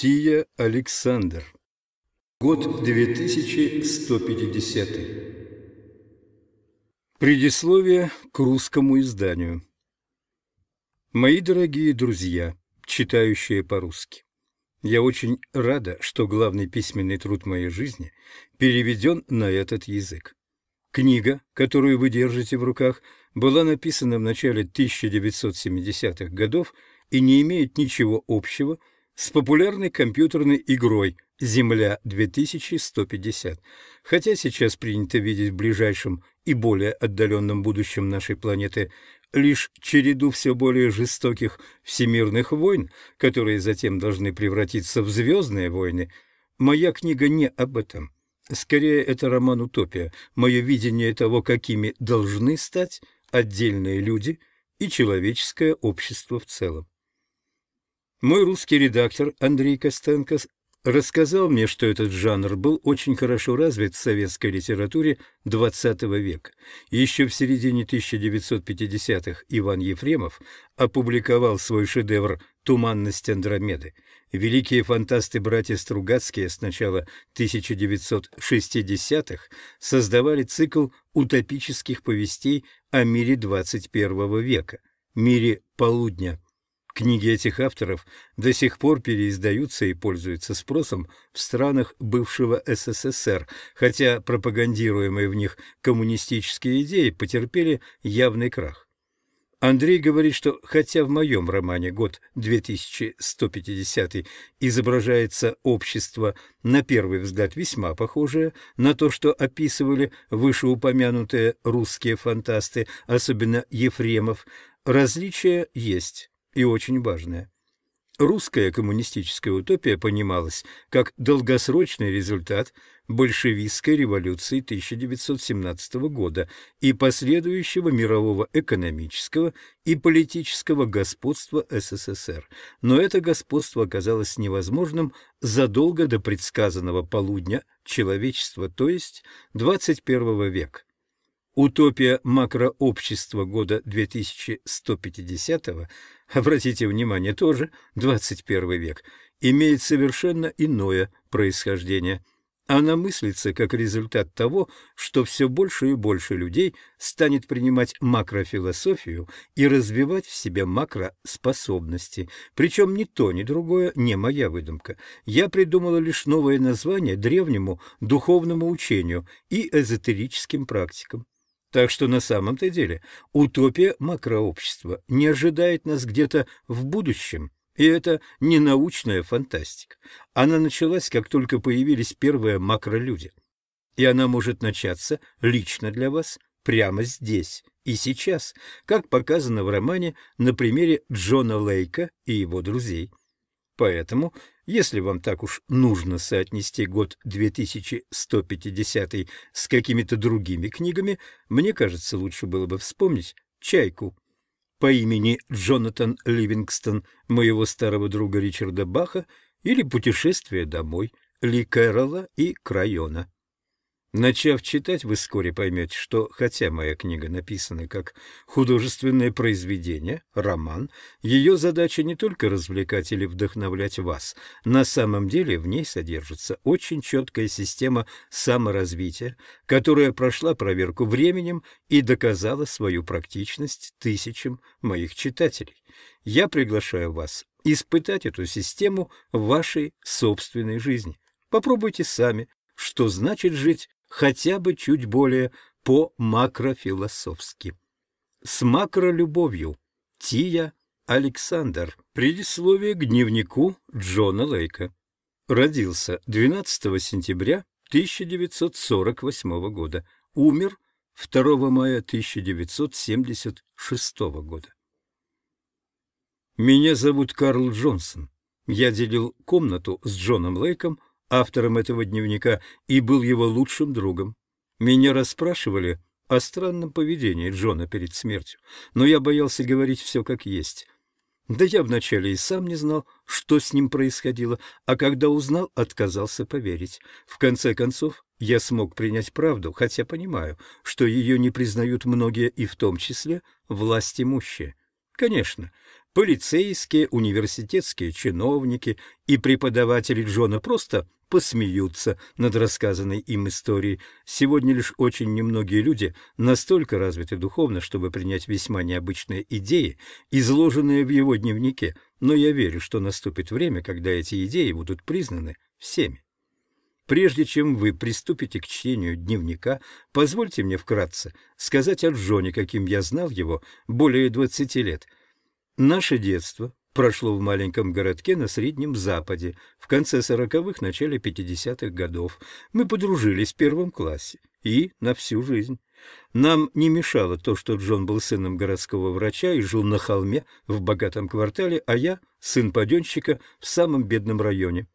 Тия Александр. Год 2150. Предисловие к русскому изданию. Мои дорогие друзья, читающие по-русски, я очень рада, что главный письменный труд моей жизни переведен на этот язык. Книга, которую вы держите в руках, была написана в начале 1970-х годов и не имеет ничего общего с с популярной компьютерной игрой «Земля-2150». Хотя сейчас принято видеть в ближайшем и более отдаленном будущем нашей планеты лишь череду все более жестоких всемирных войн, которые затем должны превратиться в звездные войны, моя книга не об этом. Скорее, это роман-утопия, мое видение того, какими должны стать отдельные люди и человеческое общество в целом. Мой русский редактор Андрей Костенко рассказал мне, что этот жанр был очень хорошо развит в советской литературе XX века. Еще в середине 1950-х Иван Ефремов опубликовал свой шедевр «Туманность Андромеды». Великие фантасты-братья Стругацкие с начала 1960-х создавали цикл утопических повестей о мире XXI века, мире полудня – Книги этих авторов до сих пор переиздаются и пользуются спросом в странах бывшего СССР, хотя пропагандируемые в них коммунистические идеи потерпели явный крах. Андрей говорит, что хотя в моем романе «Год 2150» изображается общество, на первый взгляд весьма похожее на то, что описывали вышеупомянутые русские фантасты, особенно Ефремов, различия есть и очень важное. Русская коммунистическая утопия понималась как долгосрочный результат большевистской революции 1917 года и последующего мирового экономического и политического господства СССР. Но это господство оказалось невозможным задолго до предсказанного полудня человечества, то есть 21 века. Утопия макрообщества года 2150-го, обратите внимание, тоже 21 век, имеет совершенно иное происхождение. Она мыслится как результат того, что все больше и больше людей станет принимать макрофилософию и развивать в себе макроспособности. Причем ни то, ни другое не моя выдумка. Я придумала лишь новое название древнему духовному учению и эзотерическим практикам. Так что на самом-то деле утопия макрообщества не ожидает нас где-то в будущем, и это не научная фантастика. Она началась, как только появились первые макролюди. И она может начаться лично для вас прямо здесь и сейчас, как показано в романе на примере Джона Лейка и его друзей. Поэтому если вам так уж нужно соотнести год 2150 с какими-то другими книгами, мне кажется, лучше было бы вспомнить «Чайку» по имени Джонатан Ливингстон, моего старого друга Ричарда Баха, или «Путешествие домой» Ли Кэрола и Крайона. Начав читать, вы вскоре поймете, что, хотя моя книга написана как художественное произведение, роман, ее задача не только развлекать или вдохновлять вас. На самом деле в ней содержится очень четкая система саморазвития, которая прошла проверку временем и доказала свою практичность тысячам моих читателей. Я приглашаю вас испытать эту систему в вашей собственной жизни. Попробуйте сами, что значит жить хотя бы чуть более по-макрофилософски. С макролюбовью. Тия Александр. Предисловие к дневнику Джона Лейка. Родился 12 сентября 1948 года. Умер 2 мая 1976 года. Меня зовут Карл Джонсон. Я делил комнату с Джоном Лейком автором этого дневника, и был его лучшим другом. Меня расспрашивали о странном поведении Джона перед смертью, но я боялся говорить все как есть. Да я вначале и сам не знал, что с ним происходило, а когда узнал, отказался поверить. В конце концов, я смог принять правду, хотя понимаю, что ее не признают многие и в том числе власть имущие. Конечно, полицейские, университетские чиновники и преподаватели Джона просто посмеются над рассказанной им историей. Сегодня лишь очень немногие люди настолько развиты духовно, чтобы принять весьма необычные идеи, изложенные в его дневнике, но я верю, что наступит время, когда эти идеи будут признаны всеми. Прежде чем вы приступите к чтению дневника, позвольте мне вкратце сказать о Джоне, каким я знал его более 20 лет – Наше детство прошло в маленьком городке на Среднем Западе в конце сороковых, начале пятидесятых годов. Мы подружились в первом классе и на всю жизнь. Нам не мешало то, что Джон был сыном городского врача и жил на холме в богатом квартале, а я – сын паденщика в самом бедном районе.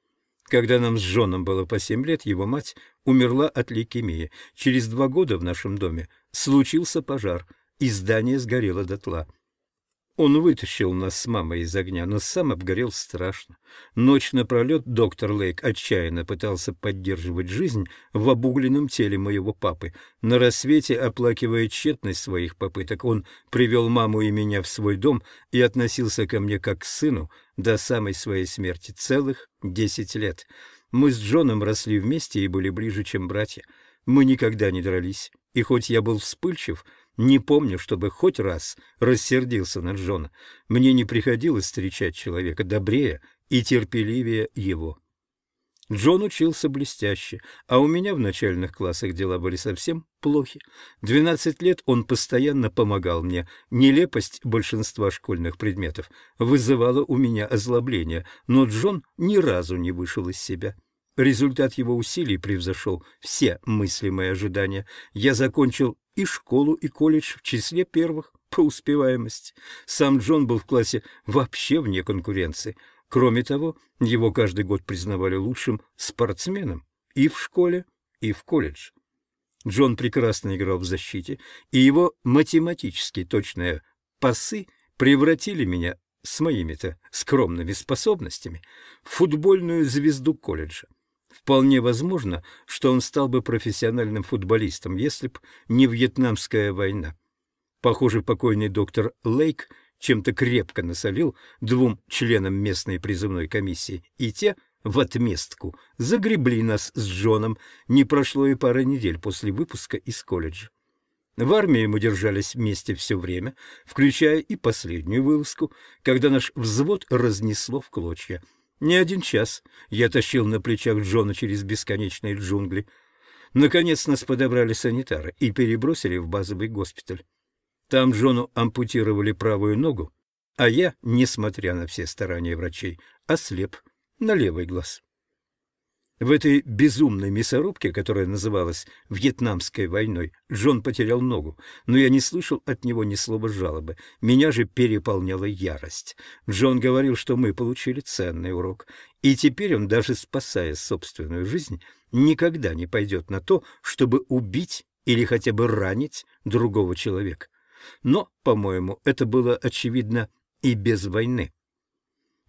Когда нам с Джоном было по семь лет, его мать умерла от лейкемии. Через два года в нашем доме случился пожар, и здание сгорело дотла. Он вытащил нас с мамой из огня, но сам обгорел страшно. Ночь напролет доктор Лейк отчаянно пытался поддерживать жизнь в обугленном теле моего папы. На рассвете, оплакивая тщетность своих попыток, он привел маму и меня в свой дом и относился ко мне как к сыну до самой своей смерти целых десять лет. Мы с Джоном росли вместе и были ближе, чем братья. Мы никогда не дрались, и хоть я был вспыльчив, — не помню, чтобы хоть раз рассердился на Джона. Мне не приходилось встречать человека добрее и терпеливее его. Джон учился блестяще, а у меня в начальных классах дела были совсем плохи. Двенадцать лет он постоянно помогал мне. Нелепость большинства школьных предметов вызывала у меня озлобление, но Джон ни разу не вышел из себя. Результат его усилий превзошел все мыслимые ожидания. Я закончил и школу, и колледж в числе первых по успеваемости. Сам Джон был в классе вообще вне конкуренции. Кроме того, его каждый год признавали лучшим спортсменом и в школе, и в колледж. Джон прекрасно играл в защите, и его математически точные пасы превратили меня с моими-то скромными способностями в футбольную звезду колледжа. Вполне возможно, что он стал бы профессиональным футболистом, если б не Вьетнамская война. Похоже, покойный доктор Лейк чем-то крепко насолил двум членам местной призывной комиссии, и те в отместку загребли нас с Джоном, не прошло и пары недель после выпуска из колледжа. В армии мы держались вместе все время, включая и последнюю вылазку, когда наш взвод разнесло в клочья — не один час я тащил на плечах Джона через бесконечные джунгли. Наконец нас подобрали санитары и перебросили в базовый госпиталь. Там Джону ампутировали правую ногу, а я, несмотря на все старания врачей, ослеп на левый глаз. В этой безумной мясорубке, которая называлась Вьетнамской войной, Джон потерял ногу, но я не слышал от него ни слова жалобы. Меня же переполняла ярость. Джон говорил, что мы получили ценный урок, и теперь он, даже спасая собственную жизнь, никогда не пойдет на то, чтобы убить или хотя бы ранить другого человека. Но, по-моему, это было очевидно и без войны.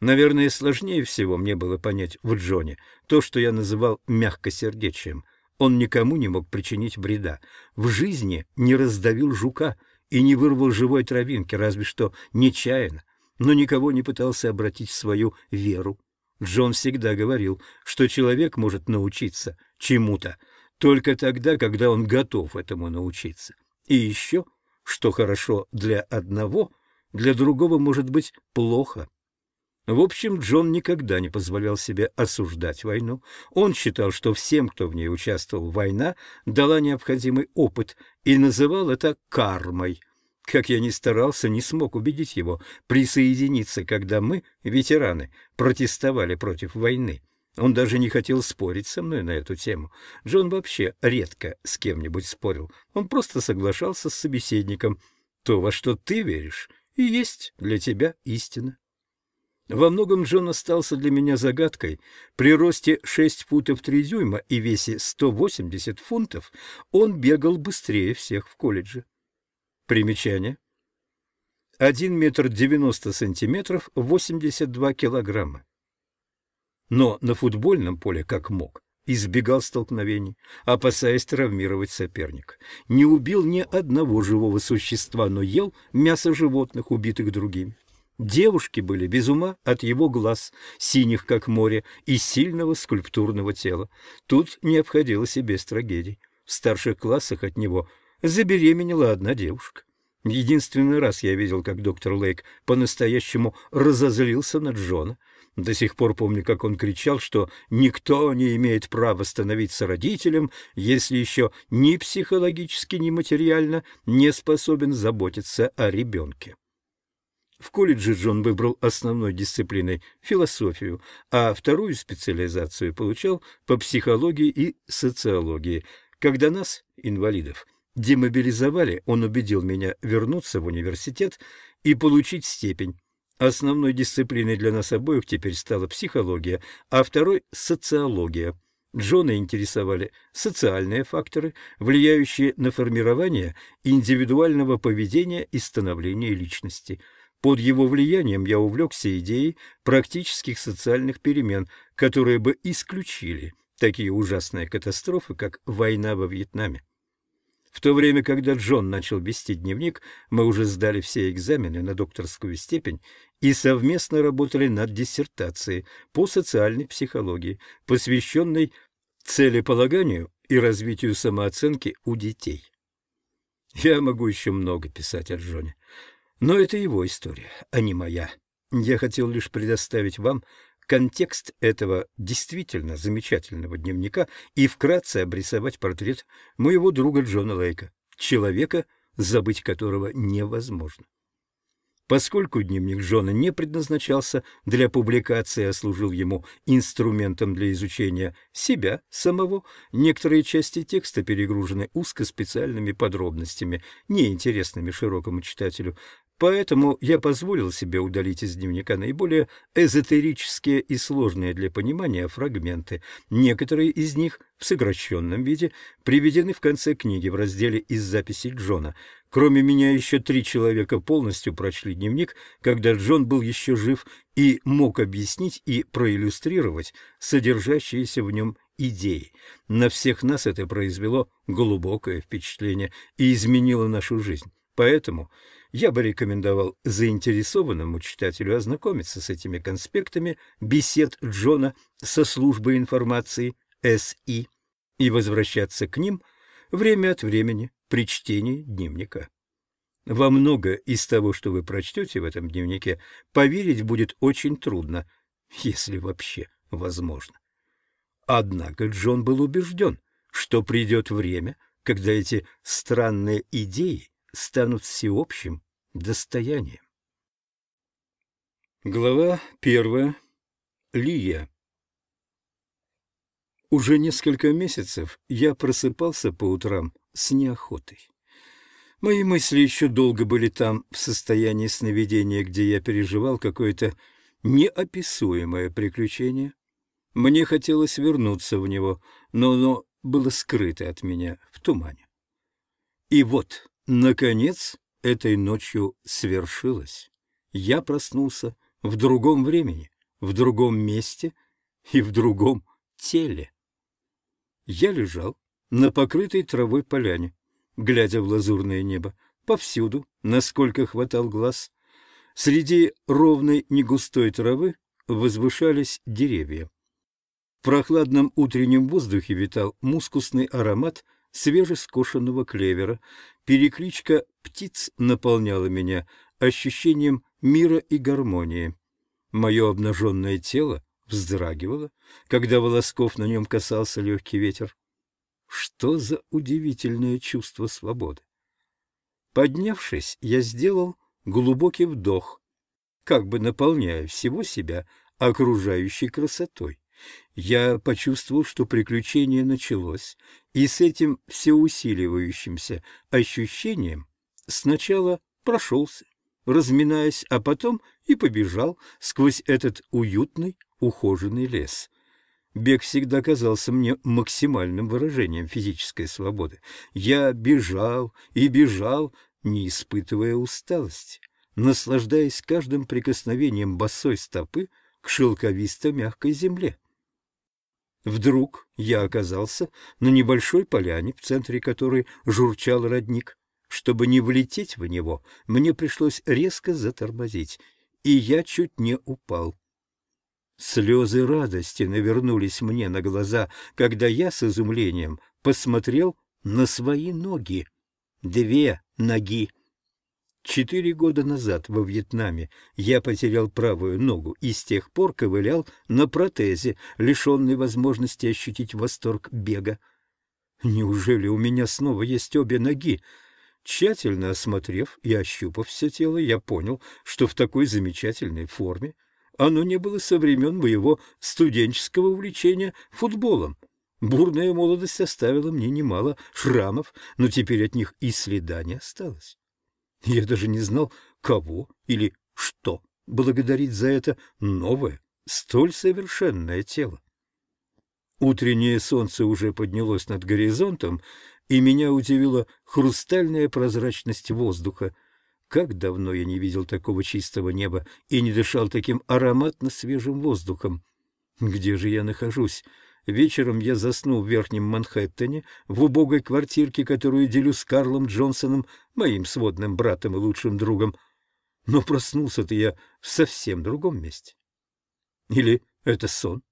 Наверное, сложнее всего мне было понять в Джоне то, что я называл мягкосердечием. Он никому не мог причинить вреда. В жизни не раздавил жука и не вырвал живой травинки, разве что нечаянно, но никого не пытался обратить в свою веру. Джон всегда говорил, что человек может научиться чему-то только тогда, когда он готов этому научиться. И еще, что хорошо для одного, для другого может быть плохо. В общем, Джон никогда не позволял себе осуждать войну. Он считал, что всем, кто в ней участвовал, война дала необходимый опыт и называл это кармой. Как я ни старался, не смог убедить его присоединиться, когда мы, ветераны, протестовали против войны. Он даже не хотел спорить со мной на эту тему. Джон вообще редко с кем-нибудь спорил. Он просто соглашался с собеседником. «То, во что ты веришь, и есть для тебя истина». Во многом Джон остался для меня загадкой. При росте 6 футов 3 дюйма и весе 180 фунтов он бегал быстрее всех в колледже. Примечание. 1 метр 90 сантиметров, 82 килограмма. Но на футбольном поле как мог. Избегал столкновений, опасаясь травмировать соперника. Не убил ни одного живого существа, но ел мясо животных, убитых другими. Девушки были без ума от его глаз, синих как море, и сильного скульптурного тела. Тут не обходилось и без трагедий. В старших классах от него забеременела одна девушка. Единственный раз я видел, как доктор Лейк по-настоящему разозлился на Джона. До сих пор помню, как он кричал, что никто не имеет права становиться родителем, если еще ни психологически, ни материально не способен заботиться о ребенке. В колледже Джон выбрал основной дисциплиной философию, а вторую специализацию получал по психологии и социологии. Когда нас, инвалидов, демобилизовали, он убедил меня вернуться в университет и получить степень. Основной дисциплиной для нас обоих теперь стала психология, а второй – социология. Джона интересовали социальные факторы, влияющие на формирование индивидуального поведения и становление личности – под его влиянием я увлекся идеей практических социальных перемен, которые бы исключили такие ужасные катастрофы, как война во Вьетнаме. В то время, когда Джон начал вести дневник, мы уже сдали все экзамены на докторскую степень и совместно работали над диссертацией по социальной психологии, посвященной целеполаганию и развитию самооценки у детей. Я могу еще много писать о Джоне. Но это его история, а не моя. Я хотел лишь предоставить вам контекст этого действительно замечательного дневника и вкратце обрисовать портрет моего друга Джона Лейка, человека, забыть которого невозможно. Поскольку дневник Джона не предназначался для публикации, а служил ему инструментом для изучения себя самого, некоторые части текста перегружены узкоспециальными подробностями, неинтересными широкому читателю. Поэтому я позволил себе удалить из дневника наиболее эзотерические и сложные для понимания фрагменты. Некоторые из них в сокращенном виде приведены в конце книги в разделе «Из записей Джона». Кроме меня еще три человека полностью прочли дневник, когда Джон был еще жив и мог объяснить и проиллюстрировать содержащиеся в нем идей. На всех нас это произвело глубокое впечатление и изменило нашу жизнь. Поэтому я бы рекомендовал заинтересованному читателю ознакомиться с этими конспектами бесед Джона со службы информации СИ и возвращаться к ним время от времени при чтении дневника. Во много из того, что вы прочтете в этом дневнике, поверить будет очень трудно, если вообще возможно. Однако Джон был убежден, что придет время, когда эти странные идеи станут всеобщим достояние. Глава первая. Лия. Уже несколько месяцев я просыпался по утрам с неохотой. Мои мысли еще долго были там, в состоянии сновидения, где я переживал какое-то неописуемое приключение. Мне хотелось вернуться в него, но оно было скрыто от меня в тумане. И вот, наконец, этой ночью свершилось. Я проснулся в другом времени, в другом месте и в другом теле. Я лежал на покрытой травой поляне, глядя в лазурное небо, повсюду, насколько хватал глаз. Среди ровной негустой травы возвышались деревья. В прохладном утреннем воздухе витал мускусный аромат свежескошенного клевера. Перекличка птиц наполняла меня ощущением мира и гармонии. Мое обнаженное тело вздрагивало, когда волосков на нем касался легкий ветер. Что за удивительное чувство свободы! Поднявшись, я сделал глубокий вдох, как бы наполняя всего себя окружающей красотой я почувствовал, что приключение началось, и с этим всеусиливающимся ощущением сначала прошелся, разминаясь, а потом и побежал сквозь этот уютный, ухоженный лес. Бег всегда казался мне максимальным выражением физической свободы. Я бежал и бежал, не испытывая усталости, наслаждаясь каждым прикосновением босой стопы к шелковисто-мягкой земле. Вдруг я оказался на небольшой поляне, в центре которой журчал родник. Чтобы не влететь в него, мне пришлось резко затормозить, и я чуть не упал. Слезы радости навернулись мне на глаза, когда я с изумлением посмотрел на свои ноги. Две ноги. Четыре года назад во Вьетнаме я потерял правую ногу и с тех пор ковылял на протезе, лишенный возможности ощутить восторг бега. Неужели у меня снова есть обе ноги? Тщательно осмотрев и ощупав все тело, я понял, что в такой замечательной форме оно не было со времен моего студенческого увлечения футболом. Бурная молодость оставила мне немало шрамов, но теперь от них и следа не осталось. Я даже не знал, кого или что благодарить за это новое, столь совершенное тело. Утреннее солнце уже поднялось над горизонтом, и меня удивила хрустальная прозрачность воздуха. Как давно я не видел такого чистого неба и не дышал таким ароматно свежим воздухом. Где же я нахожусь? Вечером я заснул в Верхнем Манхэттене, в убогой квартирке, которую делю с Карлом Джонсоном, моим сводным братом и лучшим другом. Но проснулся-то я в совсем другом месте. Или это сон?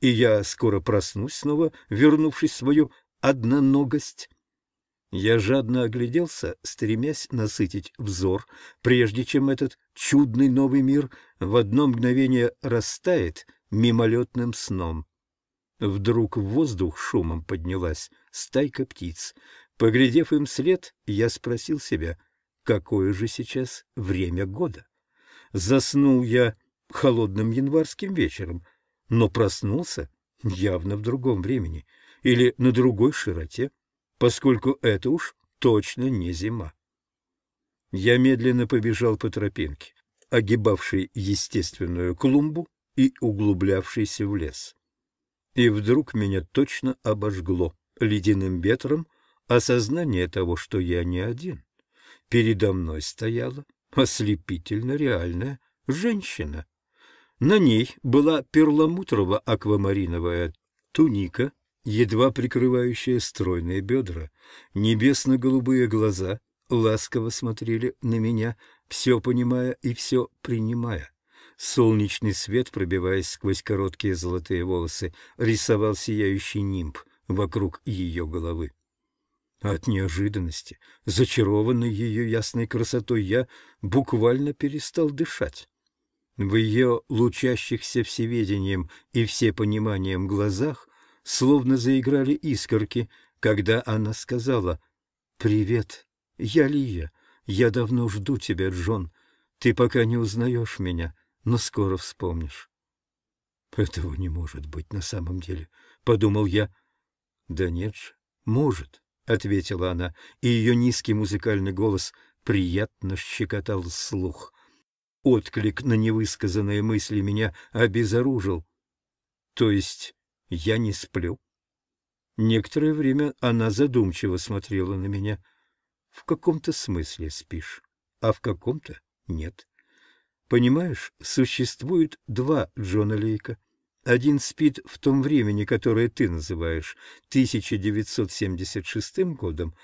И я скоро проснусь снова, вернувшись в свою одноногость. Я жадно огляделся, стремясь насытить взор, прежде чем этот чудный новый мир в одно мгновение растает мимолетным сном. Вдруг в воздух шумом поднялась стайка птиц. Поглядев им след, я спросил себя, какое же сейчас время года. Заснул я холодным январским вечером, но проснулся явно в другом времени или на другой широте, поскольку это уж точно не зима. Я медленно побежал по тропинке, огибавшей естественную клумбу и углублявшейся в лес. И вдруг меня точно обожгло ледяным ветром осознание того, что я не один. Передо мной стояла ослепительно реальная женщина. На ней была перламутрово-аквамариновая туника, едва прикрывающая стройные бедра. Небесно-голубые глаза ласково смотрели на меня, все понимая и все принимая. Солнечный свет, пробиваясь сквозь короткие золотые волосы, рисовал сияющий нимб вокруг ее головы. От неожиданности, зачарованный ее ясной красотой, я буквально перестал дышать. В ее лучащихся всеведением и всепониманием глазах словно заиграли искорки, когда она сказала «Привет, я Лия, я давно жду тебя, Джон, ты пока не узнаешь меня, но скоро вспомнишь. Этого не может быть на самом деле, — подумал я. Да нет же, может, — ответила она, и ее низкий музыкальный голос приятно щекотал слух. Отклик на невысказанные мысли меня обезоружил. То есть я не сплю? Некоторое время она задумчиво смотрела на меня. В каком-то смысле спишь, а в каком-то нет. Понимаешь, существует два Джона Лейка. Один спит в том времени, которое ты называешь 1976 годом,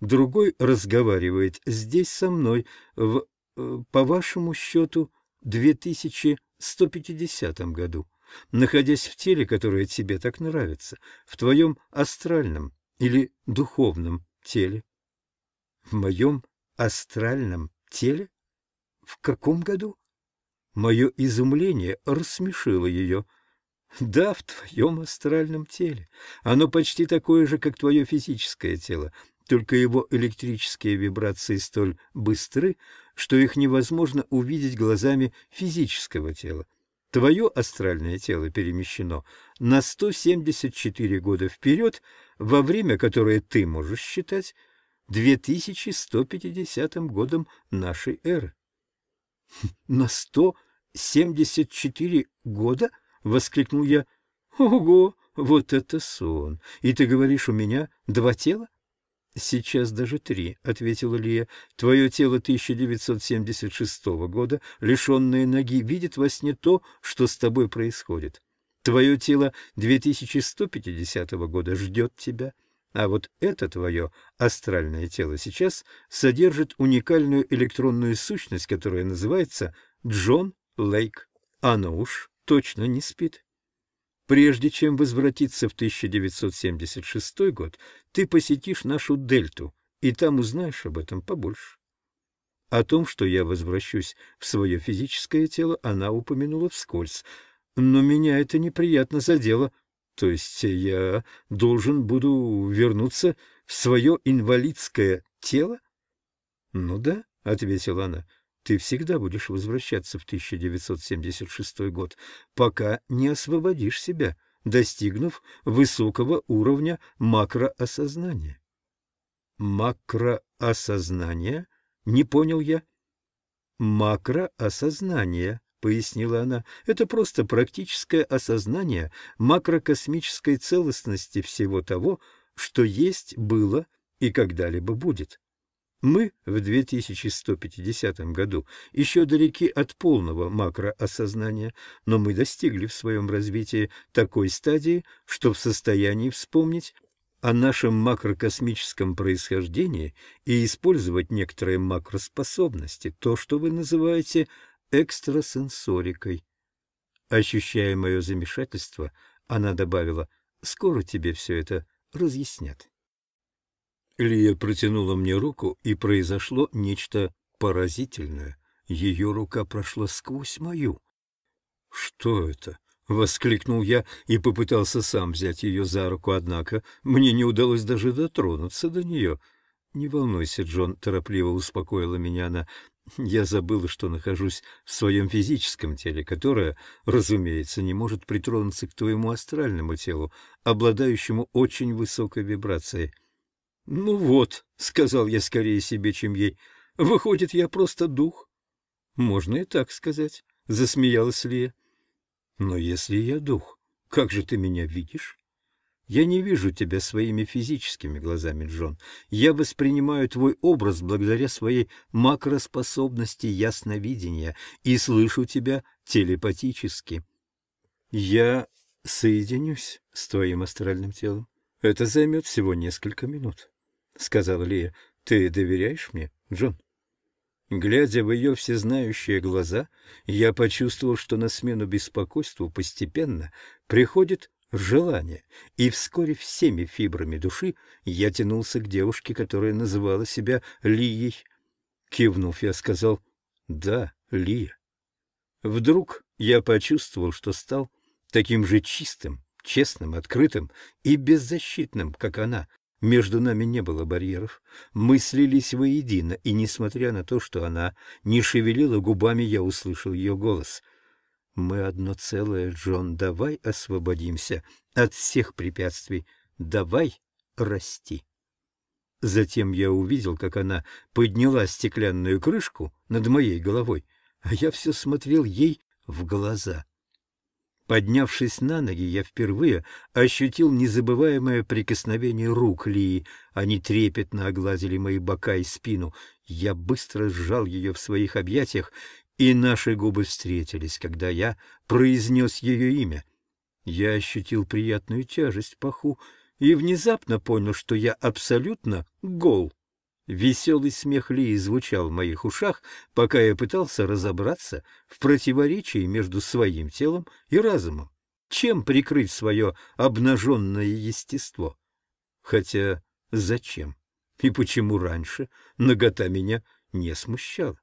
другой разговаривает здесь со мной в, э, по вашему счету, 2150 году, находясь в теле, которое тебе так нравится, в твоем астральном или духовном теле. В моем астральном теле? В каком году? Мое изумление рассмешило ее. Да, в твоем астральном теле. Оно почти такое же, как твое физическое тело, только его электрические вибрации столь быстры, что их невозможно увидеть глазами физического тела. Твое астральное тело перемещено на 174 года вперед, во время которое ты можешь считать 2150 годом нашей эры. На сто семьдесят четыре года? Воскликнул я. Ого, вот это сон! И ты говоришь, у меня два тела? «Сейчас даже три», — ответила Лия. «Твое тело 1976 года, лишённое ноги, видит во сне то, что с тобой происходит. Твое тело 2150 года ждёт тебя. А вот это твое астральное тело сейчас содержит уникальную электронную сущность, которая называется Джон Лейк. Оно уж точно не спит. Прежде чем возвратиться в 1976 год, ты посетишь нашу дельту, и там узнаешь об этом побольше. О том, что я возвращусь в свое физическое тело, она упомянула вскользь. Но меня это неприятно задело. То есть я должен буду вернуться в свое инвалидское тело? — Ну да, — ответила она, — ты всегда будешь возвращаться в 1976 год, пока не освободишь себя, достигнув высокого уровня макроосознания. — Макроосознание? — не понял я. — Макроосознание, пояснила она, — это просто практическое осознание макрокосмической целостности всего того, что есть, было и когда-либо будет. Мы в 2150 году еще далеки от полного макроосознания, но мы достигли в своем развитии такой стадии, что в состоянии вспомнить о нашем макрокосмическом происхождении и использовать некоторые макроспособности, то, что вы называете экстрасенсорикой. Ощущая мое замешательство, она добавила, «Скоро тебе все это разъяснят». Лия протянула мне руку, и произошло нечто поразительное. Ее рука прошла сквозь мою. «Что это?» — воскликнул я и попытался сам взять ее за руку, однако мне не удалось даже дотронуться до нее. «Не волнуйся, Джон», — торопливо успокоила меня она, я забыла, что нахожусь в своем физическом теле, которое, разумеется, не может притронуться к твоему астральному телу, обладающему очень высокой вибрацией. — Ну вот, — сказал я скорее себе, чем ей, — выходит, я просто дух. — Можно и так сказать, — засмеялась Лия. — Но если я дух, как же ты меня видишь? Я не вижу тебя своими физическими глазами, Джон. Я воспринимаю твой образ благодаря своей макроспособности ясновидения и слышу тебя телепатически. Я соединюсь с твоим астральным телом. Это займет всего несколько минут, — сказала Лия. Ты доверяешь мне, Джон? Глядя в ее всезнающие глаза, я почувствовал, что на смену беспокойству постепенно приходит желание, и вскоре всеми фибрами души я тянулся к девушке, которая называла себя Лией. Кивнув, я сказал «Да, Лия». Вдруг я почувствовал, что стал таким же чистым, честным, открытым и беззащитным, как она. Между нами не было барьеров, мы слились воедино, и, несмотря на то, что она не шевелила губами, я услышал ее голос — «Мы одно целое, Джон, давай освободимся от всех препятствий, давай расти». Затем я увидел, как она подняла стеклянную крышку над моей головой, а я все смотрел ей в глаза. Поднявшись на ноги, я впервые ощутил незабываемое прикосновение рук Лии. Они трепетно огладили мои бока и спину. Я быстро сжал ее в своих объятиях и наши губы встретились, когда я произнес ее имя. Я ощутил приятную тяжесть в паху и внезапно понял, что я абсолютно гол. Веселый смех Лии звучал в моих ушах, пока я пытался разобраться в противоречии между своим телом и разумом. Чем прикрыть свое обнаженное естество? Хотя зачем? И почему раньше нагота меня не смущала?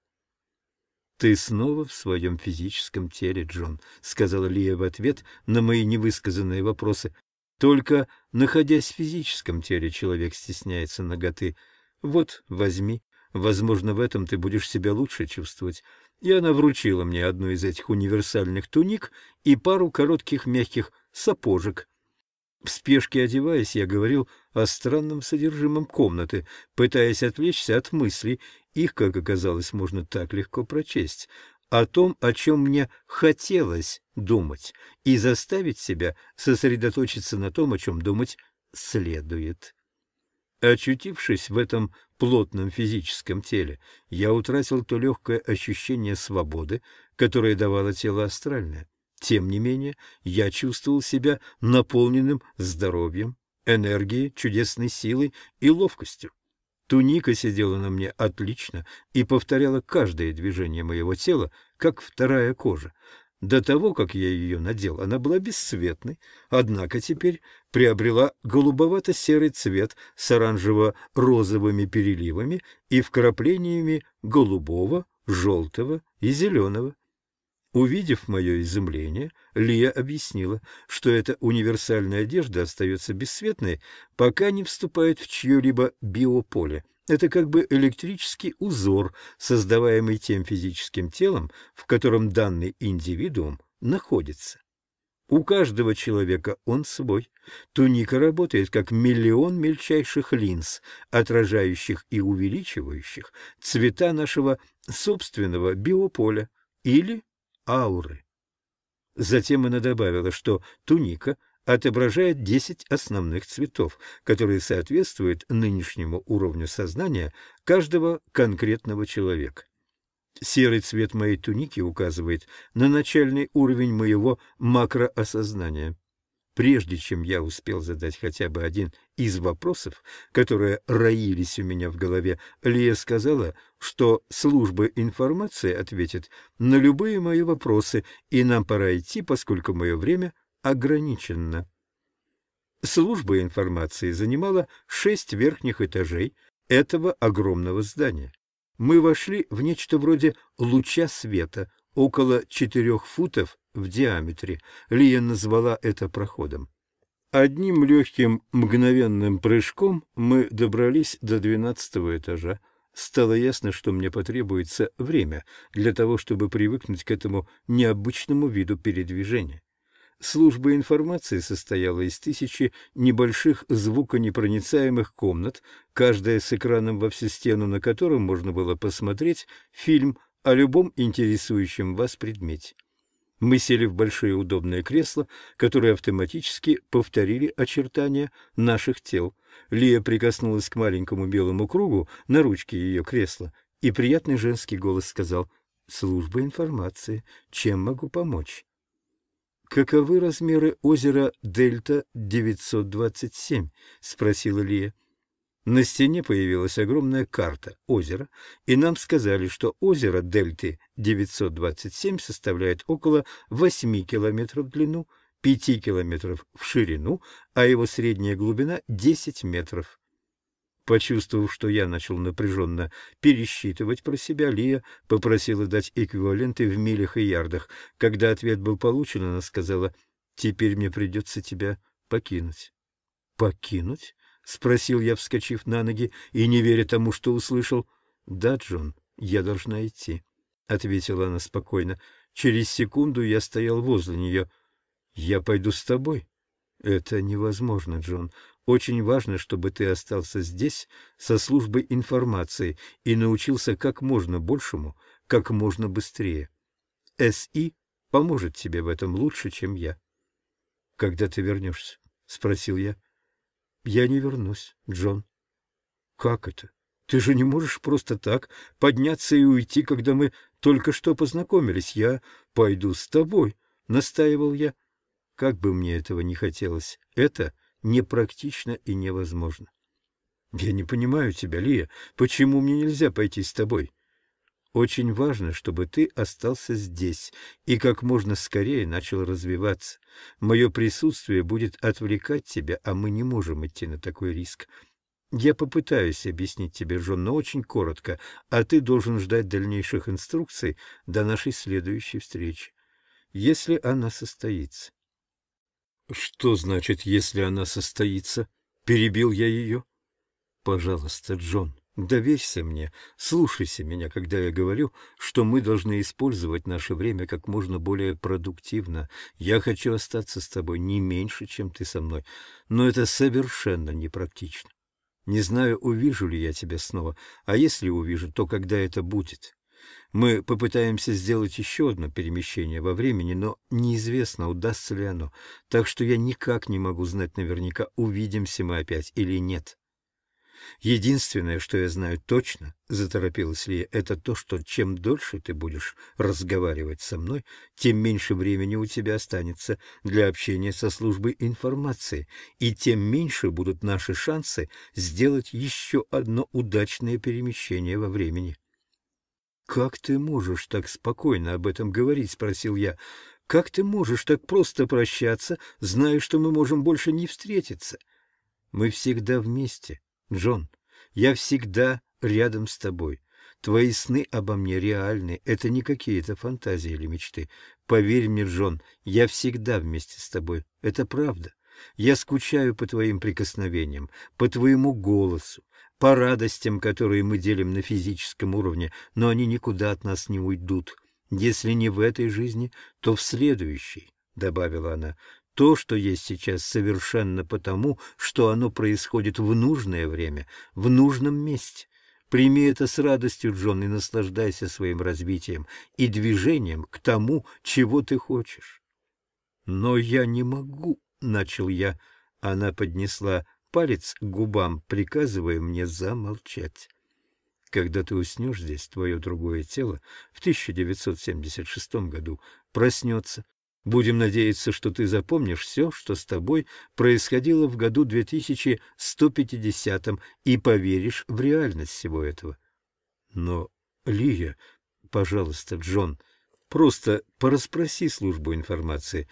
«Ты снова в своем физическом теле, Джон», — сказала Лия в ответ на мои невысказанные вопросы. «Только, находясь в физическом теле, человек стесняется ноготы. Вот, возьми. Возможно, в этом ты будешь себя лучше чувствовать». И она вручила мне одну из этих универсальных туник и пару коротких мягких сапожек, в спешке одеваясь, я говорил о странном содержимом комнаты, пытаясь отвлечься от мыслей. Их, как оказалось, можно так легко прочесть. О том, о чем мне хотелось думать, и заставить себя сосредоточиться на том, о чем думать следует. Очутившись в этом плотном физическом теле, я утратил то легкое ощущение свободы, которое давало тело астральное. Тем не менее, я чувствовал себя наполненным здоровьем, энергией, чудесной силой и ловкостью. Туника сидела на мне отлично и повторяла каждое движение моего тела, как вторая кожа. До того, как я ее надел, она была бесцветной, однако теперь приобрела голубовато-серый цвет с оранжево-розовыми переливами и вкраплениями голубого, желтого и зеленого. Увидев мое изумление, Лия объяснила, что эта универсальная одежда остается бесцветной, пока не вступает в чье-либо биополе. Это как бы электрический узор, создаваемый тем физическим телом, в котором данный индивидуум находится. У каждого человека он свой. Туника работает как миллион мельчайших линз, отражающих и увеличивающих цвета нашего собственного биополя или ауры. Затем она добавила, что туника отображает 10 основных цветов, которые соответствуют нынешнему уровню сознания каждого конкретного человека. Серый цвет моей туники указывает на начальный уровень моего макроосознания прежде чем я успел задать хотя бы один из вопросов, которые роились у меня в голове, Лия сказала, что служба информации ответит на любые мои вопросы, и нам пора идти, поскольку мое время ограничено. Служба информации занимала шесть верхних этажей этого огромного здания. Мы вошли в нечто вроде луча света, около четырех футов в диаметре. Лия назвала это проходом. Одним легким мгновенным прыжком мы добрались до двенадцатого этажа. Стало ясно, что мне потребуется время для того, чтобы привыкнуть к этому необычному виду передвижения. Служба информации состояла из тысячи небольших звуконепроницаемых комнат, каждая с экраном во всю стену, на котором можно было посмотреть фильм о любом интересующем вас предмете. Мы сели в большое удобное кресло, которые автоматически повторили очертания наших тел. Лия прикоснулась к маленькому белому кругу на ручке ее кресла, и приятный женский голос сказал «Служба информации, чем могу помочь?» «Каковы размеры озера Дельта-927?» — спросила Лия. На стене появилась огромная карта озера, и нам сказали, что озеро дельты 927 составляет около 8 километров в длину, 5 километров в ширину, а его средняя глубина 10 метров. Почувствовав, что я начал напряженно пересчитывать про себя, Лия попросила дать эквиваленты в милях и ярдах. Когда ответ был получен, она сказала, «Теперь мне придется тебя покинуть». «Покинуть?» — спросил я, вскочив на ноги и не веря тому, что услышал. — Да, Джон, я должна идти, — ответила она спокойно. Через секунду я стоял возле нее. — Я пойду с тобой. — Это невозможно, Джон. Очень важно, чтобы ты остался здесь со службой информации и научился как можно большему, как можно быстрее. СИ поможет тебе в этом лучше, чем я. — Когда ты вернешься? — спросил я. — я не вернусь, Джон. Как это? Ты же не можешь просто так подняться и уйти, когда мы только что познакомились. Я пойду с тобой, настаивал я. Как бы мне этого не хотелось, это непрактично и невозможно. Я не понимаю тебя, Лия. Почему мне нельзя пойти с тобой? Очень важно, чтобы ты остался здесь и как можно скорее начал развиваться. Мое присутствие будет отвлекать тебя, а мы не можем идти на такой риск. Я попытаюсь объяснить тебе, Джон, но очень коротко, а ты должен ждать дальнейших инструкций до нашей следующей встречи, если она состоится. — Что значит, если она состоится? — перебил я ее. — Пожалуйста, Джон, Доверься мне, слушайся меня, когда я говорю, что мы должны использовать наше время как можно более продуктивно. Я хочу остаться с тобой не меньше, чем ты со мной, но это совершенно непрактично. Не знаю, увижу ли я тебя снова, а если увижу, то когда это будет. Мы попытаемся сделать еще одно перемещение во времени, но неизвестно, удастся ли оно, так что я никак не могу знать наверняка, увидимся мы опять или нет. Единственное, что я знаю точно, — заторопилась Лия, — это то, что чем дольше ты будешь разговаривать со мной, тем меньше времени у тебя останется для общения со службой информации, и тем меньше будут наши шансы сделать еще одно удачное перемещение во времени. — Как ты можешь так спокойно об этом говорить? — спросил я. — Как ты можешь так просто прощаться, зная, что мы можем больше не встретиться? Мы всегда вместе, Джон, я всегда рядом с тобой. Твои сны обо мне реальны, это не какие-то фантазии или мечты. Поверь мне, Джон, я всегда вместе с тобой, это правда. Я скучаю по твоим прикосновениям, по твоему голосу, по радостям, которые мы делим на физическом уровне, но они никуда от нас не уйдут. Если не в этой жизни, то в следующей, — добавила она то, что есть сейчас, совершенно потому, что оно происходит в нужное время, в нужном месте. Прими это с радостью, Джон, и наслаждайся своим развитием и движением к тому, чего ты хочешь. «Но я не могу», — начал я. Она поднесла палец к губам, приказывая мне замолчать. Когда ты уснешь здесь, твое другое тело в 1976 году проснется Будем надеяться, что ты запомнишь все, что с тобой происходило в году 2150 и поверишь в реальность всего этого. Но, Лия, пожалуйста, Джон, просто порасспроси службу информации.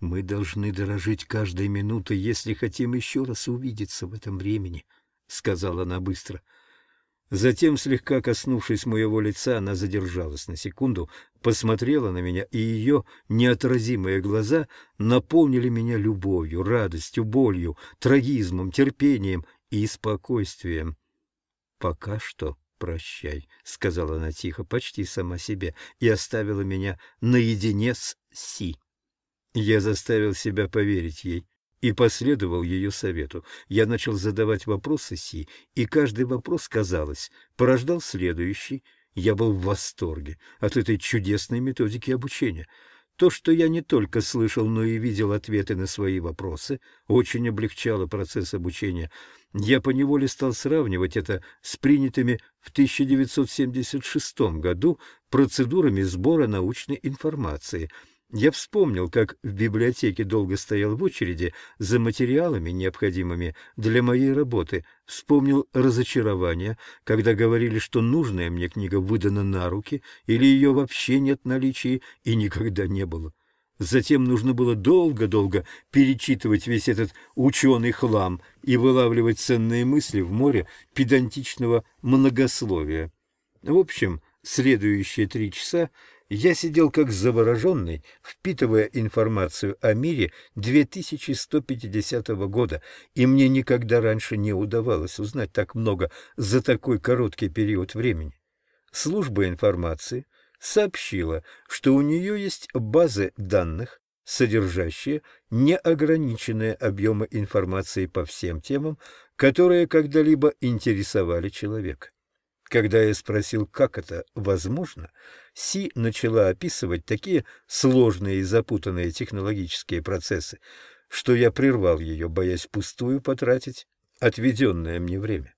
Мы должны дорожить каждой минутой, если хотим еще раз увидеться в этом времени, — сказала она быстро. — Затем, слегка коснувшись моего лица, она задержалась на секунду, посмотрела на меня, и ее неотразимые глаза наполнили меня любовью, радостью, болью, трагизмом, терпением и спокойствием. «Пока что прощай», — сказала она тихо, почти сама себе, и оставила меня наедине с Си. Я заставил себя поверить ей и последовал ее совету. Я начал задавать вопросы Си, и каждый вопрос, казалось, порождал следующий. Я был в восторге от этой чудесной методики обучения. То, что я не только слышал, но и видел ответы на свои вопросы, очень облегчало процесс обучения. Я поневоле стал сравнивать это с принятыми в 1976 году процедурами сбора научной информации — я вспомнил, как в библиотеке долго стоял в очереди за материалами, необходимыми для моей работы, вспомнил разочарование, когда говорили, что нужная мне книга выдана на руки, или ее вообще нет в наличии и никогда не было. Затем нужно было долго-долго перечитывать весь этот ученый хлам и вылавливать ценные мысли в море педантичного многословия. В общем, следующие три часа я сидел как завороженный, впитывая информацию о мире 2150 года, и мне никогда раньше не удавалось узнать так много за такой короткий период времени. Служба информации сообщила, что у нее есть базы данных, содержащие неограниченные объемы информации по всем темам, которые когда-либо интересовали человека. Когда я спросил, как это возможно, Си начала описывать такие сложные и запутанные технологические процессы, что я прервал ее, боясь пустую потратить отведенное мне время.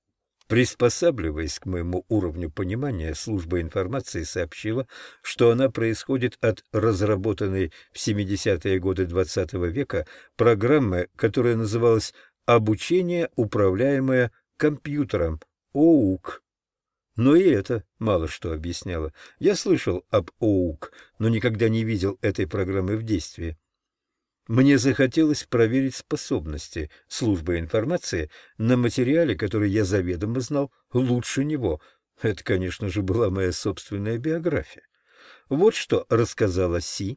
Приспосабливаясь к моему уровню понимания, служба информации сообщила, что она происходит от разработанной в 70-е годы XX -го века программы, которая называлась «Обучение, управляемое компьютером» ОУК. Но и это мало что объясняло. Я слышал об ОУК, но никогда не видел этой программы в действии. Мне захотелось проверить способности службы информации на материале, который я заведомо знал лучше него. Это, конечно же, была моя собственная биография. Вот что рассказала Си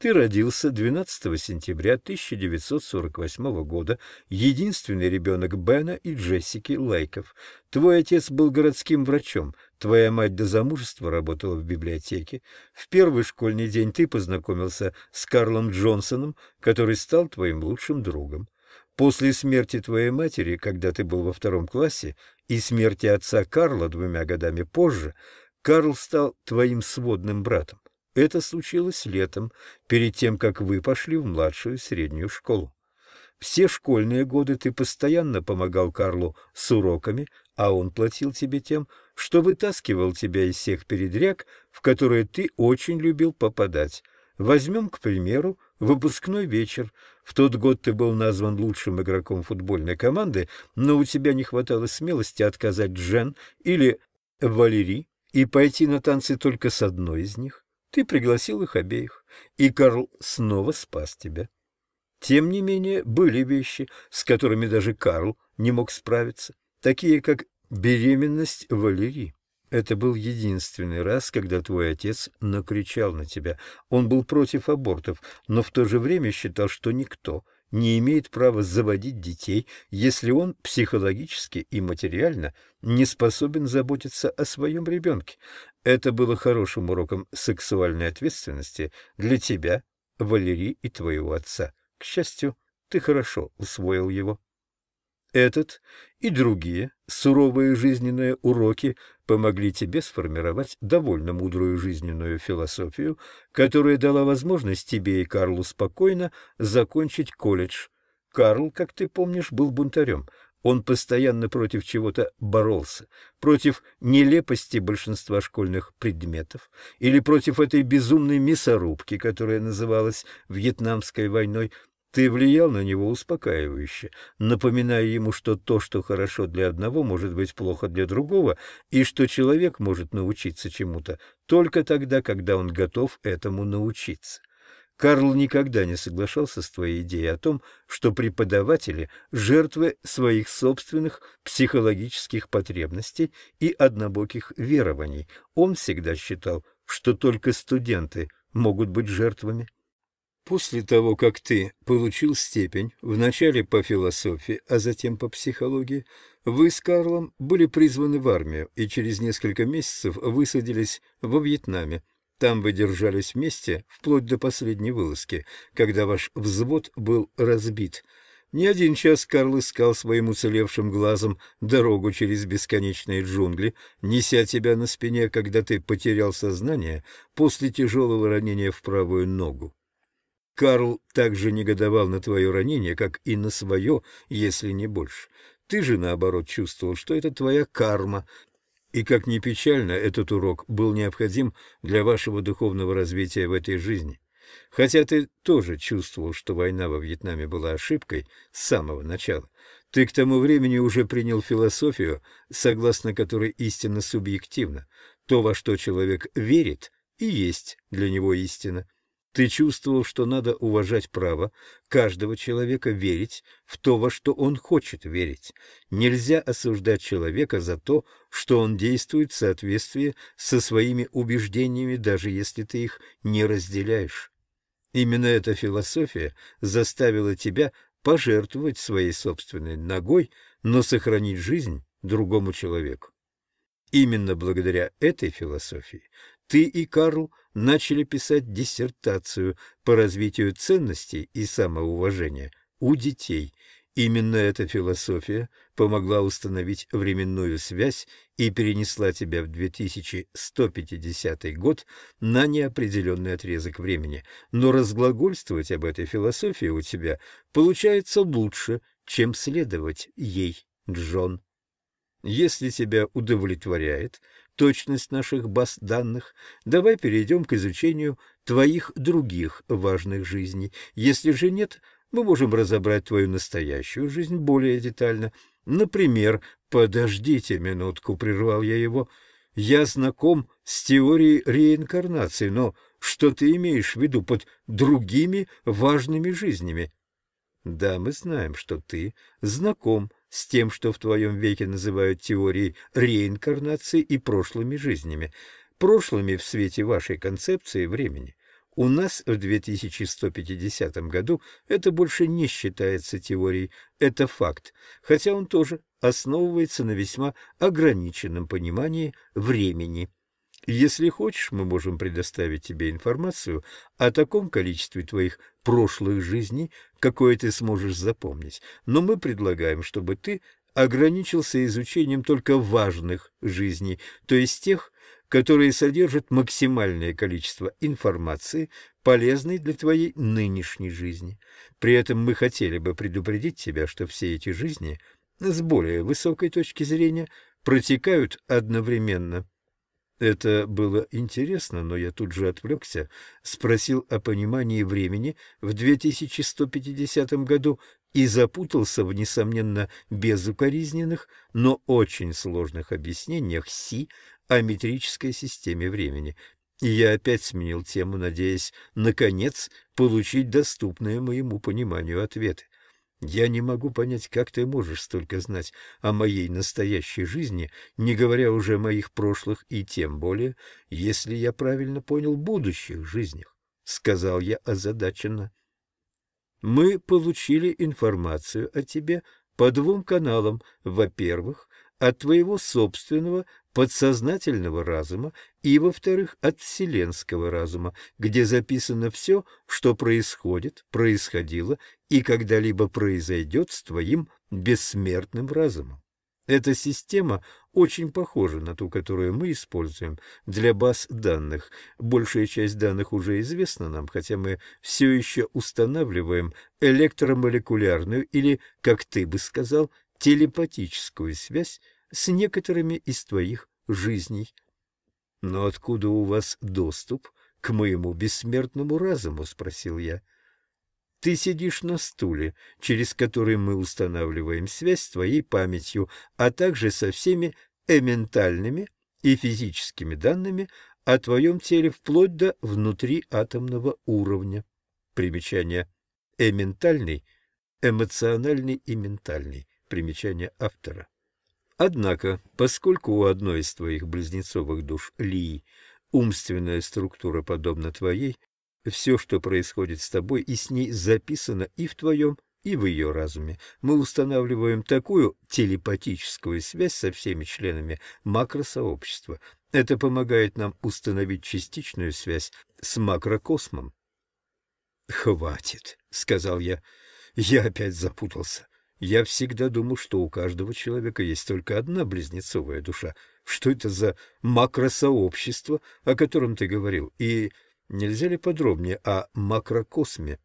ты родился 12 сентября 1948 года, единственный ребенок Бена и Джессики Лайков. Твой отец был городским врачом, твоя мать до замужества работала в библиотеке. В первый школьный день ты познакомился с Карлом Джонсоном, который стал твоим лучшим другом. После смерти твоей матери, когда ты был во втором классе, и смерти отца Карла двумя годами позже, Карл стал твоим сводным братом. Это случилось летом, перед тем, как вы пошли в младшую среднюю школу. Все школьные годы ты постоянно помогал Карлу с уроками, а он платил тебе тем, что вытаскивал тебя из всех передряг, в которые ты очень любил попадать. Возьмем, к примеру, выпускной вечер. В тот год ты был назван лучшим игроком футбольной команды, но у тебя не хватало смелости отказать Джен или Валерий и пойти на танцы только с одной из них. Ты пригласил их обеих, и Карл снова спас тебя. Тем не менее, были вещи, с которыми даже Карл не мог справиться, такие как беременность Валерии. Это был единственный раз, когда твой отец накричал на тебя. Он был против абортов, но в то же время считал, что никто – не имеет права заводить детей, если он психологически и материально не способен заботиться о своем ребенке. Это было хорошим уроком сексуальной ответственности для тебя, Валерий и твоего отца. К счастью, ты хорошо усвоил его. Этот и другие суровые жизненные уроки помогли тебе сформировать довольно мудрую жизненную философию, которая дала возможность тебе и Карлу спокойно закончить колледж. Карл, как ты помнишь, был бунтарем. Он постоянно против чего-то боролся, против нелепости большинства школьных предметов или против этой безумной мясорубки, которая называлась Вьетнамской войной, ты влиял на него успокаивающе, напоминая ему, что то, что хорошо для одного, может быть плохо для другого, и что человек может научиться чему-то только тогда, когда он готов этому научиться. Карл никогда не соглашался с твоей идеей о том, что преподаватели – жертвы своих собственных психологических потребностей и однобоких верований. Он всегда считал, что только студенты могут быть жертвами. После того, как ты получил степень, вначале по философии, а затем по психологии, вы с Карлом были призваны в армию и через несколько месяцев высадились во Вьетнаме. Там вы держались вместе вплоть до последней вылазки, когда ваш взвод был разбит. Не один час Карл искал своим уцелевшим глазом дорогу через бесконечные джунгли, неся тебя на спине, когда ты потерял сознание после тяжелого ранения в правую ногу. Карл также негодовал на твое ранение, как и на свое, если не больше. Ты же, наоборот, чувствовал, что это твоя карма. И, как ни печально, этот урок был необходим для вашего духовного развития в этой жизни. Хотя ты тоже чувствовал, что война во Вьетнаме была ошибкой с самого начала, ты к тому времени уже принял философию, согласно которой истина субъективна. То, во что человек верит, и есть для него истина. Ты чувствовал, что надо уважать право каждого человека верить в то, во что он хочет верить. Нельзя осуждать человека за то, что он действует в соответствии со своими убеждениями, даже если ты их не разделяешь. Именно эта философия заставила тебя пожертвовать своей собственной ногой, но сохранить жизнь другому человеку. Именно благодаря этой философии ты и Карл начали писать диссертацию по развитию ценностей и самоуважения у детей. Именно эта философия помогла установить временную связь и перенесла тебя в 2150 год на неопределенный отрезок времени, но разглагольствовать об этой философии у тебя получается лучше, чем следовать ей, Джон. Если тебя удовлетворяет точность наших баз данных, давай перейдем к изучению твоих других важных жизней. Если же нет, мы можем разобрать твою настоящую жизнь более детально. Например, подождите минутку, прервал я его. Я знаком с теорией реинкарнации, но что ты имеешь в виду под другими важными жизнями? Да, мы знаем, что ты знаком с тем, что в твоем веке называют теорией реинкарнации и прошлыми жизнями, прошлыми в свете вашей концепции времени. У нас в 2150 году это больше не считается теорией, это факт, хотя он тоже основывается на весьма ограниченном понимании времени. Если хочешь, мы можем предоставить тебе информацию о таком количестве твоих прошлых жизней, какое ты сможешь запомнить, но мы предлагаем, чтобы ты ограничился изучением только важных жизней, то есть тех, которые содержат максимальное количество информации, полезной для твоей нынешней жизни. При этом мы хотели бы предупредить тебя, что все эти жизни с более высокой точки зрения протекают одновременно. Это было интересно, но я тут же отвлекся, спросил о понимании времени в 2150 году и запутался в, несомненно, безукоризненных, но очень сложных объяснениях Си о метрической системе времени. И я опять сменил тему, надеясь, наконец, получить доступные моему пониманию ответы. Я не могу понять, как ты можешь столько знать о моей настоящей жизни, не говоря уже о моих прошлых и тем более, если я правильно понял, будущих жизнях, — сказал я озадаченно. Мы получили информацию о тебе по двум каналам. Во-первых, от твоего собственного подсознательного разума и, во-вторых, от вселенского разума, где записано все, что происходит, происходило и когда-либо произойдет с твоим бессмертным разумом. Эта система очень похожа на ту, которую мы используем для баз данных. Большая часть данных уже известна нам, хотя мы все еще устанавливаем электромолекулярную или, как ты бы сказал, телепатическую связь с некоторыми из твоих жизней. Но откуда у вас доступ к моему бессмертному разуму, спросил я. — ты сидишь на стуле, через который мы устанавливаем связь с твоей памятью, а также со всеми эментальными и физическими данными о твоем теле вплоть до внутриатомного уровня. Примечание. Эментальный, эмоциональный и ментальный. Примечание автора. Однако, поскольку у одной из твоих близнецовых душ Лии умственная структура подобна твоей, все, что происходит с тобой и с ней, записано и в твоем, и в ее разуме. Мы устанавливаем такую телепатическую связь со всеми членами макросообщества. Это помогает нам установить частичную связь с макрокосмом. «Хватит», — сказал я. Я опять запутался. Я всегда думал, что у каждого человека есть только одна близнецовая душа. Что это за макросообщество, о котором ты говорил? И Нельзя ли подробнее о макрокосме?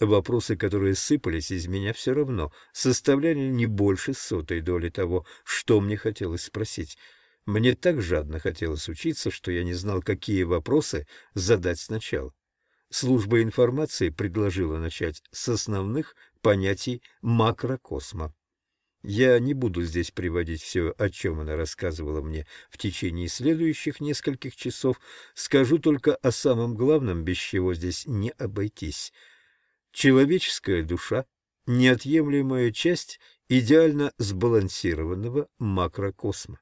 Вопросы, которые сыпались из меня все равно, составляли не больше сотой доли того, что мне хотелось спросить. Мне так жадно хотелось учиться, что я не знал, какие вопросы задать сначала. Служба информации предложила начать с основных понятий макрокосма. Я не буду здесь приводить все, о чем она рассказывала мне в течение следующих нескольких часов, скажу только о самом главном, без чего здесь не обойтись. Человеческая душа — неотъемлемая часть идеально сбалансированного макрокосма.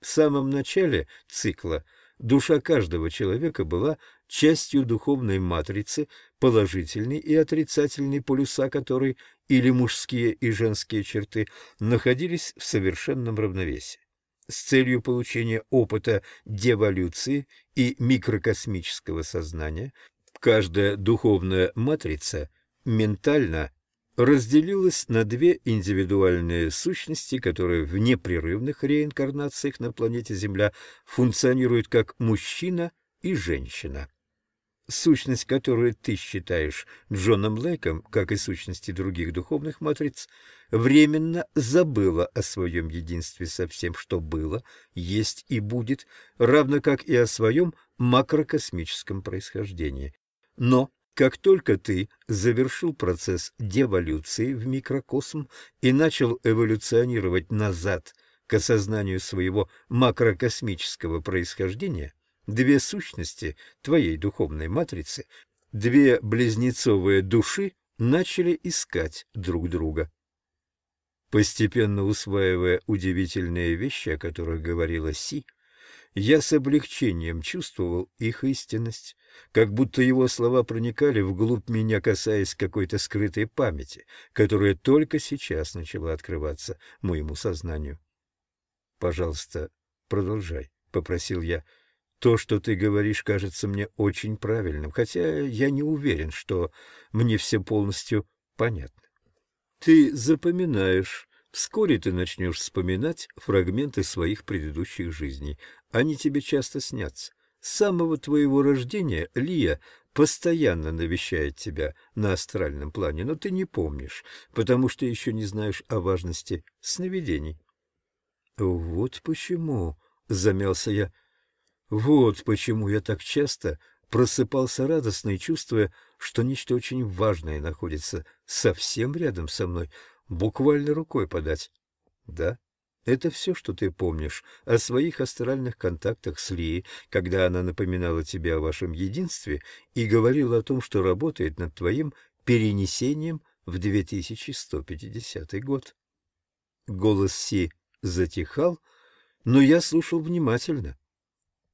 В самом начале цикла душа каждого человека была частью духовной матрицы, положительный и отрицательный полюса которой, или мужские и женские черты, находились в совершенном равновесии. С целью получения опыта деволюции и микрокосмического сознания каждая духовная матрица ментально разделилась на две индивидуальные сущности, которые в непрерывных реинкарнациях на планете Земля функционируют как мужчина и женщина сущность, которую ты считаешь Джоном Блэком, как и сущности других духовных матриц, временно забыла о своем единстве со всем, что было, есть и будет, равно как и о своем макрокосмическом происхождении. Но как только ты завершил процесс деволюции в микрокосм и начал эволюционировать назад к осознанию своего макрокосмического происхождения, две сущности твоей духовной матрицы, две близнецовые души начали искать друг друга. Постепенно усваивая удивительные вещи, о которых говорила Си, я с облегчением чувствовал их истинность, как будто его слова проникали вглубь меня, касаясь какой-то скрытой памяти, которая только сейчас начала открываться моему сознанию. «Пожалуйста, продолжай», — попросил я, — то, что ты говоришь, кажется мне очень правильным, хотя я не уверен, что мне все полностью понятно. Ты запоминаешь. Вскоре ты начнешь вспоминать фрагменты своих предыдущих жизней. Они тебе часто снятся. С самого твоего рождения Лия постоянно навещает тебя на астральном плане, но ты не помнишь, потому что еще не знаешь о важности сновидений. — Вот почему, — замялся я, вот почему я так часто просыпался радостно и чувствуя, что нечто очень важное находится совсем рядом со мной, буквально рукой подать. Да, это все, что ты помнишь о своих астральных контактах с Лией, когда она напоминала тебе о вашем единстве и говорила о том, что работает над твоим перенесением в 2150 год. Голос Си затихал, но я слушал внимательно.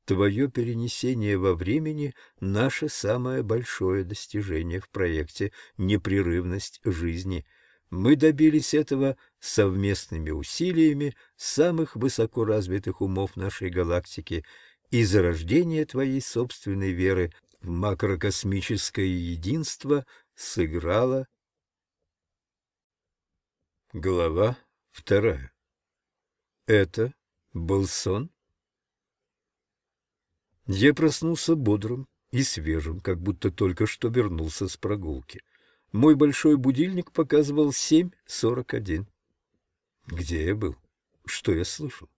Твое перенесение во времени — наше самое большое достижение в проекте «Непрерывность жизни». Мы добились этого совместными усилиями самых высоко развитых умов нашей галактики и зарождение твоей собственной веры в макрокосмическое единство сыграло. Глава вторая. Это был сон? Я проснулся бодрым и свежим, как будто только что вернулся с прогулки. Мой большой будильник показывал 7.41. Где я был? Что я слышал?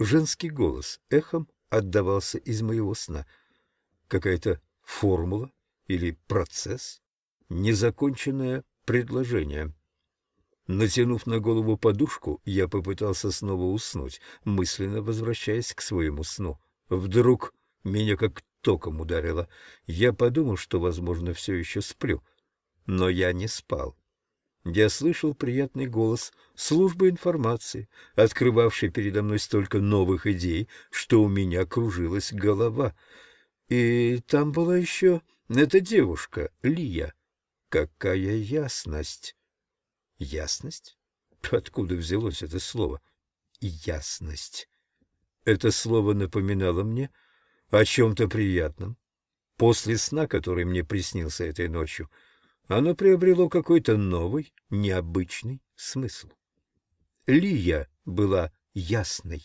Женский голос эхом отдавался из моего сна. Какая-то формула или процесс? Незаконченное предложение. Натянув на голову подушку, я попытался снова уснуть, мысленно возвращаясь к своему сну. Вдруг меня как током ударило. Я подумал, что, возможно, все еще сплю. Но я не спал. Я слышал приятный голос службы информации, открывавший передо мной столько новых идей, что у меня кружилась голова. И там была еще эта девушка, Лия. Какая ясность! Ясность? Откуда взялось это слово? Ясность. Это слово напоминало мне о чем-то приятном. После сна, который мне приснился этой ночью, оно приобрело какой-то новый, необычный смысл. Лия была ясной.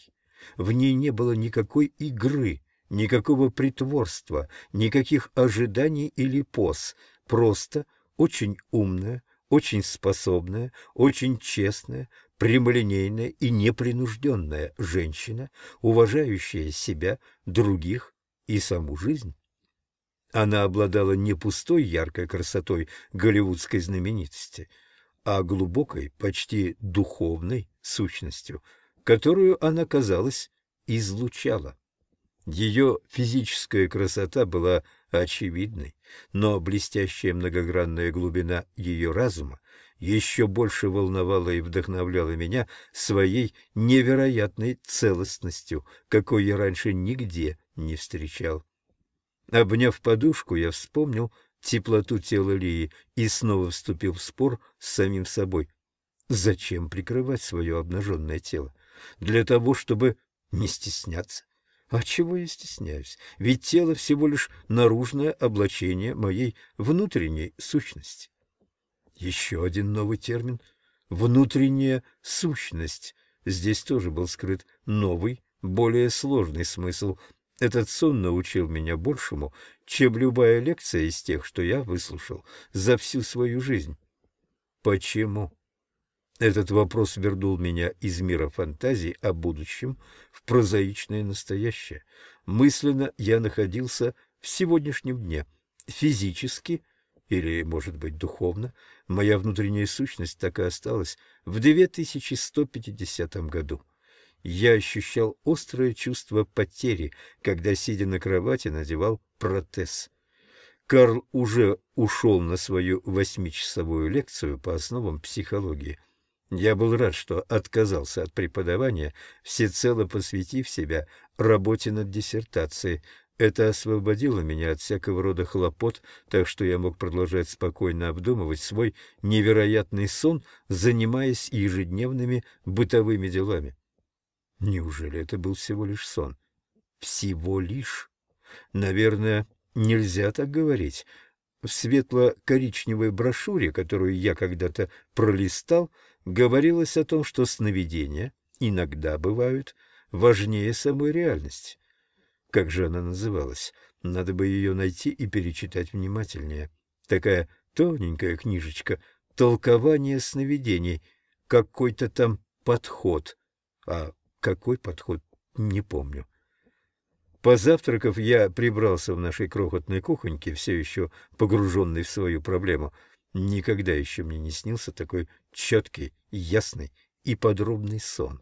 В ней не было никакой игры, никакого притворства, никаких ожиданий или поз, просто очень умная, очень способная, очень честная, прямолинейная и непринужденная женщина, уважающая себя, других и саму жизнь. Она обладала не пустой яркой красотой голливудской знаменитости, а глубокой, почти духовной сущностью, которую она, казалось, излучала. Ее физическая красота была очевидной, но блестящая многогранная глубина ее разума еще больше волновала и вдохновляла меня своей невероятной целостностью, какой я раньше нигде не встречал. Обняв подушку, я вспомнил теплоту тела Лии и снова вступил в спор с самим собой. Зачем прикрывать свое обнаженное тело? Для того, чтобы не стесняться. А чего я стесняюсь? Ведь тело всего лишь наружное облачение моей внутренней сущности. Еще один новый термин — внутренняя сущность. Здесь тоже был скрыт новый, более сложный смысл, этот сон научил меня большему, чем любая лекция из тех, что я выслушал за всю свою жизнь. Почему? Этот вопрос вернул меня из мира фантазий о будущем в прозаичное настоящее. Мысленно я находился в сегодняшнем дне. Физически или, может быть, духовно, моя внутренняя сущность так и осталась в 2150 году. Я ощущал острое чувство потери, когда, сидя на кровати, надевал протез. Карл уже ушел на свою восьмичасовую лекцию по основам психологии. Я был рад, что отказался от преподавания, всецело посвятив себя работе над диссертацией. Это освободило меня от всякого рода хлопот, так что я мог продолжать спокойно обдумывать свой невероятный сон, занимаясь ежедневными бытовыми делами. Неужели это был всего лишь сон? Всего лишь? Наверное, нельзя так говорить. В светло-коричневой брошюре, которую я когда-то пролистал, говорилось о том, что сновидения иногда бывают важнее самой реальности. Как же она называлась? Надо бы ее найти и перечитать внимательнее. Такая тоненькая книжечка «Толкование сновидений», какой-то там подход. А какой подход? Не помню. Позавтракав, я прибрался в нашей крохотной кухоньке, все еще погруженный в свою проблему. Никогда еще мне не снился такой четкий, ясный и подробный сон.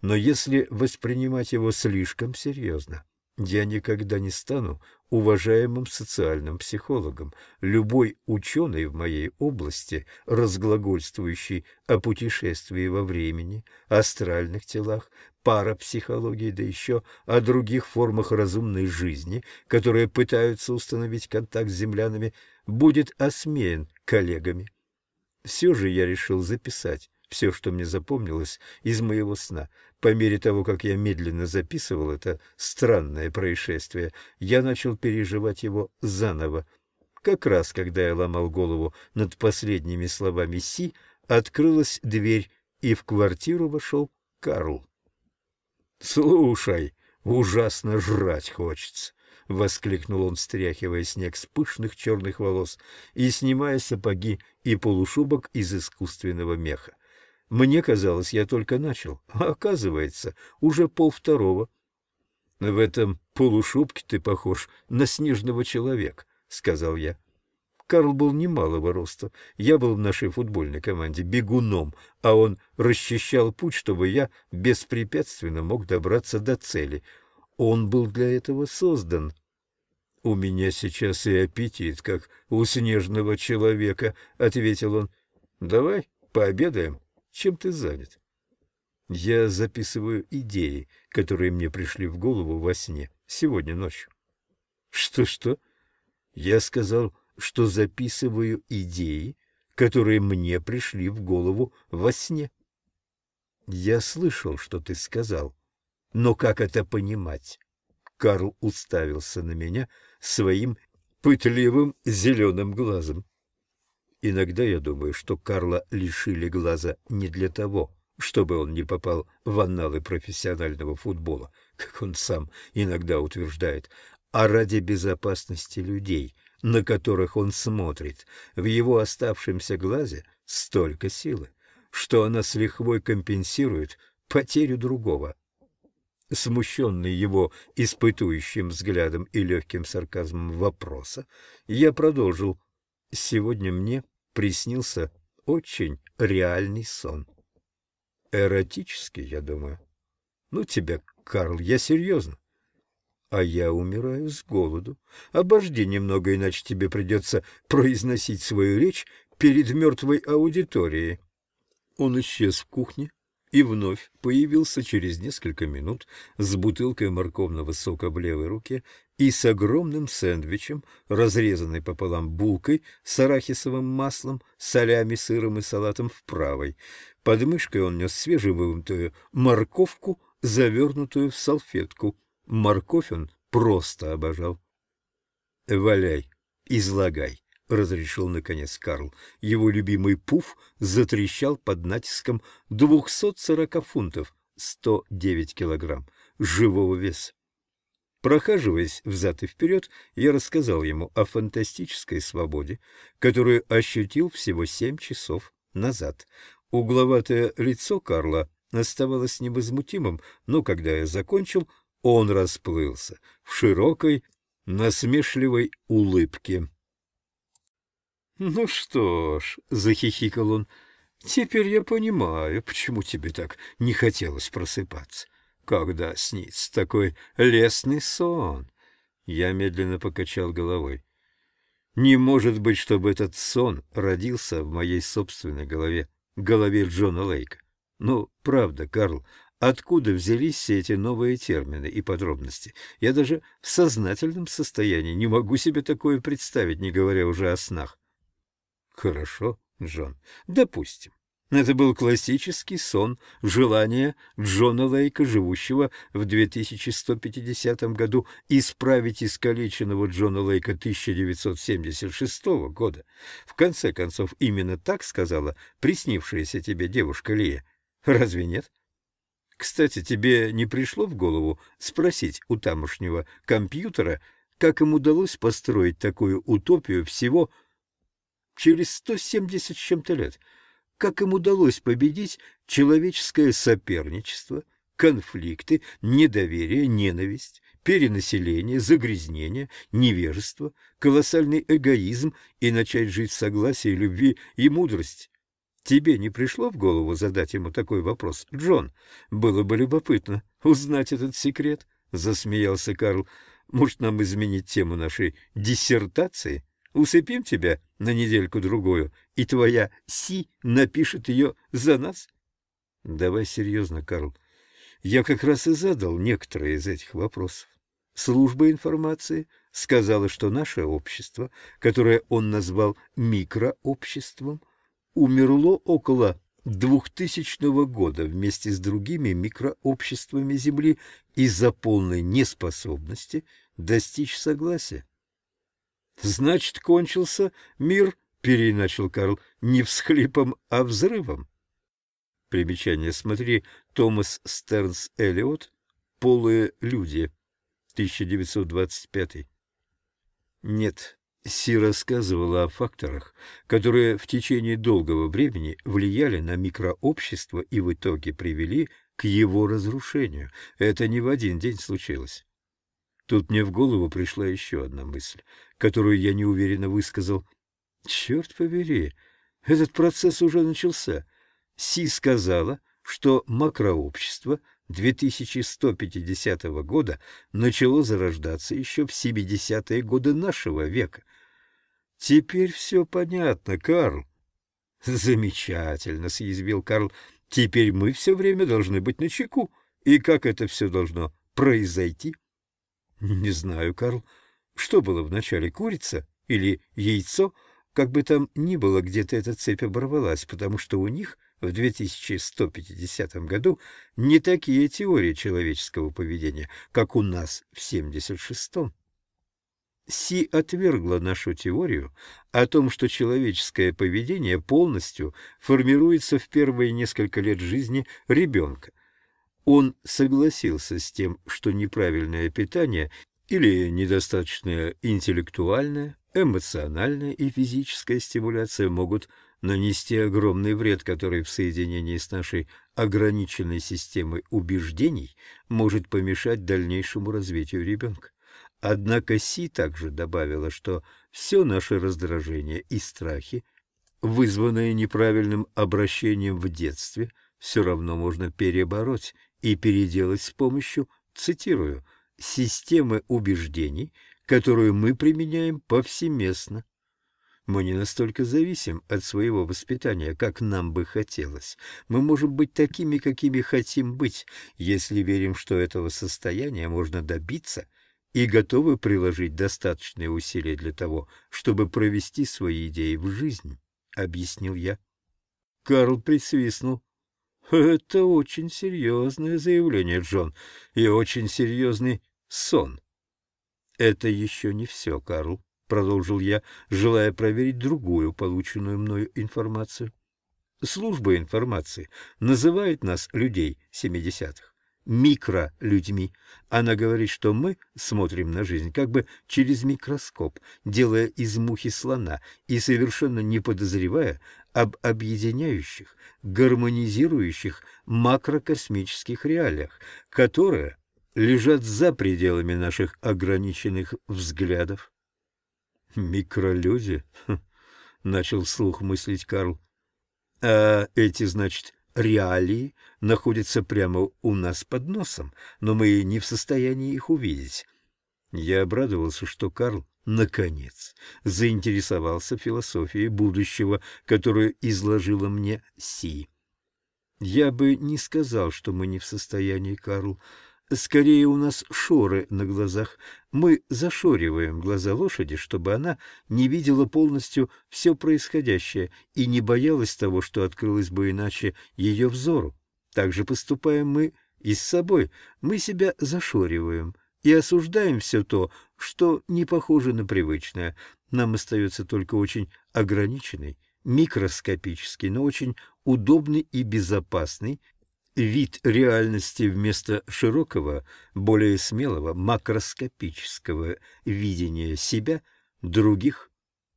Но если воспринимать его слишком серьезно, я никогда не стану уважаемым социальным психологом. Любой ученый в моей области, разглагольствующий о путешествии во времени, астральных телах, парапсихологии, да еще о других формах разумной жизни, которые пытаются установить контакт с землянами, будет осмеян коллегами. Все же я решил записать все, что мне запомнилось из моего сна. По мере того, как я медленно записывал это странное происшествие, я начал переживать его заново. Как раз, когда я ломал голову над последними словами «Си», открылась дверь, и в квартиру вошел Карл. «Слушай, ужасно жрать хочется!» — воскликнул он, встряхивая снег с пышных черных волос и снимая сапоги и полушубок из искусственного меха. Мне казалось, я только начал, а оказывается, уже полвторого. — В этом полушубке ты похож на снежного человека, — сказал я. Карл был немалого роста. Я был в нашей футбольной команде бегуном, а он расчищал путь, чтобы я беспрепятственно мог добраться до цели. Он был для этого создан. — У меня сейчас и аппетит, как у снежного человека, — ответил он. — Давай пообедаем. — чем ты занят? Я записываю идеи, которые мне пришли в голову во сне, сегодня ночью. Что-что? Я сказал, что записываю идеи, которые мне пришли в голову во сне. Я слышал, что ты сказал, но как это понимать? Карл уставился на меня своим пытливым зеленым глазом. Иногда я думаю, что Карла лишили глаза не для того, чтобы он не попал в анналы профессионального футбола, как он сам иногда утверждает, а ради безопасности людей, на которых он смотрит. В его оставшемся глазе столько силы, что она с лихвой компенсирует потерю другого. Смущенный его испытующим взглядом и легким сарказмом вопроса, я продолжил. «Сегодня мне приснился очень реальный сон. Эротический, я думаю. Ну тебя, Карл, я серьезно. А я умираю с голоду. Обожди немного, иначе тебе придется произносить свою речь перед мертвой аудиторией. Он исчез в кухне, и вновь появился через несколько минут с бутылкой морковного сока в левой руке и с огромным сэндвичем, разрезанной пополам булкой с арахисовым маслом, солями, сыром и салатом в правой. Под мышкой он нес свежевымытую морковку, завернутую в салфетку. Морковь он просто обожал. «Валяй, излагай», — разрешил наконец Карл. Его любимый пуф затрещал под натиском 240 фунтов, 109 килограмм, живого веса. Прохаживаясь взад и вперед, я рассказал ему о фантастической свободе, которую ощутил всего семь часов назад. Угловатое лицо Карла оставалось невозмутимым, но когда я закончил, он расплылся в широкой, насмешливой улыбке. «Ну что ж», — захихикал он, — «теперь я понимаю, почему тебе так не хотелось просыпаться, когда снится такой лесный сон». Я медленно покачал головой. «Не может быть, чтобы этот сон родился в моей собственной голове, голове Джона Лейка. Ну, правда, Карл, откуда взялись все эти новые термины и подробности. Я даже в сознательном состоянии не могу себе такое представить, не говоря уже о снах. Хорошо, Джон. Допустим. Это был классический сон, желание Джона Лейка, живущего в 2150 году, исправить искалеченного Джона Лейка 1976 года. В конце концов, именно так сказала приснившаяся тебе девушка Лия. Разве нет? Кстати, тебе не пришло в голову спросить у тамошнего компьютера, как им удалось построить такую утопию всего через 170 с чем-то лет. Как им удалось победить человеческое соперничество, конфликты, недоверие, ненависть, перенаселение, загрязнение, невежество, колоссальный эгоизм и начать жить в согласии, любви и мудрости? Тебе не пришло в голову задать ему такой вопрос, Джон? Было бы любопытно узнать этот секрет, — засмеялся Карл. Может, нам изменить тему нашей диссертации? Усыпим тебя на недельку-другую, и твоя Си напишет ее за нас. Давай серьезно, Карл. Я как раз и задал некоторые из этих вопросов. Служба информации сказала, что наше общество, которое он назвал микрообществом, умерло около 2000 года вместе с другими микрообществами Земли из-за полной неспособности достичь согласия. Значит, кончился мир, переначал Карл, не всхлипом, а взрывом. Примечание. Смотри, Томас Стернс Эллиот, «Полые люди», 1925. Нет, Си рассказывала о факторах, которые в течение долгого времени влияли на микрообщество и в итоге привели к его разрушению. Это не в один день случилось. Тут мне в голову пришла еще одна мысль, которую я неуверенно высказал. «Черт побери, этот процесс уже начался. Си сказала, что макрообщество 2150 года начало зарождаться еще в 70-е годы нашего века. Теперь все понятно, Карл. Замечательно, съязвил Карл. Теперь мы все время должны быть на чеку. И как это все должно произойти? — не знаю, Карл. Что было вначале, курица или яйцо? Как бы там ни было, где-то эта цепь оборвалась, потому что у них в 2150 году не такие теории человеческого поведения, как у нас в 76-м. Си отвергла нашу теорию о том, что человеческое поведение полностью формируется в первые несколько лет жизни ребенка, он согласился с тем, что неправильное питание или недостаточная интеллектуальная, эмоциональная и физическая стимуляция могут нанести огромный вред, который в соединении с нашей ограниченной системой убеждений может помешать дальнейшему развитию ребенка. Однако Си также добавила, что все наше раздражение и страхи, вызванные неправильным обращением в детстве, все равно можно перебороть и переделать с помощью, цитирую, «системы убеждений, которую мы применяем повсеместно». Мы не настолько зависим от своего воспитания, как нам бы хотелось. Мы можем быть такими, какими хотим быть, если верим, что этого состояния можно добиться и готовы приложить достаточные усилия для того, чтобы провести свои идеи в жизнь, — объяснил я. Карл присвистнул. Это очень серьезное заявление, Джон, и очень серьезный сон. Это еще не все, Карл, продолжил я, желая проверить другую полученную мною информацию. Служба информации называет нас, людей семидесятых микролюдьми. Она говорит, что мы смотрим на жизнь как бы через микроскоп, делая из мухи слона и совершенно не подозревая об объединяющих, гармонизирующих макрокосмических реалиях, которые лежат за пределами наших ограниченных взглядов. «Микролюди?» хм, — начал слух мыслить Карл. «А эти, значит, реалии находятся прямо у нас под носом, но мы не в состоянии их увидеть». Я обрадовался, что Карл наконец, заинтересовался философией будущего, которую изложила мне Си. Я бы не сказал, что мы не в состоянии, Карл. Скорее у нас шоры на глазах. Мы зашориваем глаза лошади, чтобы она не видела полностью все происходящее и не боялась того, что открылось бы иначе ее взору. Так же поступаем мы и с собой. Мы себя зашориваем и осуждаем все то, что не похоже на привычное. Нам остается только очень ограниченный, микроскопический, но очень удобный и безопасный вид реальности вместо широкого, более смелого, макроскопического видения себя, других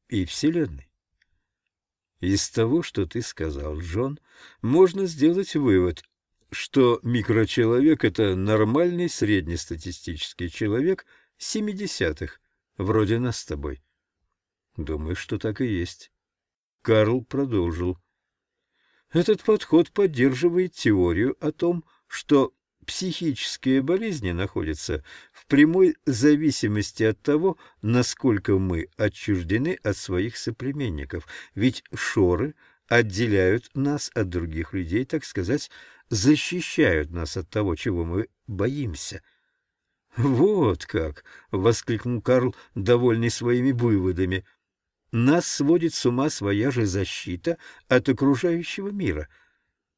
и Вселенной. Из того, что ты сказал, Джон, можно сделать вывод что микрочеловек – это нормальный среднестатистический человек 70-х, вроде нас с тобой. Думаю, что так и есть. Карл продолжил. Этот подход поддерживает теорию о том, что психические болезни находятся в прямой зависимости от того, насколько мы отчуждены от своих соплеменников, ведь шоры отделяют нас от других людей, так сказать, защищают нас от того, чего мы боимся. — Вот как! — воскликнул Карл, довольный своими выводами. — Нас сводит с ума своя же защита от окружающего мира.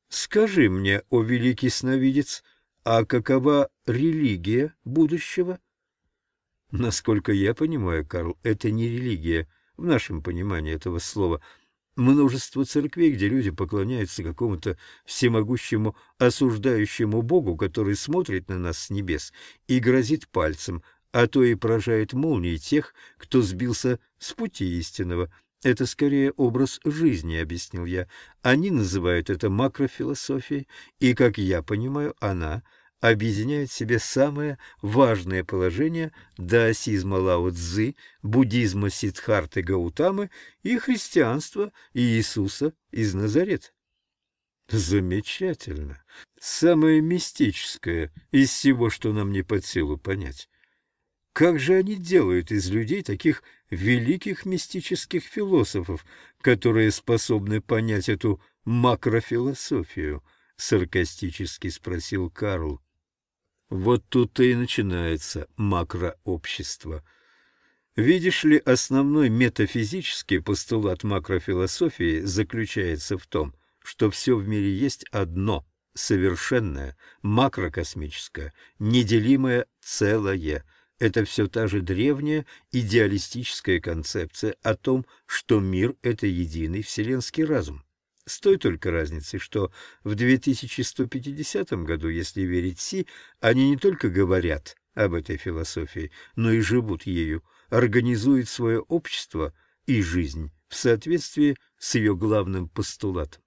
Скажи мне, о великий сновидец, а какова религия будущего? — Насколько я понимаю, Карл, это не религия, в нашем понимании этого слова — множество церквей, где люди поклоняются какому-то всемогущему осуждающему Богу, который смотрит на нас с небес и грозит пальцем, а то и поражает молнией тех, кто сбился с пути истинного. Это скорее образ жизни, объяснил я. Они называют это макрофилософией, и, как я понимаю, она – объединяют в себе самое важное положение даосизма Лао Цзы, буддизма Сиддхарты Гаутамы и христианства Иисуса из Назарета. Замечательно. Самое мистическое из всего, что нам не под силу понять. Как же они делают из людей таких великих мистических философов, которые способны понять эту макрофилософию? — саркастически спросил Карл. Вот тут-то и начинается макрообщество. Видишь ли, основной метафизический постулат макрофилософии заключается в том, что все в мире есть одно совершенное, макрокосмическое, неделимое целое. Это все та же древняя идеалистическая концепция о том, что мир — это единый вселенский разум. С той только разницей, что в 2150 году, если верить Си, они не только говорят об этой философии, но и живут ею, организуют свое общество и жизнь в соответствии с ее главным постулатом.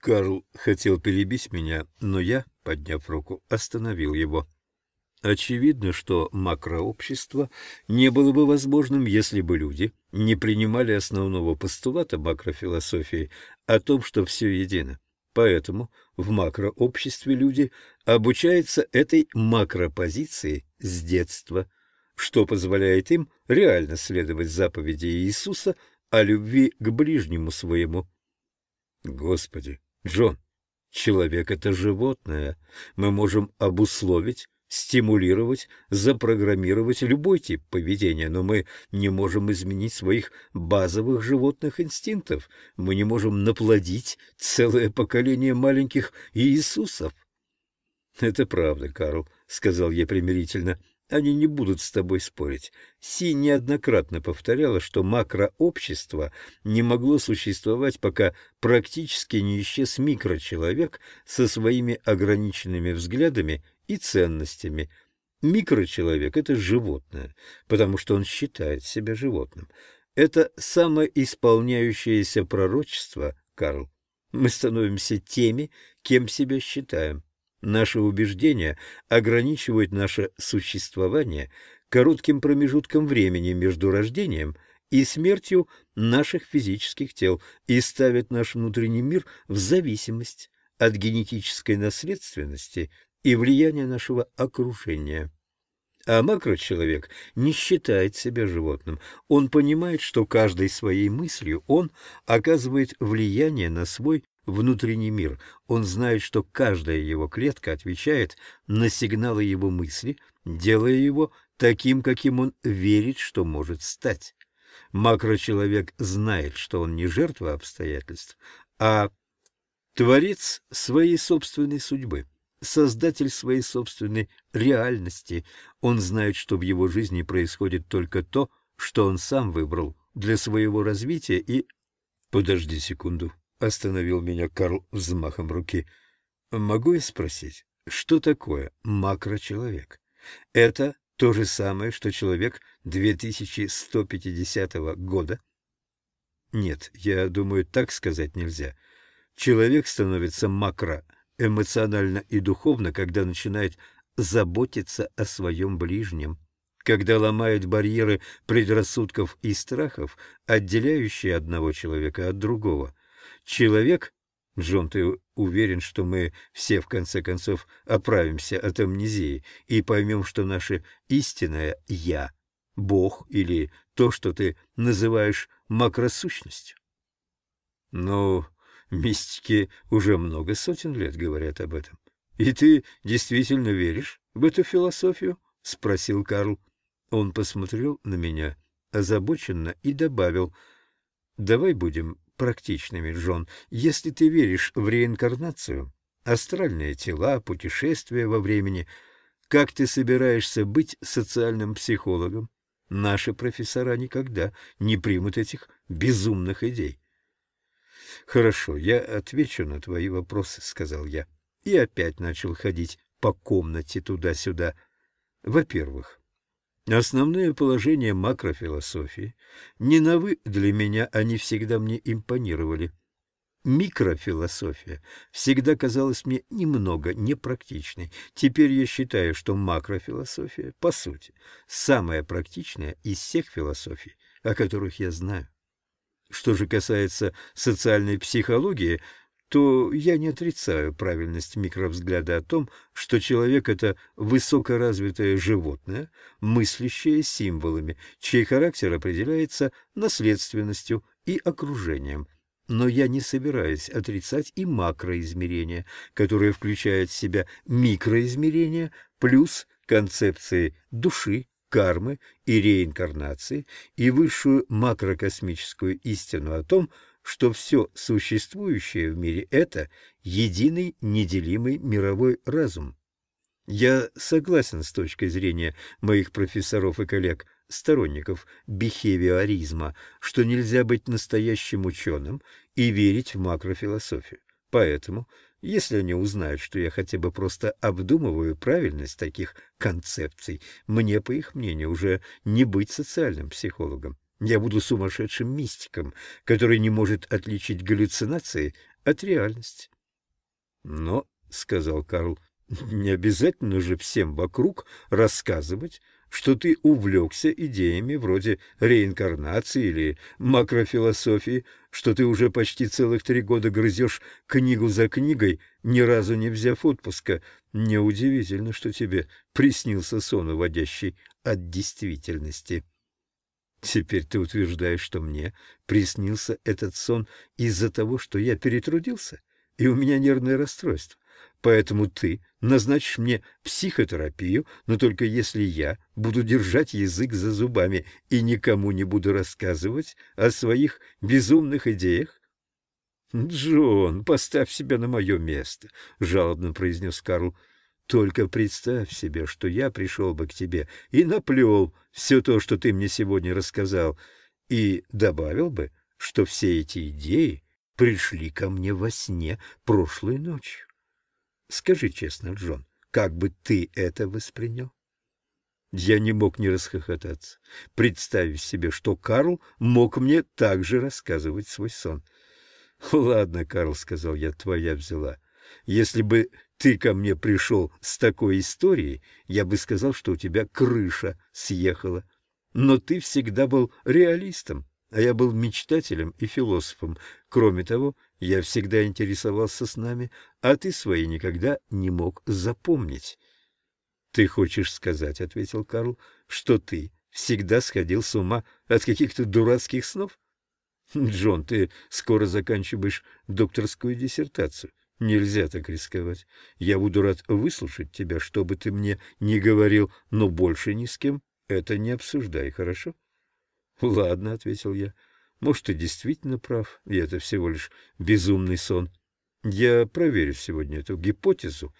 Карл хотел перебить меня, но я, подняв руку, остановил его. Очевидно, что макрообщество не было бы возможным, если бы люди не принимали основного постулата макрофилософии о том, что все едино. Поэтому в макрообществе люди обучаются этой макропозиции с детства, что позволяет им реально следовать заповеди Иисуса о любви к ближнему своему. Господи, Джон, человек — это животное. Мы можем обусловить стимулировать, запрограммировать любой тип поведения, но мы не можем изменить своих базовых животных инстинктов, мы не можем наплодить целое поколение маленьких Иисусов. — Это правда, Карл, — сказал я примирительно. Они не будут с тобой спорить. Си неоднократно повторяла, что макрообщество не могло существовать, пока практически не исчез микрочеловек со своими ограниченными взглядами и ценностями. Микрочеловек — это животное, потому что он считает себя животным. Это самоисполняющееся пророчество, Карл. Мы становимся теми, кем себя считаем. Наши убеждения ограничивают наше существование коротким промежутком времени между рождением и смертью наших физических тел и ставят наш внутренний мир в зависимость от генетической наследственности и влияние нашего окружения. А макрочеловек не считает себя животным. Он понимает, что каждой своей мыслью он оказывает влияние на свой внутренний мир. Он знает, что каждая его клетка отвечает на сигналы его мысли, делая его таким, каким он верит, что может стать. Макрочеловек знает, что он не жертва обстоятельств, а творец своей собственной судьбы создатель своей собственной реальности. Он знает, что в его жизни происходит только то, что он сам выбрал для своего развития и... «Подожди секунду», — остановил меня Карл взмахом руки. «Могу я спросить, что такое макрочеловек? Это то же самое, что человек 2150 года?» «Нет, я думаю, так сказать нельзя. Человек становится макро эмоционально и духовно, когда начинает заботиться о своем ближнем, когда ломает барьеры предрассудков и страхов, отделяющие одного человека от другого. Человек, Джон, ты уверен, что мы все в конце концов оправимся от амнезии и поймем, что наше истинное «я» — Бог или то, что ты называешь макросущностью? Ну... Но... Мистики уже много сотен лет говорят об этом. «И ты действительно веришь в эту философию?» — спросил Карл. Он посмотрел на меня озабоченно и добавил, «Давай будем практичными, Джон. Если ты веришь в реинкарнацию, астральные тела, путешествия во времени, как ты собираешься быть социальным психологом? Наши профессора никогда не примут этих безумных идей. «Хорошо, я отвечу на твои вопросы», — сказал я. И опять начал ходить по комнате туда-сюда. Во-первых, основное положение макрофилософии не новы для меня, они всегда мне импонировали. Микрофилософия всегда казалась мне немного непрактичной. Теперь я считаю, что макрофилософия, по сути, самая практичная из всех философий, о которых я знаю. Что же касается социальной психологии, то я не отрицаю правильность микровзгляда о том, что человек — это высокоразвитое животное, мыслящее символами, чей характер определяется наследственностью и окружением. Но я не собираюсь отрицать и макроизмерения, которые включают в себя микроизмерения плюс концепции души, кармы и реинкарнации и высшую макрокосмическую истину о том, что все существующее в мире – это единый неделимый мировой разум. Я согласен с точкой зрения моих профессоров и коллег, сторонников бихевиоризма, что нельзя быть настоящим ученым и верить в макрофилософию. Поэтому если они узнают, что я хотя бы просто обдумываю правильность таких концепций, мне, по их мнению, уже не быть социальным психологом. Я буду сумасшедшим мистиком, который не может отличить галлюцинации от реальности. Но, — сказал Карл, — не обязательно же всем вокруг рассказывать что ты увлекся идеями вроде реинкарнации или макрофилософии, что ты уже почти целых три года грызешь книгу за книгой, ни разу не взяв отпуска. Неудивительно, что тебе приснился сон, уводящий от действительности. Теперь ты утверждаешь, что мне приснился этот сон из-за того, что я перетрудился, и у меня нервное расстройство. Поэтому ты назначишь мне психотерапию, но только если я буду держать язык за зубами и никому не буду рассказывать о своих безумных идеях. — Джон, поставь себя на мое место, — жалобно произнес Карл. — Только представь себе, что я пришел бы к тебе и наплел все то, что ты мне сегодня рассказал, и добавил бы, что все эти идеи пришли ко мне во сне прошлой ночью. Скажи честно, Джон, как бы ты это воспринял? Я не мог не расхохотаться, представив себе, что Карл мог мне также рассказывать свой сон. «Ладно, Карл», — сказал я, — «твоя взяла. Если бы ты ко мне пришел с такой историей, я бы сказал, что у тебя крыша съехала. Но ты всегда был реалистом, а я был мечтателем и философом. Кроме того, я всегда интересовался с нами, а ты свои никогда не мог запомнить. — Ты хочешь сказать, — ответил Карл, — что ты всегда сходил с ума от каких-то дурацких снов? — Джон, ты скоро заканчиваешь докторскую диссертацию. Нельзя так рисковать. Я буду рад выслушать тебя, что бы ты мне ни говорил, но больше ни с кем это не обсуждай, хорошо? — Ладно, — ответил я. Может, ты действительно прав, и это всего лишь безумный сон. Я проверю сегодня эту гипотезу,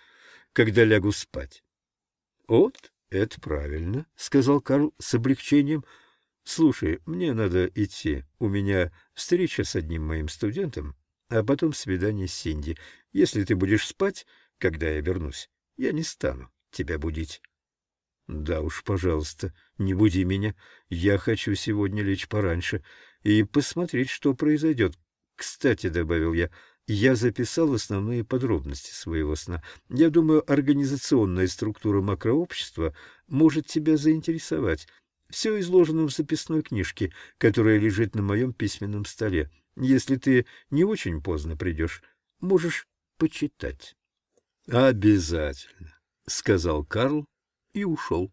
когда лягу спать. — Вот, это правильно, — сказал Карл с облегчением. — Слушай, мне надо идти. У меня встреча с одним моим студентом, а потом свидание с Синди. Если ты будешь спать, когда я вернусь, я не стану тебя будить. — Да уж, пожалуйста, не буди меня. Я хочу сегодня лечь пораньше. — и посмотреть, что произойдет. Кстати, — добавил я, — я записал основные подробности своего сна. Я думаю, организационная структура макрообщества может тебя заинтересовать. Все изложено в записной книжке, которая лежит на моем письменном столе. Если ты не очень поздно придешь, можешь почитать. — Обязательно, — сказал Карл и ушел.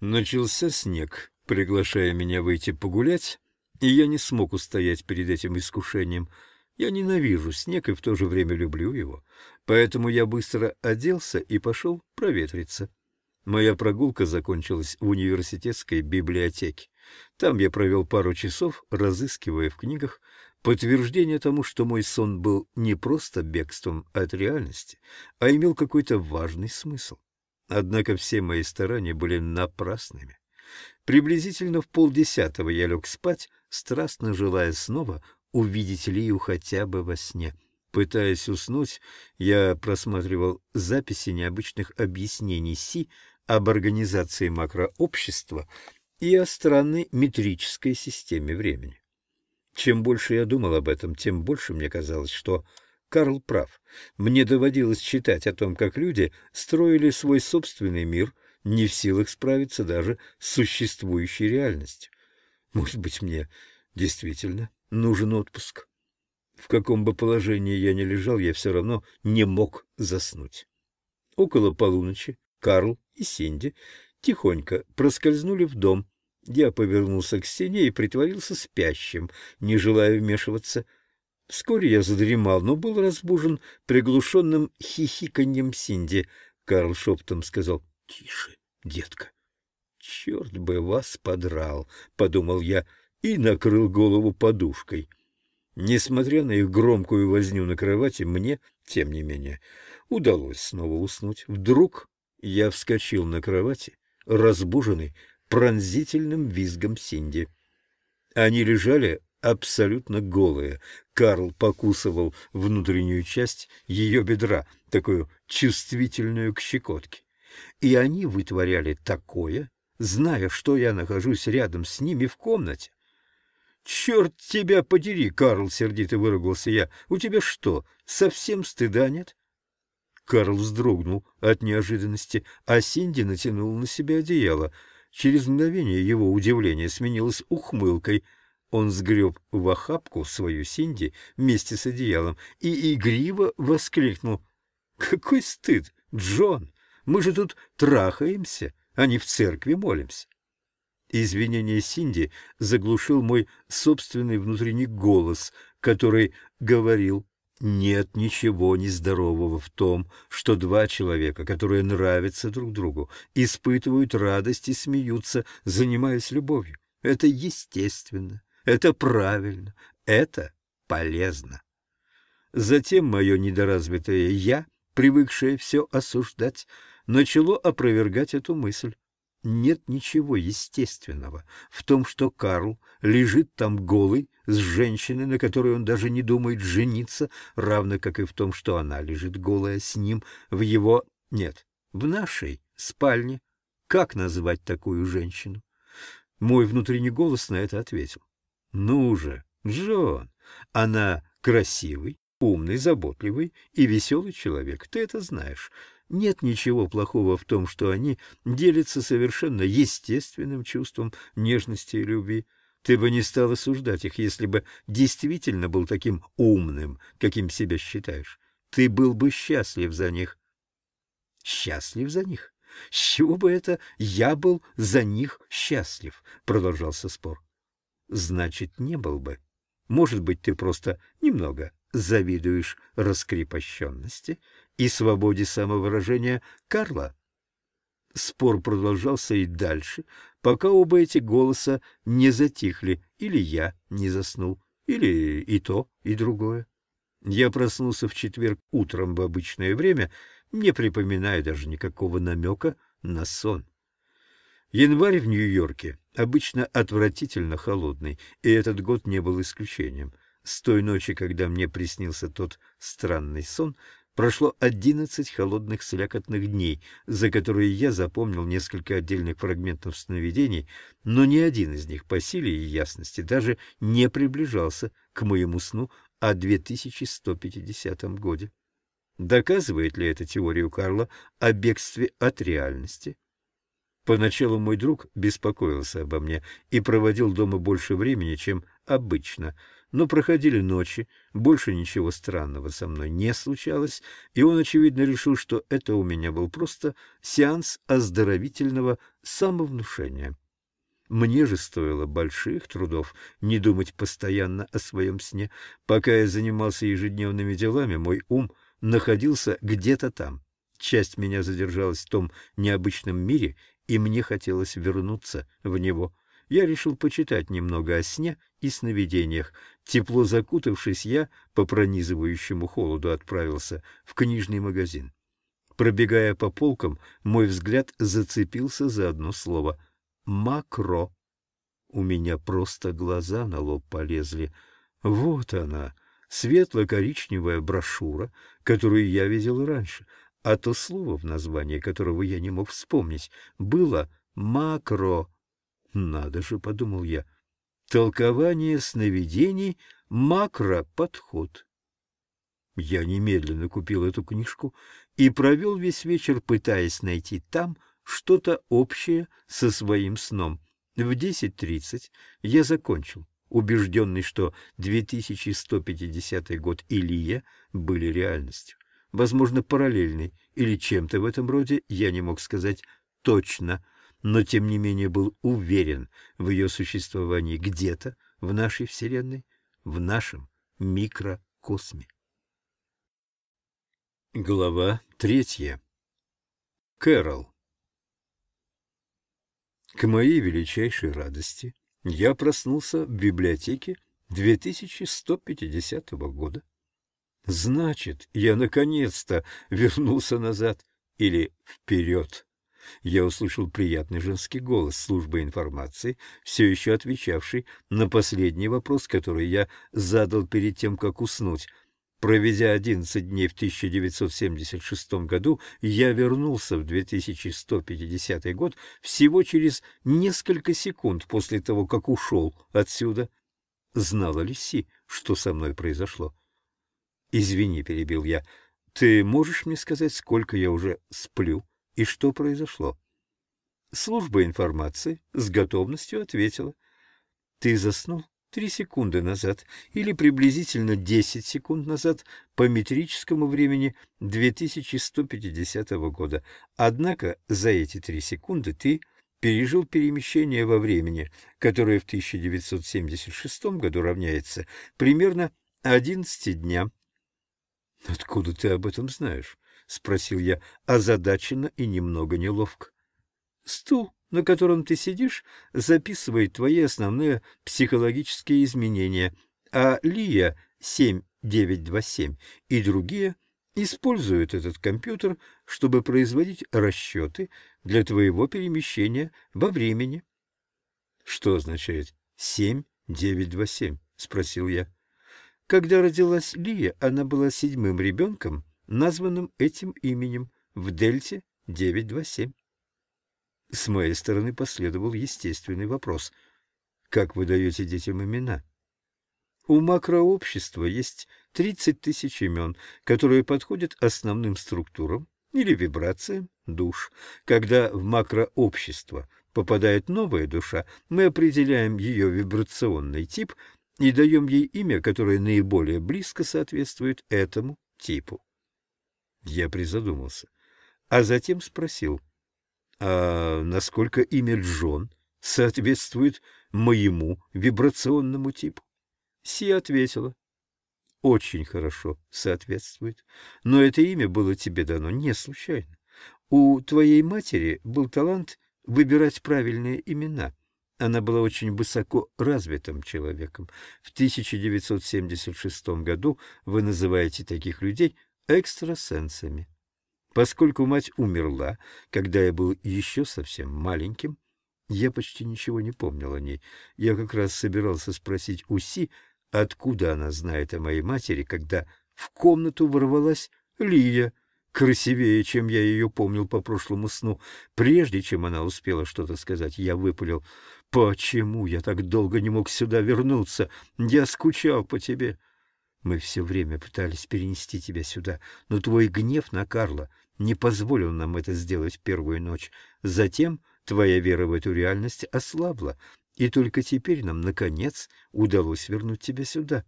Начался снег приглашая меня выйти погулять, и я не смог устоять перед этим искушением. Я ненавижу снег и в то же время люблю его, поэтому я быстро оделся и пошел проветриться. Моя прогулка закончилась в университетской библиотеке. Там я провел пару часов, разыскивая в книгах подтверждение тому, что мой сон был не просто бегством от реальности, а имел какой-то важный смысл. Однако все мои старания были напрасными. Приблизительно в полдесятого я лег спать, страстно желая снова увидеть Лию хотя бы во сне. Пытаясь уснуть, я просматривал записи необычных объяснений Си об организации макрообщества и о странной метрической системе времени. Чем больше я думал об этом, тем больше мне казалось, что Карл прав. Мне доводилось читать о том, как люди строили свой собственный мир — не в силах справиться даже с существующей реальностью. Может быть, мне действительно нужен отпуск. В каком бы положении я ни лежал, я все равно не мог заснуть. Около полуночи Карл и Синди тихонько проскользнули в дом. Я повернулся к стене и притворился спящим, не желая вмешиваться. Вскоре я задремал, но был разбужен приглушенным хихиканьем Синди. Карл шептом сказал «Тише, детка. «Черт бы вас подрал!» — подумал я и накрыл голову подушкой. Несмотря на их громкую возню на кровати, мне, тем не менее, удалось снова уснуть. Вдруг я вскочил на кровати, разбуженный пронзительным визгом Синди. Они лежали абсолютно голые. Карл покусывал внутреннюю часть ее бедра, такую чувствительную к щекотке. И они вытворяли такое, зная, что я нахожусь рядом с ними в комнате. «Черт тебя подери, Карл!» — сердито выругался я. «У тебя что, совсем стыда нет?» Карл вздрогнул от неожиданности, а Синди натянул на себя одеяло. Через мгновение его удивление сменилось ухмылкой. Он сгреб в охапку свою Синди вместе с одеялом и игриво воскликнул. «Какой стыд, Джон! Мы же тут трахаемся, а не в церкви молимся. Извинение Синди заглушил мой собственный внутренний голос, который говорил «Нет ничего нездорового в том, что два человека, которые нравятся друг другу, испытывают радость и смеются, занимаясь любовью. Это естественно, это правильно, это полезно». Затем мое недоразвитое «я», привыкшее все осуждать, начало опровергать эту мысль. Нет ничего естественного в том, что Карл лежит там голый, с женщиной, на которой он даже не думает жениться, равно как и в том, что она лежит голая с ним в его... Нет, в нашей спальне. Как назвать такую женщину? Мой внутренний голос на это ответил. Ну же, Джон, она красивый, умный, заботливый и веселый человек, ты это знаешь. Нет ничего плохого в том, что они делятся совершенно естественным чувством нежности и любви. Ты бы не стал осуждать их, если бы действительно был таким умным, каким себя считаешь. Ты был бы счастлив за них. Счастлив за них? С чего бы это я был за них счастлив? Продолжался спор. Значит, не был бы. Может быть, ты просто немного завидуешь раскрепощенности и свободе самовыражения Карла. Спор продолжался и дальше, пока оба эти голоса не затихли, или я не заснул, или и то, и другое. Я проснулся в четверг утром в обычное время, не припоминая даже никакого намека на сон. Январь в Нью-Йорке обычно отвратительно холодный, и этот год не был исключением. С той ночи, когда мне приснился тот странный сон, Прошло одиннадцать холодных слякотных дней, за которые я запомнил несколько отдельных фрагментов сновидений, но ни один из них по силе и ясности даже не приближался к моему сну о 2150 годе. Доказывает ли эта теорию Карла о бегстве от реальности? Поначалу мой друг беспокоился обо мне и проводил дома больше времени, чем обычно — но проходили ночи, больше ничего странного со мной не случалось, и он, очевидно, решил, что это у меня был просто сеанс оздоровительного самовнушения. Мне же стоило больших трудов не думать постоянно о своем сне. Пока я занимался ежедневными делами, мой ум находился где-то там. Часть меня задержалась в том необычном мире, и мне хотелось вернуться в него. Я решил почитать немного о сне и сновидениях. Тепло закутавшись, я по пронизывающему холоду отправился в книжный магазин. Пробегая по полкам, мой взгляд зацепился за одно слово — «макро». У меня просто глаза на лоб полезли. Вот она, светло-коричневая брошюра, которую я видел раньше, а то слово, в названии которого я не мог вспомнить, было «макро». Надо же, — подумал я, — Толкование сновидений макроподход. Я немедленно купил эту книжку и провел весь вечер, пытаясь найти там что-то общее со своим сном. В 10.30 я закончил, убежденный, что 2150 год Илья были реальностью. Возможно, параллельный или чем-то в этом роде, я не мог сказать точно – но тем не менее был уверен в ее существовании где-то в нашей Вселенной, в нашем микрокосме. Глава третья. Кэрол. К моей величайшей радости я проснулся в библиотеке 2150 года. Значит, я наконец-то вернулся назад или вперед я услышал приятный женский голос службы информации, все еще отвечавший на последний вопрос, который я задал перед тем, как уснуть. Проведя 11 дней в 1976 году, я вернулся в 2150 год всего через несколько секунд после того, как ушел отсюда. Знала ли Си, что со мной произошло? «Извини», — перебил я, — «ты можешь мне сказать, сколько я уже сплю?» И что произошло? Служба информации с готовностью ответила. Ты заснул три секунды назад или приблизительно 10 секунд назад по метрическому времени 2150 года. Однако за эти три секунды ты пережил перемещение во времени, которое в 1976 году равняется примерно 11 дням. Откуда ты об этом знаешь? — спросил я, озадаченно и немного неловко. — Стул, на котором ты сидишь, записывает твои основные психологические изменения, а Лия 7927 и другие используют этот компьютер, чтобы производить расчеты для твоего перемещения во времени. — Что означает 7927? — спросил я. Когда родилась Лия, она была седьмым ребенком названным этим именем в Дельте 927. С моей стороны последовал естественный вопрос. Как вы даете детям имена? У макрообщества есть 30 тысяч имен, которые подходят основным структурам или вибрациям душ. Когда в макрообщество попадает новая душа, мы определяем ее вибрационный тип и даем ей имя, которое наиболее близко соответствует этому типу. Я призадумался, а затем спросил, а насколько имя Джон соответствует моему вибрационному типу? Си ответила, очень хорошо соответствует, но это имя было тебе дано не случайно. У твоей матери был талант выбирать правильные имена. Она была очень высоко развитым человеком. В 1976 году вы называете таких людей – экстрасенсами. Поскольку мать умерла, когда я был еще совсем маленьким, я почти ничего не помнил о ней. Я как раз собирался спросить у Си, откуда она знает о моей матери, когда в комнату ворвалась Лия, красивее, чем я ее помнил по прошлому сну. Прежде чем она успела что-то сказать, я выпалил. «Почему я так долго не мог сюда вернуться? Я скучал по тебе». Мы все время пытались перенести тебя сюда, но твой гнев на Карла не позволил нам это сделать первую ночь. Затем твоя вера в эту реальность ослабла, и только теперь нам, наконец, удалось вернуть тебя сюда.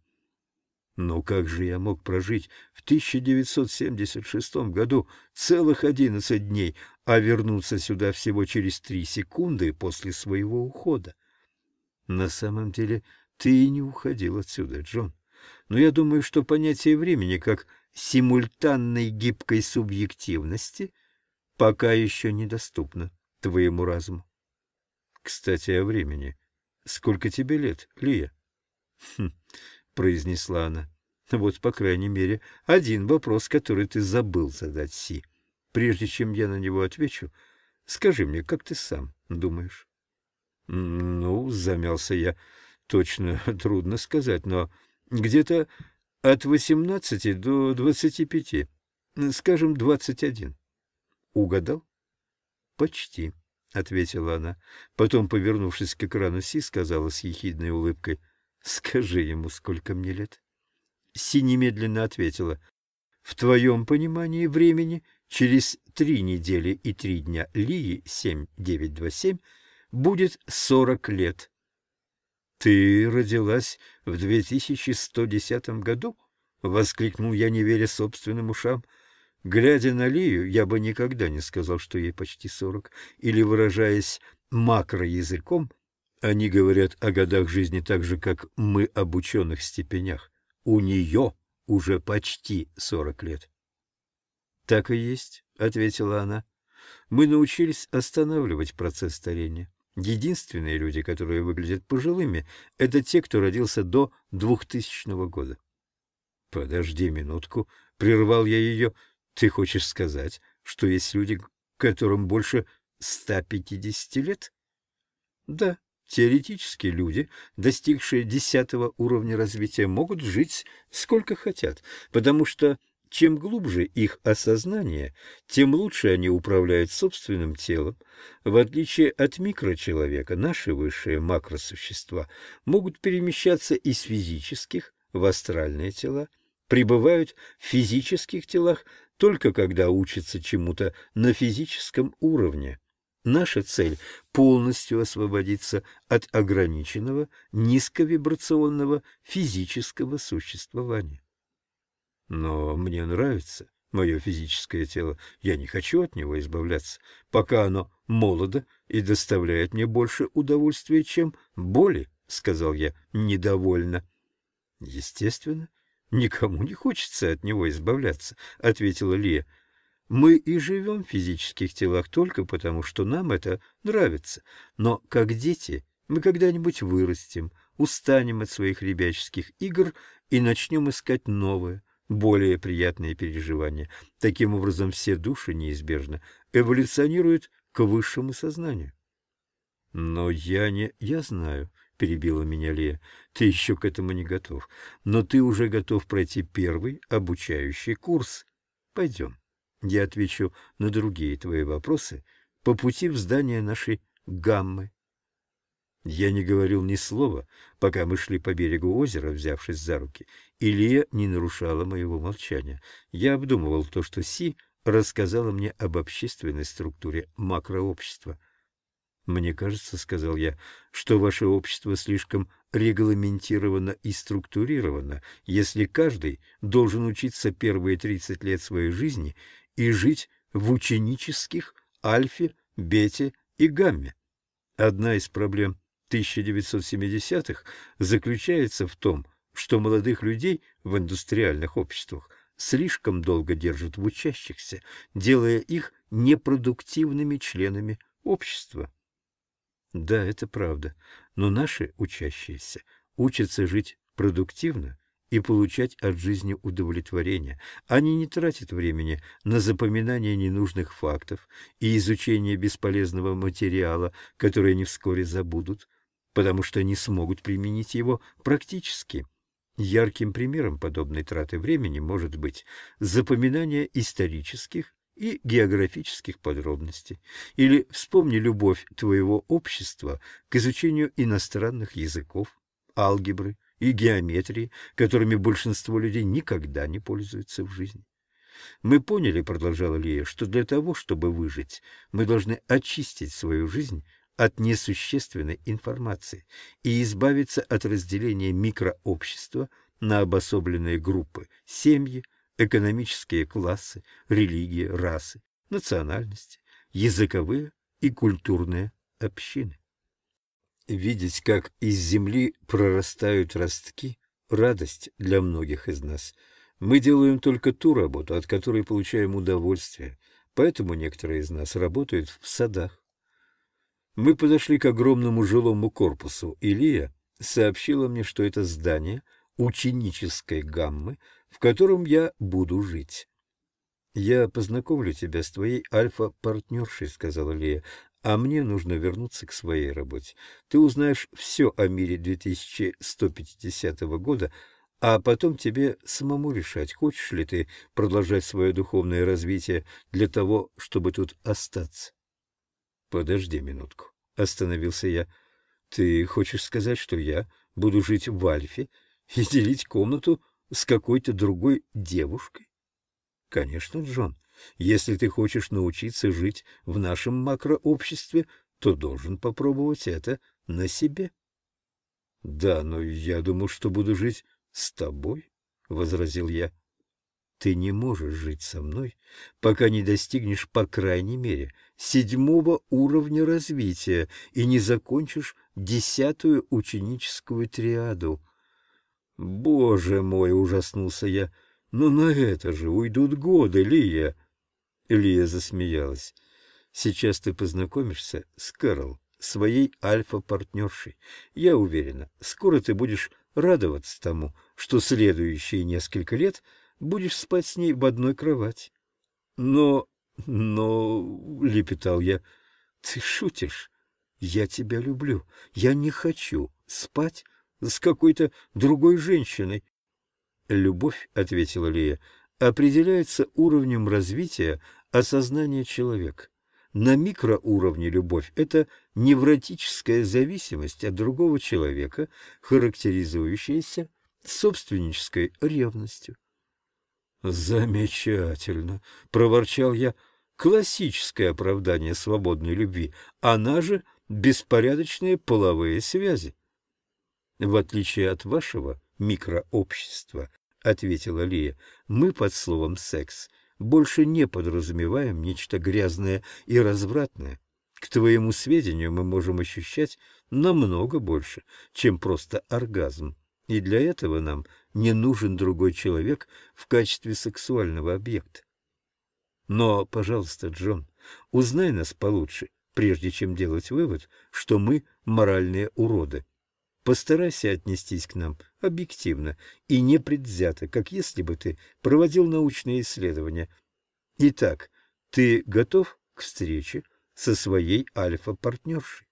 Но как же я мог прожить в 1976 году целых 11 дней, а вернуться сюда всего через три секунды после своего ухода? На самом деле ты и не уходил отсюда, Джон но я думаю, что понятие времени как симультанной гибкой субъективности пока еще недоступно твоему разуму. Кстати, о времени. Сколько тебе лет, Лия? Хм, произнесла она. Вот, по крайней мере, один вопрос, который ты забыл задать, Си. Прежде чем я на него отвечу, скажи мне, как ты сам думаешь? Ну, замялся я. Точно трудно сказать, но где-то от 18 до 25, скажем, 21. Угадал? Почти, ответила она. Потом, повернувшись к экрану Си, сказала с ехидной улыбкой, скажи ему, сколько мне лет. Си немедленно ответила, в твоем понимании времени через три недели и три дня Лии 7927 будет 40 лет. «Ты родилась в 2110 году?» — воскликнул я, не веря собственным ушам. Глядя на Лию, я бы никогда не сказал, что ей почти сорок, или, выражаясь макроязыком, они говорят о годах жизни так же, как мы об ученых степенях. У нее уже почти сорок лет. «Так и есть», — ответила она. «Мы научились останавливать процесс старения. Единственные люди, которые выглядят пожилыми, это те, кто родился до 2000 года. «Подожди минутку», — прервал я ее. «Ты хочешь сказать, что есть люди, которым больше 150 лет?» «Да», Теоретически люди, достигшие десятого уровня развития, могут жить сколько хотят, потому что чем глубже их осознание, тем лучше они управляют собственным телом. В отличие от микрочеловека, наши высшие макросущества могут перемещаться из физических в астральные тела, пребывают в физических телах только когда учатся чему-то на физическом уровне. Наша цель – полностью освободиться от ограниченного низковибрационного физического существования. Но мне нравится мое физическое тело. Я не хочу от него избавляться, пока оно молодо и доставляет мне больше удовольствия, чем боли, — сказал я недовольно. — Естественно, никому не хочется от него избавляться, — ответила Лия. — Мы и живем в физических телах только потому, что нам это нравится. Но, как дети, мы когда-нибудь вырастем, устанем от своих ребяческих игр и начнем искать новое — более приятные переживания. Таким образом, все души неизбежно эволюционируют к высшему сознанию. «Но я не... я знаю», — перебила меня Лея, — «ты еще к этому не готов, но ты уже готов пройти первый обучающий курс. Пойдем, я отвечу на другие твои вопросы по пути в здание нашей гаммы я не говорил ни слова, пока мы шли по берегу озера, взявшись за руки. Илья не нарушала моего молчания. Я обдумывал то, что Си рассказала мне об общественной структуре макрообщества. «Мне кажется, — сказал я, — что ваше общество слишком регламентировано и структурировано, если каждый должен учиться первые 30 лет своей жизни и жить в ученических альфе, бете и гамме. Одна из проблем 1970-х заключается в том, что молодых людей в индустриальных обществах слишком долго держат в учащихся, делая их непродуктивными членами общества. Да, это правда, но наши учащиеся учатся жить продуктивно и получать от жизни удовлетворение. Они не тратят времени на запоминание ненужных фактов и изучение бесполезного материала, который они вскоре забудут потому что не смогут применить его практически. Ярким примером подобной траты времени может быть запоминание исторических и географических подробностей, или вспомни любовь твоего общества к изучению иностранных языков, алгебры и геометрии, которыми большинство людей никогда не пользуются в жизни. Мы поняли, продолжала Лия, что для того, чтобы выжить, мы должны очистить свою жизнь от несущественной информации и избавиться от разделения микрообщества на обособленные группы – семьи, экономические классы, религии, расы, национальности, языковые и культурные общины. Видеть, как из земли прорастают ростки – радость для многих из нас. Мы делаем только ту работу, от которой получаем удовольствие, поэтому некоторые из нас работают в садах, мы подошли к огромному жилому корпусу. Илия сообщила мне, что это здание ученической гаммы, в котором я буду жить. «Я познакомлю тебя с твоей альфа-партнершей», — сказала Лея, — «а мне нужно вернуться к своей работе. Ты узнаешь все о мире 2150 года, а потом тебе самому решать, хочешь ли ты продолжать свое духовное развитие для того, чтобы тут остаться». «Подожди минутку. Остановился я. Ты хочешь сказать, что я буду жить в Альфе и делить комнату с какой-то другой девушкой? Конечно, Джон. Если ты хочешь научиться жить в нашем макрообществе, то должен попробовать это на себе. — Да, но я думал, что буду жить с тобой, — возразил я. Ты не можешь жить со мной, пока не достигнешь, по крайней мере, седьмого уровня развития и не закончишь десятую ученическую триаду. «Боже мой!» — ужаснулся я. «Но «Ну, на это же уйдут годы, Лия!» Лия засмеялась. «Сейчас ты познакомишься с Кэрол, своей альфа-партнершей. Я уверена, скоро ты будешь радоваться тому, что следующие несколько лет — будешь спать с ней в одной кровати. Но... но... — лепетал я. — Ты шутишь? Я тебя люблю. Я не хочу спать с какой-то другой женщиной. — Любовь, — ответила Лия, — определяется уровнем развития осознания человека. На микроуровне любовь – это невротическая зависимость от другого человека, характеризующаяся собственнической ревностью. «Замечательно!» — проворчал я. «Классическое оправдание свободной любви, она же беспорядочные половые связи». «В отличие от вашего микрообщества», — ответила Лия, — «мы под словом «секс» больше не подразумеваем нечто грязное и развратное. К твоему сведению мы можем ощущать намного больше, чем просто оргазм. И для этого нам не нужен другой человек в качестве сексуального объекта. Но, пожалуйста, Джон, узнай нас получше, прежде чем делать вывод, что мы моральные уроды. Постарайся отнестись к нам объективно и непредвзято, как если бы ты проводил научные исследования. Итак, ты готов к встрече со своей альфа-партнершей?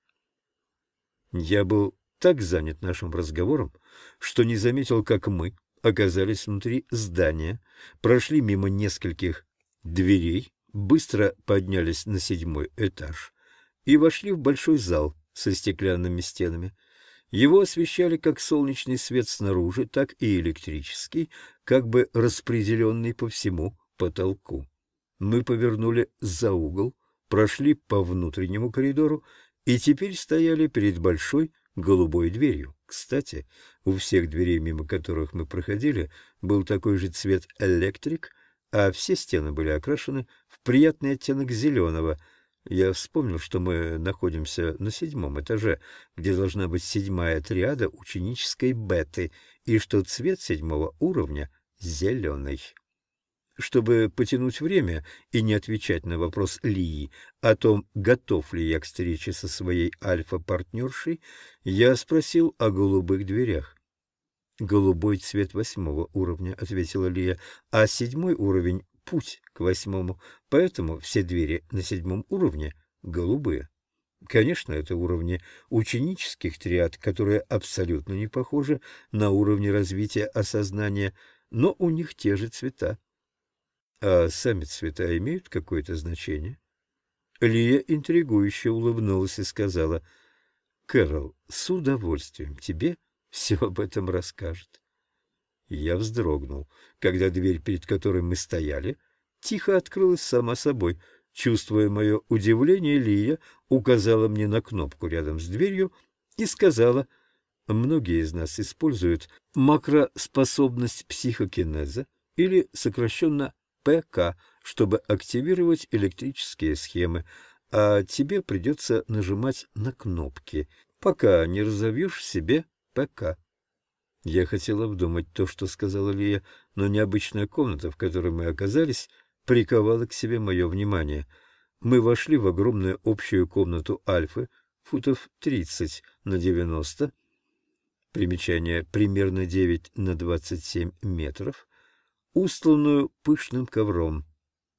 Я был так занят нашим разговором, что не заметил, как мы оказались внутри здания, прошли мимо нескольких дверей, быстро поднялись на седьмой этаж и вошли в большой зал со стеклянными стенами. Его освещали как солнечный свет снаружи, так и электрический, как бы распределенный по всему потолку. Мы повернули за угол, прошли по внутреннему коридору и теперь стояли перед большой голубой дверью. Кстати, у всех дверей, мимо которых мы проходили, был такой же цвет электрик, а все стены были окрашены в приятный оттенок зеленого. Я вспомнил, что мы находимся на седьмом этаже, где должна быть седьмая триада ученической беты, и что цвет седьмого уровня — зеленый. Чтобы потянуть время и не отвечать на вопрос Лии о том, готов ли я к встрече со своей альфа-партнершей, я спросил о голубых дверях. «Голубой цвет восьмого уровня», — ответила Лия, — «а седьмой уровень — путь к восьмому, поэтому все двери на седьмом уровне голубые». Конечно, это уровни ученических триад, которые абсолютно не похожи на уровни развития осознания, но у них те же цвета. А сами цвета имеют какое-то значение? Лия интригующе улыбнулась и сказала, «Кэрол, с удовольствием тебе все об этом расскажет». Я вздрогнул, когда дверь, перед которой мы стояли, тихо открылась сама собой. Чувствуя мое удивление, Лия указала мне на кнопку рядом с дверью и сказала, «Многие из нас используют макроспособность психокинеза, или сокращенно ПК, чтобы активировать электрические схемы, а тебе придется нажимать на кнопки, пока не разовьешь в себе ПК. Я хотела обдумать то, что сказала Лия, но необычная комната, в которой мы оказались, приковала к себе мое внимание. Мы вошли в огромную общую комнату Альфы, футов 30 на 90, примечание примерно 9 на 27 метров, устланную пышным ковром.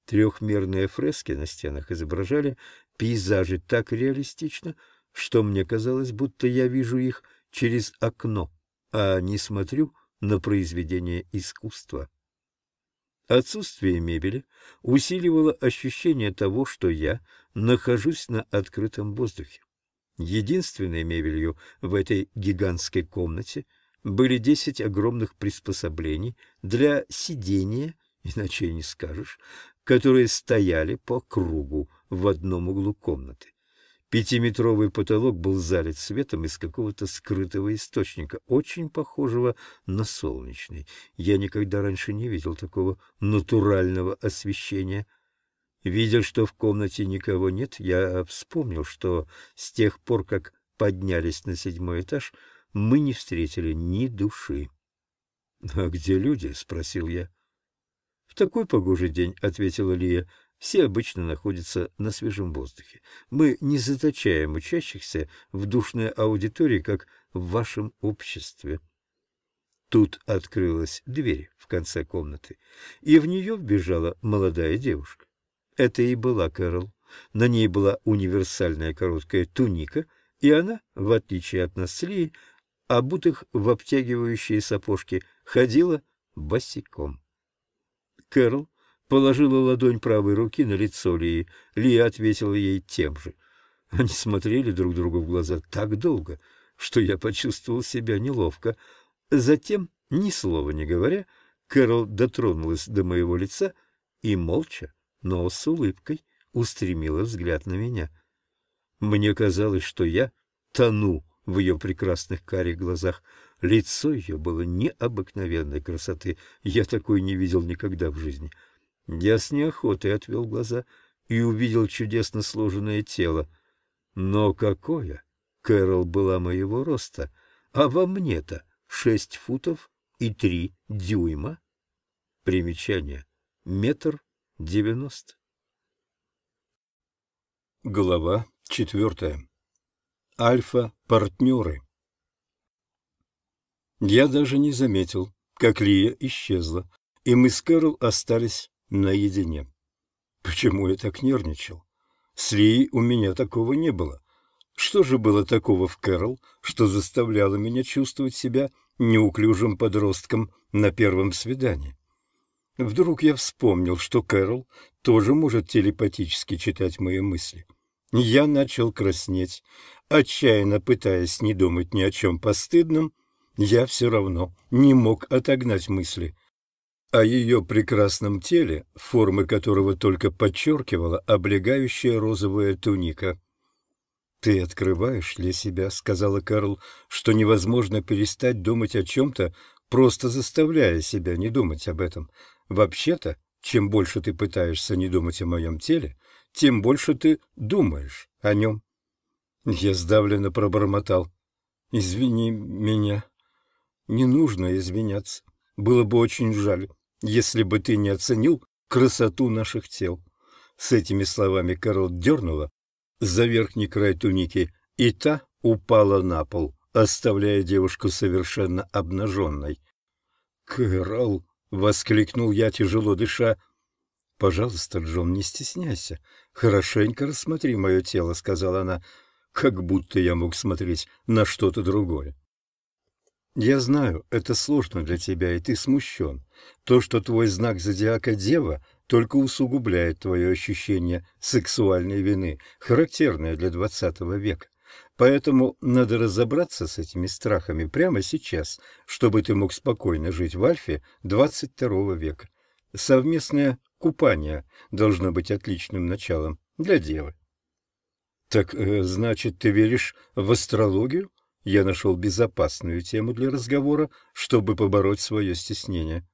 Трехмерные фрески на стенах изображали пейзажи так реалистично, что мне казалось, будто я вижу их через окно, а не смотрю на произведение искусства. Отсутствие мебели усиливало ощущение того, что я нахожусь на открытом воздухе. Единственной мебелью в этой гигантской комнате — были десять огромных приспособлений для сидения, иначе и не скажешь, которые стояли по кругу в одном углу комнаты. Пятиметровый потолок был залит светом из какого-то скрытого источника, очень похожего на солнечный. Я никогда раньше не видел такого натурального освещения. Видя, что в комнате никого нет, я вспомнил, что с тех пор, как поднялись на седьмой этаж, мы не встретили ни души. — А где люди? — спросил я. — В такой погожий день, — ответила Лия, — все обычно находятся на свежем воздухе. Мы не заточаем учащихся в душной аудитории, как в вашем обществе. Тут открылась дверь в конце комнаты, и в нее вбежала молодая девушка. Это и была Кэрол. На ней была универсальная короткая туника, и она, в отличие от нас с Лией, обутых в обтягивающие сапожки, ходила босиком. Кэрол положила ладонь правой руки на лицо Лии. Лия ответила ей тем же. Они смотрели друг другу в глаза так долго, что я почувствовал себя неловко. Затем, ни слова не говоря, Кэрол дотронулась до моего лица и молча, но с улыбкой, устремила взгляд на меня. Мне казалось, что я тону в ее прекрасных карих глазах. Лицо ее было необыкновенной красоты. Я такой не видел никогда в жизни. Я с неохотой отвел глаза и увидел чудесно сложенное тело. Но какое! Кэрол была моего роста, а во мне-то шесть футов и три дюйма. Примечание. Метр девяносто. Глава четвертая альфа-партнеры. Я даже не заметил, как Лия исчезла, и мы с Кэрол остались наедине. Почему я так нервничал? С Лией у меня такого не было. Что же было такого в Кэрол, что заставляло меня чувствовать себя неуклюжим подростком на первом свидании? Вдруг я вспомнил, что Кэрол тоже может телепатически читать мои мысли — я начал краснеть, отчаянно пытаясь не думать ни о чем постыдном, я все равно не мог отогнать мысли о ее прекрасном теле, формы которого только подчеркивала облегающая розовая туника. «Ты открываешь для себя», — сказала Карл, — «что невозможно перестать думать о чем-то, просто заставляя себя не думать об этом. Вообще-то, чем больше ты пытаешься не думать о моем теле, — тем больше ты думаешь о нем. Я сдавленно пробормотал. Извини меня. Не нужно извиняться. Было бы очень жаль, если бы ты не оценил красоту наших тел. С этими словами Карл дернула за верхний край туники, и та упала на пол, оставляя девушку совершенно обнаженной. «Кэрол!» — воскликнул я, тяжело дыша. «Пожалуйста, Джон, не стесняйся. Хорошенько рассмотри мое тело», — сказала она, — «как будто я мог смотреть на что-то другое». «Я знаю, это сложно для тебя, и ты смущен. То, что твой знак зодиака — дева, только усугубляет твое ощущение сексуальной вины, характерное для XX века. Поэтому надо разобраться с этими страхами прямо сейчас, чтобы ты мог спокойно жить в Альфе 22 века. Совместное купание должно быть отличным началом для девы. — Так, э, значит, ты веришь в астрологию? Я нашел безопасную тему для разговора, чтобы побороть свое стеснение.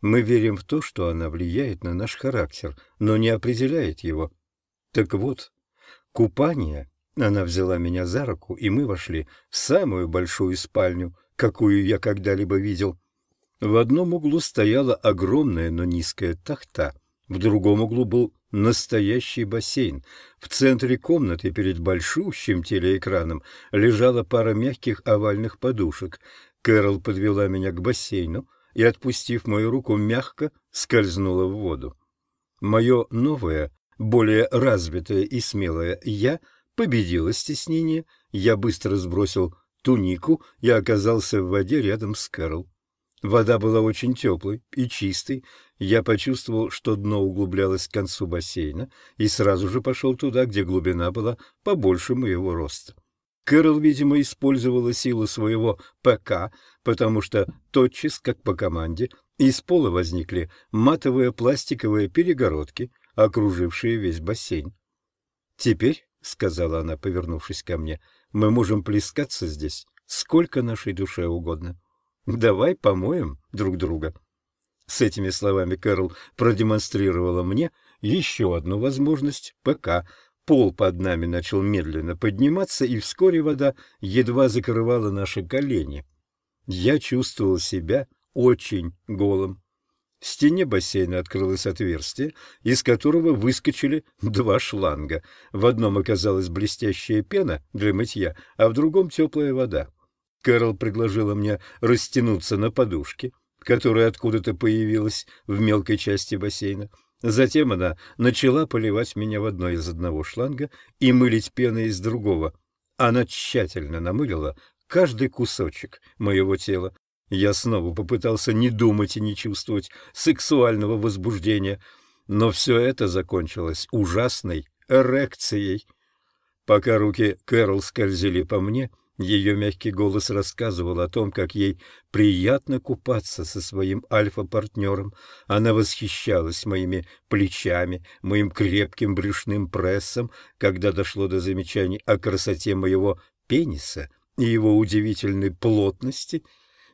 Мы верим в то, что она влияет на наш характер, но не определяет его. Так вот, купание... Она взяла меня за руку, и мы вошли в самую большую спальню, какую я когда-либо видел — в одном углу стояла огромная, но низкая тахта, в другом углу был настоящий бассейн. В центре комнаты перед большущим телеэкраном лежала пара мягких овальных подушек. Кэрол подвела меня к бассейну и, отпустив мою руку, мягко скользнула в воду. Мое новое, более развитое и смелое «я» победило стеснение, я быстро сбросил тунику и оказался в воде рядом с Кэрол. Вода была очень теплой и чистой. Я почувствовал, что дно углублялось к концу бассейна и сразу же пошел туда, где глубина была побольше моего роста. Кэрол, видимо, использовала силу своего ПК, потому что тотчас, как по команде, из пола возникли матовые пластиковые перегородки, окружившие весь бассейн. «Теперь», — сказала она, повернувшись ко мне, — «мы можем плескаться здесь сколько нашей душе угодно». Давай помоем друг друга. С этими словами Кэрол продемонстрировала мне еще одну возможность пока Пол под нами начал медленно подниматься, и вскоре вода едва закрывала наши колени. Я чувствовал себя очень голым. В стене бассейна открылось отверстие, из которого выскочили два шланга. В одном оказалась блестящая пена для мытья, а в другом теплая вода. Кэрол предложила мне растянуться на подушке, которая откуда-то появилась в мелкой части бассейна. Затем она начала поливать меня в одно из одного шланга и мылить пеной из другого. Она тщательно намылила каждый кусочек моего тела. Я снова попытался не думать и не чувствовать сексуального возбуждения, но все это закончилось ужасной эрекцией. Пока руки Кэрол скользили по мне — ее мягкий голос рассказывал о том, как ей приятно купаться со своим альфа-партнером. Она восхищалась моими плечами, моим крепким брюшным прессом, когда дошло до замечаний о красоте моего пениса и его удивительной плотности.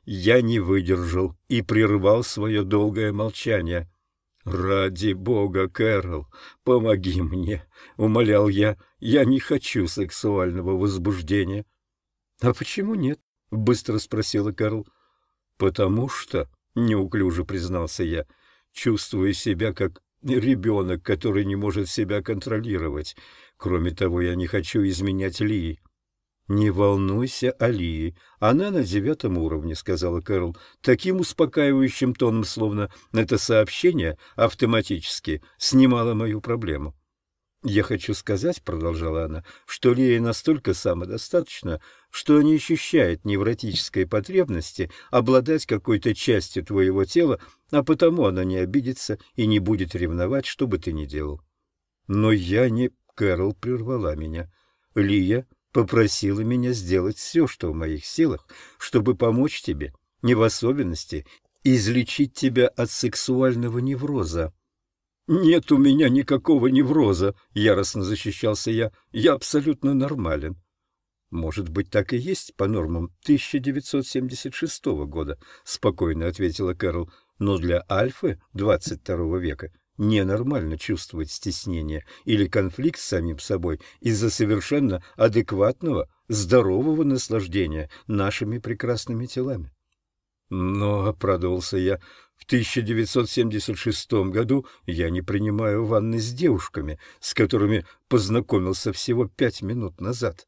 Я не выдержал и прервал свое долгое молчание. «Ради бога, Кэрол, помоги мне!» — умолял я. «Я не хочу сексуального возбуждения». «А почему нет?» — быстро спросила Карл. «Потому что...» — неуклюже признался я. «Чувствую себя как ребенок, который не может себя контролировать. Кроме того, я не хочу изменять Лии». «Не волнуйся о Лии. Она на девятом уровне», — сказала Карл, таким успокаивающим тоном, словно это сообщение автоматически снимало мою проблему. «Я хочу сказать, — продолжала она, — что Лея настолько самодостаточна, что не ощущает невротической потребности обладать какой-то частью твоего тела, а потому она не обидится и не будет ревновать, что бы ты ни делал». «Но я не...» — Кэрол прервала меня. «Лия попросила меня сделать все, что в моих силах, чтобы помочь тебе, не в особенности, излечить тебя от сексуального невроза». «Нет у меня никакого невроза», — яростно защищался я. «Я абсолютно нормален». «Может быть, так и есть по нормам 1976 года», — спокойно ответила Кэрол. «Но для Альфы 22 века ненормально чувствовать стеснение или конфликт с самим собой из-за совершенно адекватного, здорового наслаждения нашими прекрасными телами». Но, — продался я, в 1976 году я не принимаю ванны с девушками, с которыми познакомился всего пять минут назад.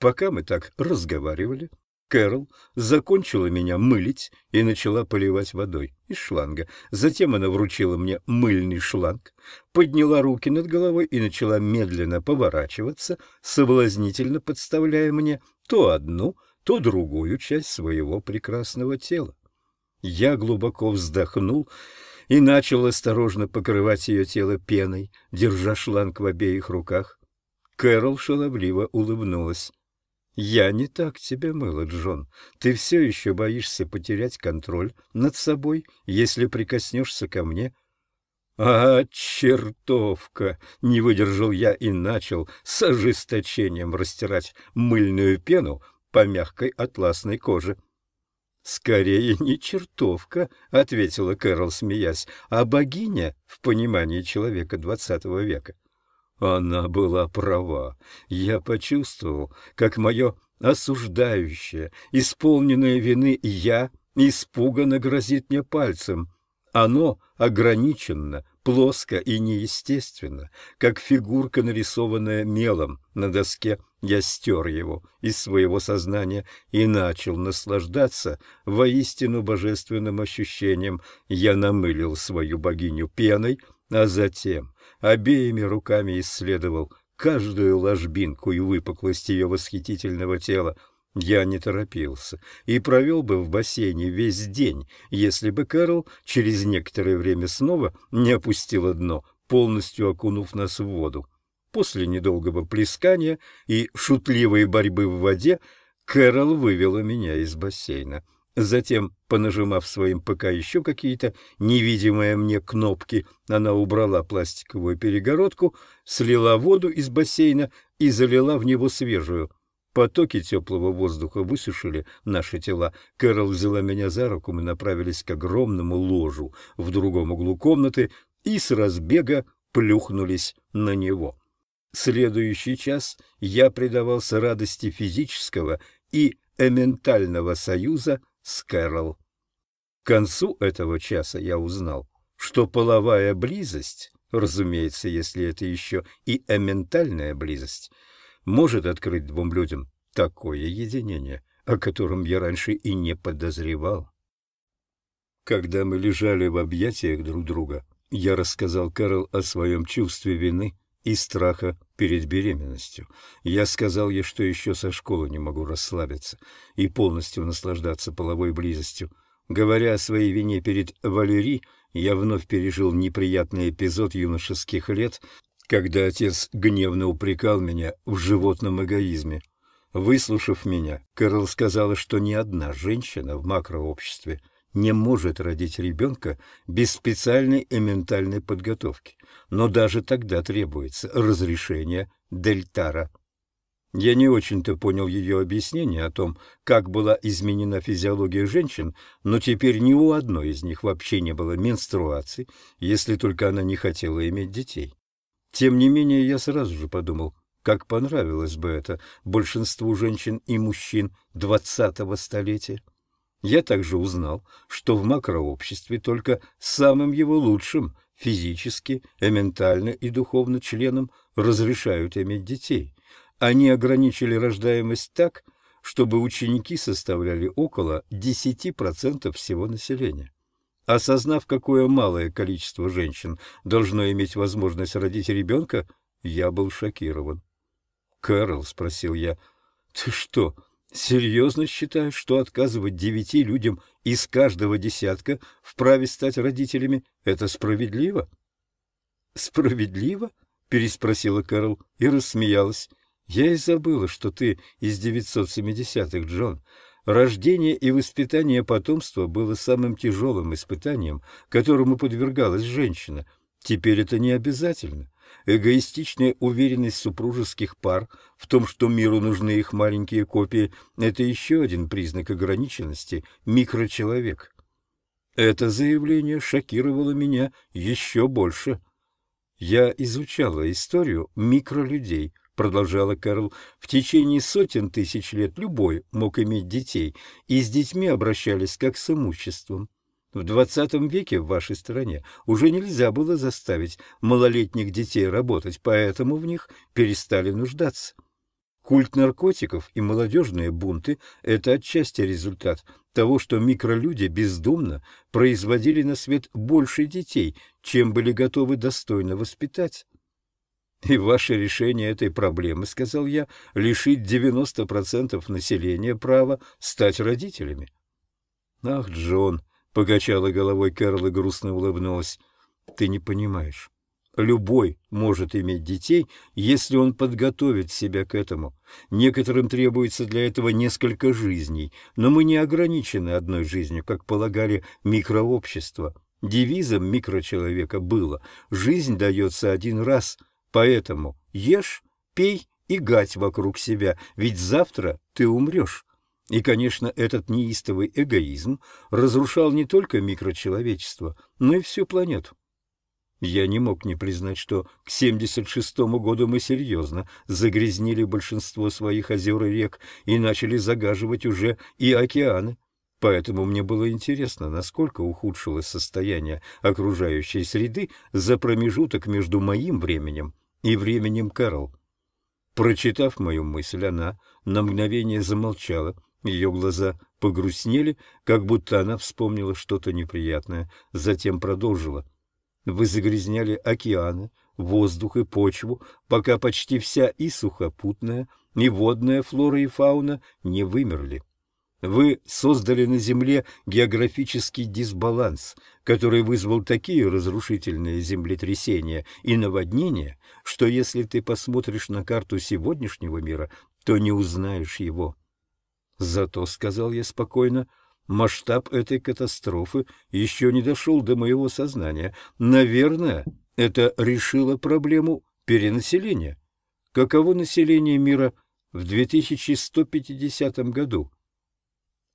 Пока мы так разговаривали, Кэрол закончила меня мылить и начала поливать водой из шланга. Затем она вручила мне мыльный шланг, подняла руки над головой и начала медленно поворачиваться, соблазнительно подставляя мне то одну, то другую часть своего прекрасного тела. Я глубоко вздохнул и начал осторожно покрывать ее тело пеной, держа шланг в обеих руках. Кэрол шаловливо улыбнулась. «Я не так тебя мыла, Джон. Ты все еще боишься потерять контроль над собой, если прикоснешься ко мне». «А, чертовка!» — не выдержал я и начал с ожесточением растирать мыльную пену по мягкой атласной коже. — «Скорее не чертовка», — ответила Кэрол, смеясь, — «а богиня в понимании человека двадцатого века». Она была права. Я почувствовал, как мое осуждающее, исполненное вины «я» испуганно грозит мне пальцем. Оно ограничено, плоско и неестественно, как фигурка, нарисованная мелом на доске я стер его из своего сознания и начал наслаждаться воистину божественным ощущением. Я намылил свою богиню пеной, а затем обеими руками исследовал каждую ложбинку и выпуклость ее восхитительного тела. Я не торопился и провел бы в бассейне весь день, если бы Кэрол через некоторое время снова не опустила дно, полностью окунув нас в воду. После недолгого плескания и шутливой борьбы в воде Кэрол вывела меня из бассейна. Затем, понажимав своим ПК еще какие-то невидимые мне кнопки, она убрала пластиковую перегородку, слила воду из бассейна и залила в него свежую. Потоки теплого воздуха высушили наши тела. Кэрол взяла меня за руку, мы направились к огромному ложу в другом углу комнаты и с разбега плюхнулись на него. Следующий час я предавался радости физического и эментального союза с Кэрол. К концу этого часа я узнал, что половая близость, разумеется, если это еще и эментальная близость, может открыть двум людям такое единение, о котором я раньше и не подозревал. Когда мы лежали в объятиях друг друга, я рассказал Кэрол о своем чувстве вины и страха перед беременностью. Я сказал ей, что еще со школы не могу расслабиться и полностью наслаждаться половой близостью. Говоря о своей вине перед Валери, я вновь пережил неприятный эпизод юношеских лет, когда отец гневно упрекал меня в животном эгоизме. Выслушав меня, Кэрол сказала, что ни одна женщина в макрообществе – не может родить ребенка без специальной и ментальной подготовки, но даже тогда требуется разрешение Дельтара. Я не очень-то понял ее объяснение о том, как была изменена физиология женщин, но теперь ни у одной из них вообще не было менструаций, если только она не хотела иметь детей. Тем не менее, я сразу же подумал, как понравилось бы это большинству женщин и мужчин двадцатого столетия. Я также узнал, что в макрообществе только самым его лучшим физически, эментально и духовно членам разрешают иметь детей. Они ограничили рождаемость так, чтобы ученики составляли около 10% всего населения. Осознав, какое малое количество женщин должно иметь возможность родить ребенка, я был шокирован. «Кэрол», — спросил я, — «ты что, Серьезно считаю, что отказывать девяти людям из каждого десятка вправе стать родителями – это справедливо? Справедливо? – переспросила Кэрол и рассмеялась. Я и забыла, что ты из 970-х, Джон. Рождение и воспитание потомства было самым тяжелым испытанием, которому подвергалась женщина. Теперь это не обязательно. Эгоистичная уверенность супружеских пар в том, что миру нужны их маленькие копии, это еще один признак ограниченности микрочеловек. Это заявление шокировало меня еще больше. Я изучала историю микролюдей, продолжала Карл, в течение сотен тысяч лет любой мог иметь детей, и с детьми обращались как с имуществом. В 20 веке в вашей стране уже нельзя было заставить малолетних детей работать, поэтому в них перестали нуждаться. Культ наркотиков и молодежные бунты – это отчасти результат того, что микролюди бездумно производили на свет больше детей, чем были готовы достойно воспитать. «И ваше решение этой проблемы, — сказал я, — лишить 90% населения права стать родителями». «Ах, Джон, Покачала головой Кэрол и грустно улыбнулась. Ты не понимаешь. Любой может иметь детей, если он подготовит себя к этому. Некоторым требуется для этого несколько жизней, но мы не ограничены одной жизнью, как полагали микрообщество. Девизом микрочеловека было «Жизнь дается один раз, поэтому ешь, пей и гать вокруг себя, ведь завтра ты умрешь». И, конечно, этот неистовый эгоизм разрушал не только микрочеловечество, но и всю планету. Я не мог не признать, что к 76-му году мы серьезно загрязнили большинство своих озер и рек и начали загаживать уже и океаны. Поэтому мне было интересно, насколько ухудшилось состояние окружающей среды за промежуток между моим временем и временем Кэрол. Прочитав мою мысль, она на мгновение замолчала — ее глаза погрустнели, как будто она вспомнила что-то неприятное, затем продолжила. «Вы загрязняли океаны, воздух и почву, пока почти вся и сухопутная, и водная флора и фауна не вымерли. Вы создали на Земле географический дисбаланс, который вызвал такие разрушительные землетрясения и наводнения, что если ты посмотришь на карту сегодняшнего мира, то не узнаешь его. Зато, — сказал я спокойно, — масштаб этой катастрофы еще не дошел до моего сознания. Наверное, это решило проблему перенаселения. Каково население мира в 2150 году?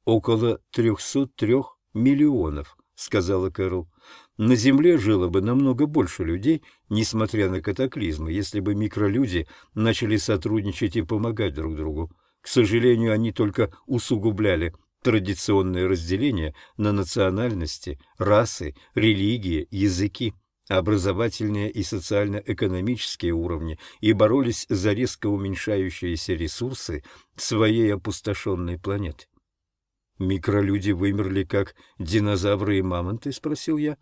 Около 303 миллионов, — сказала Кэрол. На Земле жило бы намного больше людей, несмотря на катаклизмы, если бы микролюди начали сотрудничать и помогать друг другу. К сожалению, они только усугубляли традиционное разделение на национальности, расы, религии, языки, образовательные и социально-экономические уровни и боролись за резко уменьшающиеся ресурсы своей опустошенной планеты. «Микролюди вымерли, как динозавры и мамонты?» — спросил я.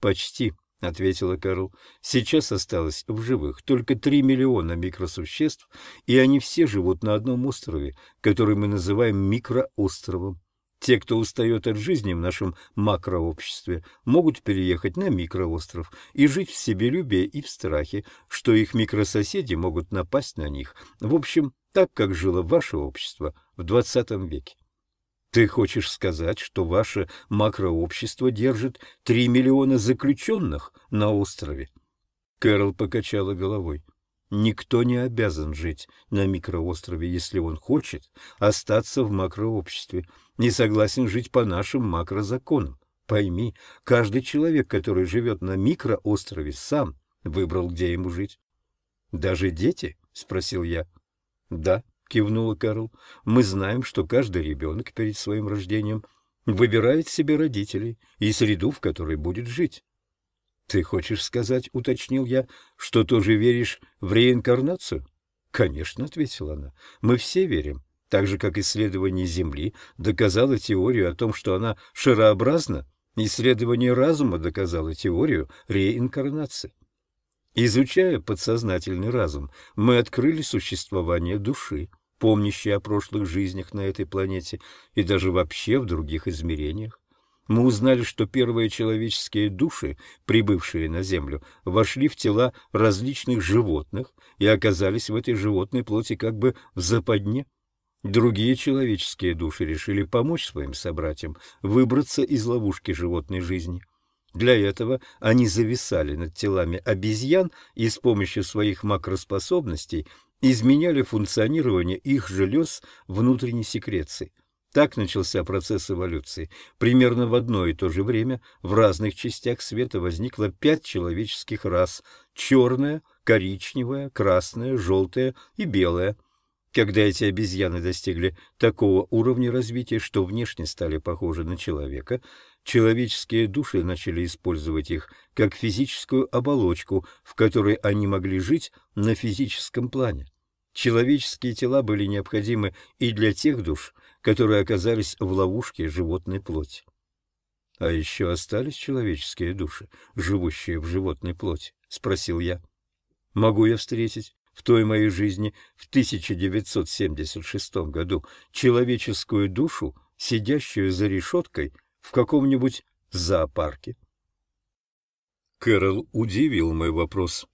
«Почти», — ответила Карл. «Сейчас осталось в живых только три миллиона микросуществ, и они все живут на одном острове, который мы называем микроостровом. Те, кто устает от жизни в нашем макрообществе, могут переехать на микроостров и жить в себелюбии и в страхе, что их микрососеди могут напасть на них. В общем, так, как жило ваше общество в двадцатом веке. Ты хочешь сказать, что ваше макрообщество держит три миллиона заключенных на острове? Кэрол покачала головой. Никто не обязан жить на микроострове, если он хочет остаться в макрообществе, не согласен жить по нашим макрозаконам. Пойми, каждый человек, который живет на микроострове, сам выбрал, где ему жить. «Даже дети?» — спросил я. «Да», — кивнула Карл, — мы знаем, что каждый ребенок перед своим рождением выбирает себе родителей и среду, в которой будет жить. — Ты хочешь сказать, — уточнил я, — что тоже веришь в реинкарнацию? — Конечно, — ответила она, — мы все верим, так же, как исследование Земли доказало теорию о том, что она шарообразна, исследование разума доказало теорию реинкарнации. Изучая подсознательный разум, мы открыли существование души, помнящей о прошлых жизнях на этой планете и даже вообще в других измерениях. Мы узнали, что первые человеческие души, прибывшие на Землю, вошли в тела различных животных и оказались в этой животной плоти как бы в западне. Другие человеческие души решили помочь своим собратьям выбраться из ловушки животной жизни – для этого они зависали над телами обезьян и с помощью своих макроспособностей изменяли функционирование их желез внутренней секреции. Так начался процесс эволюции. Примерно в одно и то же время в разных частях света возникло пять человеческих рас – черная, коричневая, красная, желтая и белая – когда эти обезьяны достигли такого уровня развития, что внешне стали похожи на человека, человеческие души начали использовать их как физическую оболочку, в которой они могли жить на физическом плане. Человеческие тела были необходимы и для тех душ, которые оказались в ловушке животной плоти. — А еще остались человеческие души, живущие в животной плоти? — спросил я. — Могу я встретить в той моей жизни в 1976 году человеческую душу, сидящую за решеткой в каком-нибудь зоопарке? Кэрол удивил мой вопрос.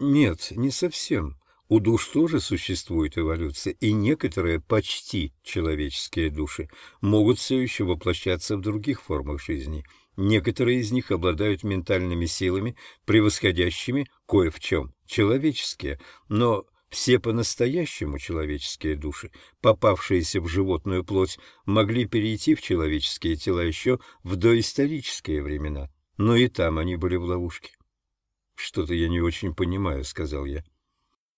Нет, не совсем. У душ тоже существует эволюция, и некоторые почти человеческие души могут все еще воплощаться в других формах жизни. Некоторые из них обладают ментальными силами, превосходящими кое в чем человеческие, но все по-настоящему человеческие души, попавшиеся в животную плоть, могли перейти в человеческие тела еще в доисторические времена, но и там они были в ловушке. «Что-то я не очень понимаю», — сказал я.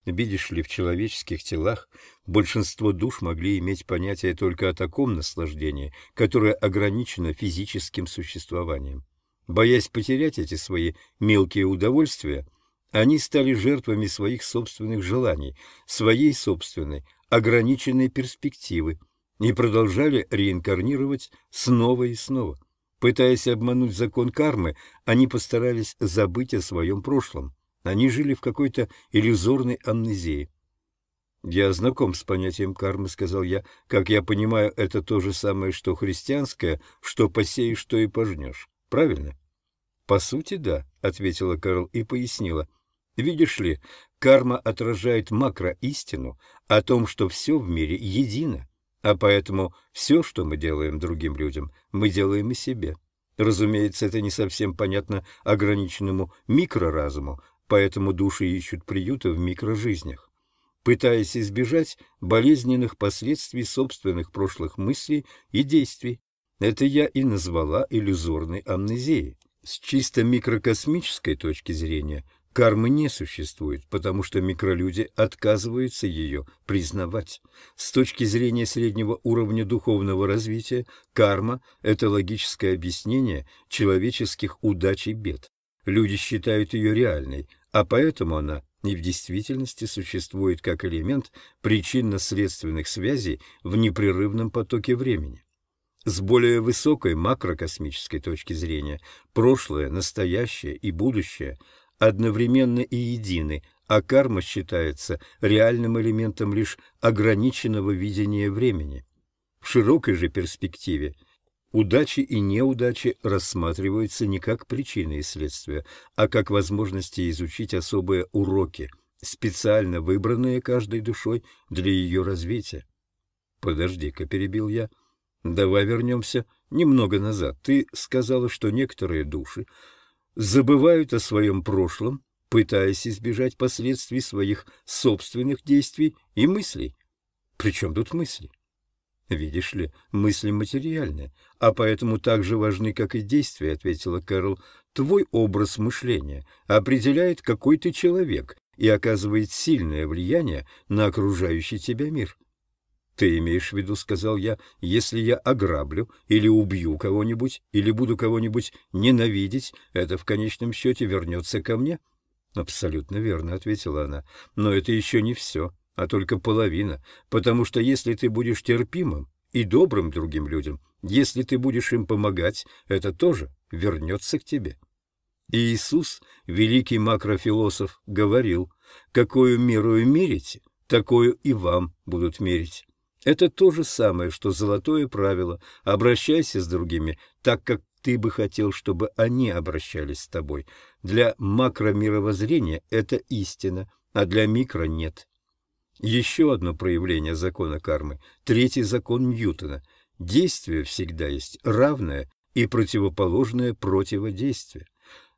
Видишь ли, в человеческих телах большинство душ могли иметь понятие только о таком наслаждении, которое ограничено физическим существованием. Боясь потерять эти свои мелкие удовольствия, они стали жертвами своих собственных желаний, своей собственной ограниченной перспективы и продолжали реинкарнировать снова и снова. Пытаясь обмануть закон кармы, они постарались забыть о своем прошлом. Они жили в какой-то иллюзорной амнезии. «Я знаком с понятием кармы», — сказал я. «Как я понимаю, это то же самое, что христианское, что посеешь, что и пожнешь. Правильно?» «По сути, да», — ответила Карл и пояснила. Видишь ли, карма отражает макроистину о том, что все в мире едино, а поэтому все, что мы делаем другим людям, мы делаем и себе. Разумеется, это не совсем понятно ограниченному микроразуму, поэтому души ищут приюта в микрожизнях. Пытаясь избежать болезненных последствий собственных прошлых мыслей и действий, это я и назвала иллюзорной амнезией. С чисто микрокосмической точки зрения – Кармы не существует, потому что микролюди отказываются ее признавать. С точки зрения среднего уровня духовного развития, карма – это логическое объяснение человеческих удач и бед. Люди считают ее реальной, а поэтому она не в действительности существует как элемент причинно-следственных связей в непрерывном потоке времени. С более высокой макрокосмической точки зрения прошлое, настоящее и будущее – одновременно и едины, а карма считается реальным элементом лишь ограниченного видения времени. В широкой же перспективе удачи и неудачи рассматриваются не как причины и следствия, а как возможности изучить особые уроки, специально выбранные каждой душой для ее развития. «Подожди-ка», — перебил я, — «давай вернемся немного назад. Ты сказала, что некоторые души забывают о своем прошлом, пытаясь избежать последствий своих собственных действий и мыслей. Причем тут мысли? «Видишь ли, мысли материальны, а поэтому так же важны, как и действия», — ответила Кэрол. «Твой образ мышления определяет, какой ты человек, и оказывает сильное влияние на окружающий тебя мир. «Ты имеешь в виду, — сказал я, — если я ограблю или убью кого-нибудь, или буду кого-нибудь ненавидеть, это в конечном счете вернется ко мне?» «Абсолютно верно», — ответила она. «Но это еще не все, а только половина, потому что если ты будешь терпимым и добрым другим людям, если ты будешь им помогать, это тоже вернется к тебе». И Иисус, великий макрофилософ, говорил, «Какую меру мерите, такую и вам будут мерить». Это то же самое, что золотое правило «обращайся с другими так, как ты бы хотел, чтобы они обращались с тобой». Для макромировоззрения это истина, а для микро нет. Еще одно проявление закона кармы – третий закон Ньютона. Действие всегда есть равное и противоположное противодействие.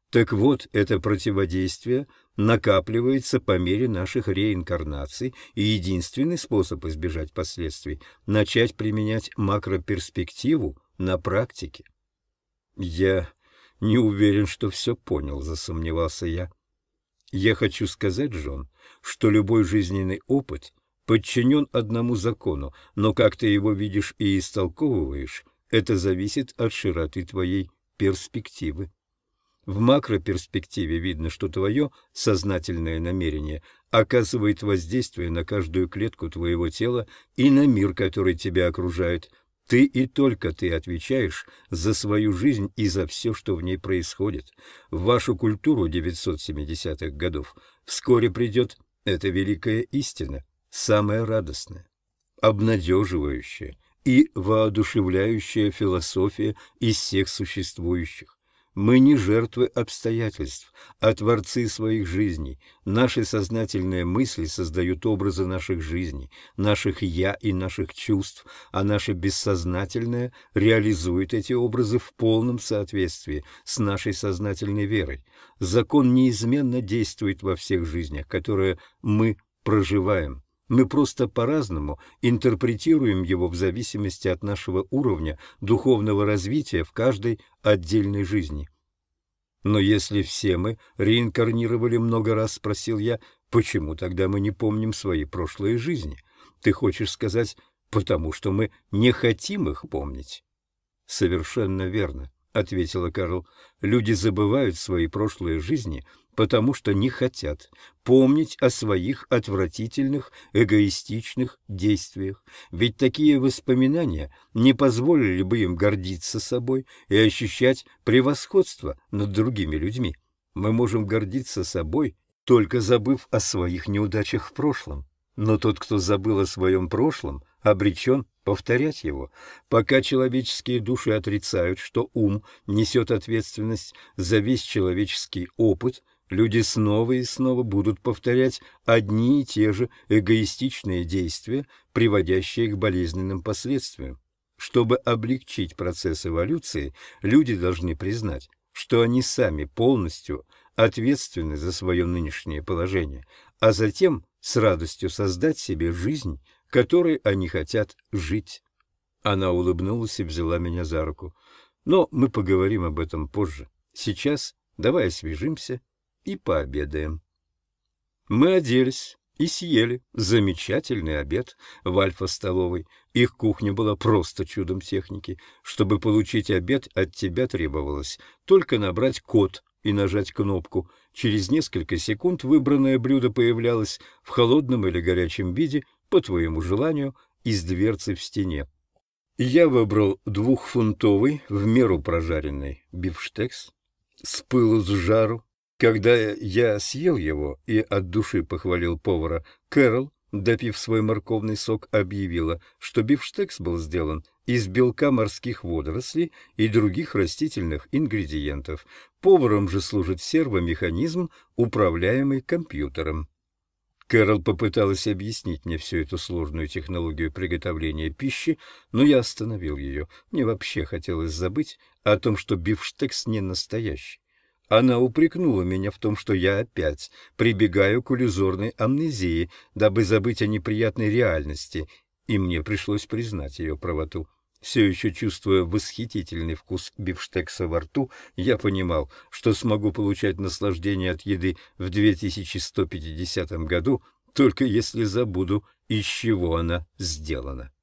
Так вот, это противодействие накапливается по мере наших реинкарнаций, и единственный способ избежать последствий – начать применять макроперспективу на практике. Я не уверен, что все понял, засомневался я. Я хочу сказать, Джон, что любой жизненный опыт подчинен одному закону, но как ты его видишь и истолковываешь, это зависит от широты твоей перспективы. В макроперспективе видно, что твое сознательное намерение оказывает воздействие на каждую клетку твоего тела и на мир, который тебя окружает. Ты и только ты отвечаешь за свою жизнь и за все, что в ней происходит. В вашу культуру 970-х годов вскоре придет эта великая истина, самая радостная, обнадеживающая и воодушевляющая философия из всех существующих. Мы не жертвы обстоятельств, а творцы своих жизней. Наши сознательные мысли создают образы наших жизней, наших «я» и наших чувств, а наше бессознательное реализует эти образы в полном соответствии с нашей сознательной верой. Закон неизменно действует во всех жизнях, которые мы проживаем. Мы просто по-разному интерпретируем его в зависимости от нашего уровня духовного развития в каждой отдельной жизни. «Но если все мы реинкарнировали много раз, — спросил я, — почему тогда мы не помним свои прошлые жизни? Ты хочешь сказать, потому что мы не хотим их помнить?» «Совершенно верно», — ответила Карл. «Люди забывают свои прошлые жизни потому что не хотят помнить о своих отвратительных, эгоистичных действиях, ведь такие воспоминания не позволили бы им гордиться собой и ощущать превосходство над другими людьми. Мы можем гордиться собой, только забыв о своих неудачах в прошлом. Но тот, кто забыл о своем прошлом, обречен повторять его, пока человеческие души отрицают, что ум несет ответственность за весь человеческий опыт – Люди снова и снова будут повторять одни и те же эгоистичные действия, приводящие к болезненным последствиям. Чтобы облегчить процесс эволюции, люди должны признать, что они сами полностью ответственны за свое нынешнее положение, а затем с радостью создать себе жизнь, которой они хотят жить. Она улыбнулась и взяла меня за руку. Но мы поговорим об этом позже. Сейчас давай освежимся и пообедаем. Мы оделись и съели замечательный обед в Альфа-столовой. Их кухня была просто чудом техники. Чтобы получить обед, от тебя требовалось только набрать код и нажать кнопку. Через несколько секунд выбранное блюдо появлялось в холодном или горячем виде, по твоему желанию, из дверцы в стене. Я выбрал двухфунтовый, в меру прожаренный бифштекс с пылу с жару когда я съел его и от души похвалил повара, Кэрол, допив свой морковный сок, объявила, что бифштекс был сделан из белка морских водорослей и других растительных ингредиентов. Поваром же служит сервомеханизм, управляемый компьютером. Кэрол попыталась объяснить мне всю эту сложную технологию приготовления пищи, но я остановил ее. Мне вообще хотелось забыть о том, что бифштекс не настоящий. Она упрекнула меня в том, что я опять прибегаю к иллюзорной амнезии, дабы забыть о неприятной реальности, и мне пришлось признать ее правоту. Все еще чувствуя восхитительный вкус бифштекса во рту, я понимал, что смогу получать наслаждение от еды в 2150 году, только если забуду, из чего она сделана.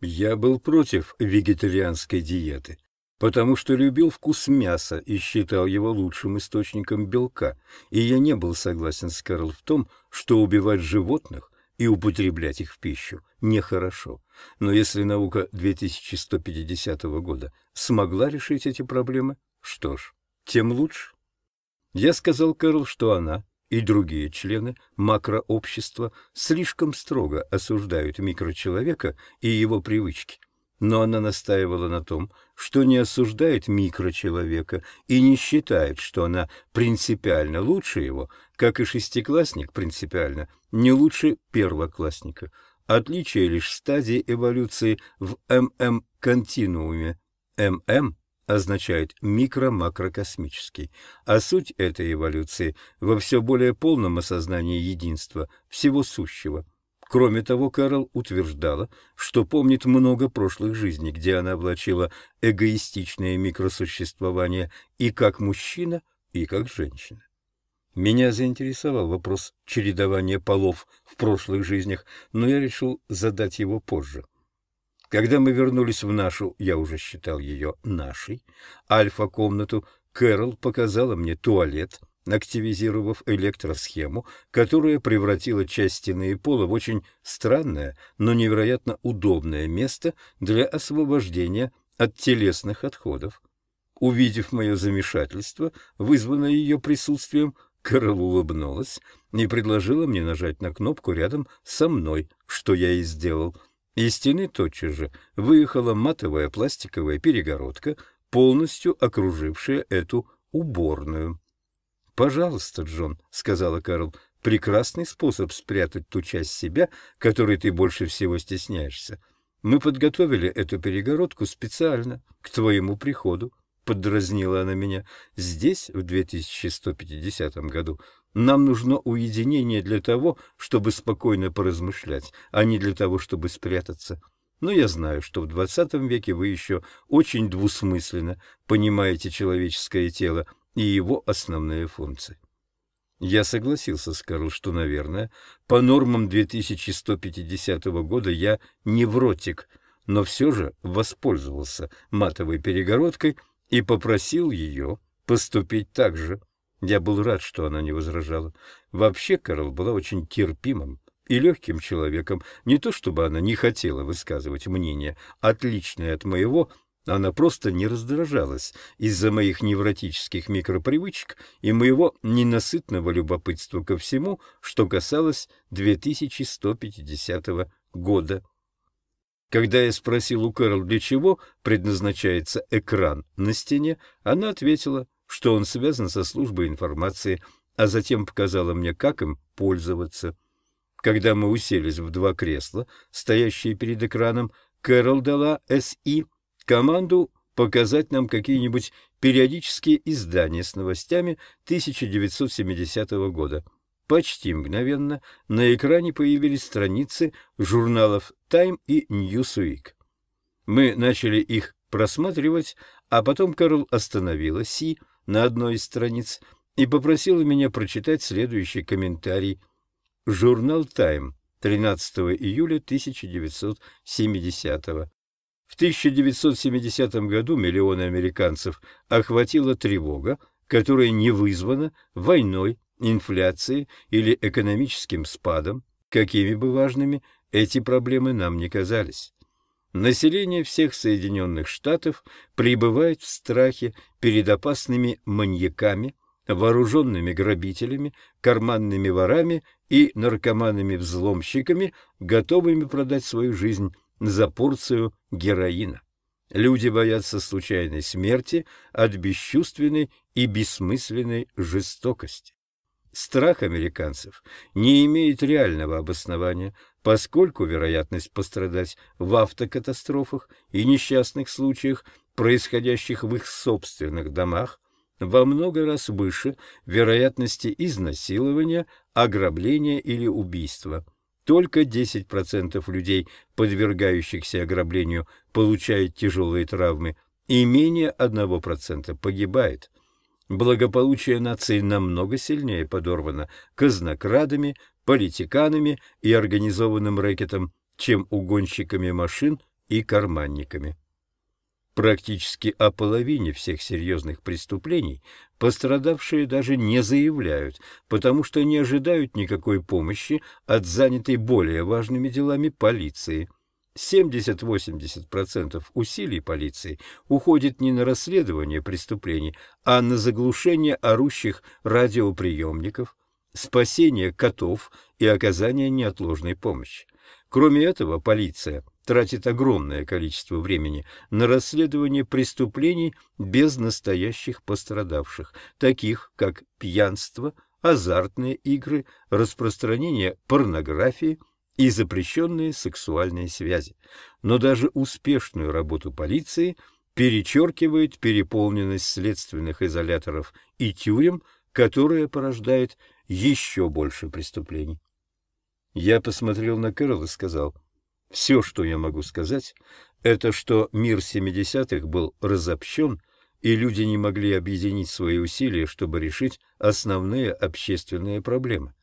Я был против вегетарианской диеты, потому что любил вкус мяса и считал его лучшим источником белка, и я не был согласен с Карл в том, что убивать животных и употреблять их в пищу нехорошо. Но если наука 2150 года смогла решить эти проблемы, что ж, тем лучше. Я сказал Карл, что она и другие члены макрообщества слишком строго осуждают микрочеловека и его привычки – но она настаивала на том, что не осуждает микрочеловека и не считает, что она принципиально лучше его, как и шестиклассник принципиально не лучше первоклассника. Отличие лишь стадии эволюции в ММ-континууме. ММ означает микро-макрокосмический, а суть этой эволюции во все более полном осознании единства всего сущего – Кроме того, Карл утверждала, что помнит много прошлых жизней, где она влачила эгоистичное микросуществование и как мужчина, и как женщина. Меня заинтересовал вопрос чередования полов в прошлых жизнях, но я решил задать его позже. Когда мы вернулись в нашу, я уже считал ее нашей, альфа-комнату, Кэрол показала мне туалет — активизировав электросхему, которая превратила часть стены и пола в очень странное, но невероятно удобное место для освобождения от телесных отходов. Увидев мое замешательство, вызванное ее присутствием, Карл улыбнулась и предложила мне нажать на кнопку рядом со мной, что я и сделал. Из стены тотчас же выехала матовая пластиковая перегородка, полностью окружившая эту уборную. «Пожалуйста, Джон», — сказала Карл, — «прекрасный способ спрятать ту часть себя, которой ты больше всего стесняешься. Мы подготовили эту перегородку специально к твоему приходу». — подразнила она меня, — здесь, в 2150 году, нам нужно уединение для того, чтобы спокойно поразмышлять, а не для того, чтобы спрятаться. Но я знаю, что в двадцатом веке вы еще очень двусмысленно понимаете человеческое тело — и его основные функции. Я согласился с Карл, что, наверное, по нормам 2150 года я невротик, но все же воспользовался матовой перегородкой и попросил ее поступить так же. Я был рад, что она не возражала. Вообще Карл была очень терпимым и легким человеком, не то чтобы она не хотела высказывать мнение, отличное от моего, она просто не раздражалась из-за моих невротических микропривычек и моего ненасытного любопытства ко всему, что касалось 2150 года. Когда я спросил у Кэрол, для чего предназначается экран на стене, она ответила, что он связан со службой информации, а затем показала мне, как им пользоваться. Когда мы уселись в два кресла, стоящие перед экраном, Кэрол дала СИ команду показать нам какие-нибудь периодические издания с новостями 1970 года. Почти мгновенно на экране появились страницы журналов Time и Newsweek. Мы начали их просматривать, а потом Карл остановила Си на одной из страниц и попросила меня прочитать следующий комментарий. Журнал Time, 13 июля 1970 года. В 1970 году миллионы американцев охватила тревога, которая не вызвана войной, инфляцией или экономическим спадом, какими бы важными эти проблемы нам не казались. Население всех Соединенных Штатов пребывает в страхе перед опасными маньяками, вооруженными грабителями, карманными ворами и наркоманами-взломщиками, готовыми продать свою жизнь за порцию героина. Люди боятся случайной смерти от бесчувственной и бессмысленной жестокости. Страх американцев не имеет реального обоснования, поскольку вероятность пострадать в автокатастрофах и несчастных случаях, происходящих в их собственных домах, во много раз выше вероятности изнасилования, ограбления или убийства – только 10% людей, подвергающихся ограблению, получают тяжелые травмы, и менее 1% погибает. Благополучие нации намного сильнее подорвано казнокрадами, политиканами и организованным рэкетом, чем угонщиками машин и карманниками. Практически о половине всех серьезных преступлений пострадавшие даже не заявляют, потому что не ожидают никакой помощи от занятой более важными делами полиции. 70-80% усилий полиции уходит не на расследование преступлений, а на заглушение орущих радиоприемников, спасение котов и оказание неотложной помощи. Кроме этого, полиция – тратит огромное количество времени на расследование преступлений без настоящих пострадавших, таких как пьянство, азартные игры, распространение порнографии и запрещенные сексуальные связи. Но даже успешную работу полиции перечеркивает переполненность следственных изоляторов и тюрем, которая порождает еще больше преступлений. Я посмотрел на Кэрол и сказал — все, что я могу сказать, это что мир 70-х был разобщен, и люди не могли объединить свои усилия, чтобы решить основные общественные проблемы.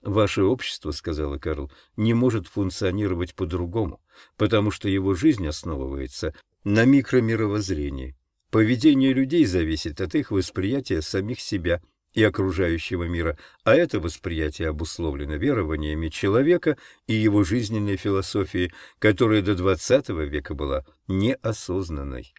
«Ваше общество, — сказала Карл, — не может функционировать по-другому, потому что его жизнь основывается на микромировоззрении. Поведение людей зависит от их восприятия самих себя – и окружающего мира, а это восприятие обусловлено верованиями человека и его жизненной философией, которая до XX века была неосознанной.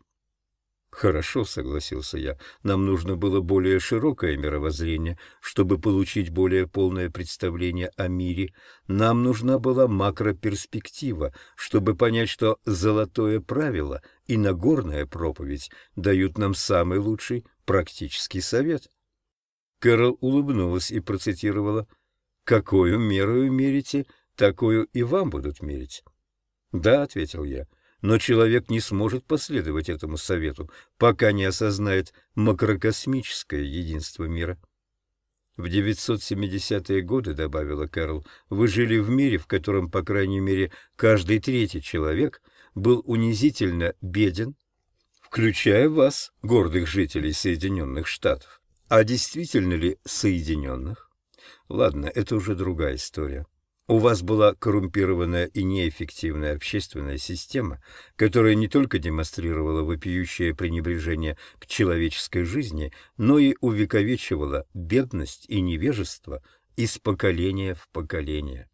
«Хорошо», — согласился я, — «нам нужно было более широкое мировоззрение, чтобы получить более полное представление о мире. Нам нужна была макроперспектива, чтобы понять, что золотое правило и Нагорная проповедь дают нам самый лучший практический совет». Кэрол улыбнулась и процитировала «Какую меру мерите, такую и вам будут мерить». «Да», — ответил я, — «но человек не сможет последовать этому совету, пока не осознает макрокосмическое единство мира». В 970-е годы, добавила Кэрол, вы жили в мире, в котором, по крайней мере, каждый третий человек был унизительно беден, включая вас, гордых жителей Соединенных Штатов. А действительно ли Соединенных? Ладно, это уже другая история. У вас была коррумпированная и неэффективная общественная система, которая не только демонстрировала вопиющее пренебрежение к человеческой жизни, но и увековечивала бедность и невежество из поколения в поколение.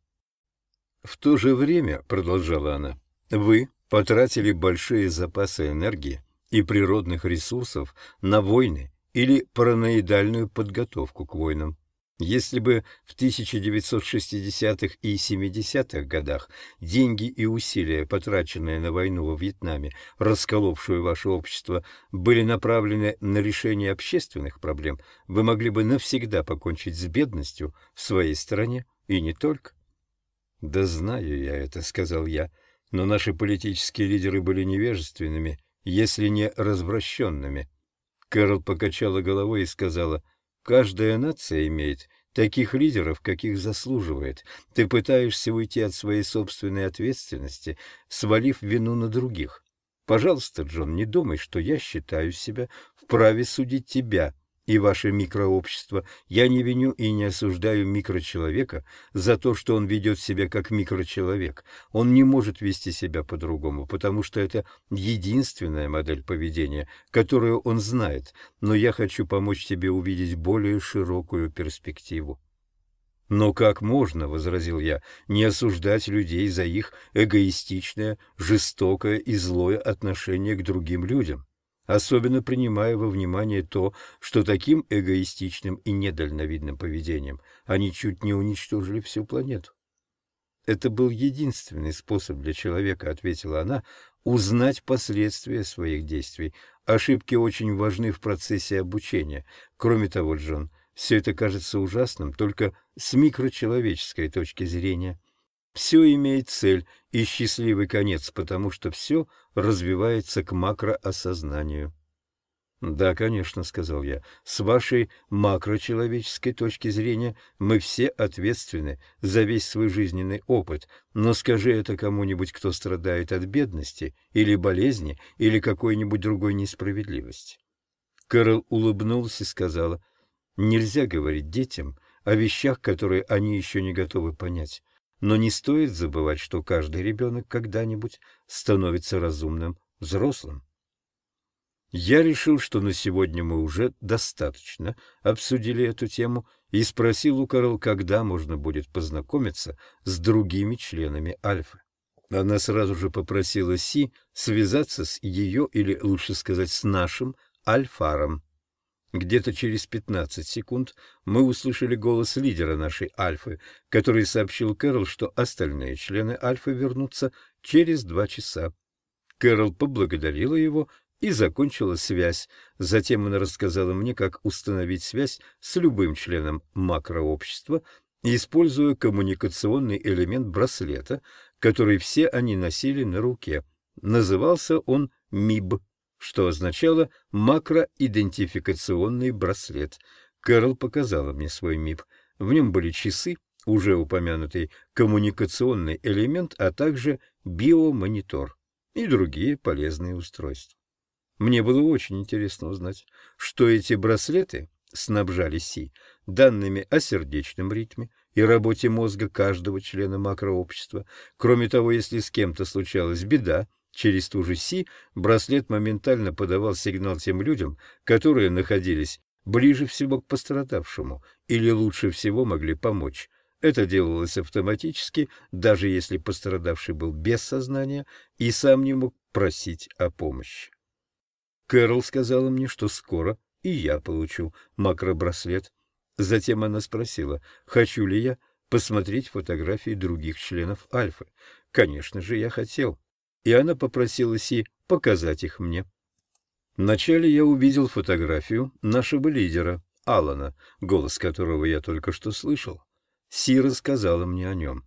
В то же время, продолжала она, вы потратили большие запасы энергии и природных ресурсов на войны или параноидальную подготовку к войнам. Если бы в 1960-х и 70-х годах деньги и усилия, потраченные на войну во Вьетнаме, расколовшую ваше общество, были направлены на решение общественных проблем, вы могли бы навсегда покончить с бедностью в своей стране и не только. «Да знаю я это», — сказал я, — «но наши политические лидеры были невежественными, если не развращенными». Кэрол покачала головой и сказала, «Каждая нация имеет таких лидеров, каких заслуживает. Ты пытаешься уйти от своей собственной ответственности, свалив вину на других. Пожалуйста, Джон, не думай, что я считаю себя вправе судить тебя и ваше микрообщество. Я не виню и не осуждаю микрочеловека за то, что он ведет себя как микрочеловек. Он не может вести себя по-другому, потому что это единственная модель поведения, которую он знает, но я хочу помочь тебе увидеть более широкую перспективу. «Но как можно, — возразил я, — не осуждать людей за их эгоистичное, жестокое и злое отношение к другим людям?» особенно принимая во внимание то, что таким эгоистичным и недальновидным поведением они чуть не уничтожили всю планету. «Это был единственный способ для человека», — ответила она, — «узнать последствия своих действий. Ошибки очень важны в процессе обучения. Кроме того, Джон, все это кажется ужасным только с микрочеловеческой точки зрения». Все имеет цель и счастливый конец, потому что все развивается к макроосознанию. «Да, конечно», — сказал я, — «с вашей макрочеловеческой точки зрения мы все ответственны за весь свой жизненный опыт, но скажи это кому-нибудь, кто страдает от бедности или болезни или какой-нибудь другой несправедливости». Кэрол улыбнулся и сказала, «Нельзя говорить детям о вещах, которые они еще не готовы понять. Но не стоит забывать, что каждый ребенок когда-нибудь становится разумным взрослым. Я решил, что на сегодня мы уже достаточно обсудили эту тему и спросил у Карл, когда можно будет познакомиться с другими членами Альфы. Она сразу же попросила Си связаться с ее, или лучше сказать, с нашим Альфаром. Где-то через 15 секунд мы услышали голос лидера нашей Альфы, который сообщил Кэрол, что остальные члены Альфы вернутся через два часа. Кэрол поблагодарила его и закончила связь. Затем она рассказала мне, как установить связь с любым членом макрообщества, используя коммуникационный элемент браслета, который все они носили на руке. Назывался он «МИБ» что означало макроидентификационный браслет. Кэрол показала мне свой МИП. В нем были часы, уже упомянутый коммуникационный элемент, а также биомонитор и другие полезные устройства. Мне было очень интересно узнать, что эти браслеты снабжали Си данными о сердечном ритме и работе мозга каждого члена макрообщества. Кроме того, если с кем-то случалась беда, Через ту же Си браслет моментально подавал сигнал тем людям, которые находились ближе всего к пострадавшему или лучше всего могли помочь. Это делалось автоматически, даже если пострадавший был без сознания и сам не мог просить о помощи. Кэрол сказала мне, что скоро и я получу макробраслет. Затем она спросила, хочу ли я посмотреть фотографии других членов Альфы. Конечно же, я хотел и она попросила Си показать их мне. Вначале я увидел фотографию нашего лидера, Алана, голос которого я только что слышал. Си рассказала мне о нем.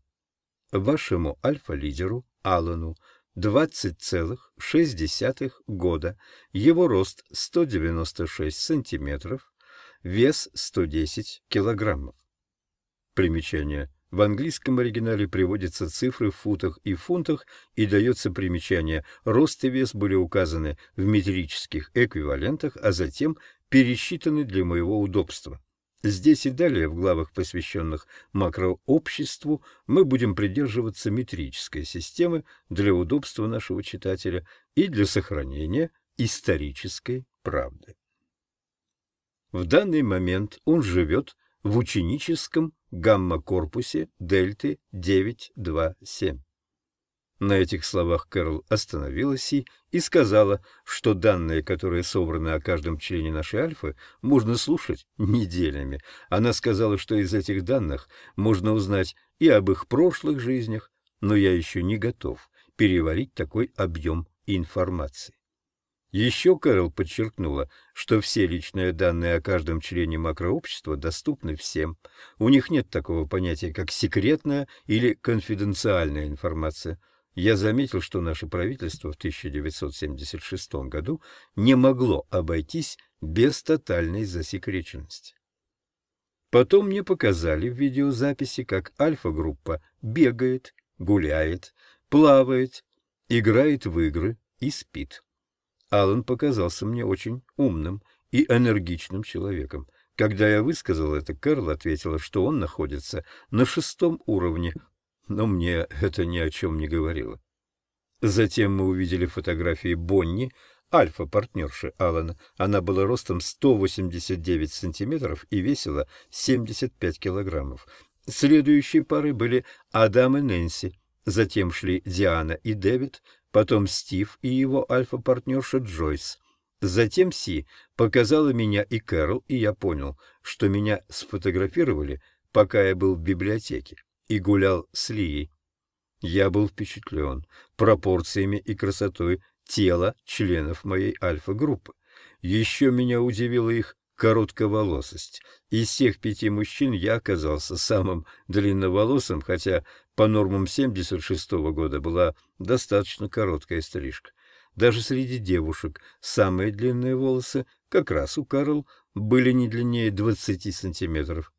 Вашему альфа-лидеру, Алану, 20,6 года, его рост 196 сантиметров, вес 110 килограммов. Примечание. В английском оригинале приводятся цифры в футах и фунтах и дается примечание. Рост и вес были указаны в метрических эквивалентах, а затем пересчитаны для моего удобства. Здесь и далее в главах, посвященных макрообществу, мы будем придерживаться метрической системы для удобства нашего читателя и для сохранения исторической правды. В данный момент он живет в ученическом гамма-корпусе дельты 927. На этих словах Кэрол остановилась и, и сказала, что данные, которые собраны о каждом члене нашей Альфы, можно слушать неделями. Она сказала, что из этих данных можно узнать и об их прошлых жизнях, но я еще не готов переварить такой объем информации. Еще Кэрол подчеркнула, что все личные данные о каждом члене макрообщества доступны всем. У них нет такого понятия, как секретная или конфиденциальная информация. Я заметил, что наше правительство в 1976 году не могло обойтись без тотальной засекреченности. Потом мне показали в видеозаписи, как альфа-группа бегает, гуляет, плавает, играет в игры и спит. Алан показался мне очень умным и энергичным человеком. Когда я высказал это, Карл ответила, что он находится на шестом уровне, но мне это ни о чем не говорило. Затем мы увидели фотографии Бонни, альфа-партнерши Алана. Она была ростом 189 сантиметров и весила 75 килограммов. Следующей пары были Адам и Нэнси. Затем шли Диана и Дэвид, потом Стив и его альфа-партнерша Джойс. Затем Си показала меня и Кэрол, и я понял, что меня сфотографировали, пока я был в библиотеке и гулял с Лией. Я был впечатлен пропорциями и красотой тела членов моей альфа-группы. Еще меня удивило их коротковолосость. Из всех пяти мужчин я оказался самым длинноволосым, хотя по нормам 76 -го года была достаточно короткая стрижка. Даже среди девушек самые длинные волосы, как раз у Карл, были не длиннее 20 сантиметров.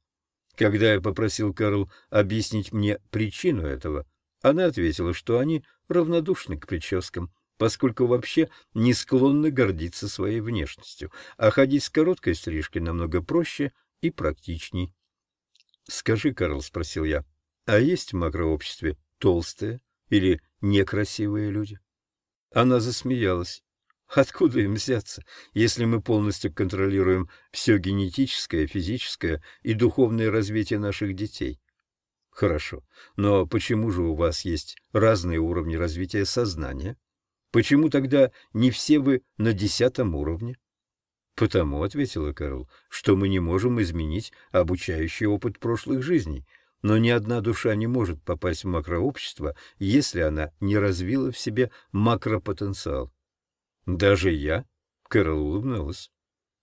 Когда я попросил Карл объяснить мне причину этого, она ответила, что они равнодушны к прическам поскольку вообще не склонны гордиться своей внешностью, а ходить с короткой стрижкой намного проще и практичней. «Скажи, Карл, — спросил я, — а есть в макрообществе толстые или некрасивые люди?» Она засмеялась. «Откуда им взяться, если мы полностью контролируем все генетическое, физическое и духовное развитие наших детей?» «Хорошо, но почему же у вас есть разные уровни развития сознания?» Почему тогда не все вы на десятом уровне? Потому, — ответила Карл, что мы не можем изменить обучающий опыт прошлых жизней. Но ни одна душа не может попасть в макрообщество, если она не развила в себе макропотенциал. Даже я, — Карл улыбнулась.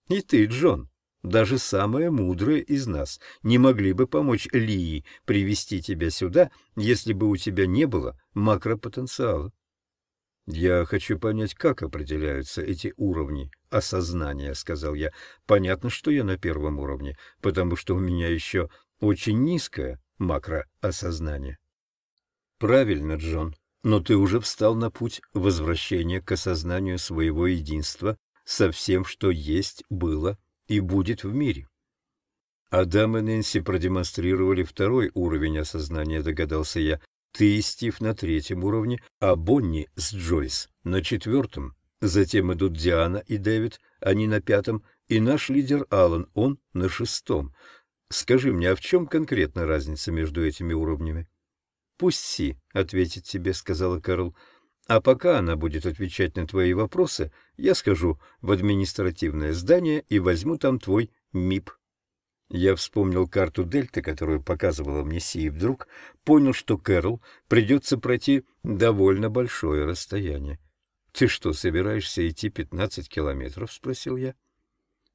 И ты, Джон, даже самые мудрые из нас не могли бы помочь Лии привести тебя сюда, если бы у тебя не было макропотенциала. «Я хочу понять, как определяются эти уровни осознания», — сказал я. «Понятно, что я на первом уровне, потому что у меня еще очень низкое макроосознание». «Правильно, Джон, но ты уже встал на путь возвращения к осознанию своего единства со всем, что есть, было и будет в мире». Адам и Нэнси продемонстрировали второй уровень осознания, догадался я, ты, Стив, на третьем уровне, а Бонни с Джойс на четвертом. Затем идут Диана и Дэвид, они на пятом, и наш лидер Алан, он на шестом. Скажи мне, а в чем конкретно разница между этими уровнями? — Пусть Си ответит тебе, — сказала Карл. — А пока она будет отвечать на твои вопросы, я схожу в административное здание и возьму там твой МИП. Я вспомнил карту дельты, которую показывала мне Си, и вдруг понял, что Кэрол придется пройти довольно большое расстояние. «Ты что, собираешься идти пятнадцать километров?» — спросил я.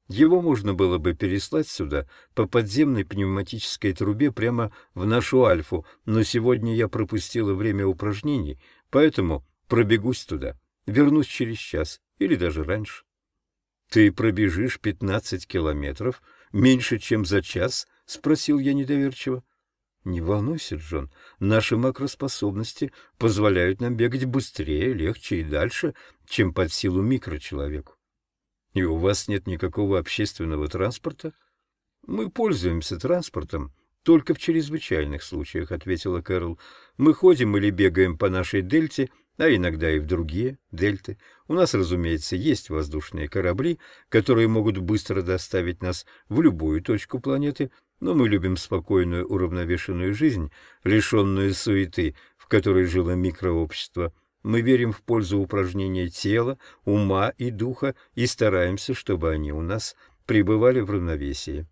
Его можно было бы переслать сюда по подземной пневматической трубе прямо в нашу Альфу, но сегодня я пропустила время упражнений, поэтому пробегусь туда, вернусь через час или даже раньше. Ты пробежишь пятнадцать километров меньше, чем за час? — спросил я недоверчиво. — Не волнуйся, Джон, наши макроспособности позволяют нам бегать быстрее, легче и дальше, чем под силу микрочеловеку. — И у вас нет никакого общественного транспорта? — Мы пользуемся транспортом, только в чрезвычайных случаях, — ответила Кэрол. — Мы ходим или бегаем по нашей дельте — а иногда и в другие дельты. У нас, разумеется, есть воздушные корабли, которые могут быстро доставить нас в любую точку планеты, но мы любим спокойную уравновешенную жизнь, лишенную суеты, в которой жило микрообщество. Мы верим в пользу упражнения тела, ума и духа и стараемся, чтобы они у нас пребывали в равновесии.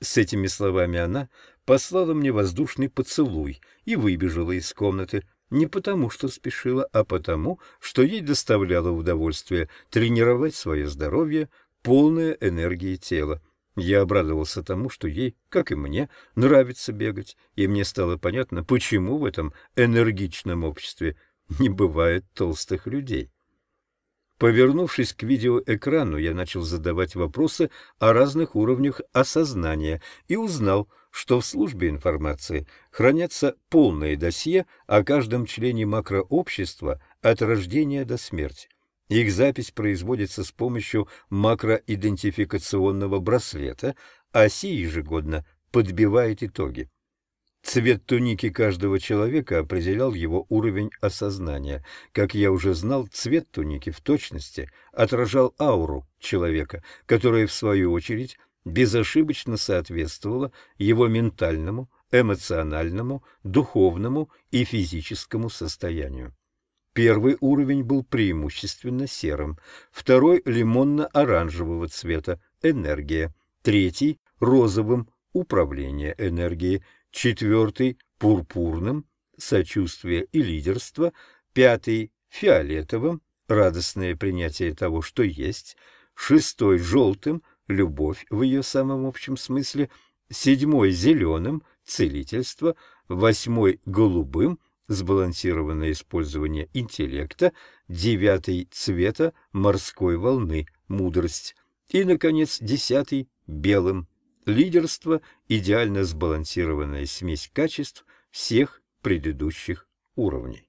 С этими словами она послала мне воздушный поцелуй и выбежала из комнаты, не потому, что спешила, а потому, что ей доставляло удовольствие тренировать свое здоровье, полное энергии тела. Я обрадовался тому, что ей, как и мне, нравится бегать, и мне стало понятно, почему в этом энергичном обществе не бывает толстых людей. Повернувшись к видеоэкрану, я начал задавать вопросы о разных уровнях осознания и узнал, что в службе информации хранятся полные досье о каждом члене макрообщества от рождения до смерти. Их запись производится с помощью макроидентификационного браслета, а СИ ежегодно подбивает итоги. Цвет туники каждого человека определял его уровень осознания. Как я уже знал, цвет туники в точности отражал ауру человека, которая, в свою очередь, безошибочно соответствовала его ментальному, эмоциональному, духовному и физическому состоянию. Первый уровень был преимущественно серым, второй – лимонно-оранжевого цвета – энергия, третий – розовым – управление энергией, четвертый – пурпурным – сочувствие и лидерство, пятый – фиолетовым – радостное принятие того, что есть, шестой – желтым – любовь в ее самом общем смысле, седьмой – зеленым, целительство, восьмой – голубым, сбалансированное использование интеллекта, девятый – цвета морской волны, мудрость, и, наконец, десятый – белым, лидерство, идеально сбалансированная смесь качеств всех предыдущих уровней.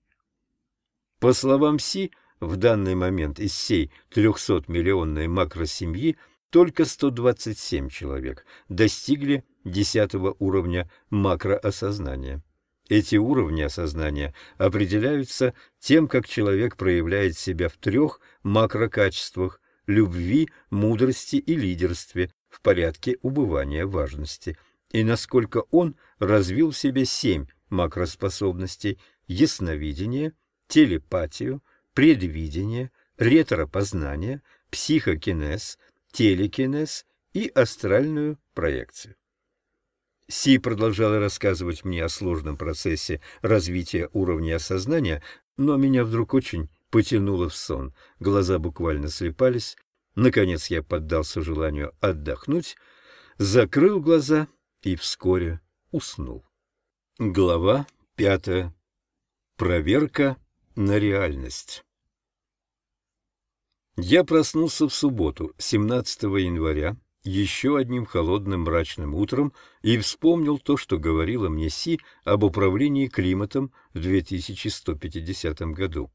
По словам Си, в данный момент из всей 300-миллионной макросемьи – только 127 человек достигли 10 уровня макроосознания. Эти уровни осознания определяются тем, как человек проявляет себя в трех макрокачествах – любви, мудрости и лидерстве в порядке убывания важности, и насколько он развил в себе семь макроспособностей – ясновидение, телепатию, предвидение, ретропознание, психокинез – телекинез и астральную проекцию. Си продолжала рассказывать мне о сложном процессе развития уровня осознания, но меня вдруг очень потянуло в сон, глаза буквально слепались. Наконец я поддался желанию отдохнуть, закрыл глаза и вскоре уснул. Глава пятая. Проверка на реальность. Я проснулся в субботу, 17 января, еще одним холодным мрачным утром и вспомнил то, что говорила мне Си об управлении климатом в 2150 году.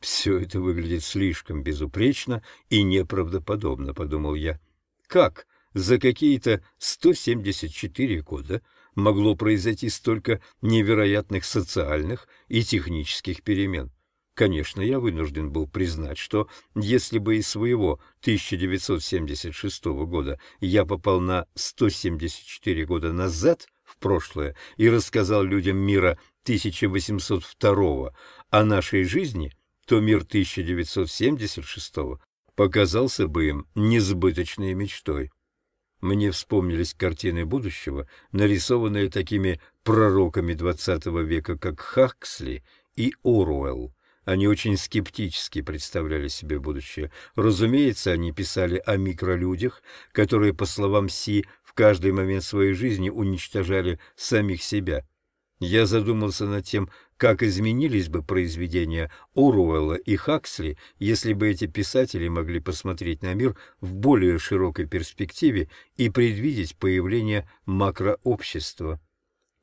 «Все это выглядит слишком безупречно и неправдоподобно», — подумал я. «Как за какие-то 174 года могло произойти столько невероятных социальных и технических перемен?» Конечно, я вынужден был признать, что если бы из своего 1976 года я попал на 174 года назад в прошлое и рассказал людям мира 1802 о нашей жизни, то мир 1976 показался бы им несбыточной мечтой. Мне вспомнились картины будущего, нарисованные такими пророками XX века, как Хаксли и Оруэлл. Они очень скептически представляли себе будущее. Разумеется, они писали о микролюдях, которые, по словам Си, в каждый момент своей жизни уничтожали самих себя. Я задумался над тем, как изменились бы произведения Оруэлла и Хаксли, если бы эти писатели могли посмотреть на мир в более широкой перспективе и предвидеть появление макрообщества.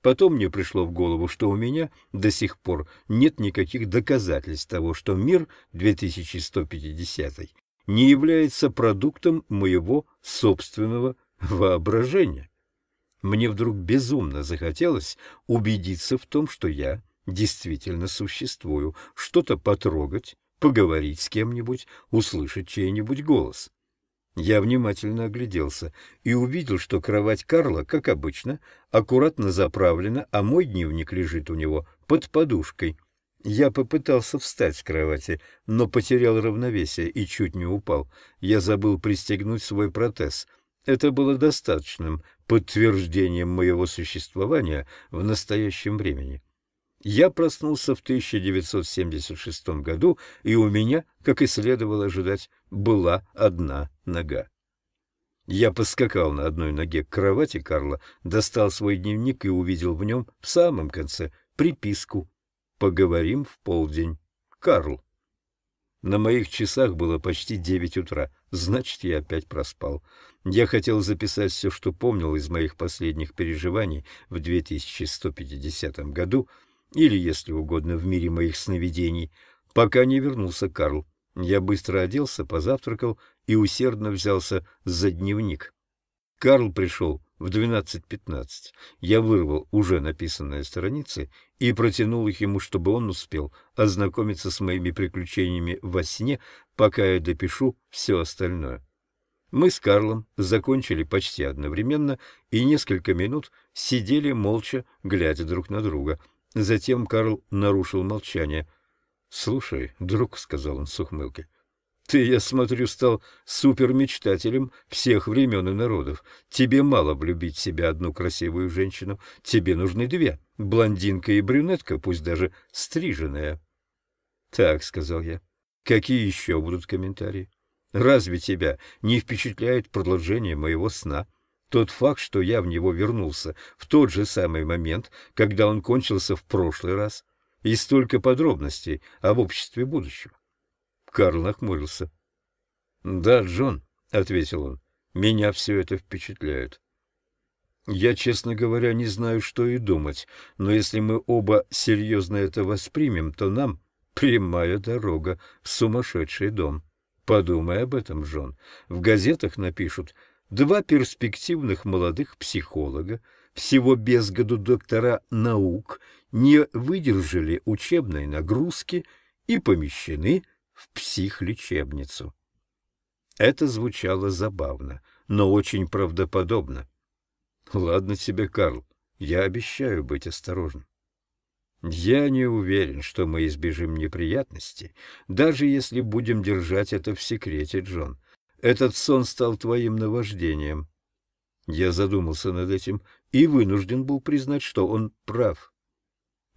Потом мне пришло в голову, что у меня до сих пор нет никаких доказательств того, что мир 2150 не является продуктом моего собственного воображения. Мне вдруг безумно захотелось убедиться в том, что я действительно существую, что-то потрогать, поговорить с кем-нибудь, услышать чей-нибудь голос. Я внимательно огляделся и увидел, что кровать Карла, как обычно, аккуратно заправлена, а мой дневник лежит у него под подушкой. Я попытался встать с кровати, но потерял равновесие и чуть не упал. Я забыл пристегнуть свой протез. Это было достаточным подтверждением моего существования в настоящем времени. Я проснулся в 1976 году, и у меня, как и следовало ожидать, была одна нога. Я поскакал на одной ноге к кровати Карла, достал свой дневник и увидел в нем в самом конце приписку «Поговорим в полдень. Карл». На моих часах было почти девять утра, значит, я опять проспал. Я хотел записать все, что помнил из моих последних переживаний в 2150 году — или, если угодно, в мире моих сновидений, пока не вернулся Карл. Я быстро оделся, позавтракал и усердно взялся за дневник. Карл пришел в 12.15. Я вырвал уже написанные страницы и протянул их ему, чтобы он успел ознакомиться с моими приключениями во сне, пока я допишу все остальное. Мы с Карлом закончили почти одновременно и несколько минут сидели молча, глядя друг на друга — Затем Карл нарушил молчание. «Слушай, друг», — сказал он с ухмылкой, — «ты, я смотрю, стал супермечтателем всех времен и народов. Тебе мало влюбить в себя одну красивую женщину, тебе нужны две, блондинка и брюнетка, пусть даже стриженная». «Так», — сказал я, — «какие еще будут комментарии? Разве тебя не впечатляет продолжение моего сна?» Тот факт, что я в него вернулся в тот же самый момент, когда он кончился в прошлый раз, и столько подробностей об обществе будущего. Карл нахмурился. — Да, Джон, — ответил он, — меня все это впечатляет. Я, честно говоря, не знаю, что и думать, но если мы оба серьезно это воспримем, то нам прямая дорога в сумасшедший дом. Подумай об этом, Джон. В газетах напишут — два перспективных молодых психолога, всего без году доктора наук, не выдержали учебной нагрузки и помещены в психлечебницу. Это звучало забавно, но очень правдоподобно. «Ладно тебе, Карл, я обещаю быть осторожным. Я не уверен, что мы избежим неприятностей, даже если будем держать это в секрете, Джон. Этот сон стал твоим наваждением. Я задумался над этим и вынужден был признать, что он прав.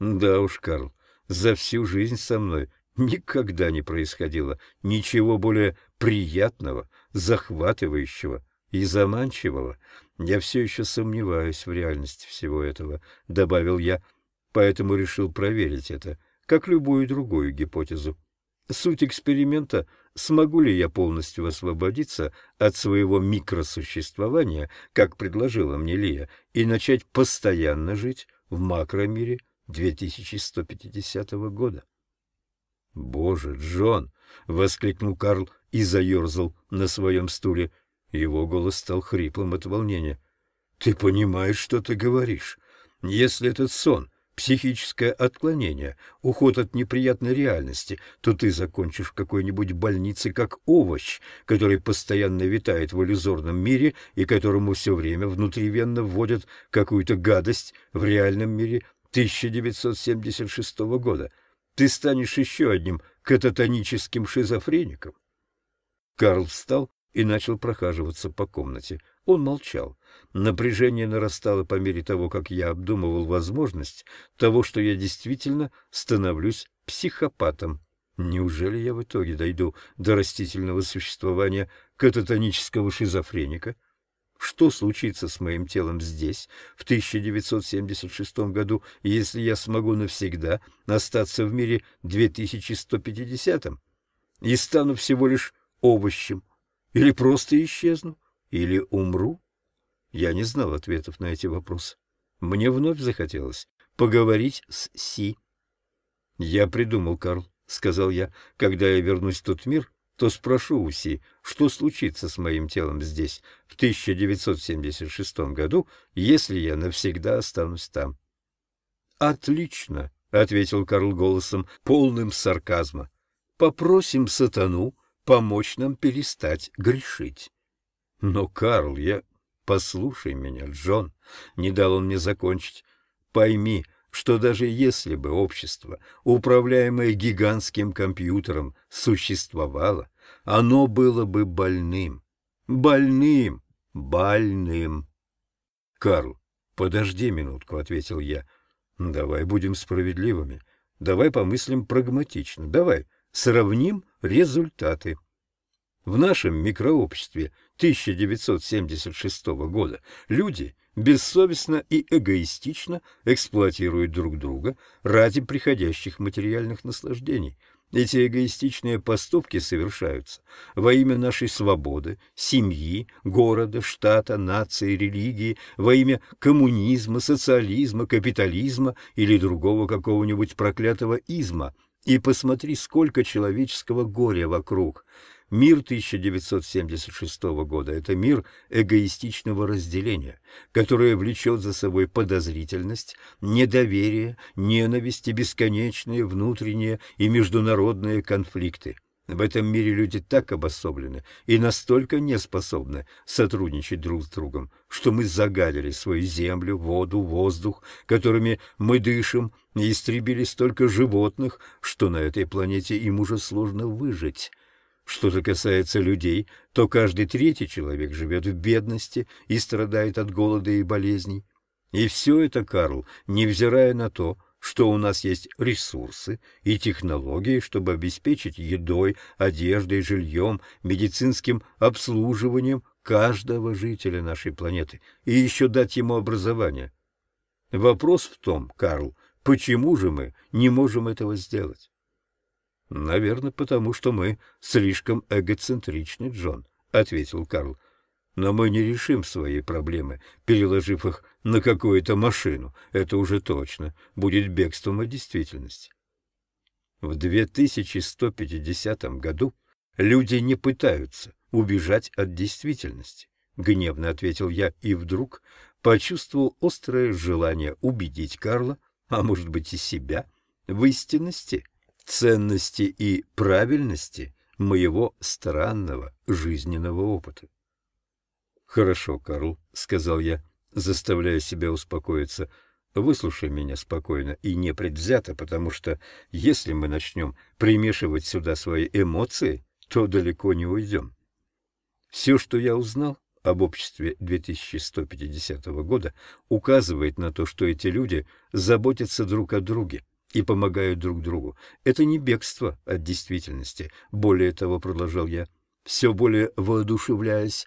Да уж, Карл, за всю жизнь со мной никогда не происходило ничего более приятного, захватывающего и заманчивого. Я все еще сомневаюсь в реальности всего этого, — добавил я, — поэтому решил проверить это, как любую другую гипотезу суть эксперимента – смогу ли я полностью освободиться от своего микросуществования, как предложила мне Лия, и начать постоянно жить в макромире 2150 года. «Боже, Джон!» — воскликнул Карл и заерзал на своем стуле. Его голос стал хриплым от волнения. «Ты понимаешь, что ты говоришь? Если этот сон психическое отклонение, уход от неприятной реальности, то ты закончишь в какой-нибудь больнице как овощ, который постоянно витает в иллюзорном мире и которому все время внутривенно вводят какую-то гадость в реальном мире 1976 года. Ты станешь еще одним кататоническим шизофреником. Карл встал и начал прохаживаться по комнате. Он молчал. Напряжение нарастало по мере того, как я обдумывал возможность того, что я действительно становлюсь психопатом. Неужели я в итоге дойду до растительного существования кататонического шизофреника? Что случится с моим телом здесь, в 1976 году, если я смогу навсегда остаться в мире 2150 и стану всего лишь овощем или просто исчезну? или умру? Я не знал ответов на эти вопросы. Мне вновь захотелось поговорить с Си. «Я придумал, Карл», — сказал я. «Когда я вернусь в тот мир, то спрошу у Си, что случится с моим телом здесь в 1976 году, если я навсегда останусь там». «Отлично», — ответил Карл голосом, полным сарказма. «Попросим сатану помочь нам перестать грешить». Но, Карл, я... Послушай меня, Джон, не дал он мне закончить. Пойми, что даже если бы общество, управляемое гигантским компьютером, существовало, оно было бы больным. Больным! Больным! Карл, подожди минутку, — ответил я. Давай будем справедливыми. Давай помыслим прагматично. Давай сравним результаты. В нашем микрообществе 1976 года люди бессовестно и эгоистично эксплуатируют друг друга ради приходящих материальных наслаждений. Эти эгоистичные поступки совершаются во имя нашей свободы, семьи, города, штата, нации, религии, во имя коммунизма, социализма, капитализма или другого какого-нибудь проклятого изма. И посмотри, сколько человеческого горя вокруг. Мир 1976 года – это мир эгоистичного разделения, которое влечет за собой подозрительность, недоверие, ненависть и бесконечные внутренние и международные конфликты. В этом мире люди так обособлены и настолько не способны сотрудничать друг с другом, что мы загадили свою землю, воду, воздух, которыми мы дышим, и истребили столько животных, что на этой планете им уже сложно выжить. Что же касается людей, то каждый третий человек живет в бедности и страдает от голода и болезней. И все это, Карл, невзирая на то, что у нас есть ресурсы и технологии, чтобы обеспечить едой, одеждой, жильем, медицинским обслуживанием каждого жителя нашей планеты и еще дать ему образование. Вопрос в том, Карл, почему же мы не можем этого сделать? «Наверное, потому что мы слишком эгоцентричны, Джон», — ответил Карл. «Но мы не решим свои проблемы, переложив их на какую-то машину. Это уже точно будет бегством от действительности». В 2150 году люди не пытаются убежать от действительности, — гневно ответил я и вдруг почувствовал острое желание убедить Карла, а может быть и себя, в истинности ценности и правильности моего странного жизненного опыта. «Хорошо, Карл», — сказал я, заставляя себя успокоиться, — «выслушай меня спокойно и непредвзято, потому что если мы начнем примешивать сюда свои эмоции, то далеко не уйдем. Все, что я узнал об обществе 2150 года, указывает на то, что эти люди заботятся друг о друге, и помогают друг другу. Это не бегство от действительности. Более того, продолжал я, все более воодушевляясь,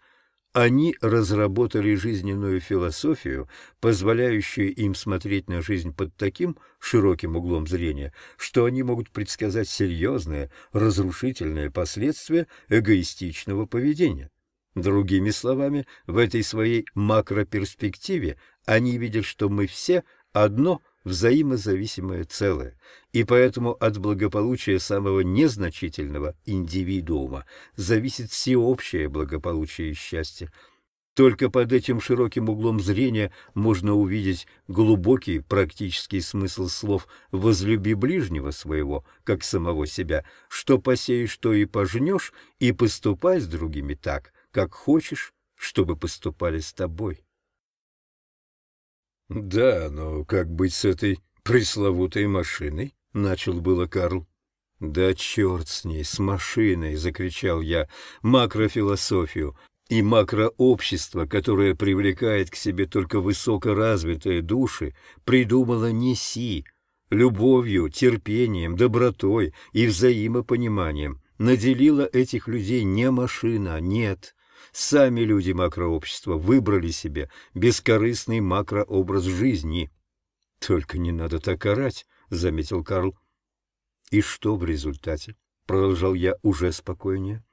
они разработали жизненную философию, позволяющую им смотреть на жизнь под таким широким углом зрения, что они могут предсказать серьезные, разрушительные последствия эгоистичного поведения. Другими словами, в этой своей макроперспективе они видят, что мы все одно – взаимозависимое целое, и поэтому от благополучия самого незначительного индивидуума зависит всеобщее благополучие и счастье. Только под этим широким углом зрения можно увидеть глубокий практический смысл слов «возлюби ближнего своего, как самого себя, что посеешь, то и пожнешь, и поступай с другими так, как хочешь, чтобы поступали с тобой». «Да, но как быть с этой пресловутой машиной?» — начал было Карл. «Да черт с ней, с машиной!» — закричал я. «Макрофилософию и макрообщество, которое привлекает к себе только высокоразвитые души, придумало си. любовью, терпением, добротой и взаимопониманием. Наделила этих людей не машина, нет, Сами люди макрообщества выбрали себе бескорыстный макрообраз жизни. «Только не надо так орать», — заметил Карл. «И что в результате?» — продолжал я уже спокойнее.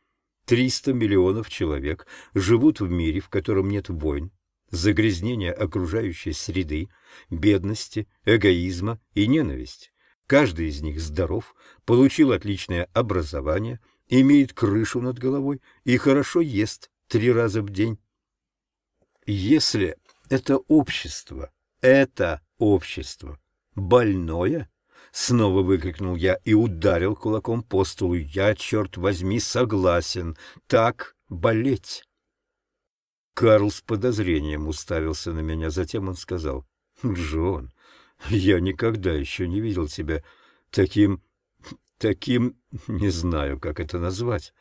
«Триста миллионов человек живут в мире, в котором нет войн, загрязнения окружающей среды, бедности, эгоизма и ненависти. Каждый из них здоров, получил отличное образование, имеет крышу над головой и хорошо ест три раза в день. Если это общество, это общество больное, снова выкрикнул я и ударил кулаком по столу. Я, черт возьми, согласен так болеть. Карл с подозрением уставился на меня, затем он сказал, «Джон, я никогда еще не видел тебя таким... таким... не знаю, как это назвать...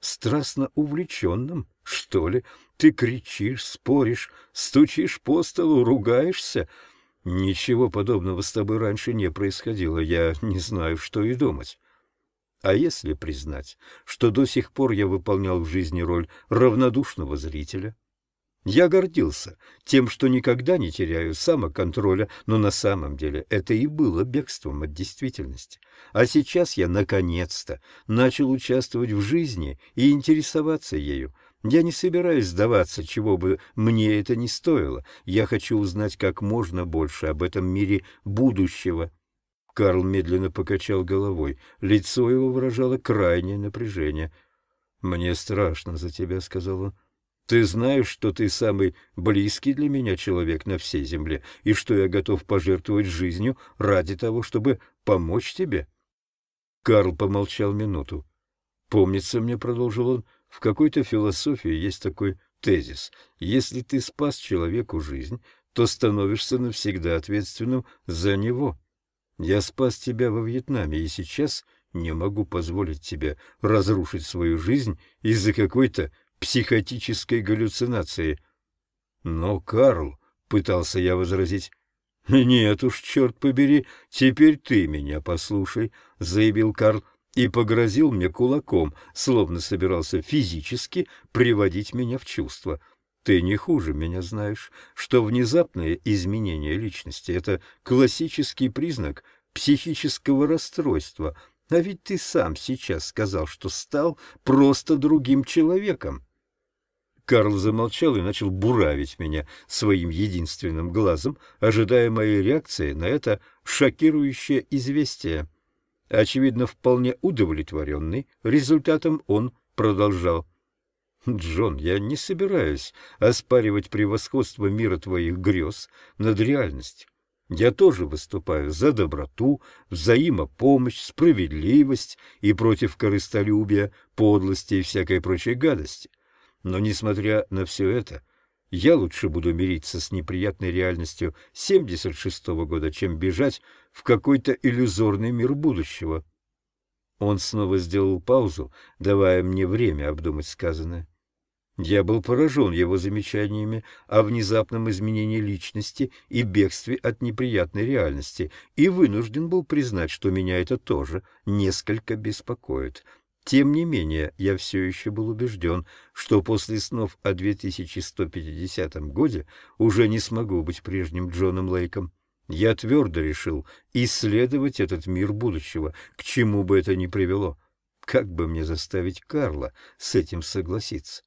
страстно увлеченным» что ли? Ты кричишь, споришь, стучишь по столу, ругаешься. Ничего подобного с тобой раньше не происходило, я не знаю, что и думать. А если признать, что до сих пор я выполнял в жизни роль равнодушного зрителя? Я гордился тем, что никогда не теряю самоконтроля, но на самом деле это и было бегством от действительности. А сейчас я наконец-то начал участвовать в жизни и интересоваться ею. Я не собираюсь сдаваться, чего бы мне это ни стоило. Я хочу узнать как можно больше об этом мире будущего. Карл медленно покачал головой. Лицо его выражало крайнее напряжение. «Мне страшно за тебя», — сказал он. «Ты знаешь, что ты самый близкий для меня человек на всей земле, и что я готов пожертвовать жизнью ради того, чтобы помочь тебе?» Карл помолчал минуту. «Помнится мне», — продолжил он, — в какой-то философии есть такой тезис «Если ты спас человеку жизнь, то становишься навсегда ответственным за него». Я спас тебя во Вьетнаме, и сейчас не могу позволить тебе разрушить свою жизнь из-за какой-то психотической галлюцинации. Но, Карл, — пытался я возразить, — нет уж, черт побери, теперь ты меня послушай, — заявил Карл, и погрозил мне кулаком, словно собирался физически приводить меня в чувство. Ты не хуже меня знаешь, что внезапные изменения личности — это классический признак психического расстройства, а ведь ты сам сейчас сказал, что стал просто другим человеком. Карл замолчал и начал буравить меня своим единственным глазом, ожидая моей реакции на это шокирующее известие. Очевидно, вполне удовлетворенный результатом он продолжал. «Джон, я не собираюсь оспаривать превосходство мира твоих грез над реальностью. Я тоже выступаю за доброту, взаимопомощь, справедливость и против корыстолюбия, подлости и всякой прочей гадости. Но, несмотря на все это, я лучше буду мириться с неприятной реальностью 76-го года, чем бежать в какой-то иллюзорный мир будущего. Он снова сделал паузу, давая мне время обдумать сказанное. Я был поражен его замечаниями о внезапном изменении личности и бегстве от неприятной реальности, и вынужден был признать, что меня это тоже несколько беспокоит. Тем не менее, я все еще был убежден, что после снов о 2150 годе уже не смогу быть прежним Джоном Лейком. Я твердо решил исследовать этот мир будущего, к чему бы это ни привело. Как бы мне заставить Карла с этим согласиться?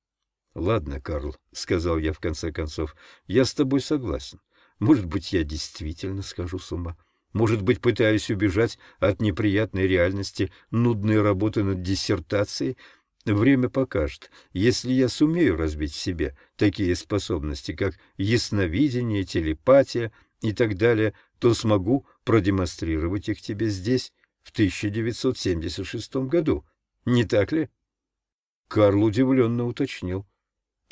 — Ладно, Карл, — сказал я в конце концов, — я с тобой согласен. Может быть, я действительно схожу с ума. — может быть, пытаюсь убежать от неприятной реальности, нудной работы над диссертацией? Время покажет, если я сумею разбить в себе такие способности, как ясновидение, телепатия и так далее, то смогу продемонстрировать их тебе здесь в 1976 году. Не так ли? Карл удивленно уточнил.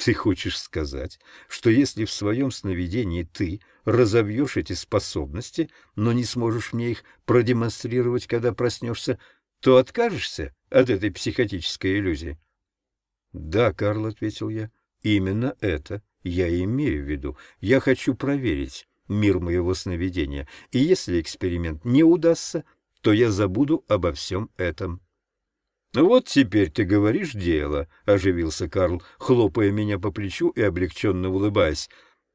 Ты хочешь сказать, что если в своем сновидении ты разобьешь эти способности, но не сможешь мне их продемонстрировать, когда проснешься, то откажешься от этой психотической иллюзии? — Да, Карл, — ответил я, — именно это я имею в виду. Я хочу проверить мир моего сновидения, и если эксперимент не удастся, то я забуду обо всем этом. «Вот теперь ты говоришь дело», — оживился Карл, хлопая меня по плечу и облегченно улыбаясь.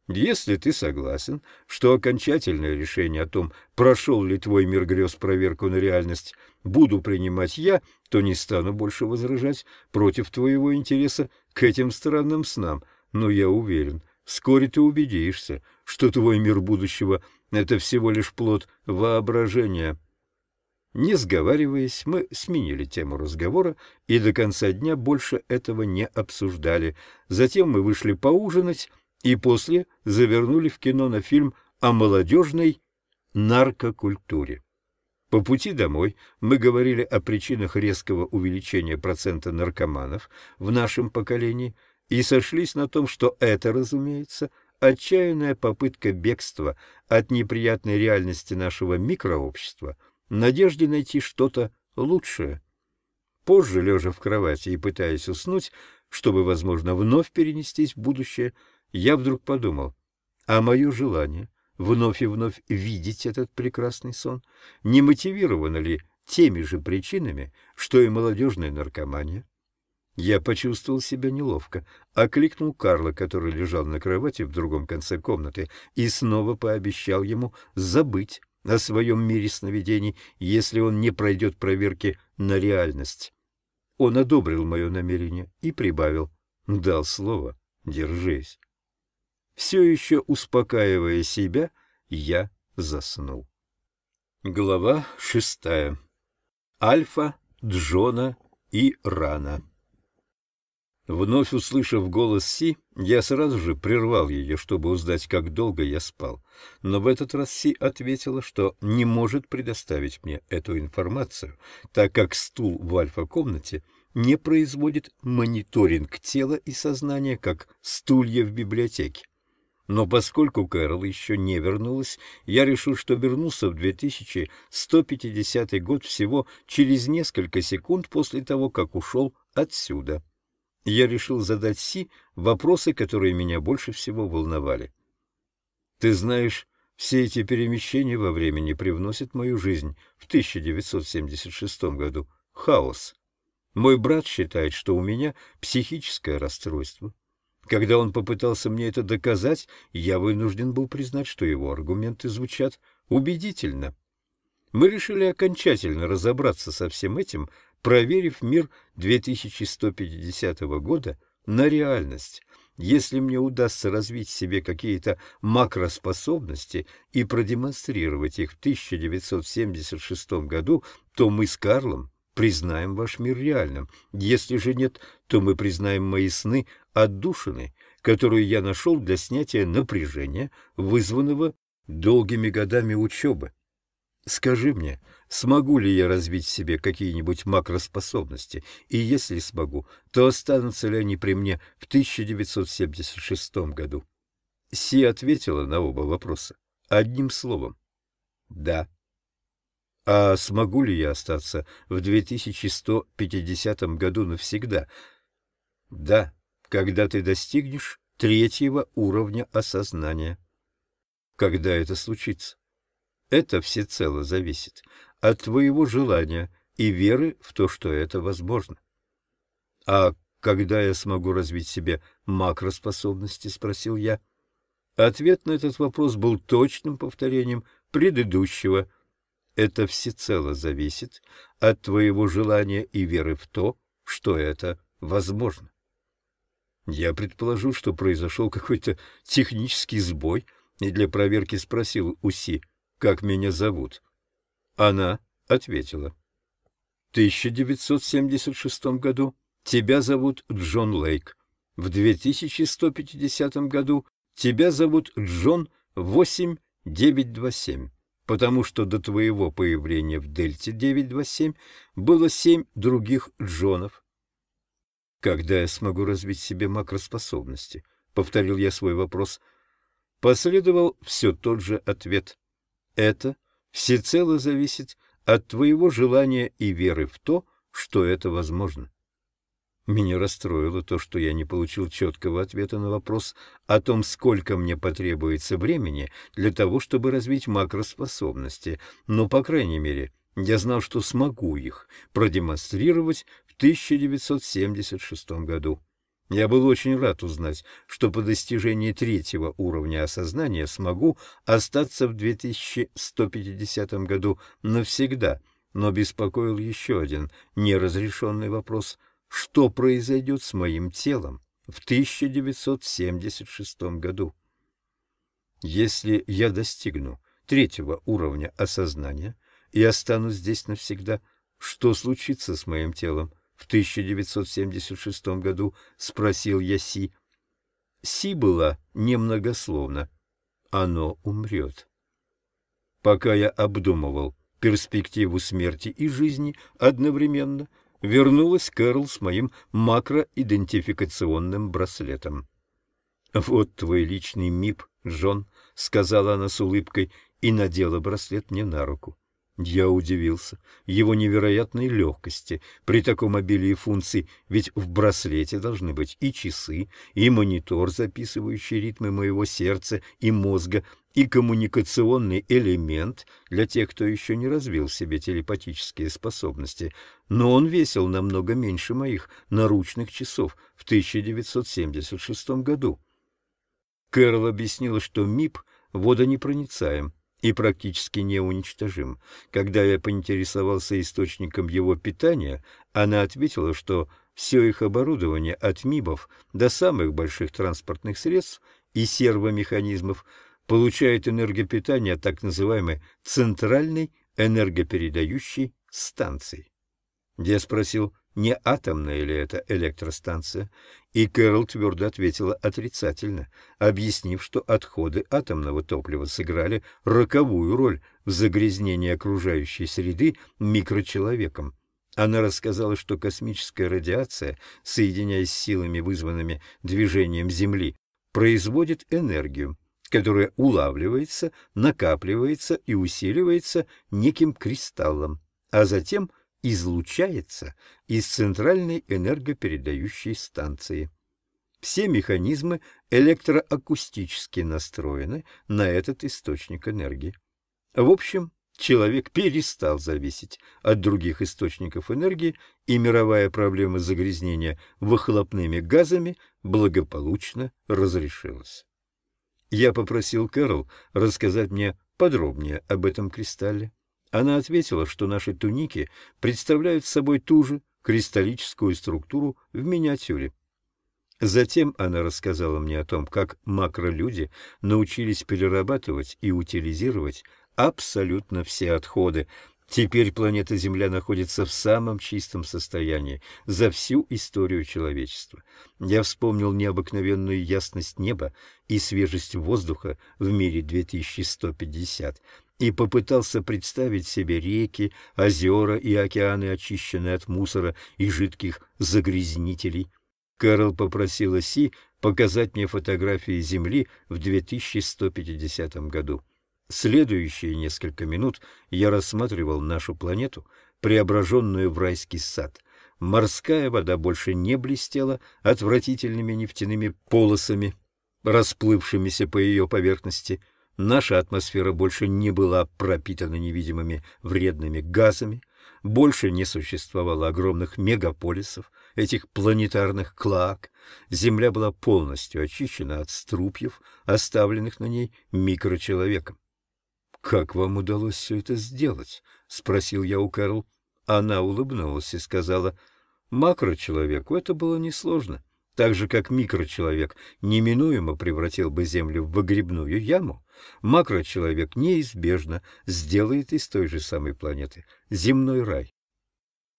«Если ты согласен, что окончательное решение о том, прошел ли твой мир грез проверку на реальность, буду принимать я, то не стану больше возражать против твоего интереса к этим странным снам. Но я уверен, вскоре ты убедишься, что твой мир будущего — это всего лишь плод воображения». Не сговариваясь, мы сменили тему разговора и до конца дня больше этого не обсуждали. Затем мы вышли поужинать и после завернули в кино на фильм о молодежной наркокультуре. По пути домой мы говорили о причинах резкого увеличения процента наркоманов в нашем поколении и сошлись на том, что это, разумеется, отчаянная попытка бегства от неприятной реальности нашего микрообщества – надежде найти что-то лучшее. Позже, лежа в кровати и пытаясь уснуть, чтобы, возможно, вновь перенестись в будущее, я вдруг подумал, а мое желание вновь и вновь видеть этот прекрасный сон не мотивировано ли теми же причинами, что и молодежная наркомания? Я почувствовал себя неловко, окликнул Карла, который лежал на кровати в другом конце комнаты, и снова пообещал ему забыть на своем мире сновидений, если он не пройдет проверки на реальность. Он одобрил мое намерение и прибавил. Дал слово. Держись. Все еще успокаивая себя, я заснул. Глава шестая. Альфа, Джона и Рана. Вновь услышав голос Си, я сразу же прервал ее, чтобы узнать, как долго я спал. Но в этот раз Си ответила, что не может предоставить мне эту информацию, так как стул в альфа-комнате не производит мониторинг тела и сознания, как стулья в библиотеке. Но поскольку Кэрол еще не вернулась, я решил, что вернулся в 2150 год всего через несколько секунд после того, как ушел отсюда я решил задать Си вопросы, которые меня больше всего волновали. «Ты знаешь, все эти перемещения во времени привносят мою жизнь в 1976 году хаос. Мой брат считает, что у меня психическое расстройство. Когда он попытался мне это доказать, я вынужден был признать, что его аргументы звучат убедительно. Мы решили окончательно разобраться со всем этим проверив мир 2150 года на реальность. Если мне удастся развить в себе какие-то макроспособности и продемонстрировать их в 1976 году, то мы с Карлом признаем ваш мир реальным. Если же нет, то мы признаем мои сны отдушины, которую я нашел для снятия напряжения, вызванного долгими годами учебы. Скажи мне, смогу ли я развить в себе какие-нибудь макроспособности, и если смогу, то останутся ли они при мне в 1976 году? Си ответила на оба вопроса одним словом. Да. А смогу ли я остаться в 2150 году навсегда? Да, когда ты достигнешь третьего уровня осознания. Когда это случится? Это всецело зависит от твоего желания и веры в то, что это возможно. — А когда я смогу развить себе макроспособности? — спросил я. Ответ на этот вопрос был точным повторением предыдущего. Это всецело зависит от твоего желания и веры в то, что это возможно. Я предположу, что произошел какой-то технический сбой, и для проверки спросил у Си — как меня зовут?» Она ответила. «В 1976 году тебя зовут Джон Лейк. В 2150 году тебя зовут Джон 8927, потому что до твоего появления в Дельте 927 было семь других Джонов. Когда я смогу развить себе макроспособности? — повторил я свой вопрос. Последовал все тот же ответ. Это всецело зависит от твоего желания и веры в то, что это возможно. Меня расстроило то, что я не получил четкого ответа на вопрос о том, сколько мне потребуется времени для того, чтобы развить макроспособности, но, по крайней мере, я знал, что смогу их продемонстрировать в 1976 году. Я был очень рад узнать, что по достижении третьего уровня осознания смогу остаться в 2150 году навсегда, но беспокоил еще один неразрешенный вопрос – что произойдет с моим телом в 1976 году? Если я достигну третьего уровня осознания и останусь здесь навсегда, что случится с моим телом – в 1976 году?» — спросил я Си. Си была немногословно. «Оно умрет». Пока я обдумывал перспективу смерти и жизни одновременно, вернулась Кэрол с моим макроидентификационным браслетом. «Вот твой личный МИП, Джон», — сказала она с улыбкой и надела браслет мне на руку. Я удивился его невероятной легкости при таком обилии функций, ведь в браслете должны быть и часы, и монитор, записывающий ритмы моего сердца и мозга, и коммуникационный элемент для тех, кто еще не развил в себе телепатические способности, но он весил намного меньше моих наручных часов в 1976 году. Кэрол объяснила, что МИП водонепроницаем, и практически неуничтожим. Когда я поинтересовался источником его питания, она ответила, что все их оборудование от МИБов до самых больших транспортных средств и сервомеханизмов получает энергопитание от так называемой центральной энергопередающей станции. Я спросил, не атомная ли это электростанция, и Кэрол твердо ответила отрицательно, объяснив, что отходы атомного топлива сыграли роковую роль в загрязнении окружающей среды микрочеловеком. Она рассказала, что космическая радиация, соединяясь с силами, вызванными движением Земли, производит энергию, которая улавливается, накапливается и усиливается неким кристаллом, а затем излучается из центральной энергопередающей станции. Все механизмы электроакустически настроены на этот источник энергии. В общем, человек перестал зависеть от других источников энергии, и мировая проблема загрязнения выхлопными газами благополучно разрешилась. Я попросил Кэрол рассказать мне подробнее об этом кристалле. Она ответила, что наши туники представляют собой ту же кристаллическую структуру в миниатюре. Затем она рассказала мне о том, как макролюди научились перерабатывать и утилизировать абсолютно все отходы. Теперь планета Земля находится в самом чистом состоянии за всю историю человечества. Я вспомнил необыкновенную ясность неба и свежесть воздуха в мире 2150 и попытался представить себе реки, озера и океаны, очищенные от мусора и жидких загрязнителей. Кэрол попросила Си показать мне фотографии Земли в 2150 году. Следующие несколько минут я рассматривал нашу планету, преображенную в райский сад. Морская вода больше не блестела отвратительными нефтяными полосами, расплывшимися по ее поверхности — Наша атмосфера больше не была пропитана невидимыми вредными газами, больше не существовало огромных мегаполисов, этих планетарных клак. Земля была полностью очищена от струпьев, оставленных на ней микрочеловеком. «Как вам удалось все это сделать?» — спросил я у Кэрол. Она улыбнулась и сказала, «Макрочеловеку это было несложно так же как микрочеловек неминуемо превратил бы Землю в выгребную яму, макрочеловек неизбежно сделает из той же самой планеты земной рай.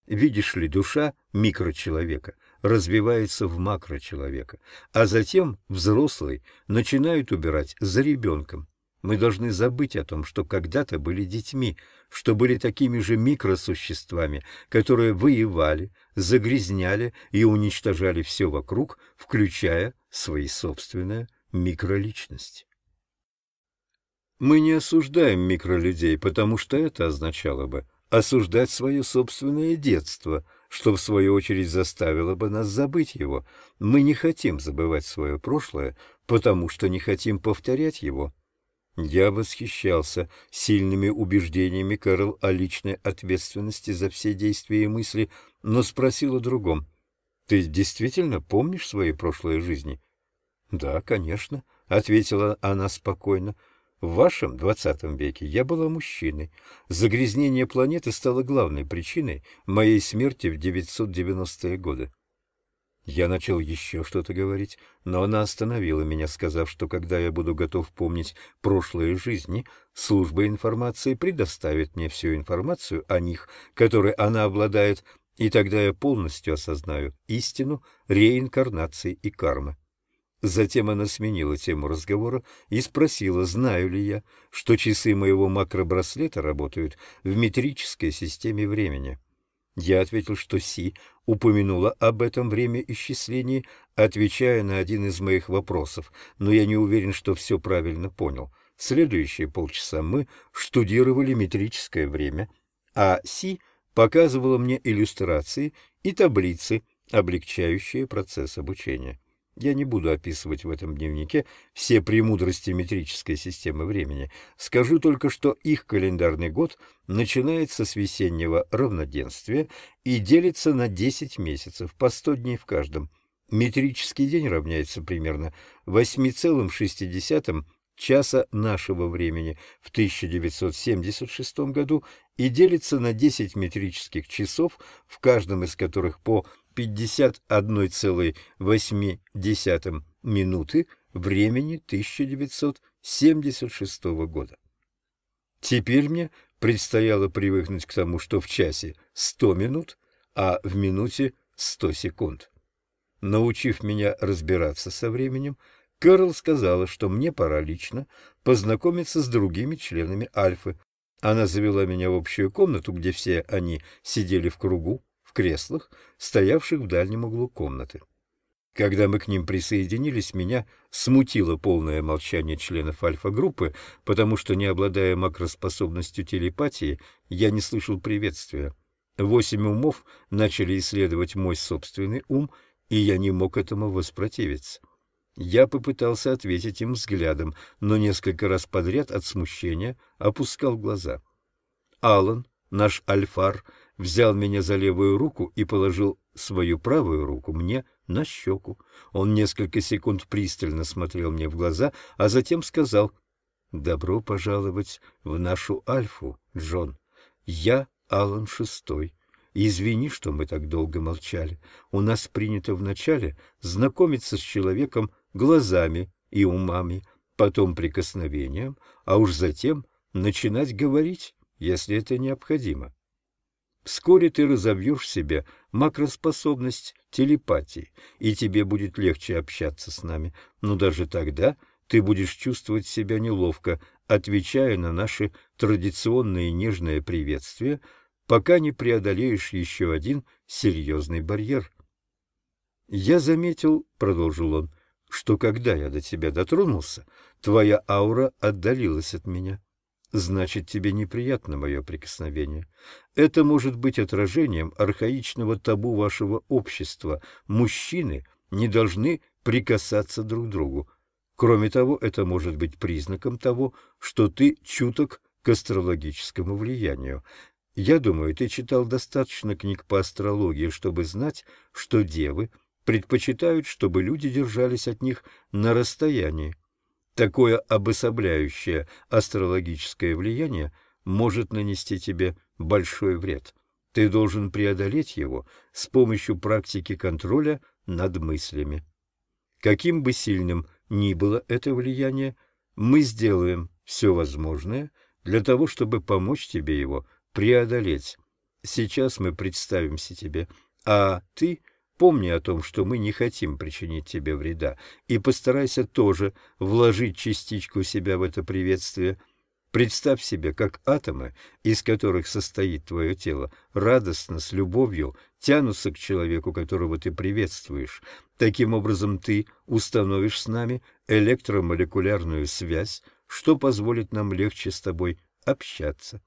Видишь ли, душа микрочеловека развивается в макрочеловека, а затем взрослый начинает убирать за ребенком, мы должны забыть о том, что когда-то были детьми, что были такими же микросуществами, которые воевали, загрязняли и уничтожали все вокруг, включая свои собственные микроличности. Мы не осуждаем микролюдей, потому что это означало бы осуждать свое собственное детство, что в свою очередь заставило бы нас забыть его. Мы не хотим забывать свое прошлое, потому что не хотим повторять его. Я восхищался сильными убеждениями Кэрол о личной ответственности за все действия и мысли, но спросил о другом. «Ты действительно помнишь свои прошлые жизни?» «Да, конечно», — ответила она спокойно. «В вашем двадцатом веке я была мужчиной. Загрязнение планеты стало главной причиной моей смерти в 990-е годы. Я начал еще что-то говорить, но она остановила меня, сказав, что когда я буду готов помнить прошлые жизни, служба информации предоставит мне всю информацию о них, которой она обладает, и тогда я полностью осознаю истину реинкарнации и кармы. Затем она сменила тему разговора и спросила, знаю ли я, что часы моего макробраслета работают в метрической системе времени. Я ответил, что Си упомянула об этом время исчислений, отвечая на один из моих вопросов, но я не уверен, что все правильно понял. Следующие полчаса мы штудировали метрическое время, а Си показывала мне иллюстрации и таблицы, облегчающие процесс обучения. Я не буду описывать в этом дневнике все премудрости метрической системы времени. Скажу только, что их календарный год начинается с весеннего равноденствия и делится на 10 месяцев, по 100 дней в каждом. Метрический день равняется примерно 8,6 часа нашего времени в 1976 году и делится на 10 метрических часов, в каждом из которых по 51,8 минуты времени 1976 года. Теперь мне предстояло привыкнуть к тому, что в часе 100 минут, а в минуте 100 секунд. Научив меня разбираться со временем, Кэрол сказала, что мне пора лично познакомиться с другими членами Альфы. Она завела меня в общую комнату, где все они сидели в кругу креслах, стоявших в дальнем углу комнаты. Когда мы к ним присоединились, меня смутило полное молчание членов альфа-группы, потому что, не обладая макроспособностью телепатии, я не слышал приветствия. Восемь умов начали исследовать мой собственный ум, и я не мог этому воспротивиться. Я попытался ответить им взглядом, но несколько раз подряд от смущения опускал глаза. Алан, наш альфар, взял меня за левую руку и положил свою правую руку мне на щеку. Он несколько секунд пристально смотрел мне в глаза, а затем сказал «Добро пожаловать в нашу Альфу, Джон. Я Алан Шестой. Извини, что мы так долго молчали. У нас принято вначале знакомиться с человеком глазами и умами, потом прикосновением, а уж затем начинать говорить, если это необходимо. Вскоре ты разобьешь в себе макроспособность телепатии, и тебе будет легче общаться с нами. Но даже тогда ты будешь чувствовать себя неловко, отвечая на наши традиционные нежные приветствия, пока не преодолеешь еще один серьезный барьер. «Я заметил, — продолжил он, — что когда я до тебя дотронулся, твоя аура отдалилась от меня. Значит, тебе неприятно мое прикосновение. Это может быть отражением архаичного табу вашего общества. Мужчины не должны прикасаться друг к другу. Кроме того, это может быть признаком того, что ты чуток к астрологическому влиянию. Я думаю, ты читал достаточно книг по астрологии, чтобы знать, что девы предпочитают, чтобы люди держались от них на расстоянии. Такое обособляющее астрологическое влияние может нанести тебе большой вред. Ты должен преодолеть его с помощью практики контроля над мыслями. Каким бы сильным ни было это влияние, мы сделаем все возможное для того, чтобы помочь тебе его преодолеть. Сейчас мы представимся тебе, а ты – Помни о том, что мы не хотим причинить тебе вреда, и постарайся тоже вложить частичку себя в это приветствие. Представь себе, как атомы, из которых состоит твое тело, радостно, с любовью тянутся к человеку, которого ты приветствуешь. Таким образом, ты установишь с нами электромолекулярную связь, что позволит нам легче с тобой общаться.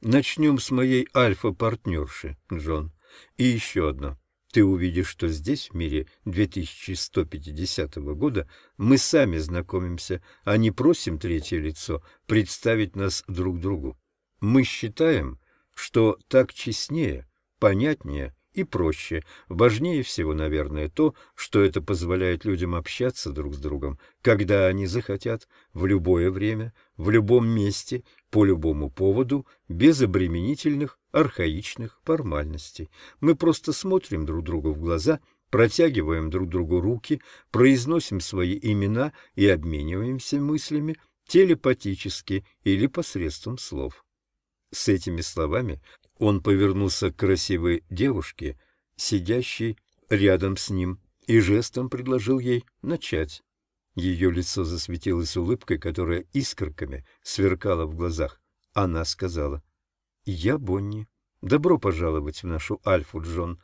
Начнем с моей альфа-партнерши, Джон. И еще одно ты увидишь, что здесь, в мире 2150 года, мы сами знакомимся, а не просим третье лицо представить нас друг другу. Мы считаем, что так честнее, понятнее и проще. Важнее всего, наверное, то, что это позволяет людям общаться друг с другом, когда они захотят, в любое время, в любом месте по любому поводу, без обременительных, архаичных формальностей. Мы просто смотрим друг другу в глаза, протягиваем друг другу руки, произносим свои имена и обмениваемся мыслями телепатически или посредством слов. С этими словами он повернулся к красивой девушке, сидящей рядом с ним, и жестом предложил ей начать. Ее лицо засветилось улыбкой, которая искорками сверкала в глазах. Она сказала, «Я Бонни. Добро пожаловать в нашу Альфу, Джон».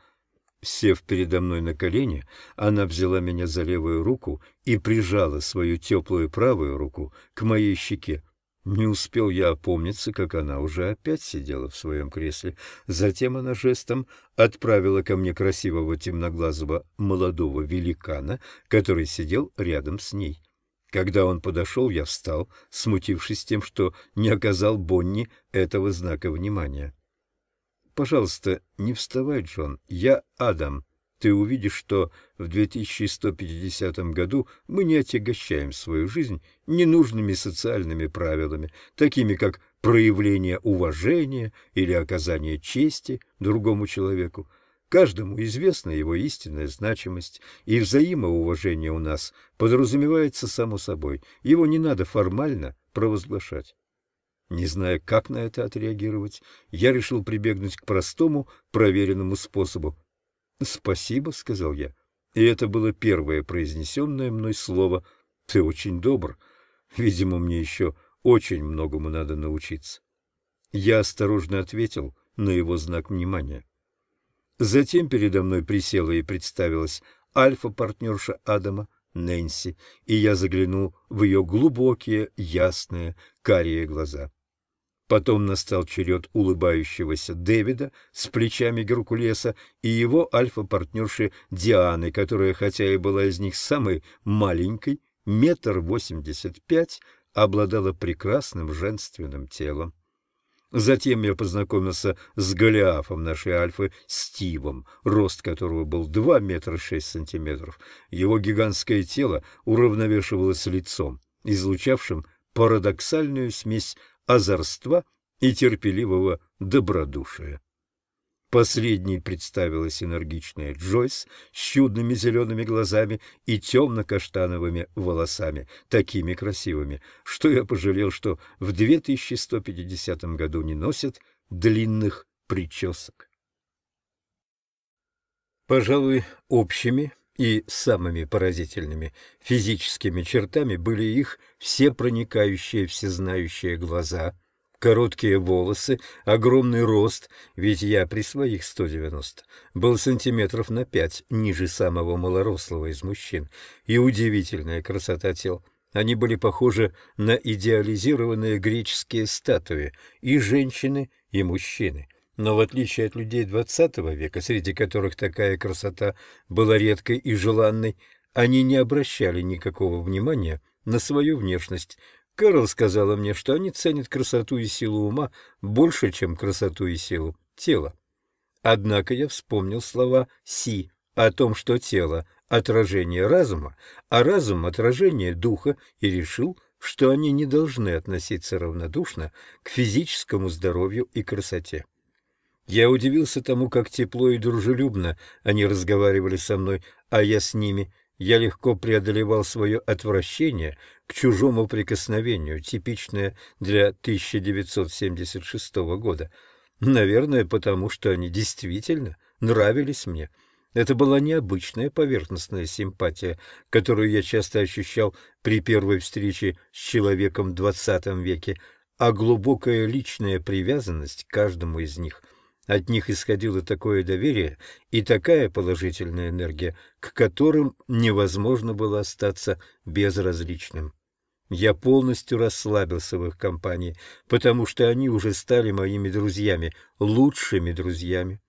Сев передо мной на колени, она взяла меня за левую руку и прижала свою теплую правую руку к моей щеке. Не успел я опомниться, как она уже опять сидела в своем кресле. Затем она жестом отправила ко мне красивого темноглазого молодого великана, который сидел рядом с ней. Когда он подошел, я встал, смутившись тем, что не оказал Бонни этого знака внимания. — Пожалуйста, не вставай, Джон. Я Адам ты увидишь, что в 2150 году мы не отягощаем свою жизнь ненужными социальными правилами, такими как проявление уважения или оказание чести другому человеку. Каждому известна его истинная значимость, и взаимоуважение у нас подразумевается само собой, его не надо формально провозглашать. Не зная, как на это отреагировать, я решил прибегнуть к простому, проверенному способу «Спасибо», — сказал я. И это было первое произнесенное мной слово. «Ты очень добр. Видимо, мне еще очень многому надо научиться». Я осторожно ответил на его знак внимания. Затем передо мной присела и представилась альфа-партнерша Адама, Нэнси, и я заглянул в ее глубокие, ясные, карие глаза. Потом настал черед улыбающегося Дэвида с плечами Геркулеса и его альфа-партнерши Дианы, которая, хотя и была из них самой маленькой, метр восемьдесят пять, обладала прекрасным женственным телом. Затем я познакомился с Голиафом нашей Альфы Стивом, рост которого был 2 метра 6 сантиметров. Его гигантское тело уравновешивалось лицом, излучавшим парадоксальную смесь озорства и терпеливого добродушия. Последней представилась энергичная Джойс с чудными зелеными глазами и темно-каштановыми волосами, такими красивыми, что я пожалел, что в 2150 году не носят длинных причесок. Пожалуй, общими и самыми поразительными физическими чертами были их все проникающие, всезнающие глаза, короткие волосы, огромный рост, ведь я при своих 190 был сантиметров на пять ниже самого малорослого из мужчин, и удивительная красота тел. Они были похожи на идеализированные греческие статуи и женщины, и мужчины. Но в отличие от людей XX века, среди которых такая красота была редкой и желанной, они не обращали никакого внимания на свою внешность. Кэрол сказала мне, что они ценят красоту и силу ума больше, чем красоту и силу тела. Однако я вспомнил слова «си» о том, что тело — отражение разума, а разум — отражение духа, и решил, что они не должны относиться равнодушно к физическому здоровью и красоте. Я удивился тому, как тепло и дружелюбно они разговаривали со мной, а я с ними. Я легко преодолевал свое отвращение к чужому прикосновению, типичное для 1976 года. Наверное, потому что они действительно нравились мне. Это была необычная поверхностная симпатия, которую я часто ощущал при первой встрече с человеком в XX веке, а глубокая личная привязанность к каждому из них — от них исходило такое доверие и такая положительная энергия, к которым невозможно было остаться безразличным. Я полностью расслабился в их компании, потому что они уже стали моими друзьями, лучшими друзьями.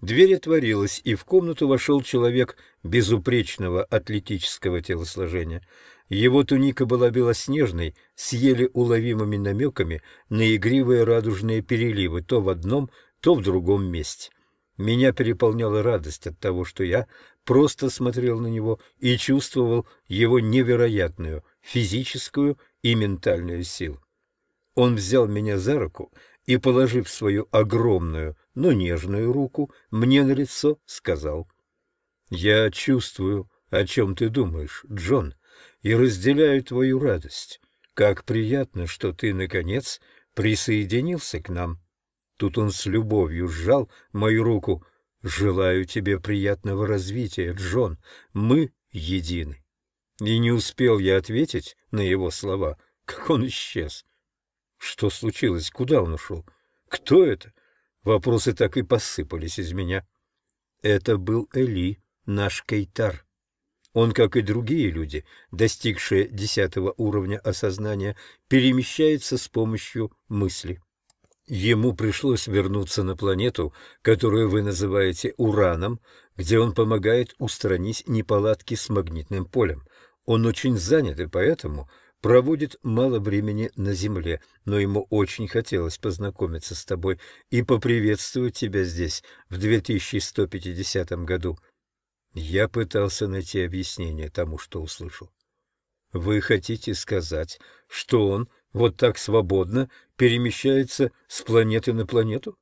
Дверь отворилась, и в комнату вошел человек безупречного атлетического телосложения — его туника была белоснежной, с еле уловимыми намеками на игривые радужные переливы то в одном, то в другом месте. Меня переполняла радость от того, что я просто смотрел на него и чувствовал его невероятную физическую и ментальную силу. Он взял меня за руку и, положив свою огромную, но нежную руку мне на лицо, сказал. — Я чувствую, о чем ты думаешь, Джон. — и разделяю твою радость. Как приятно, что ты, наконец, присоединился к нам. Тут он с любовью сжал мою руку. Желаю тебе приятного развития, Джон. Мы едины. И не успел я ответить на его слова, как он исчез. Что случилось? Куда он ушел? Кто это? Вопросы так и посыпались из меня. Это был Эли, наш Кейтар. Он, как и другие люди, достигшие десятого уровня осознания, перемещается с помощью мысли. Ему пришлось вернуться на планету, которую вы называете Ураном, где он помогает устранить неполадки с магнитным полем. Он очень занят и поэтому проводит мало времени на Земле, но ему очень хотелось познакомиться с тобой и поприветствовать тебя здесь в 2150 году. Я пытался найти объяснение тому, что услышал. Вы хотите сказать, что он вот так свободно перемещается с планеты на планету?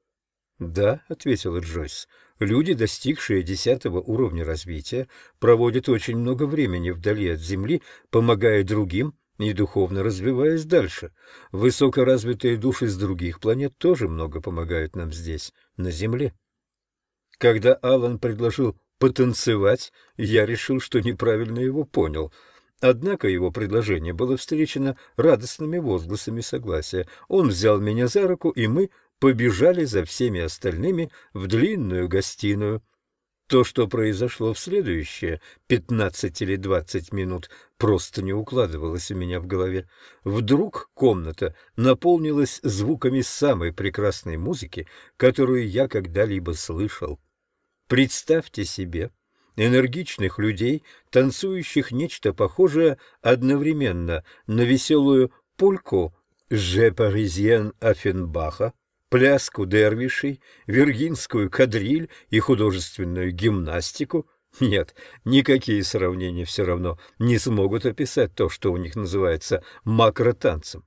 Да, ответила Джойс. Люди, достигшие десятого уровня развития, проводят очень много времени вдали от Земли, помогая другим и духовно развиваясь дальше. Высокоразвитые души с других планет тоже много помогают нам здесь, на Земле. Когда Алан предложил потанцевать, я решил, что неправильно его понял. Однако его предложение было встречено радостными возгласами согласия. Он взял меня за руку, и мы побежали за всеми остальными в длинную гостиную. То, что произошло в следующие пятнадцать или двадцать минут, просто не укладывалось у меня в голове. Вдруг комната наполнилась звуками самой прекрасной музыки, которую я когда-либо слышал. Представьте себе энергичных людей, танцующих нечто похожее одновременно на веселую пульку «Je Parisien пляску дервишей, виргинскую кадриль и художественную гимнастику. Нет, никакие сравнения все равно не смогут описать то, что у них называется макротанцем.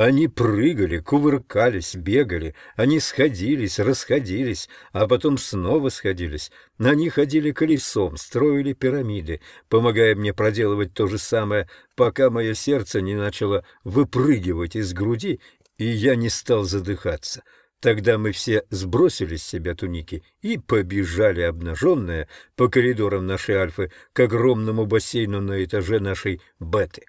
Они прыгали, кувыркались, бегали, они сходились, расходились, а потом снова сходились. Они ходили колесом, строили пирамиды, помогая мне проделывать то же самое, пока мое сердце не начало выпрыгивать из груди, и я не стал задыхаться. Тогда мы все сбросили с себя туники и побежали обнаженные по коридорам нашей Альфы к огромному бассейну на этаже нашей Беты.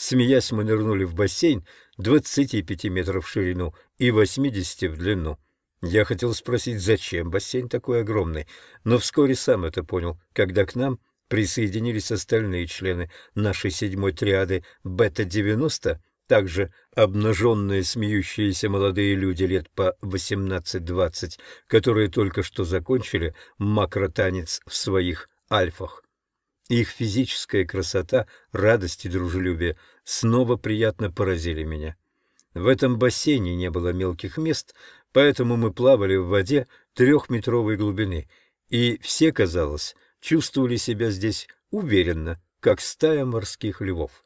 Смеясь, мы нырнули в бассейн 25 метров в ширину и 80 в длину. Я хотел спросить, зачем бассейн такой огромный, но вскоре сам это понял, когда к нам присоединились остальные члены нашей седьмой триады «Бета-90», также обнаженные смеющиеся молодые люди лет по 18-20, которые только что закончили макротанец в своих альфах. Их физическая красота, радость и дружелюбие снова приятно поразили меня. В этом бассейне не было мелких мест, поэтому мы плавали в воде трехметровой глубины, и все, казалось, чувствовали себя здесь уверенно, как стая морских львов.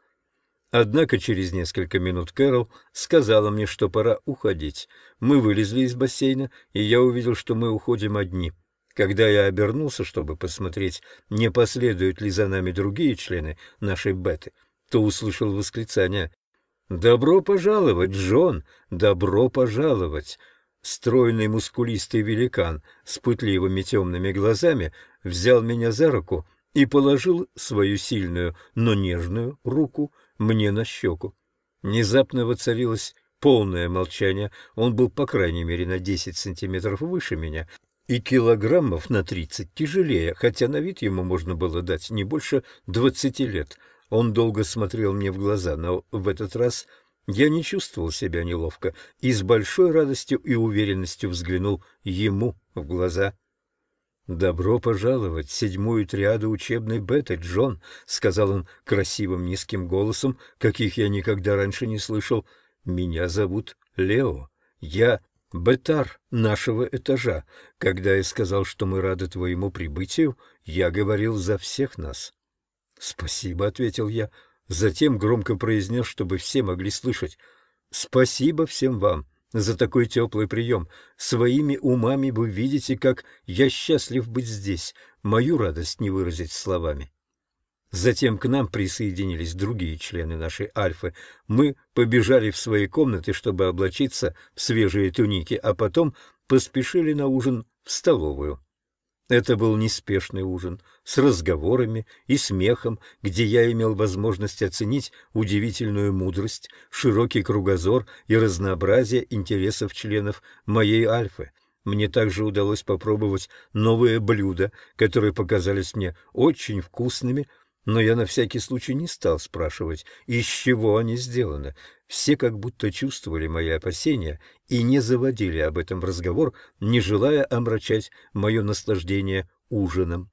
Однако через несколько минут Кэрол сказала мне, что пора уходить. Мы вылезли из бассейна, и я увидел, что мы уходим одни. Когда я обернулся, чтобы посмотреть, не последуют ли за нами другие члены нашей беты, — кто услышал восклицание. «Добро пожаловать, Джон! Добро пожаловать!» Стройный мускулистый великан с пытливыми темными глазами взял меня за руку и положил свою сильную, но нежную руку мне на щеку. Внезапно воцарилось полное молчание, он был по крайней мере на десять сантиметров выше меня и килограммов на тридцать тяжелее, хотя на вид ему можно было дать не больше двадцати лет — он долго смотрел мне в глаза, но в этот раз я не чувствовал себя неловко и с большой радостью и уверенностью взглянул ему в глаза. «Добро пожаловать в седьмую триаду учебной беты, Джон», — сказал он красивым низким голосом, каких я никогда раньше не слышал. «Меня зовут Лео. Я бетар нашего этажа. Когда я сказал, что мы рады твоему прибытию, я говорил за всех нас». «Спасибо», — ответил я, затем громко произнес, чтобы все могли слышать. «Спасибо всем вам за такой теплый прием. Своими умами вы видите, как я счастлив быть здесь. Мою радость не выразить словами». Затем к нам присоединились другие члены нашей Альфы. Мы побежали в свои комнаты, чтобы облачиться в свежие туники, а потом поспешили на ужин в столовую. Это был неспешный ужин, с разговорами и смехом, где я имел возможность оценить удивительную мудрость, широкий кругозор и разнообразие интересов членов моей Альфы. Мне также удалось попробовать новые блюда, которые показались мне очень вкусными – но я на всякий случай не стал спрашивать, из чего они сделаны. Все как будто чувствовали мои опасения и не заводили об этом разговор, не желая омрачать мое наслаждение ужином.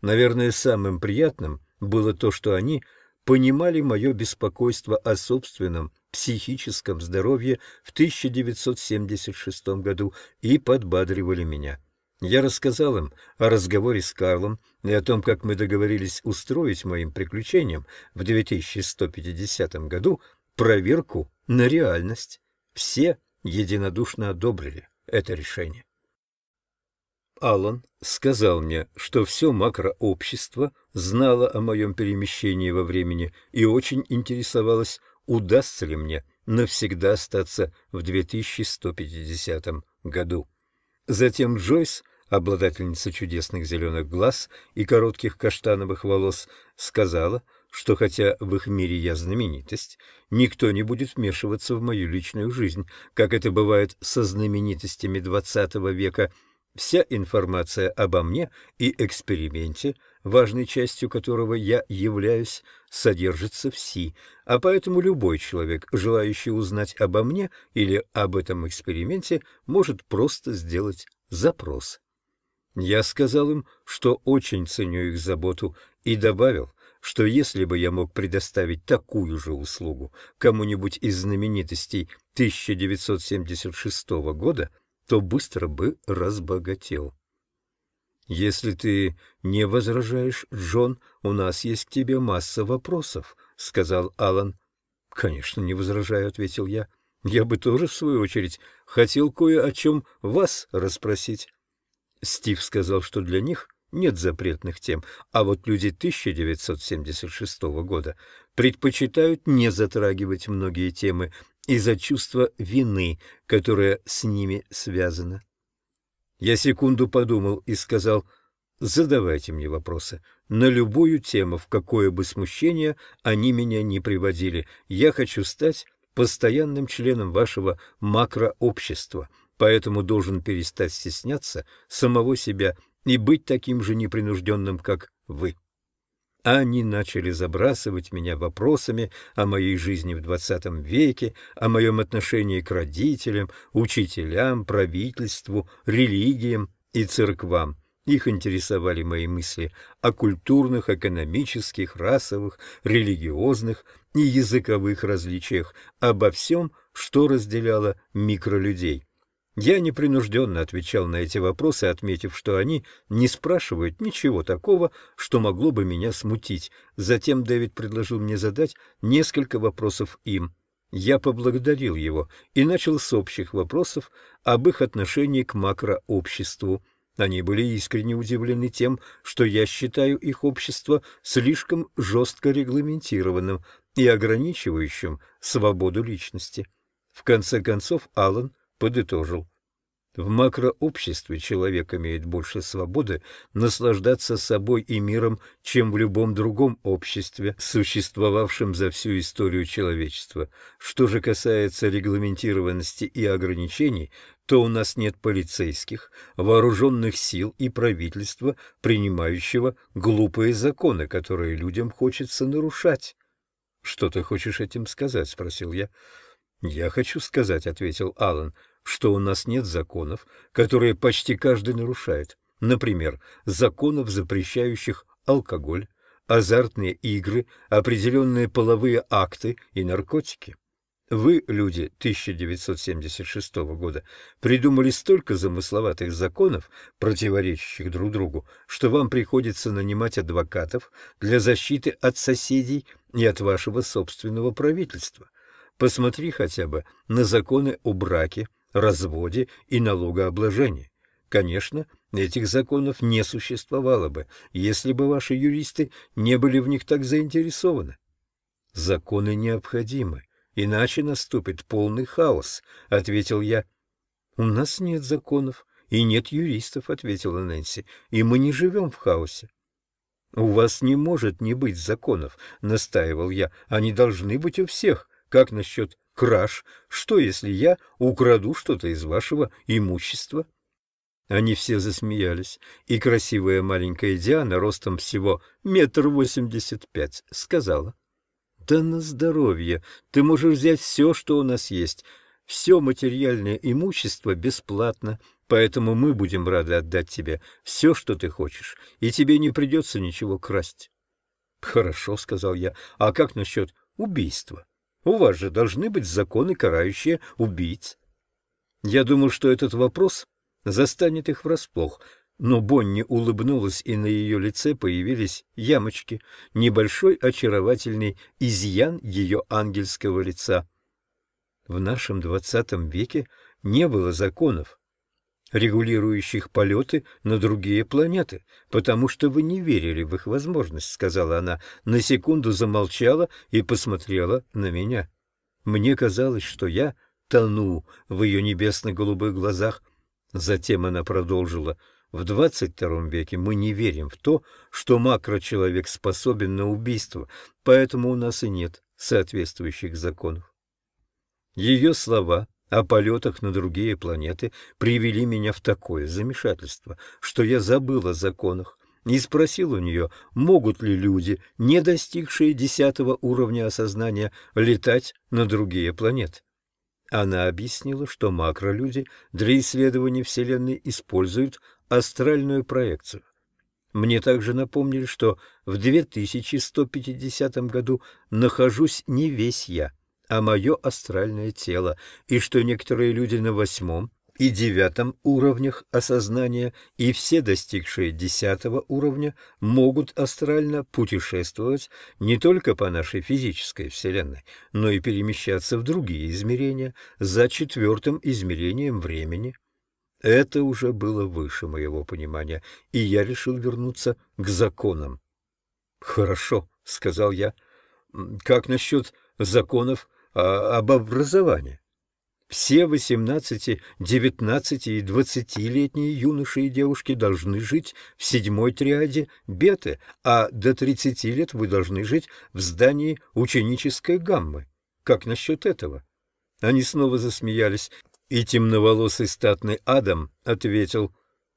Наверное, самым приятным было то, что они понимали мое беспокойство о собственном психическом здоровье в 1976 году и подбадривали меня. Я рассказал им о разговоре с Карлом и о том, как мы договорились устроить моим приключениям в 2150 году проверку на реальность. Все единодушно одобрили это решение. Аллан сказал мне, что все макрообщество знало о моем перемещении во времени и очень интересовалось, удастся ли мне навсегда остаться в 2150 году. Затем Джойс обладательница чудесных зеленых глаз и коротких каштановых волос, сказала, что хотя в их мире я знаменитость, никто не будет вмешиваться в мою личную жизнь, как это бывает со знаменитостями XX века. Вся информация обо мне и эксперименте, важной частью которого я являюсь, содержится в СИ, а поэтому любой человек, желающий узнать обо мне или об этом эксперименте, может просто сделать запрос. Я сказал им, что очень ценю их заботу, и добавил, что если бы я мог предоставить такую же услугу кому-нибудь из знаменитостей 1976 года, то быстро бы разбогател. «Если ты не возражаешь, Джон, у нас есть к тебе масса вопросов», — сказал Алан. «Конечно, не возражаю», — ответил я. «Я бы тоже, в свою очередь, хотел кое о чем вас расспросить». Стив сказал, что для них нет запретных тем, а вот люди 1976 года предпочитают не затрагивать многие темы из-за чувства вины, которое с ними связано. Я секунду подумал и сказал, задавайте мне вопросы на любую тему, в какое бы смущение они меня не приводили. Я хочу стать постоянным членом вашего макрообщества поэтому должен перестать стесняться самого себя и быть таким же непринужденным, как вы. Они начали забрасывать меня вопросами о моей жизни в XX веке, о моем отношении к родителям, учителям, правительству, религиям и церквам. Их интересовали мои мысли о культурных, экономических, расовых, религиозных и языковых различиях, обо всем, что разделяло микролюдей. Я непринужденно отвечал на эти вопросы, отметив, что они не спрашивают ничего такого, что могло бы меня смутить. Затем Дэвид предложил мне задать несколько вопросов им. Я поблагодарил его и начал с общих вопросов об их отношении к макрообществу. Они были искренне удивлены тем, что я считаю их общество слишком жестко регламентированным и ограничивающим свободу личности. В конце концов, Аллан подытожил. В макрообществе человек имеет больше свободы наслаждаться собой и миром, чем в любом другом обществе, существовавшем за всю историю человечества. Что же касается регламентированности и ограничений, то у нас нет полицейских, вооруженных сил и правительства, принимающего глупые законы, которые людям хочется нарушать. — Что ты хочешь этим сказать? — спросил я. — Я хочу сказать, — ответил Аллан, — что у нас нет законов, которые почти каждый нарушает. Например, законов, запрещающих алкоголь, азартные игры, определенные половые акты и наркотики. Вы, люди 1976 года, придумали столько замысловатых законов, противоречащих друг другу, что вам приходится нанимать адвокатов для защиты от соседей и от вашего собственного правительства. Посмотри хотя бы на законы о браке, разводе и налогообложении. Конечно, этих законов не существовало бы, если бы ваши юристы не были в них так заинтересованы. Законы необходимы, иначе наступит полный хаос, — ответил я. — У нас нет законов и нет юристов, — ответила Нэнси, — и мы не живем в хаосе. — У вас не может не быть законов, — настаивал я, — они должны быть у всех. Как насчет краж. Что, если я украду что-то из вашего имущества?» Они все засмеялись, и красивая маленькая Диана, ростом всего метр восемьдесят пять, сказала, «Да на здоровье! Ты можешь взять все, что у нас есть. Все материальное имущество бесплатно, поэтому мы будем рады отдать тебе все, что ты хочешь, и тебе не придется ничего красть». «Хорошо», — сказал я, — «а как насчет убийства?» У вас же должны быть законы, карающие убийц. Я думал, что этот вопрос застанет их врасплох, но Бонни улыбнулась, и на ее лице появились ямочки, небольшой очаровательный изъян ее ангельского лица. В нашем двадцатом веке не было законов, регулирующих полеты на другие планеты, потому что вы не верили в их возможность», — сказала она. На секунду замолчала и посмотрела на меня. Мне казалось, что я тону в ее небесно-голубых глазах. Затем она продолжила. В двадцать втором веке мы не верим в то, что макрочеловек способен на убийство, поэтому у нас и нет соответствующих законов. Ее слова о полетах на другие планеты привели меня в такое замешательство, что я забыл о законах и спросил у нее, могут ли люди, не достигшие десятого уровня осознания, летать на другие планеты. Она объяснила, что макролюди для исследования Вселенной используют астральную проекцию. Мне также напомнили, что в 2150 году нахожусь не весь я – а мое астральное тело, и что некоторые люди на восьмом и девятом уровнях осознания и все достигшие десятого уровня могут астрально путешествовать не только по нашей физической Вселенной, но и перемещаться в другие измерения за четвертым измерением времени. Это уже было выше моего понимания, и я решил вернуться к законам. «Хорошо», — сказал я. «Как насчет законов а, об образовании. Все 18, 19 и 20-летние юноши и девушки должны жить в седьмой триаде беты, а до 30 лет вы должны жить в здании ученической гаммы. Как насчет этого? Они снова засмеялись, и темноволосый статный Адам ответил,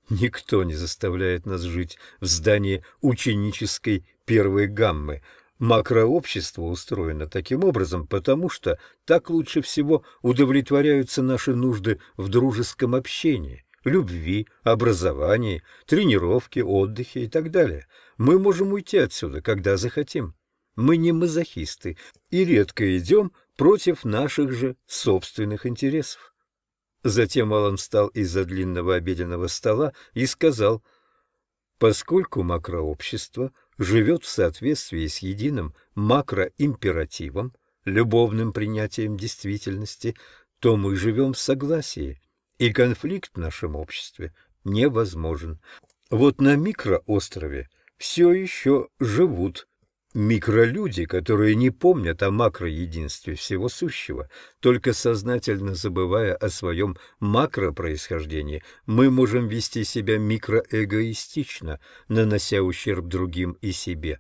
«Никто не заставляет нас жить в здании ученической первой гаммы, Макрообщество устроено таким образом, потому что так лучше всего удовлетворяются наши нужды в дружеском общении, любви, образовании, тренировке, отдыхе и так далее. Мы можем уйти отсюда, когда захотим. Мы не мазохисты и редко идем против наших же собственных интересов. Затем Алан встал из-за длинного обеденного стола и сказал, «Поскольку макрообщество – живет в соответствии с единым макроимперативом, любовным принятием действительности, то мы живем в согласии, и конфликт в нашем обществе невозможен. Вот на микроострове все еще живут микролюди, которые не помнят о макроединстве всего сущего, только сознательно забывая о своем макропроисхождении, мы можем вести себя микроэгоистично, нанося ущерб другим и себе.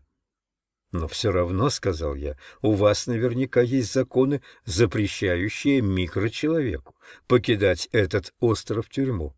Но все равно, — сказал я, — у вас наверняка есть законы, запрещающие микрочеловеку покидать этот остров тюрьму.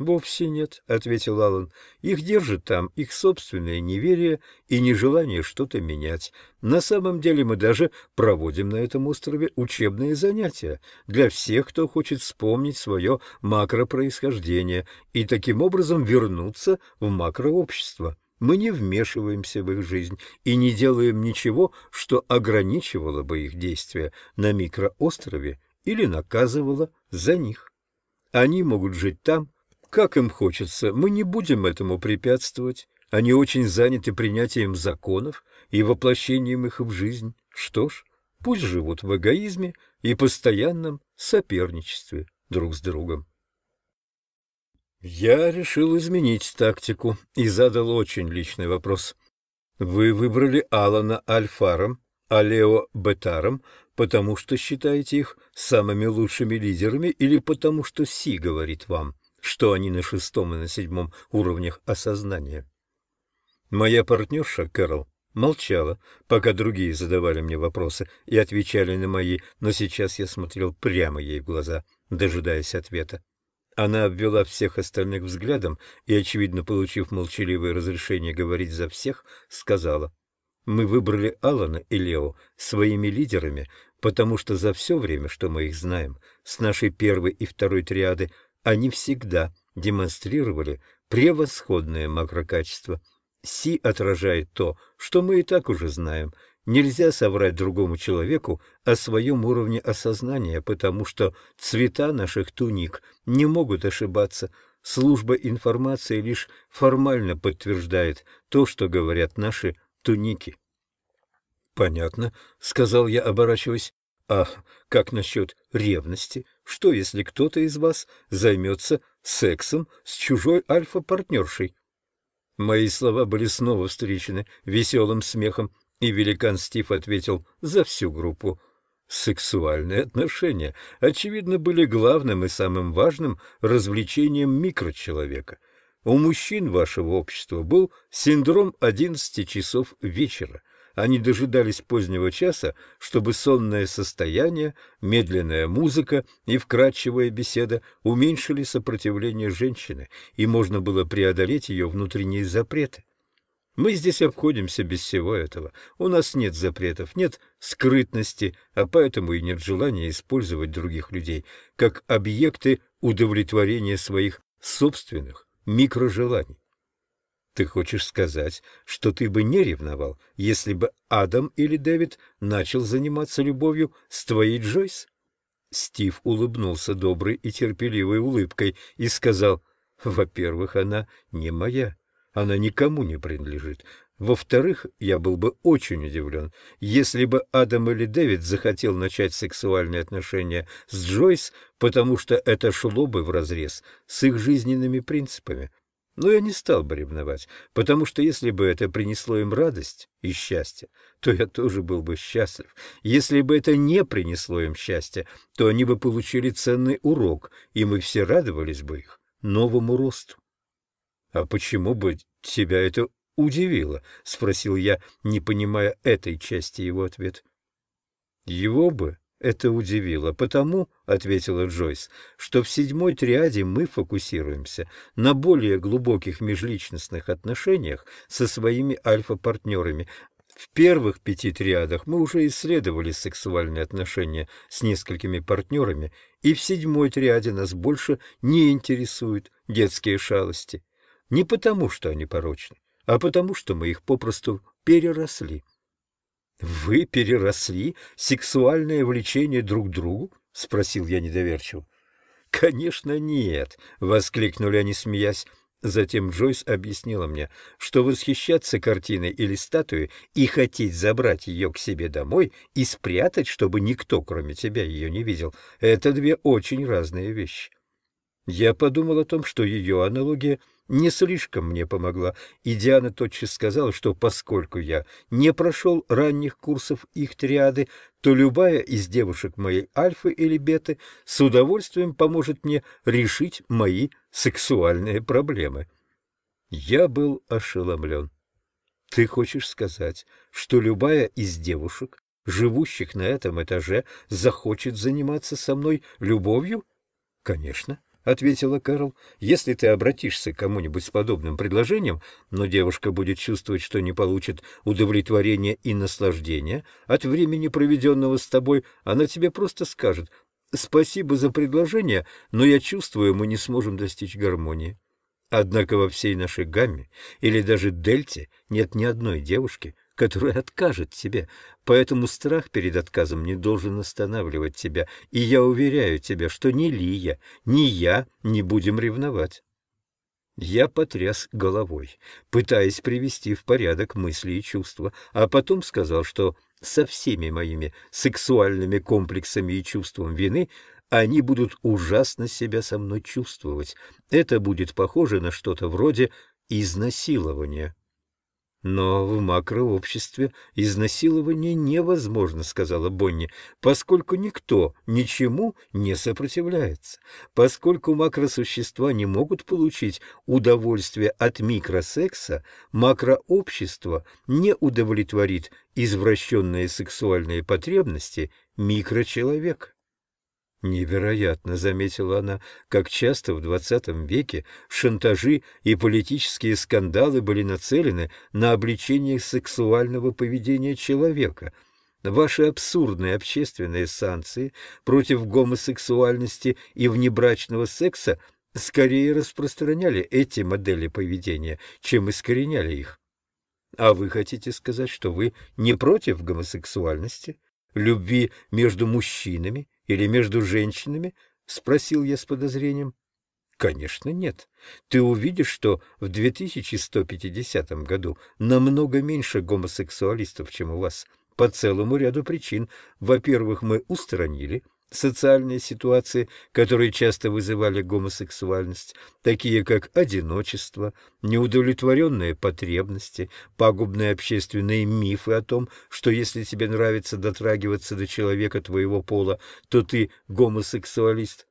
«Вовсе нет», — ответил Аллан. «Их держит там их собственное неверие и нежелание что-то менять. На самом деле мы даже проводим на этом острове учебные занятия для всех, кто хочет вспомнить свое макропроисхождение и таким образом вернуться в макрообщество. Мы не вмешиваемся в их жизнь и не делаем ничего, что ограничивало бы их действия на микроострове или наказывало за них. Они могут жить там, как им хочется, мы не будем этому препятствовать. Они очень заняты принятием законов и воплощением их в жизнь. Что ж, пусть живут в эгоизме и постоянном соперничестве друг с другом. Я решил изменить тактику и задал очень личный вопрос. Вы выбрали Алана Альфаром, а Лео Бетаром, потому что считаете их самыми лучшими лидерами или потому что Си говорит вам? что они на шестом и на седьмом уровнях осознания. Моя партнерша Кэрол молчала, пока другие задавали мне вопросы и отвечали на мои, но сейчас я смотрел прямо ей в глаза, дожидаясь ответа. Она обвела всех остальных взглядом и, очевидно, получив молчаливое разрешение говорить за всех, сказала, «Мы выбрали Алана и Лео своими лидерами, потому что за все время, что мы их знаем, с нашей первой и второй триады – они всегда демонстрировали превосходное макрокачество. Си отражает то, что мы и так уже знаем. Нельзя соврать другому человеку о своем уровне осознания, потому что цвета наших туник не могут ошибаться. Служба информации лишь формально подтверждает то, что говорят наши туники. «Понятно», — сказал я, оборачиваясь. «А как насчет ревности?» Что, если кто-то из вас займется сексом с чужой альфа-партнершей? Мои слова были снова встречены веселым смехом, и великан Стив ответил за всю группу. Сексуальные отношения, очевидно, были главным и самым важным развлечением микрочеловека. У мужчин вашего общества был синдром 11 часов вечера — они дожидались позднего часа, чтобы сонное состояние, медленная музыка и вкрадчивая беседа уменьшили сопротивление женщины, и можно было преодолеть ее внутренние запреты. Мы здесь обходимся без всего этого. У нас нет запретов, нет скрытности, а поэтому и нет желания использовать других людей как объекты удовлетворения своих собственных микрожеланий. Ты хочешь сказать, что ты бы не ревновал, если бы Адам или Дэвид начал заниматься любовью с твоей Джойс? Стив улыбнулся доброй и терпеливой улыбкой и сказал, «Во-первых, она не моя, она никому не принадлежит. Во-вторых, я был бы очень удивлен, если бы Адам или Дэвид захотел начать сексуальные отношения с Джойс, потому что это шло бы вразрез с их жизненными принципами. Но я не стал бы ревновать, потому что если бы это принесло им радость и счастье, то я тоже был бы счастлив. Если бы это не принесло им счастья, то они бы получили ценный урок, и мы все радовались бы их новому росту. — А почему бы тебя это удивило? — спросил я, не понимая этой части его ответ. Его бы это удивило. «Потому, — ответила Джойс, — что в седьмой триаде мы фокусируемся на более глубоких межличностных отношениях со своими альфа-партнерами. В первых пяти триадах мы уже исследовали сексуальные отношения с несколькими партнерами, и в седьмой триаде нас больше не интересуют детские шалости. Не потому, что они порочны, а потому, что мы их попросту переросли». Вы переросли сексуальное влечение друг к другу? — спросил я недоверчиво. — Конечно, нет! — воскликнули они, смеясь. Затем Джойс объяснила мне, что восхищаться картиной или статуей и хотеть забрать ее к себе домой и спрятать, чтобы никто, кроме тебя, ее не видел — это две очень разные вещи. Я подумал о том, что ее аналогия — не слишком мне помогла, и Диана тотчас сказала, что поскольку я не прошел ранних курсов их триады, то любая из девушек моей Альфы или Беты с удовольствием поможет мне решить мои сексуальные проблемы. Я был ошеломлен. Ты хочешь сказать, что любая из девушек, живущих на этом этаже, захочет заниматься со мной любовью? Конечно. — ответила Кэрол. «Если ты обратишься к кому-нибудь с подобным предложением, но девушка будет чувствовать, что не получит удовлетворения и наслаждения от времени, проведенного с тобой, она тебе просто скажет «Спасибо за предложение, но я чувствую, мы не сможем достичь гармонии». Однако во всей нашей гамме или даже дельте нет ни одной девушки, который откажет тебе. Поэтому страх перед отказом не должен останавливать тебя. И я уверяю тебя, что ни Лия, ни я не будем ревновать. Я потряс головой, пытаясь привести в порядок мысли и чувства, а потом сказал, что со всеми моими сексуальными комплексами и чувством вины они будут ужасно себя со мной чувствовать. Это будет похоже на что-то вроде изнасилования. Но в макрообществе изнасилование невозможно, сказала Бонни, поскольку никто ничему не сопротивляется, поскольку макросущества не могут получить удовольствие от микросекса, макрообщество не удовлетворит извращенные сексуальные потребности микрочеловека. Невероятно, заметила она, как часто в XX веке шантажи и политические скандалы были нацелены на обличение сексуального поведения человека. Ваши абсурдные общественные санкции против гомосексуальности и внебрачного секса скорее распространяли эти модели поведения, чем искореняли их. А вы хотите сказать, что вы не против гомосексуальности, любви между мужчинами или между женщинами? — спросил я с подозрением. — Конечно, нет. Ты увидишь, что в 2150 году намного меньше гомосексуалистов, чем у вас, по целому ряду причин. Во-первых, мы устранили социальные ситуации, которые часто вызывали гомосексуальность, такие как одиночество, неудовлетворенные потребности, пагубные общественные мифы о том, что если тебе нравится дотрагиваться до человека твоего пола, то ты гомосексуалист.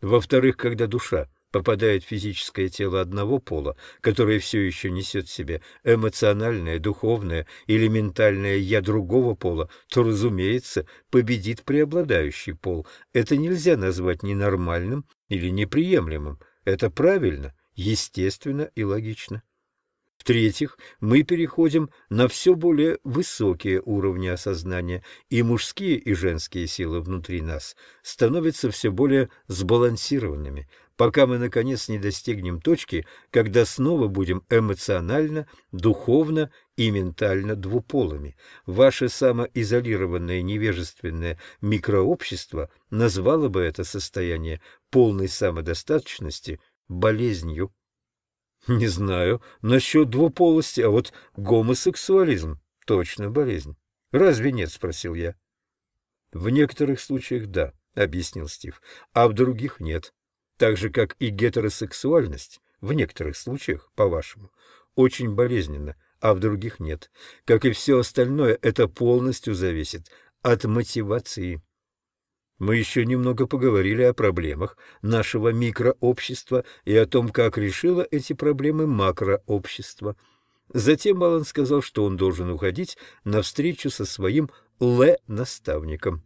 Во-вторых, когда душа попадает в физическое тело одного пола, которое все еще несет в себе эмоциональное, духовное или ментальное «я» другого пола, то, разумеется, победит преобладающий пол. Это нельзя назвать ненормальным или неприемлемым. Это правильно, естественно и логично. В-третьих, мы переходим на все более высокие уровни осознания, и мужские и женские силы внутри нас становятся все более сбалансированными – пока мы, наконец, не достигнем точки, когда снова будем эмоционально, духовно и ментально двуполыми. Ваше самоизолированное невежественное микрообщество назвало бы это состояние полной самодостаточности болезнью. Не знаю насчет двуполости, а вот гомосексуализм — точно болезнь. Разве нет? — спросил я. — В некоторых случаях да, — объяснил Стив, — а в других нет так же, как и гетеросексуальность, в некоторых случаях, по-вашему, очень болезненно, а в других нет. Как и все остальное, это полностью зависит от мотивации. Мы еще немного поговорили о проблемах нашего микрообщества и о том, как решило эти проблемы макрообщество. Затем Алан сказал, что он должен уходить на встречу со своим Ле-наставником.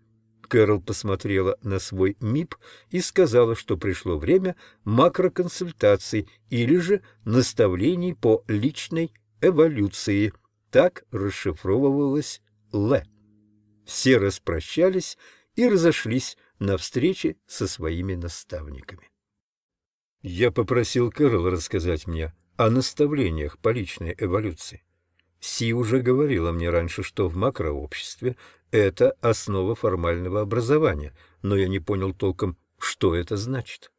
Кэрол посмотрела на свой МИП и сказала, что пришло время макроконсультаций или же наставлений по личной эволюции. Так расшифровывалось «Л». Все распрощались и разошлись на встрече со своими наставниками. Я попросил Кэрол рассказать мне о наставлениях по личной эволюции. Си уже говорила мне раньше, что в макрообществе это основа формального образования, но я не понял толком, что это значит.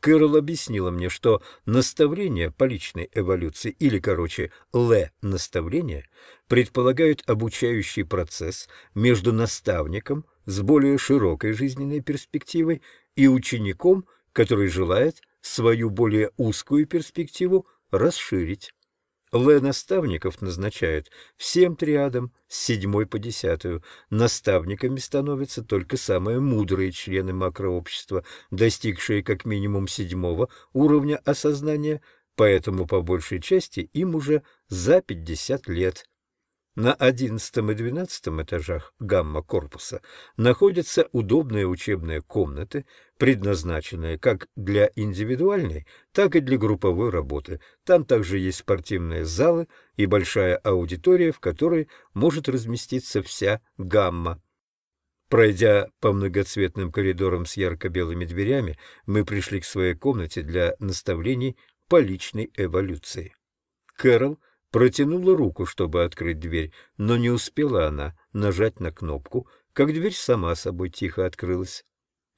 Кэрол объяснила мне, что наставления по личной эволюции, или, короче, ле наставления предполагают обучающий процесс между наставником с более широкой жизненной перспективой и учеником, который желает свою более узкую перспективу расширить. Лэ-наставников назначают всем триадам с седьмой по десятую. Наставниками становятся только самые мудрые члены макрообщества, достигшие как минимум седьмого уровня осознания, поэтому по большей части им уже за 50 лет. На одиннадцатом и двенадцатом этажах гамма-корпуса находятся удобные учебные комнаты, предназначенные как для индивидуальной, так и для групповой работы. Там также есть спортивные залы и большая аудитория, в которой может разместиться вся гамма. Пройдя по многоцветным коридорам с ярко-белыми дверями, мы пришли к своей комнате для наставлений по личной эволюции. Кэрол – протянула руку, чтобы открыть дверь, но не успела она нажать на кнопку, как дверь сама собой тихо открылась.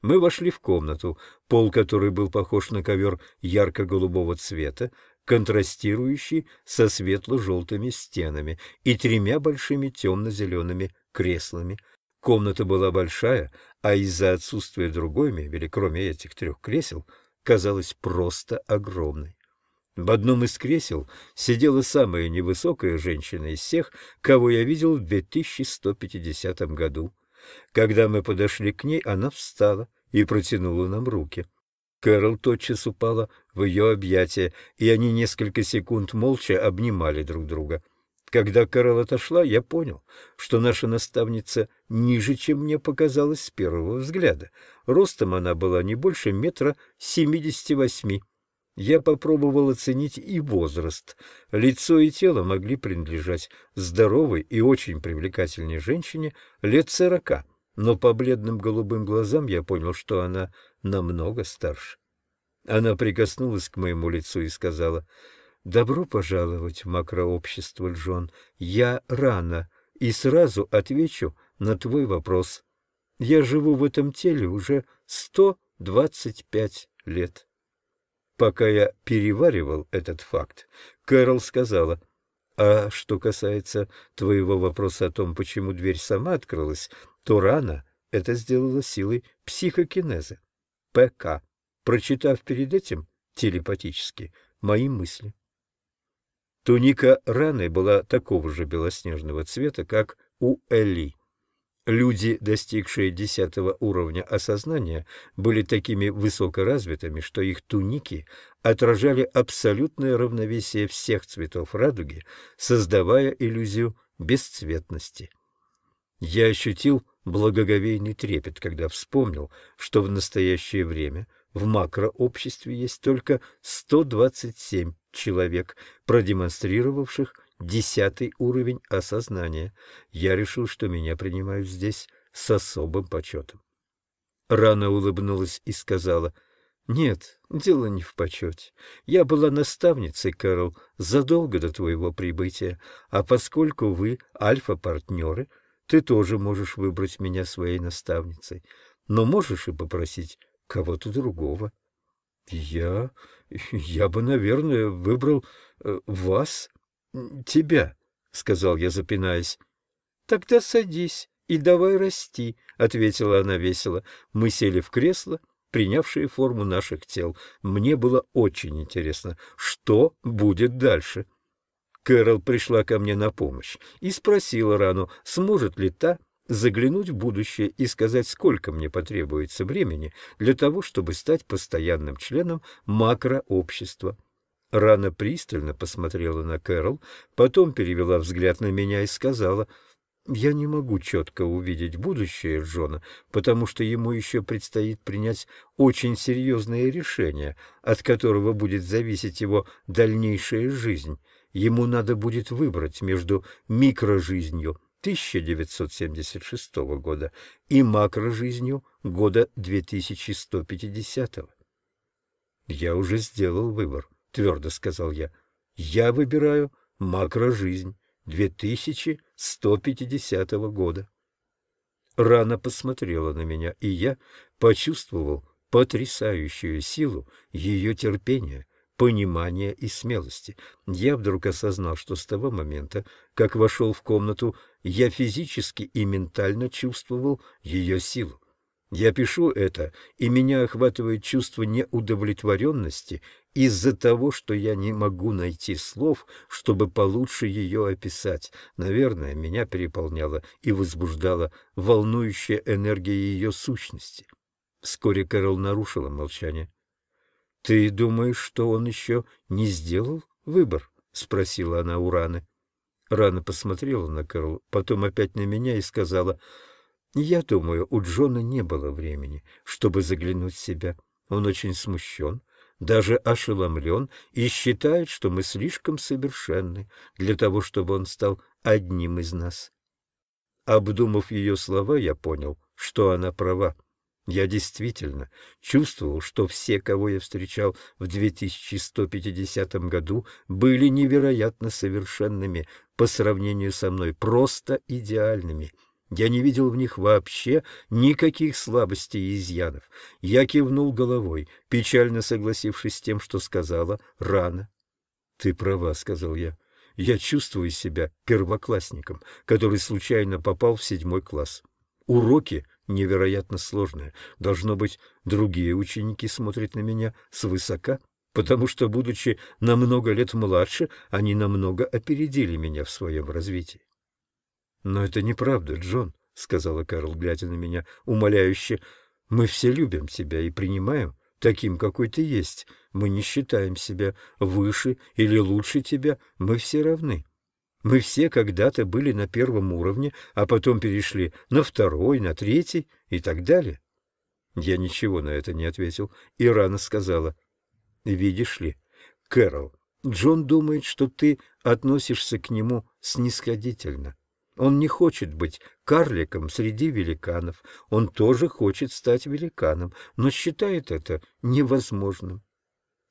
Мы вошли в комнату, пол которой был похож на ковер ярко-голубого цвета, контрастирующий со светло-желтыми стенами и тремя большими темно-зелеными креслами. Комната была большая, а из-за отсутствия другой мебели, кроме этих трех кресел, казалась просто огромной. В одном из кресел сидела самая невысокая женщина из всех, кого я видел в 2150 году. Когда мы подошли к ней, она встала и протянула нам руки. Кэрол тотчас упала в ее объятия, и они несколько секунд молча обнимали друг друга. Когда Кэрол отошла, я понял, что наша наставница ниже, чем мне показалось с первого взгляда. Ростом она была не больше метра семидесяти восьми. Я попробовал оценить и возраст. Лицо и тело могли принадлежать здоровой и очень привлекательной женщине лет сорока, но по бледным голубым глазам я понял, что она намного старше. Она прикоснулась к моему лицу и сказала, «Добро пожаловать в макрообщество, Джон. Я рано и сразу отвечу на твой вопрос. Я живу в этом теле уже сто двадцать пять лет». Пока я переваривал этот факт, Кэрол сказала, «А что касается твоего вопроса о том, почему дверь сама открылась, то рано это сделала силой психокинеза, ПК, прочитав перед этим телепатически мои мысли». Туника раны была такого же белоснежного цвета, как у Эли. Люди, достигшие десятого уровня осознания, были такими высокоразвитыми, что их туники отражали абсолютное равновесие всех цветов радуги, создавая иллюзию бесцветности. Я ощутил благоговейный трепет, когда вспомнил, что в настоящее время в макрообществе есть только 127 человек, продемонстрировавших десятый уровень осознания. Я решил, что меня принимают здесь с особым почетом. Рана улыбнулась и сказала, «Нет, дело не в почете. Я была наставницей, Кэрол, задолго до твоего прибытия, а поскольку вы альфа-партнеры, ты тоже можешь выбрать меня своей наставницей, но можешь и попросить кого-то другого». «Я... я бы, наверное, выбрал э, вас», тебя, — сказал я, запинаясь. — Тогда садись и давай расти, — ответила она весело. Мы сели в кресло, принявшие форму наших тел. Мне было очень интересно, что будет дальше. Кэрол пришла ко мне на помощь и спросила Рану, сможет ли та заглянуть в будущее и сказать, сколько мне потребуется времени для того, чтобы стать постоянным членом макрообщества. Рана пристально посмотрела на Кэрол, потом перевела взгляд на меня и сказала, «Я не могу четко увидеть будущее Джона, потому что ему еще предстоит принять очень серьезное решение, от которого будет зависеть его дальнейшая жизнь. Ему надо будет выбрать между микрожизнью 1976 года и макрожизнью года 2150. Я уже сделал выбор твердо сказал я. Я выбираю макрожизнь 2150 года. Рана посмотрела на меня, и я почувствовал потрясающую силу ее терпения, понимания и смелости. Я вдруг осознал, что с того момента, как вошел в комнату, я физически и ментально чувствовал ее силу. Я пишу это, и меня охватывает чувство неудовлетворенности из-за того, что я не могу найти слов, чтобы получше ее описать. Наверное, меня переполняла и возбуждала волнующая энергия ее сущности. Вскоре Кэрол нарушила молчание. — Ты думаешь, что он еще не сделал выбор? — спросила она у Раны. Рана посмотрела на Кэрол, потом опять на меня и сказала — я думаю, у Джона не было времени, чтобы заглянуть в себя. Он очень смущен, даже ошеломлен и считает, что мы слишком совершенны для того, чтобы он стал одним из нас. Обдумав ее слова, я понял, что она права. Я действительно чувствовал, что все, кого я встречал в 2150 году, были невероятно совершенными по сравнению со мной, просто идеальными — я не видел в них вообще никаких слабостей и изъянов. Я кивнул головой, печально согласившись с тем, что сказала рано. — Ты права, — сказал я. — Я чувствую себя первоклассником, который случайно попал в седьмой класс. Уроки невероятно сложные. Должно быть, другие ученики смотрят на меня свысока, потому что, будучи намного лет младше, они намного опередили меня в своем развитии. «Но это неправда, Джон», — сказала Карл, глядя на меня умоляюще. «Мы все любим тебя и принимаем таким, какой ты есть. Мы не считаем себя выше или лучше тебя. Мы все равны». Мы все когда-то были на первом уровне, а потом перешли на второй, на третий и так далее. Я ничего на это не ответил, и рано сказала. «Видишь ли, Кэрол, Джон думает, что ты относишься к нему снисходительно». Он не хочет быть карликом среди великанов, он тоже хочет стать великаном, но считает это невозможным.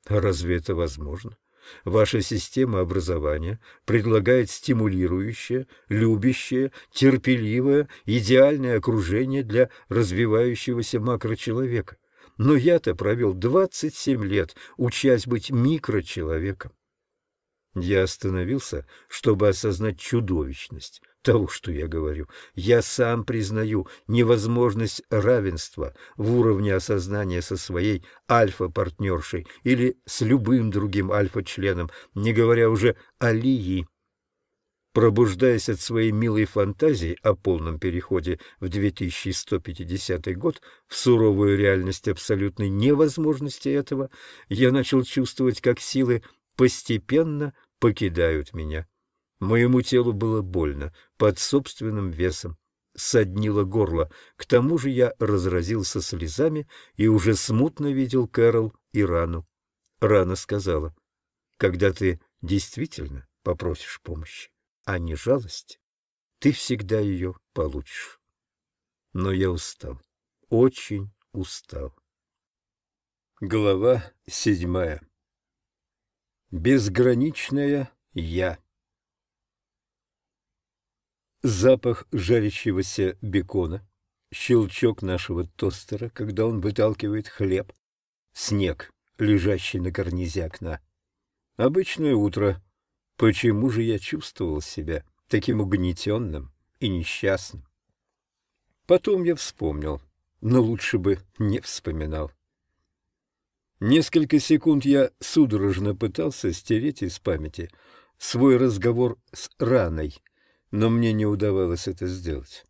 разве это возможно? Ваша система образования предлагает стимулирующее, любящее, терпеливое, идеальное окружение для развивающегося макрочеловека. Но я-то провел 27 лет, учась быть микрочеловеком. Я остановился, чтобы осознать чудовищность того, что я говорю. Я сам признаю невозможность равенства в уровне осознания со своей альфа-партнершей или с любым другим альфа-членом, не говоря уже о Лии. Пробуждаясь от своей милой фантазии о полном переходе в 2150 год в суровую реальность абсолютной невозможности этого, я начал чувствовать, как силы постепенно покидают меня. Моему телу было больно, под собственным весом. Соднило горло. К тому же я разразился слезами и уже смутно видел Кэрол и рану. Рана сказала, «Когда ты действительно попросишь помощи, а не жалость, ты всегда ее получишь». Но я устал, очень устал. Глава седьмая. Безграничное «Я» запах жарящегося бекона, щелчок нашего тостера, когда он выталкивает хлеб, снег, лежащий на карнизе окна. Обычное утро. Почему же я чувствовал себя таким угнетенным и несчастным? Потом я вспомнил, но лучше бы не вспоминал. Несколько секунд я судорожно пытался стереть из памяти свой разговор с раной — но мне не удавалось это сделать.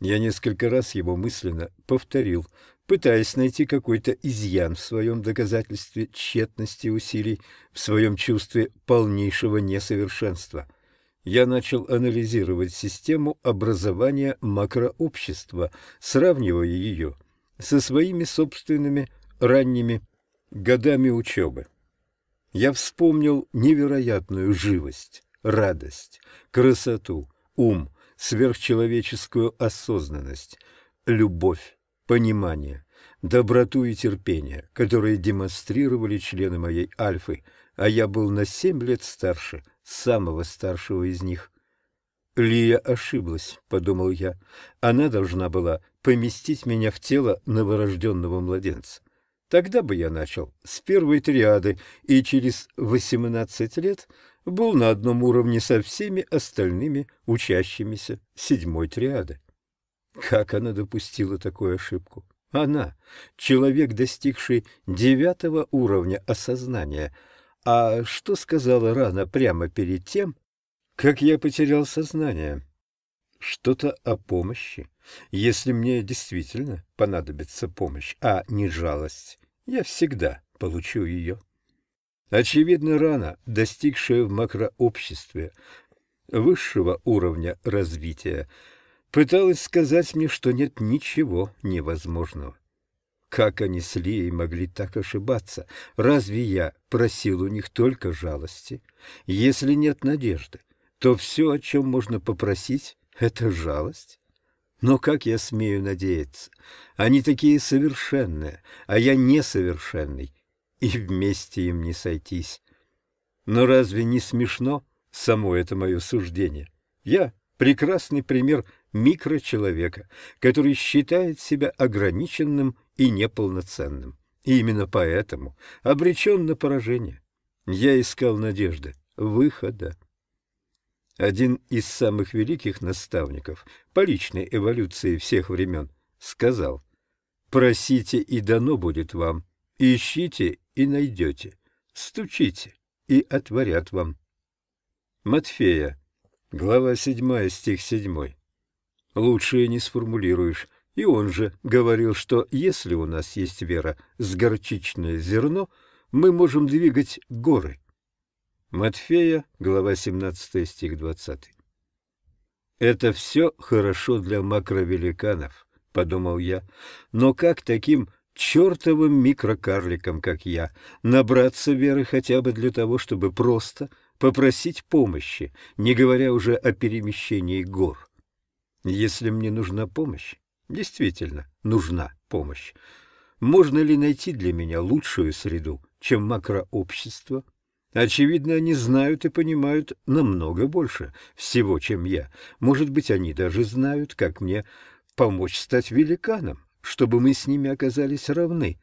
Я несколько раз его мысленно повторил, пытаясь найти какой-то изъян в своем доказательстве тщетности усилий, в своем чувстве полнейшего несовершенства. Я начал анализировать систему образования макрообщества, сравнивая ее со своими собственными ранними годами учебы. Я вспомнил невероятную живость, радость, красоту, ум, сверхчеловеческую осознанность, любовь, понимание, доброту и терпение, которые демонстрировали члены моей Альфы, а я был на семь лет старше, самого старшего из них. «Лия ошиблась», — подумал я. «Она должна была поместить меня в тело новорожденного младенца. Тогда бы я начал с первой триады, и через восемнадцать лет был на одном уровне со всеми остальными учащимися седьмой триады. Как она допустила такую ошибку? Она, человек, достигший девятого уровня осознания. А что сказала Рана прямо перед тем, как я потерял сознание? Что-то о помощи. Если мне действительно понадобится помощь, а не жалость, я всегда получу ее. Очевидно, рана, достигшая в макрообществе высшего уровня развития, пыталась сказать мне, что нет ничего невозможного. Как они с Лией могли так ошибаться? Разве я просил у них только жалости? Если нет надежды, то все, о чем можно попросить, — это жалость. Но как я смею надеяться? Они такие совершенные, а я несовершенный и вместе им не сойтись. Но разве не смешно само это мое суждение? Я прекрасный пример микрочеловека, который считает себя ограниченным и неполноценным. И именно поэтому обречен на поражение. Я искал надежды, выхода. Один из самых великих наставников по личной эволюции всех времен сказал, «Просите, и дано будет вам, Ищите и найдете, стучите и отворят вам. Матфея, глава 7, стих 7. Лучше не сформулируешь. И он же говорил, что если у нас есть вера с горчичное зерно, мы можем двигать горы. Матфея, глава 17, стих 20. «Это все хорошо для макровеликанов», — подумал я, — «но как таким чертовым микрокарликом, как я, набраться веры хотя бы для того, чтобы просто попросить помощи, не говоря уже о перемещении гор. Если мне нужна помощь, действительно нужна помощь, можно ли найти для меня лучшую среду, чем макрообщество? Очевидно, они знают и понимают намного больше всего, чем я. Может быть, они даже знают, как мне помочь стать великаном чтобы мы с ними оказались равны.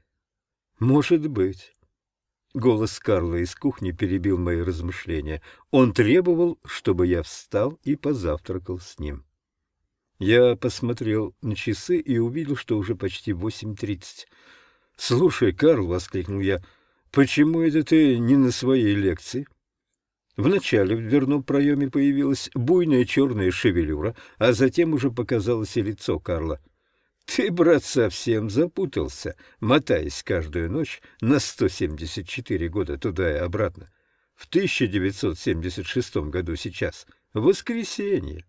Может быть. Голос Карла из кухни перебил мои размышления. Он требовал, чтобы я встал и позавтракал с ним. Я посмотрел на часы и увидел, что уже почти восемь тридцать. «Слушай, Карл», — воскликнул я, — «почему это ты не на своей лекции?» Вначале в дверном проеме появилась буйная черная шевелюра, а затем уже показалось и лицо Карла — ты, брат, совсем запутался, мотаясь каждую ночь на 174 года туда и обратно. В 1976 году сейчас воскресенье.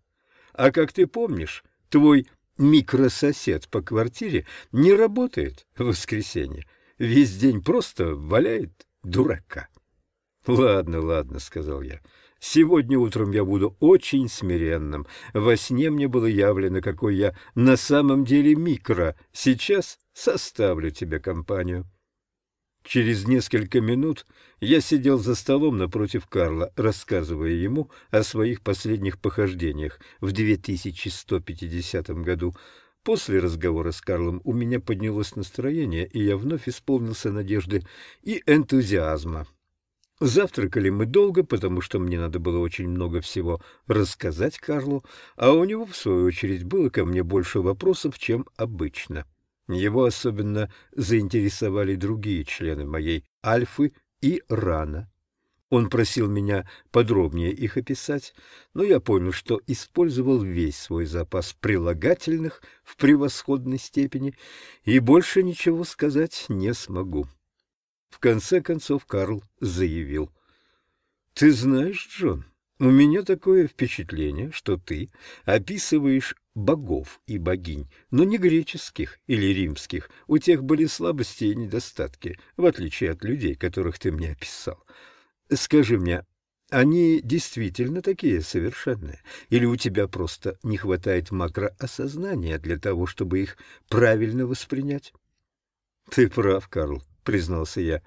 А как ты помнишь, твой микрососед по квартире не работает в воскресенье. Весь день просто валяет дурака. — Ладно, ладно, — сказал я. Сегодня утром я буду очень смиренным. Во сне мне было явлено, какой я на самом деле микро. Сейчас составлю тебе компанию. Через несколько минут я сидел за столом напротив Карла, рассказывая ему о своих последних похождениях в 2150 году. После разговора с Карлом у меня поднялось настроение, и я вновь исполнился надежды и энтузиазма. Завтракали мы долго, потому что мне надо было очень много всего рассказать Карлу, а у него, в свою очередь, было ко мне больше вопросов, чем обычно. Его особенно заинтересовали другие члены моей «Альфы» и «Рана». Он просил меня подробнее их описать, но я понял, что использовал весь свой запас прилагательных в превосходной степени и больше ничего сказать не смогу. В конце концов Карл заявил. «Ты знаешь, Джон, у меня такое впечатление, что ты описываешь богов и богинь, но не греческих или римских. У тех были слабости и недостатки, в отличие от людей, которых ты мне описал. Скажи мне, они действительно такие совершенные? Или у тебя просто не хватает макроосознания для того, чтобы их правильно воспринять? Ты прав, Карл признался я.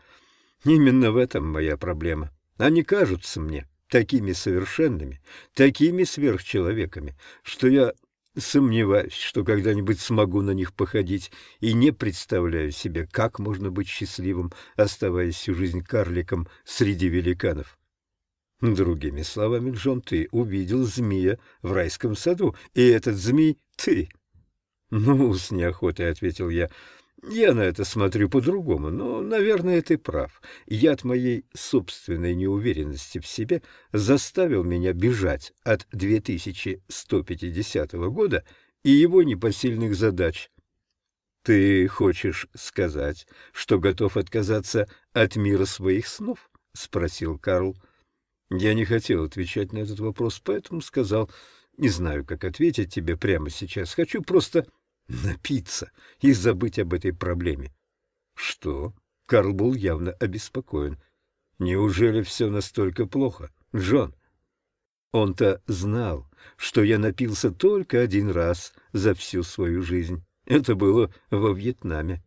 Именно в этом моя проблема. Они кажутся мне такими совершенными, такими сверхчеловеками, что я сомневаюсь, что когда-нибудь смогу на них походить, и не представляю себе, как можно быть счастливым, оставаясь всю жизнь карликом среди великанов. Другими словами, Джон, ты увидел змея в райском саду, и этот змей — ты. — Ну, с неохотой, — ответил я, — я на это смотрю по-другому, но, наверное, ты прав. Я от моей собственной неуверенности в себе заставил меня бежать от 2150 года и его непосильных задач. Ты хочешь сказать, что готов отказаться от мира своих снов? — спросил Карл. Я не хотел отвечать на этот вопрос, поэтому сказал, не знаю, как ответить тебе прямо сейчас, хочу просто напиться и забыть об этой проблеме. Что? Карл был явно обеспокоен. Неужели все настолько плохо, Джон? Он-то знал, что я напился только один раз за всю свою жизнь. Это было во Вьетнаме.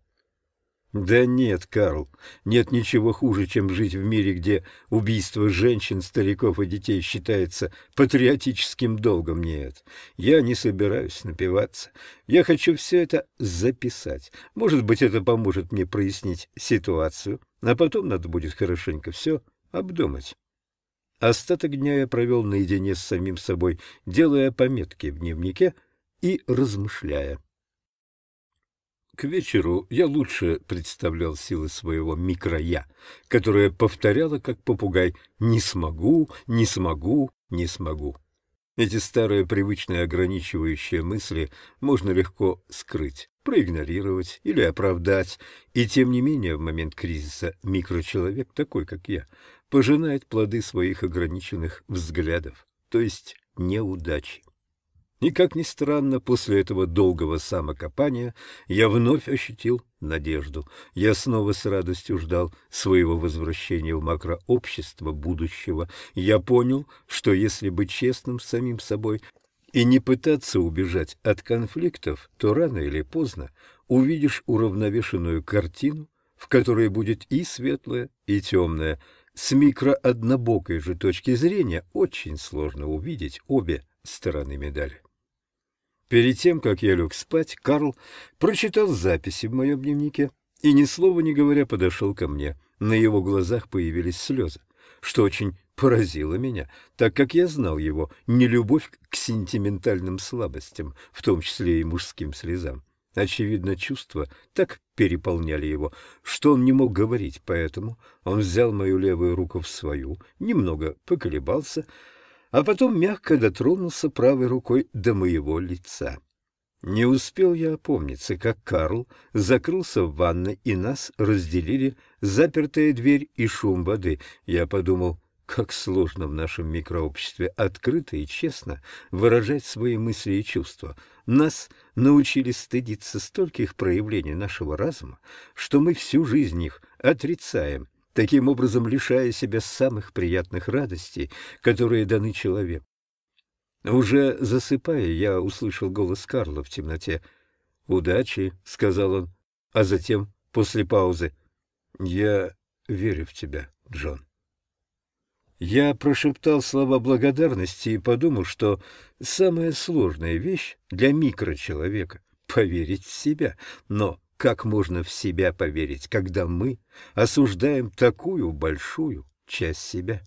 Да нет, Карл, нет ничего хуже, чем жить в мире, где убийство женщин, стариков и детей считается патриотическим долгом. Нет, я не собираюсь напиваться. Я хочу все это записать. Может быть, это поможет мне прояснить ситуацию, а потом надо будет хорошенько все обдумать. Остаток дня я провел наедине с самим собой, делая пометки в дневнике и размышляя. К вечеру я лучше представлял силы своего микроя, которое повторяло, как попугай, «не смогу, не смогу, не смогу». Эти старые привычные ограничивающие мысли можно легко скрыть, проигнорировать или оправдать, и тем не менее в момент кризиса микрочеловек, такой как я, пожинает плоды своих ограниченных взглядов, то есть неудачи. И, как ни странно, после этого долгого самокопания я вновь ощутил надежду. Я снова с радостью ждал своего возвращения в макрообщество будущего. Я понял, что если быть честным с самим собой и не пытаться убежать от конфликтов, то рано или поздно увидишь уравновешенную картину, в которой будет и светлое, и темное. С микрооднобокой же точки зрения очень сложно увидеть обе стороны медали. Перед тем, как я лег спать, Карл прочитал записи в моем дневнике и, ни слова не говоря, подошел ко мне. На его глазах появились слезы, что очень поразило меня, так как я знал его нелюбовь к сентиментальным слабостям, в том числе и мужским слезам. Очевидно, чувства так переполняли его, что он не мог говорить, поэтому он взял мою левую руку в свою, немного поколебался, а потом мягко дотронулся правой рукой до моего лица. Не успел я опомниться, как Карл закрылся в ванной, и нас разделили запертая дверь и шум воды. Я подумал, как сложно в нашем микрообществе открыто и честно выражать свои мысли и чувства. Нас научили стыдиться стольких проявлений нашего разума, что мы всю жизнь их отрицаем таким образом лишая себя самых приятных радостей, которые даны человеку. Уже засыпая, я услышал голос Карла в темноте. «Удачи», — сказал он, а затем, после паузы, «Я верю в тебя, Джон». Я прошептал слова благодарности и подумал, что самая сложная вещь для микрочеловека — поверить в себя, но как можно в себя поверить, когда мы осуждаем такую большую часть себя?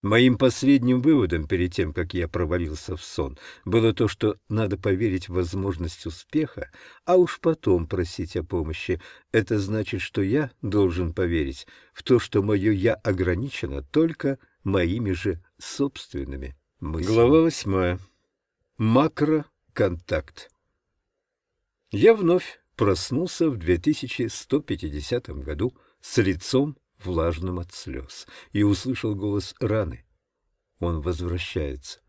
Моим последним выводом перед тем, как я провалился в сон, было то, что надо поверить в возможность успеха, а уж потом просить о помощи. Это значит, что я должен поверить в то, что мое «я» ограничено только моими же собственными мыслями. Глава восьмая. Макроконтакт. Я вновь проснулся в 2150 году с лицом влажным от слез и услышал голос раны. Он возвращается.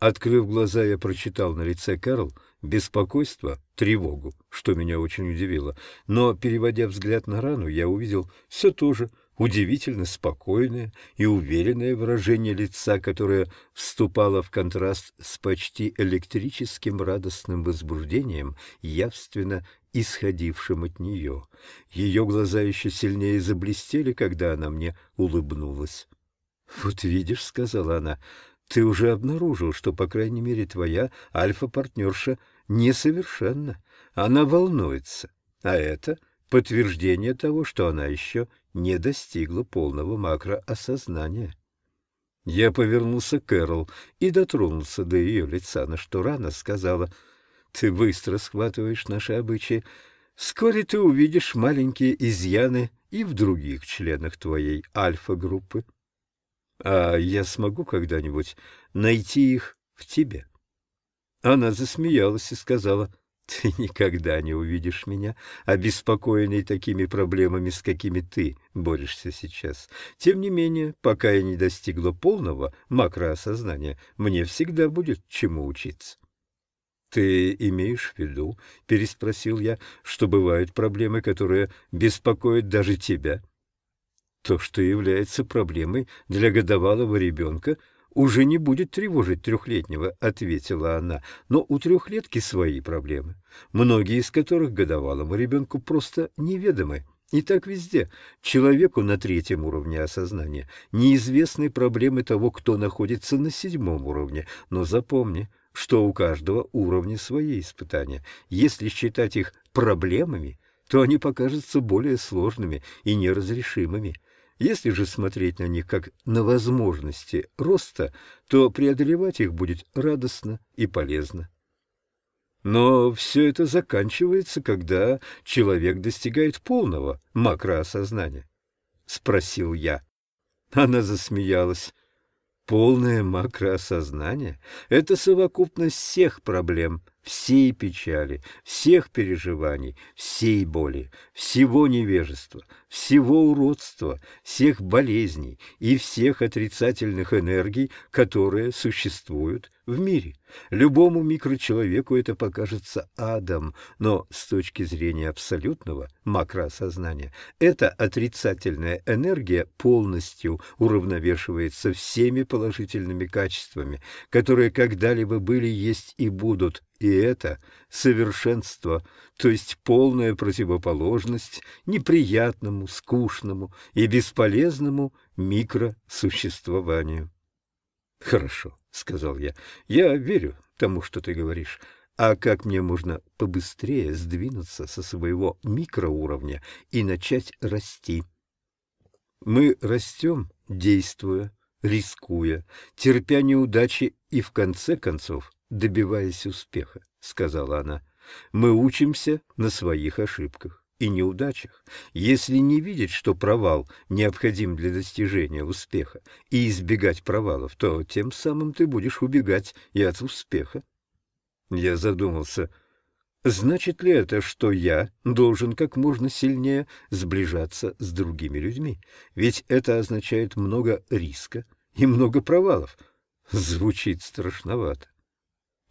Открыв глаза, я прочитал на лице Карл беспокойство, тревогу, что меня очень удивило. Но, переводя взгляд на рану, я увидел все то же удивительно спокойное и уверенное выражение лица, которое вступало в контраст с почти электрическим радостным возбуждением, явственно исходившим от нее. Ее глаза еще сильнее заблестели, когда она мне улыбнулась. «Вот видишь», — сказала она, — «ты уже обнаружил, что, по крайней мере, твоя альфа-партнерша несовершенна. Она волнуется, а это подтверждение того, что она еще не достигла полного макроосознания». Я повернулся к Кэрол и дотронулся до ее лица, на что рано сказала — ты быстро схватываешь наши обычаи. Вскоре ты увидишь маленькие изъяны и в других членах твоей альфа-группы. А я смогу когда-нибудь найти их в тебе? Она засмеялась и сказала, «Ты никогда не увидишь меня, обеспокоенный такими проблемами, с какими ты борешься сейчас. Тем не менее, пока я не достигла полного макроосознания, мне всегда будет чему учиться». «Ты имеешь в виду?» — переспросил я, что бывают проблемы, которые беспокоят даже тебя. То, что является проблемой для годовалого ребенка, уже не будет тревожить трехлетнего, — ответила она. Но у трехлетки свои проблемы, многие из которых годовалому ребенку просто неведомы. И так везде. Человеку на третьем уровне осознания неизвестны проблемы того, кто находится на седьмом уровне. Но запомни — что у каждого уровня свои испытания. Если считать их проблемами, то они покажутся более сложными и неразрешимыми. Если же смотреть на них как на возможности роста, то преодолевать их будет радостно и полезно. Но все это заканчивается, когда человек достигает полного макроосознания. Спросил я. Она засмеялась. Полное макроосознание — это совокупность всех проблем, всей печали, всех переживаний, всей боли, всего невежества, всего уродства, всех болезней и всех отрицательных энергий, которые существуют в мире. Любому микрочеловеку это покажется адом, но с точки зрения абсолютного макросознания эта отрицательная энергия полностью уравновешивается всеми положительными качествами, которые когда-либо были, есть и будут и это совершенство, то есть полная противоположность неприятному, скучному и бесполезному микросуществованию. «Хорошо», — сказал я, — «я верю тому, что ты говоришь». А как мне можно побыстрее сдвинуться со своего микроуровня и начать расти? Мы растем, действуя, рискуя, терпя неудачи и, в конце концов, добиваясь успеха, — сказала она. Мы учимся на своих ошибках и неудачах. Если не видеть, что провал необходим для достижения успеха, и избегать провалов, то тем самым ты будешь убегать и от успеха. Я задумался, значит ли это, что я должен как можно сильнее сближаться с другими людьми? Ведь это означает много риска и много провалов. Звучит страшновато.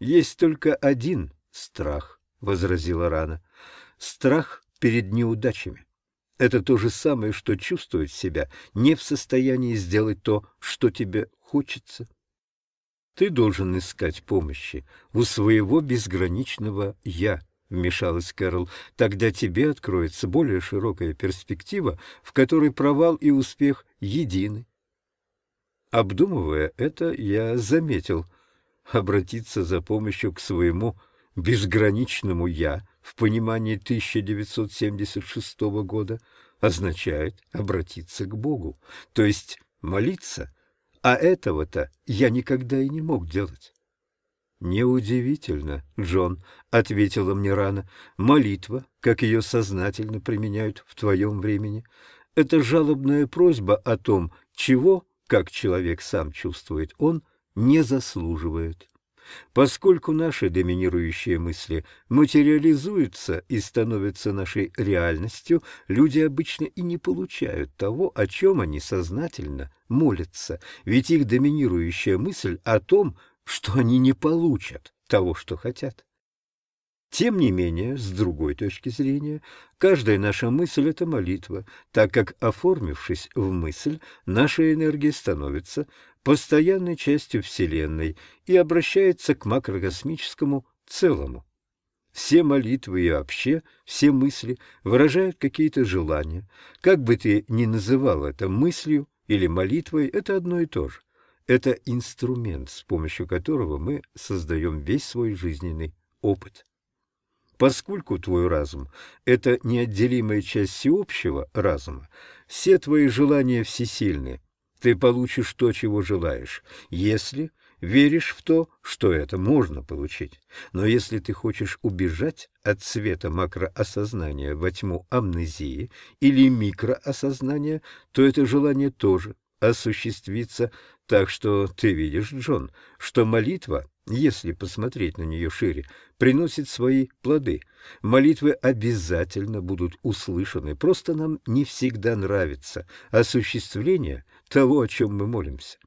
Есть только один страх, — возразила Рана. Страх перед неудачами. Это то же самое, что чувствовать себя не в состоянии сделать то, что тебе хочется. Ты должен искать помощи у своего безграничного «я», — вмешалась Кэрол. Тогда тебе откроется более широкая перспектива, в которой провал и успех едины. Обдумывая это, я заметил — обратиться за помощью к своему безграничному «я» в понимании 1976 года означает обратиться к Богу, то есть молиться, а этого-то я никогда и не мог делать. «Неудивительно, Джон», — ответила мне рано, — «молитва, как ее сознательно применяют в твоем времени, это жалобная просьба о том, чего, как человек сам чувствует он, не заслуживают, Поскольку наши доминирующие мысли материализуются и становятся нашей реальностью, люди обычно и не получают того, о чем они сознательно молятся, ведь их доминирующая мысль о том, что они не получат того, что хотят. Тем не менее, с другой точки зрения, каждая наша мысль – это молитва, так как, оформившись в мысль, наша энергия становится постоянной частью Вселенной и обращается к макрокосмическому целому. Все молитвы и вообще все мысли выражают какие-то желания. Как бы ты ни называл это мыслью или молитвой, это одно и то же. Это инструмент, с помощью которого мы создаем весь свой жизненный опыт. Поскольку твой разум – это неотделимая часть всеобщего разума, все твои желания всесильны – ты получишь то, чего желаешь, если веришь в то, что это можно получить. Но если ты хочешь убежать от света макроосознания во тьму амнезии или микроосознания, то это желание тоже осуществится так что ты видишь, Джон, что молитва, если посмотреть на нее шире, приносит свои плоды. Молитвы обязательно будут услышаны, просто нам не всегда нравится осуществление того, о чем мы молимся.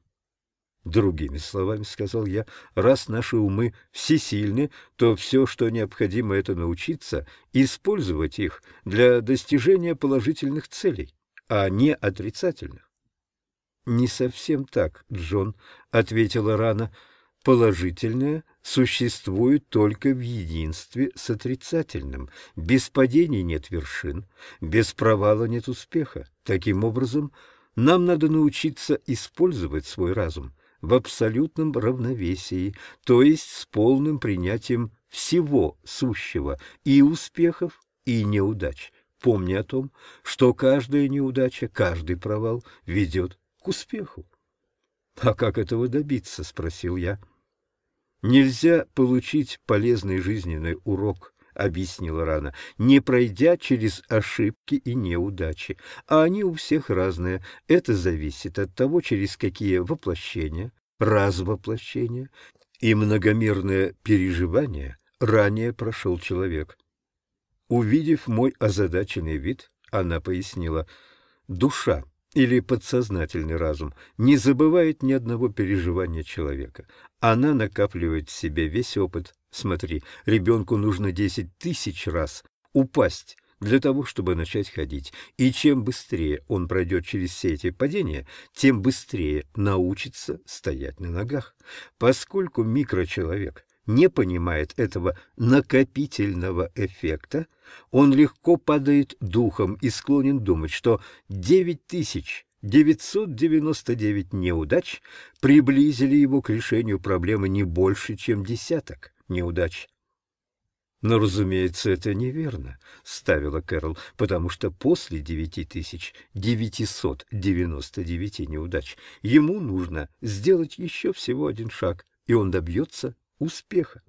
Другими словами, сказал я, раз наши умы всесильны, то все, что необходимо, это научиться использовать их для достижения положительных целей, а не отрицательных. «Не совсем так, Джон», — ответила Рана. «Положительное существует только в единстве с отрицательным. Без падений нет вершин, без провала нет успеха. Таким образом, нам надо научиться использовать свой разум в абсолютном равновесии, то есть с полным принятием всего сущего и успехов, и неудач. Помни о том, что каждая неудача, каждый провал ведет к успеху. — А как этого добиться? — спросил я. — Нельзя получить полезный жизненный урок, — объяснила Рана, — не пройдя через ошибки и неудачи. А они у всех разные. Это зависит от того, через какие воплощения, развоплощения и многомерное переживание ранее прошел человек. Увидев мой озадаченный вид, она пояснила, — душа или подсознательный разум не забывает ни одного переживания человека. Она накапливает в себе весь опыт. Смотри, ребенку нужно десять тысяч раз упасть для того, чтобы начать ходить. И чем быстрее он пройдет через все эти падения, тем быстрее научится стоять на ногах. Поскольку микрочеловек не понимает этого накопительного эффекта, он легко падает духом и склонен думать, что 9999 неудач приблизили его к решению проблемы не больше, чем десяток неудач. Но, разумеется, это неверно, ставила Кэрол, потому что после 9999 неудач ему нужно сделать еще всего один шаг, и он добьется успеха.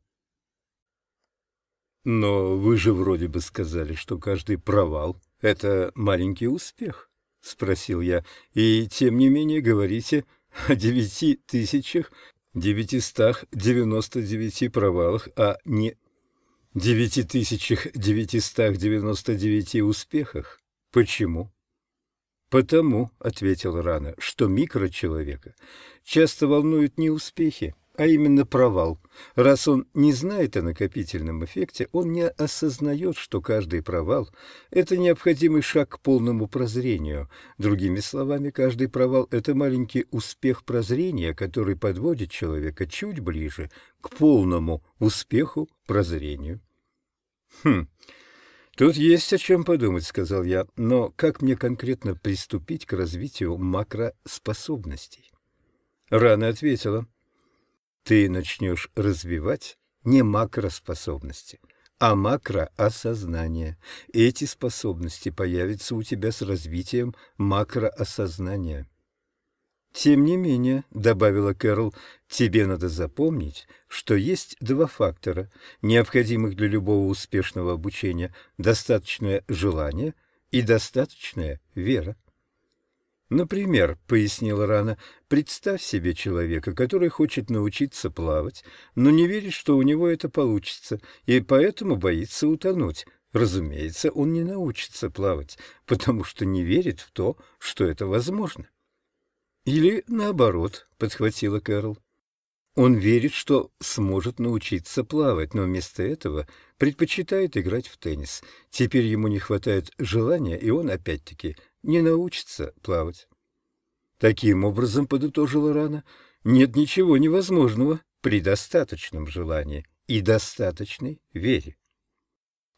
Но вы же вроде бы сказали, что каждый провал — это маленький успех, — спросил я, — и тем не менее говорите о девяти тысячах девятистах девяносто девяти провалах, а не девяти тысячах девятистах девяносто девяти успехах. Почему? «Потому», — ответил Рана, — «что микрочеловека часто волнуют не успехи, а именно провал. Раз он не знает о накопительном эффекте, он не осознает, что каждый провал – это необходимый шаг к полному прозрению. Другими словами, каждый провал – это маленький успех прозрения, который подводит человека чуть ближе к полному успеху прозрению. Хм, тут есть о чем подумать, сказал я, но как мне конкретно приступить к развитию макроспособностей? Рана ответила – ты начнешь развивать не макроспособности, а макроосознание. Эти способности появятся у тебя с развитием макроосознания. Тем не менее, добавила Кэрол, тебе надо запомнить, что есть два фактора, необходимых для любого успешного обучения – достаточное желание и достаточная вера. Например, — пояснила Рана, — представь себе человека, который хочет научиться плавать, но не верит, что у него это получится, и поэтому боится утонуть. Разумеется, он не научится плавать, потому что не верит в то, что это возможно. Или наоборот, — подхватила Кэрол. Он верит, что сможет научиться плавать, но вместо этого предпочитает играть в теннис. Теперь ему не хватает желания, и он опять-таки не научится плавать. Таким образом, подытожила Рана, нет ничего невозможного при достаточном желании и достаточной вере.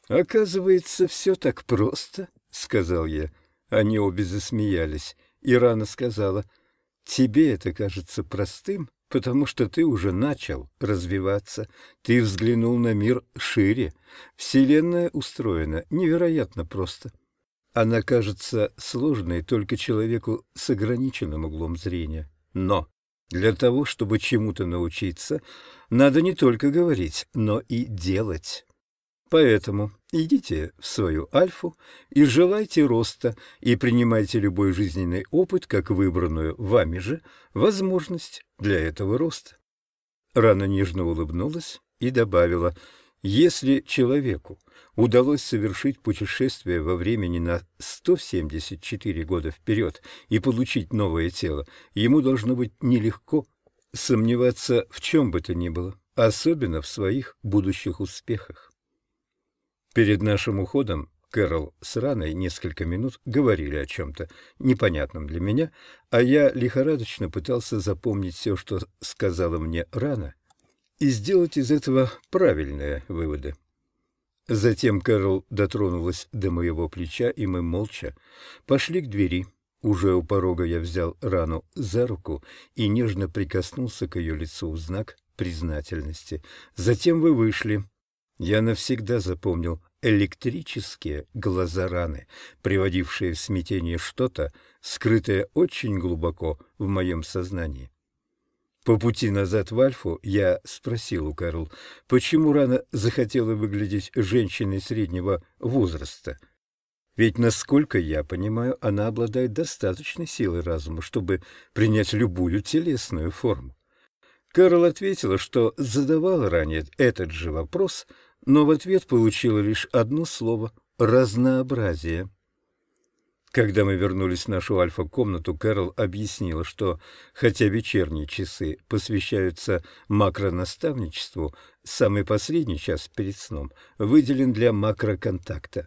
«Оказывается, все так просто», — сказал я. Они обе засмеялись, и Рана сказала, «Тебе это кажется простым, потому что ты уже начал развиваться, ты взглянул на мир шире. Вселенная устроена невероятно просто». Она кажется сложной только человеку с ограниченным углом зрения. Но для того, чтобы чему-то научиться, надо не только говорить, но и делать. Поэтому идите в свою альфу и желайте роста, и принимайте любой жизненный опыт как выбранную вами же возможность для этого роста. Рана нежно улыбнулась и добавила – если человеку удалось совершить путешествие во времени на 174 года вперед и получить новое тело, ему должно быть нелегко сомневаться в чем бы то ни было, особенно в своих будущих успехах. Перед нашим уходом Кэрол с Раной несколько минут говорили о чем-то непонятном для меня, а я лихорадочно пытался запомнить все, что сказала мне Рана — и сделать из этого правильные выводы. Затем Кэрол дотронулась до моего плеча, и мы молча пошли к двери. Уже у порога я взял рану за руку и нежно прикоснулся к ее лицу в знак признательности. Затем вы вышли. Я навсегда запомнил электрические глаза раны, приводившие в смятение что-то, скрытое очень глубоко в моем сознании. По пути назад в Альфу я спросил у Карл, почему рано захотела выглядеть женщиной среднего возраста. Ведь, насколько я понимаю, она обладает достаточной силой разума, чтобы принять любую телесную форму. Карл ответила, что задавала ранее этот же вопрос, но в ответ получила лишь одно слово — разнообразие. Когда мы вернулись в нашу альфа-комнату, Кэрол объяснила, что, хотя вечерние часы посвящаются макронаставничеству, самый последний час перед сном выделен для макроконтакта.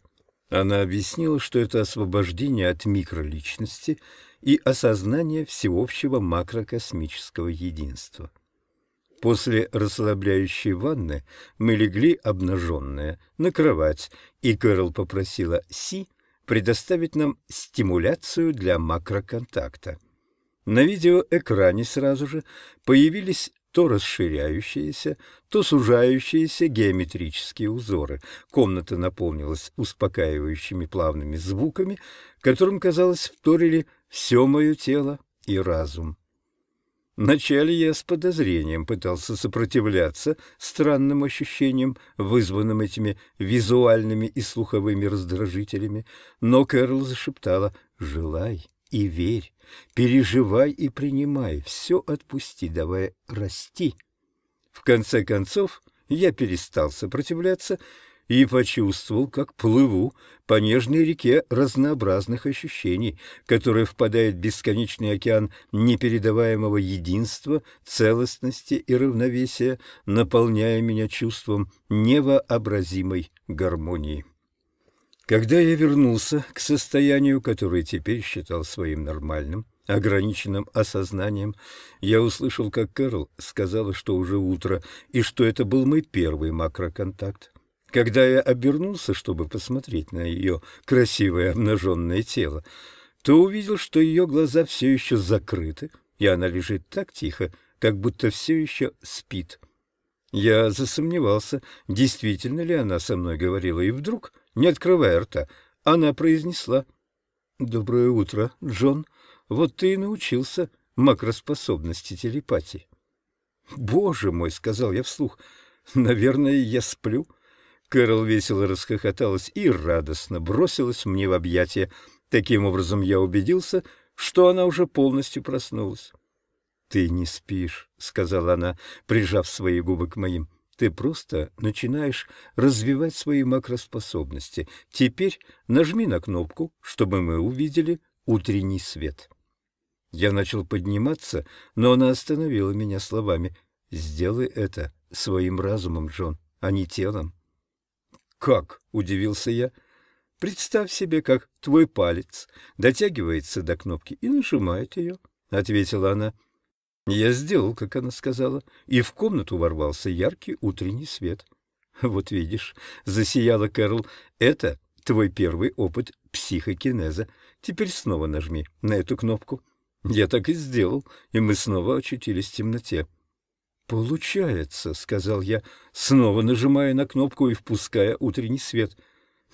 Она объяснила, что это освобождение от микроличности и осознание всеобщего макрокосмического единства. После расслабляющей ванны мы легли обнаженные на кровать, и Кэрол попросила Си – предоставить нам стимуляцию для макроконтакта. На видеоэкране сразу же появились то расширяющиеся, то сужающиеся геометрические узоры. Комната наполнилась успокаивающими плавными звуками, которым, казалось, вторили все мое тело и разум. Вначале я с подозрением пытался сопротивляться странным ощущениям, вызванным этими визуальными и слуховыми раздражителями, но Кэрол зашептала «Желай и верь, переживай и принимай, все отпусти, давая расти». В конце концов я перестал сопротивляться и почувствовал, как плыву по нежной реке разнообразных ощущений, которые впадает в бесконечный океан непередаваемого единства, целостности и равновесия, наполняя меня чувством невообразимой гармонии. Когда я вернулся к состоянию, которое теперь считал своим нормальным, ограниченным осознанием, я услышал, как Кэрол сказала, что уже утро, и что это был мой первый макроконтакт. Когда я обернулся, чтобы посмотреть на ее красивое обнаженное тело, то увидел, что ее глаза все еще закрыты, и она лежит так тихо, как будто все еще спит. Я засомневался, действительно ли она со мной говорила, и вдруг, не открывая рта, она произнесла «Доброе утро, Джон. Вот ты и научился макроспособности телепатии». «Боже мой!» — сказал я вслух. «Наверное, я сплю». Кэрол весело расхохоталась и радостно бросилась мне в объятия. Таким образом я убедился, что она уже полностью проснулась. «Ты не спишь», — сказала она, прижав свои губы к моим. «Ты просто начинаешь развивать свои макроспособности. Теперь нажми на кнопку, чтобы мы увидели утренний свет». Я начал подниматься, но она остановила меня словами. «Сделай это своим разумом, Джон, а не телом». «Как?» — удивился я. «Представь себе, как твой палец дотягивается до кнопки и нажимает ее», — ответила она. Я сделал, как она сказала, и в комнату ворвался яркий утренний свет. «Вот видишь», — засияла Кэрол, — «это твой первый опыт психокинеза. Теперь снова нажми на эту кнопку». Я так и сделал, и мы снова очутились в темноте. «Получается», — сказал я, снова нажимая на кнопку и впуская утренний свет.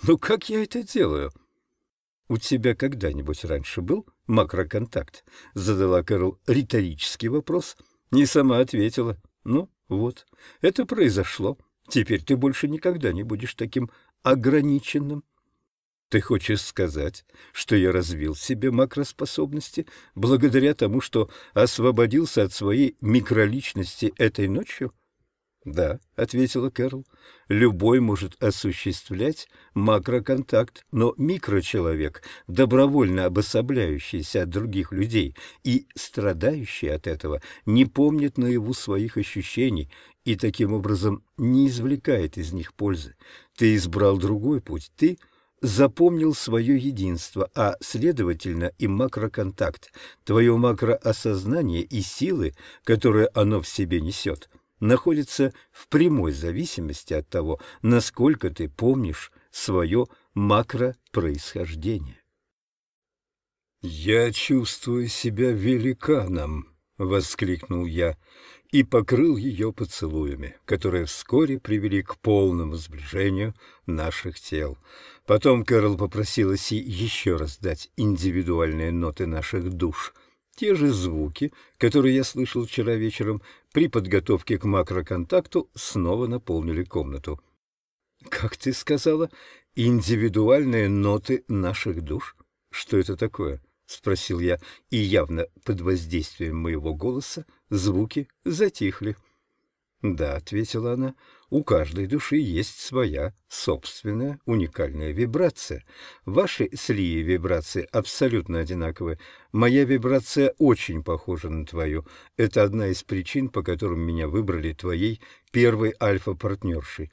«Ну как я это делаю?» «У тебя когда-нибудь раньше был макроконтакт?» — задала Карл риторический вопрос. Не сама ответила. «Ну вот, это произошло. Теперь ты больше никогда не будешь таким ограниченным». Ты хочешь сказать, что я развил себе макроспособности благодаря тому, что освободился от своей микроличности этой ночью? — Да, — ответила Кэрол, — любой может осуществлять макроконтакт, но микрочеловек, добровольно обособляющийся от других людей и страдающий от этого, не помнит наяву своих ощущений и таким образом не извлекает из них пользы. Ты избрал другой путь, ты — запомнил свое единство, а, следовательно, и макроконтакт, твое макроосознание и силы, которые оно в себе несет, находятся в прямой зависимости от того, насколько ты помнишь свое макропроисхождение. «Я чувствую себя великаном!» — воскликнул я и покрыл ее поцелуями, которые вскоре привели к полному сближению наших тел. Потом Кэрол попросила Си еще раз дать индивидуальные ноты наших душ. Те же звуки, которые я слышал вчера вечером, при подготовке к макроконтакту снова наполнили комнату. «Как ты сказала, индивидуальные ноты наших душ? Что это такое?» — спросил я, и явно под воздействием моего голоса звуки затихли. «Да», — ответила она, — «у каждой души есть своя собственная уникальная вибрация. Ваши с Лией вибрации абсолютно одинаковы. Моя вибрация очень похожа на твою. Это одна из причин, по которым меня выбрали твоей первой альфа-партнершей».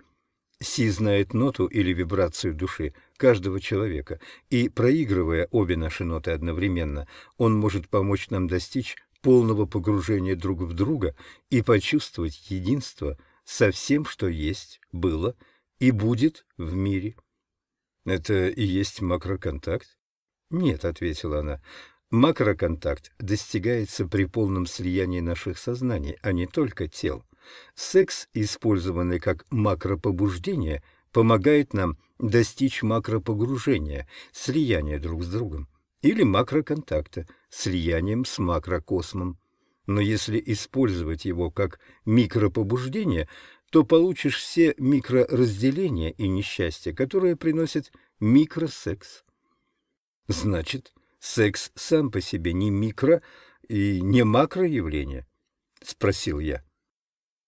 Си знает ноту или вибрацию души каждого человека, и, проигрывая обе наши ноты одновременно, он может помочь нам достичь полного погружения друг в друга и почувствовать единство со всем, что есть, было и будет в мире. Это и есть макроконтакт? Нет, ответила она. Макроконтакт достигается при полном слиянии наших сознаний, а не только тел. Секс, использованный как макропобуждение, помогает нам достичь макропогружения, слияния друг с другом, или макроконтакта, слиянием с макрокосмом. Но если использовать его как микропобуждение, то получишь все микроразделения и несчастья, которые приносит микросекс. Значит, секс сам по себе не микро и не макро явление? – спросил я.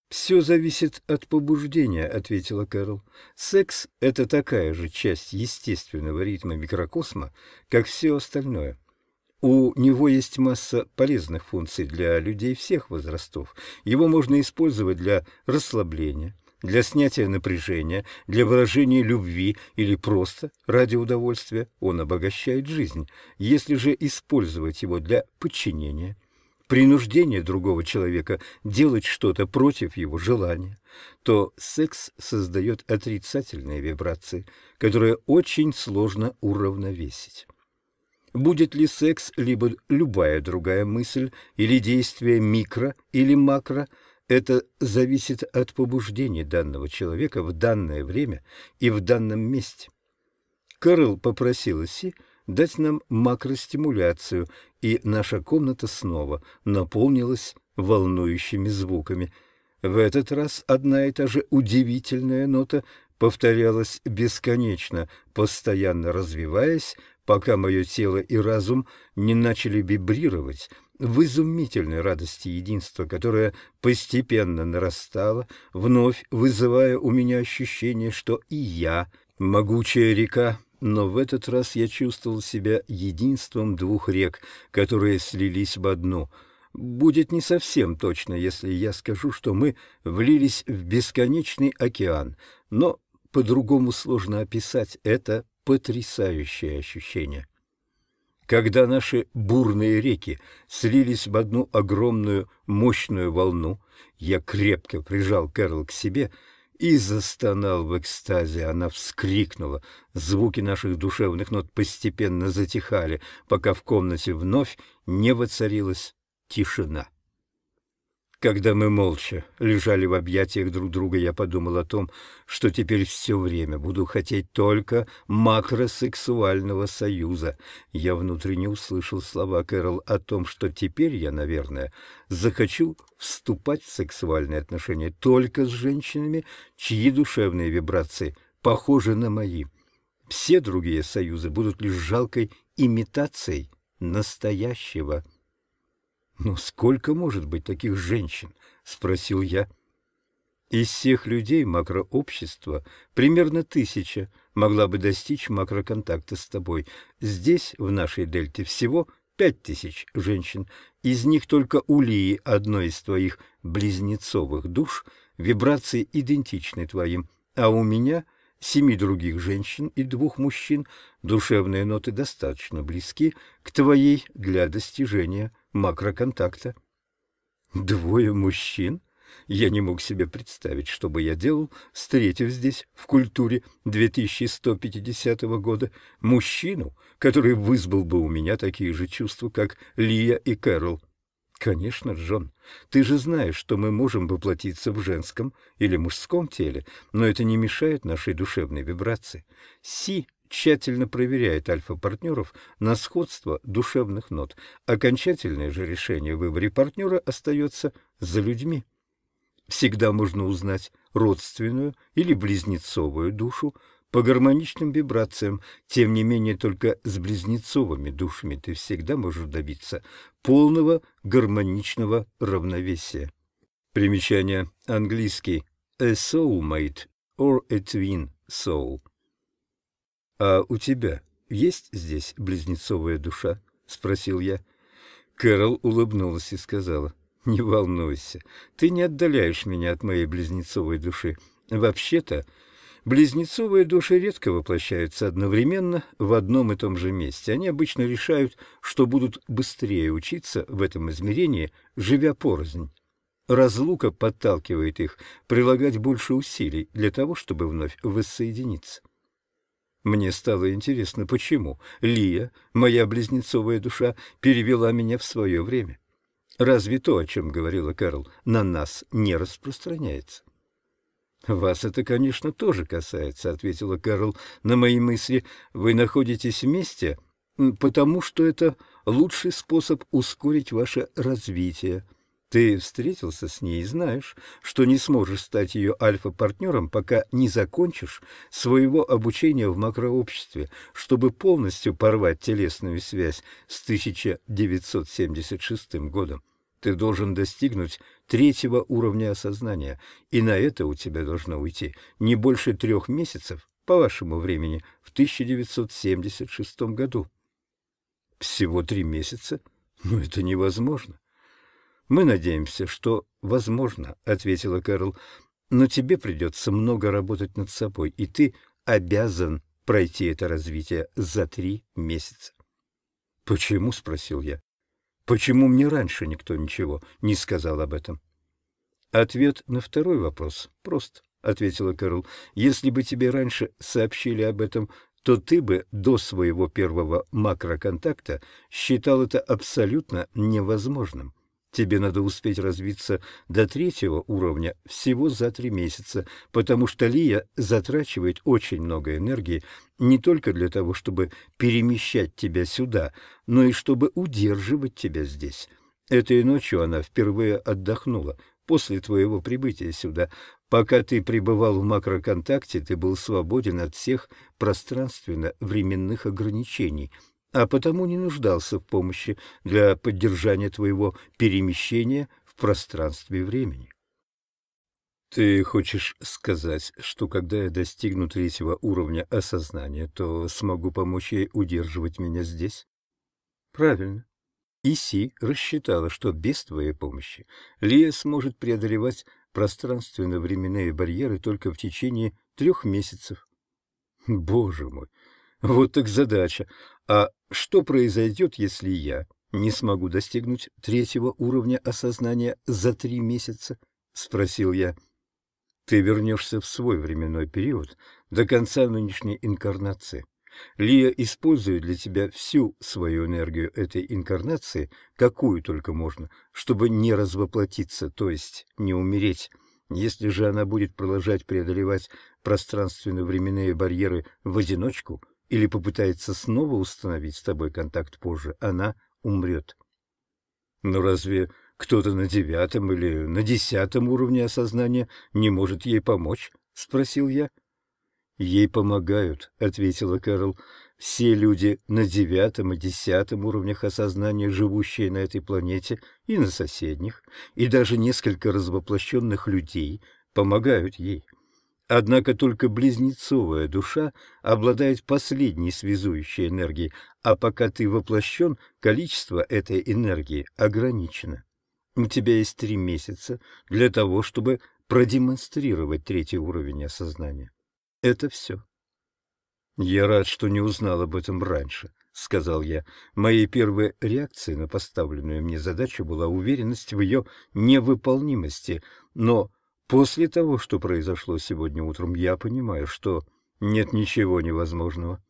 «Все зависит от побуждения», — ответила Кэрол. «Секс — это такая же часть естественного ритма микрокосма, как все остальное. У него есть масса полезных функций для людей всех возрастов. Его можно использовать для расслабления, для снятия напряжения, для выражения любви или просто ради удовольствия. Он обогащает жизнь. Если же использовать его для подчинения, принуждение другого человека делать что-то против его желания, то секс создает отрицательные вибрации, которые очень сложно уравновесить. Будет ли секс, либо любая другая мысль или действие микро или макро, это зависит от побуждений данного человека в данное время и в данном месте. Кэрол попросила Си дать нам макростимуляцию и наша комната снова наполнилась волнующими звуками. В этот раз одна и та же удивительная нота повторялась бесконечно, постоянно развиваясь, пока мое тело и разум не начали вибрировать в изумительной радости единства, которое постепенно нарастало, вновь вызывая у меня ощущение, что и я, могучая река, но в этот раз я чувствовал себя единством двух рек, которые слились в одну. Будет не совсем точно, если я скажу, что мы влились в бесконечный океан, но по-другому сложно описать это потрясающее ощущение. Когда наши бурные реки слились в одну огромную мощную волну, я крепко прижал Кэрол к себе — и застонал в экстазе. Она вскрикнула. Звуки наших душевных нот постепенно затихали, пока в комнате вновь не воцарилась тишина. Когда мы молча лежали в объятиях друг друга, я подумал о том, что теперь все время буду хотеть только макросексуального союза. Я внутренне услышал слова Кэрол о том, что теперь я, наверное, захочу вступать в сексуальные отношения только с женщинами, чьи душевные вибрации похожи на мои. Все другие союзы будут лишь жалкой имитацией настоящего «Но «Ну, сколько может быть таких женщин?» — спросил я. Из всех людей макрообщества примерно тысяча могла бы достичь макроконтакта с тобой. Здесь, в нашей дельте, всего пять тысяч женщин. Из них только у Лии, одной из твоих близнецовых душ, вибрации идентичны твоим, а у меня — семи других женщин и двух мужчин, душевные ноты достаточно близки к твоей для достижения макроконтакта. Двое мужчин? Я не мог себе представить, что бы я делал, встретив здесь, в культуре 2150 года, мужчину, который вызвал бы у меня такие же чувства, как Лия и Кэрол. «Конечно, Джон, ты же знаешь, что мы можем воплотиться в женском или мужском теле, но это не мешает нашей душевной вибрации. Си тщательно проверяет альфа-партнеров на сходство душевных нот. Окончательное же решение в выборе партнера остается за людьми. Всегда можно узнать родственную или близнецовую душу по гармоничным вибрациям. Тем не менее, только с близнецовыми душами ты всегда можешь добиться полного гармоничного равновесия. Примечание. Английский. A soulmate or a twin soul. «А у тебя есть здесь близнецовая душа?» — спросил я. Кэрол улыбнулась и сказала, «Не волнуйся, ты не отдаляешь меня от моей близнецовой души. Вообще-то, близнецовые души редко воплощаются одновременно в одном и том же месте. Они обычно решают, что будут быстрее учиться в этом измерении, живя порознь. Разлука подталкивает их прилагать больше усилий для того, чтобы вновь воссоединиться. Мне стало интересно, почему Лия, моя близнецовая душа, перевела меня в свое время. Разве то, о чем говорила Карл, на нас не распространяется? «Вас это, конечно, тоже касается», — ответила Карл на мои мысли. «Вы находитесь вместе, потому что это лучший способ ускорить ваше развитие». Ты встретился с ней и знаешь, что не сможешь стать ее альфа-партнером, пока не закончишь своего обучения в макрообществе, чтобы полностью порвать телесную связь с 1976 годом. Ты должен достигнуть третьего уровня осознания, и на это у тебя должно уйти не больше трех месяцев по вашему времени в 1976 году. Всего три месяца? Но ну, это невозможно. Мы надеемся, что возможно, — ответила Кэрол, — но тебе придется много работать над собой, и ты обязан пройти это развитие за три месяца. — Почему? — спросил я. — Почему мне раньше никто ничего не сказал об этом? — Ответ на второй вопрос прост, — ответила Кэрол. — Если бы тебе раньше сообщили об этом, то ты бы до своего первого макроконтакта считал это абсолютно невозможным. Тебе надо успеть развиться до третьего уровня всего за три месяца, потому что Лия затрачивает очень много энергии не только для того, чтобы перемещать тебя сюда, но и чтобы удерживать тебя здесь. Этой ночью она впервые отдохнула, после твоего прибытия сюда. Пока ты пребывал в макроконтакте, ты был свободен от всех пространственно-временных ограничений — а потому не нуждался в помощи для поддержания твоего перемещения в пространстве и времени. Ты хочешь сказать, что когда я достигну третьего уровня осознания, то смогу помочь ей удерживать меня здесь? Правильно. Иси рассчитала, что без твоей помощи Лия сможет преодолевать пространственно-временные барьеры только в течение трех месяцев. Боже мой, вот так задача. А что произойдет, если я не смогу достигнуть третьего уровня осознания за три месяца? — спросил я. — Ты вернешься в свой временной период до конца нынешней инкарнации. Лия использует для тебя всю свою энергию этой инкарнации, какую только можно, чтобы не развоплотиться, то есть не умереть. Если же она будет продолжать преодолевать пространственно-временные барьеры в одиночку — или попытается снова установить с тобой контакт позже, она умрет. Но разве кто-то на девятом или на десятом уровне осознания не может ей помочь? — спросил я. — Ей помогают, — ответила Кэрол. — Все люди на девятом и десятом уровнях осознания, живущие на этой планете и на соседних, и даже несколько развоплощенных людей помогают ей. — Однако только близнецовая душа обладает последней связующей энергией, а пока ты воплощен, количество этой энергии ограничено. У тебя есть три месяца для того, чтобы продемонстрировать третий уровень осознания. Это все. «Я рад, что не узнал об этом раньше», — сказал я. Моей первой реакцией на поставленную мне задачу была уверенность в ее невыполнимости, но После того, что произошло сегодня утром, я понимаю, что нет ничего невозможного.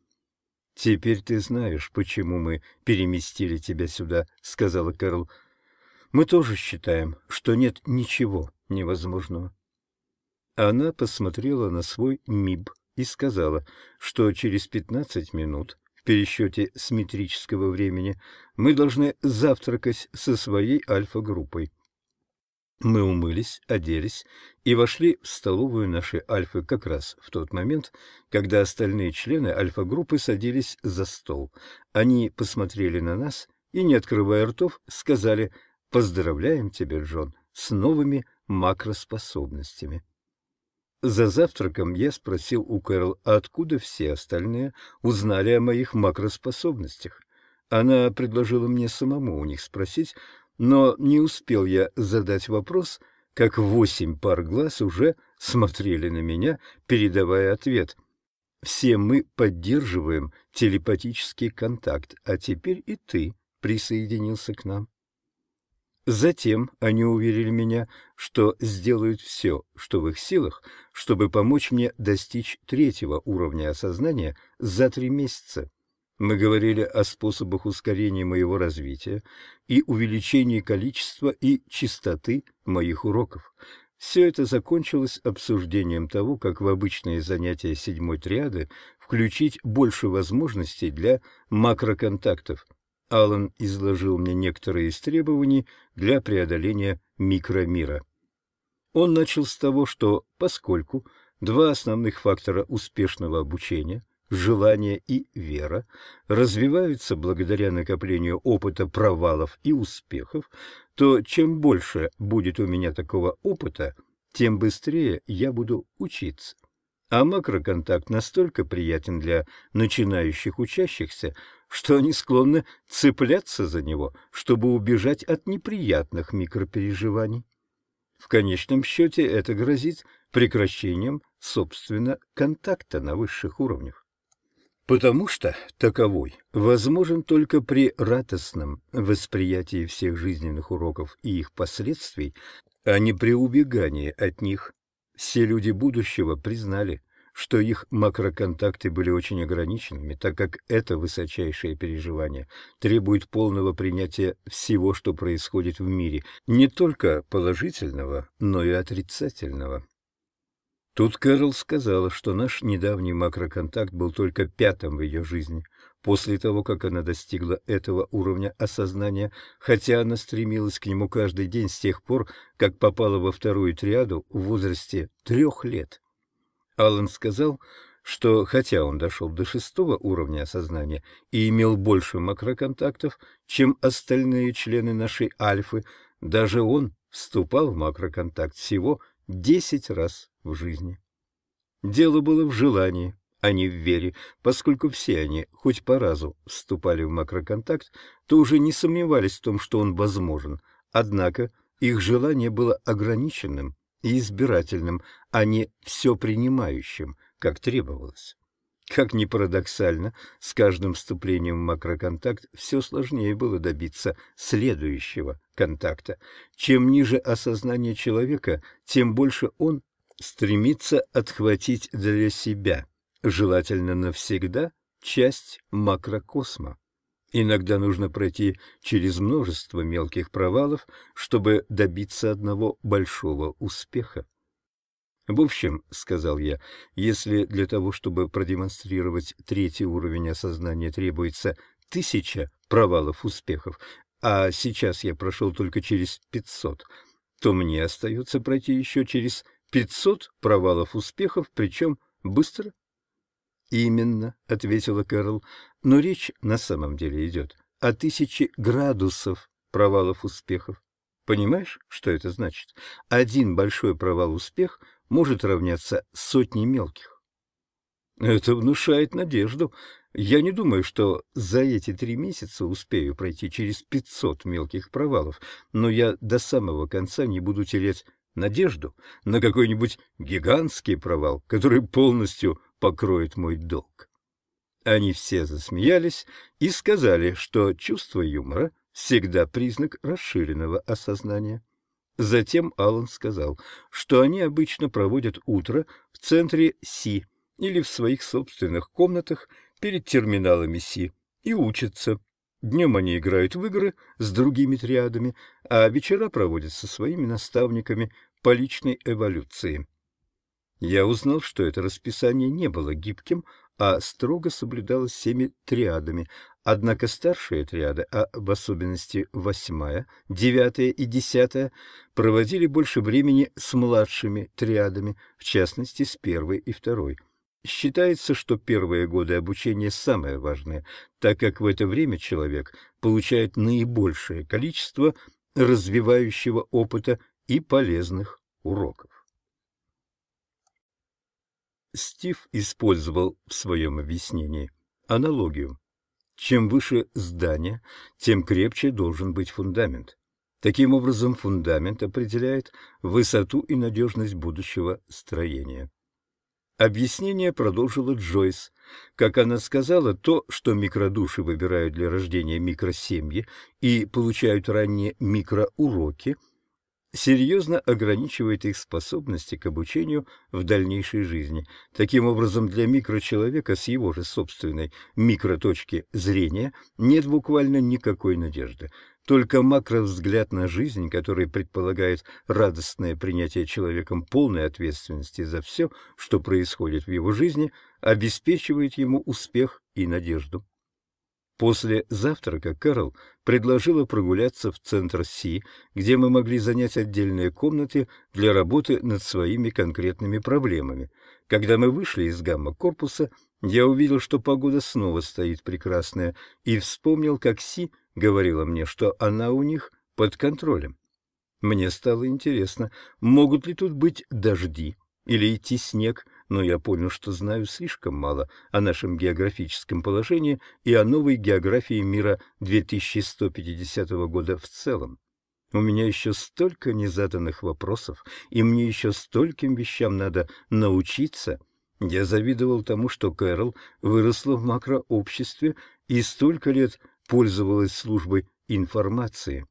«Теперь ты знаешь, почему мы переместили тебя сюда», — сказала Кэрл. «Мы тоже считаем, что нет ничего невозможного». Она посмотрела на свой МИБ и сказала, что через пятнадцать минут в пересчете с метрического времени мы должны завтракать со своей альфа-группой. Мы умылись, оделись и вошли в столовую нашей Альфы как раз в тот момент, когда остальные члены Альфа-группы садились за стол. Они посмотрели на нас и, не открывая ртов, сказали «Поздравляем тебя, Джон, с новыми макроспособностями». За завтраком я спросил у Кэрол, откуда все остальные узнали о моих макроспособностях. Она предложила мне самому у них спросить, но не успел я задать вопрос, как восемь пар глаз уже смотрели на меня, передавая ответ. «Все мы поддерживаем телепатический контакт, а теперь и ты присоединился к нам». Затем они уверили меня, что сделают все, что в их силах, чтобы помочь мне достичь третьего уровня осознания за три месяца. Мы говорили о способах ускорения моего развития и увеличении количества и частоты моих уроков. Все это закончилось обсуждением того, как в обычные занятия седьмой триады включить больше возможностей для макроконтактов. Алан изложил мне некоторые из требований для преодоления микромира. Он начал с того, что поскольку два основных фактора успешного обучения — желание и вера развиваются благодаря накоплению опыта провалов и успехов, то чем больше будет у меня такого опыта, тем быстрее я буду учиться. А макроконтакт настолько приятен для начинающих учащихся, что они склонны цепляться за него, чтобы убежать от неприятных микропереживаний. В конечном счете это грозит прекращением, собственно, контакта на высших уровнях потому что таковой возможен только при радостном восприятии всех жизненных уроков и их последствий, а не при убегании от них. Все люди будущего признали, что их макроконтакты были очень ограниченными, так как это высочайшее переживание требует полного принятия всего, что происходит в мире, не только положительного, но и отрицательного. Тут Кэрол сказала, что наш недавний макроконтакт был только пятым в ее жизни, после того, как она достигла этого уровня осознания, хотя она стремилась к нему каждый день с тех пор, как попала во вторую триаду в возрасте трех лет. Аллан сказал, что хотя он дошел до шестого уровня осознания и имел больше макроконтактов, чем остальные члены нашей альфы, даже он вступал в макроконтакт всего десять раз в жизни. Дело было в желании, а не в вере, поскольку все они, хоть по разу, вступали в макроконтакт, то уже не сомневались в том, что он возможен. Однако их желание было ограниченным и избирательным, а не все принимающим, как требовалось. Как ни парадоксально, с каждым вступлением в макроконтакт все сложнее было добиться следующего контакта. Чем ниже осознание человека, тем больше он стремится отхватить для себя, желательно навсегда, часть макрокосма. Иногда нужно пройти через множество мелких провалов, чтобы добиться одного большого успеха. В общем, — сказал я, — если для того, чтобы продемонстрировать третий уровень осознания, требуется тысяча провалов успехов, а сейчас я прошел только через пятьсот, то мне остается пройти еще через Пятьсот провалов успехов, причем быстро. Именно, ответила Кэрол, но речь на самом деле идет о тысяче градусов провалов успехов. Понимаешь, что это значит? Один большой провал успех может равняться сотне мелких. Это внушает надежду. Я не думаю, что за эти три месяца успею пройти через пятьсот мелких провалов, но я до самого конца не буду терять надежду на какой-нибудь гигантский провал, который полностью покроет мой долг. Они все засмеялись и сказали, что чувство юмора всегда признак расширенного осознания. Затем Аллан сказал, что они обычно проводят утро в центре Си или в своих собственных комнатах перед терминалами Си и учатся. Днем они играют в игры с другими триадами, а вечера проводят со своими наставниками, по личной эволюции. Я узнал, что это расписание не было гибким, а строго соблюдалось всеми триадами, однако старшие триады, а в особенности восьмая, девятая и десятая, проводили больше времени с младшими триадами, в частности с первой и второй. Считается, что первые годы обучения самое важное, так как в это время человек получает наибольшее количество развивающего опыта и полезных уроков. Стив использовал в своем объяснении аналогию. Чем выше здание, тем крепче должен быть фундамент. Таким образом, фундамент определяет высоту и надежность будущего строения. Объяснение продолжила Джойс. Как она сказала, то, что микродуши выбирают для рождения микросемьи и получают ранние микроуроки – серьезно ограничивает их способности к обучению в дальнейшей жизни. Таким образом, для микрочеловека с его же собственной микроточки зрения нет буквально никакой надежды. Только макровзгляд на жизнь, который предполагает радостное принятие человеком полной ответственности за все, что происходит в его жизни, обеспечивает ему успех и надежду. После завтрака Кэрол предложила прогуляться в центр Си, где мы могли занять отдельные комнаты для работы над своими конкретными проблемами. Когда мы вышли из гамма-корпуса, я увидел, что погода снова стоит прекрасная, и вспомнил, как Си говорила мне, что она у них под контролем. Мне стало интересно, могут ли тут быть дожди или идти снег, но я понял, что знаю слишком мало о нашем географическом положении и о новой географии мира 2150 года в целом. У меня еще столько незаданных вопросов, и мне еще стольким вещам надо научиться. Я завидовал тому, что Кэрол выросла в макрообществе и столько лет пользовалась службой информации.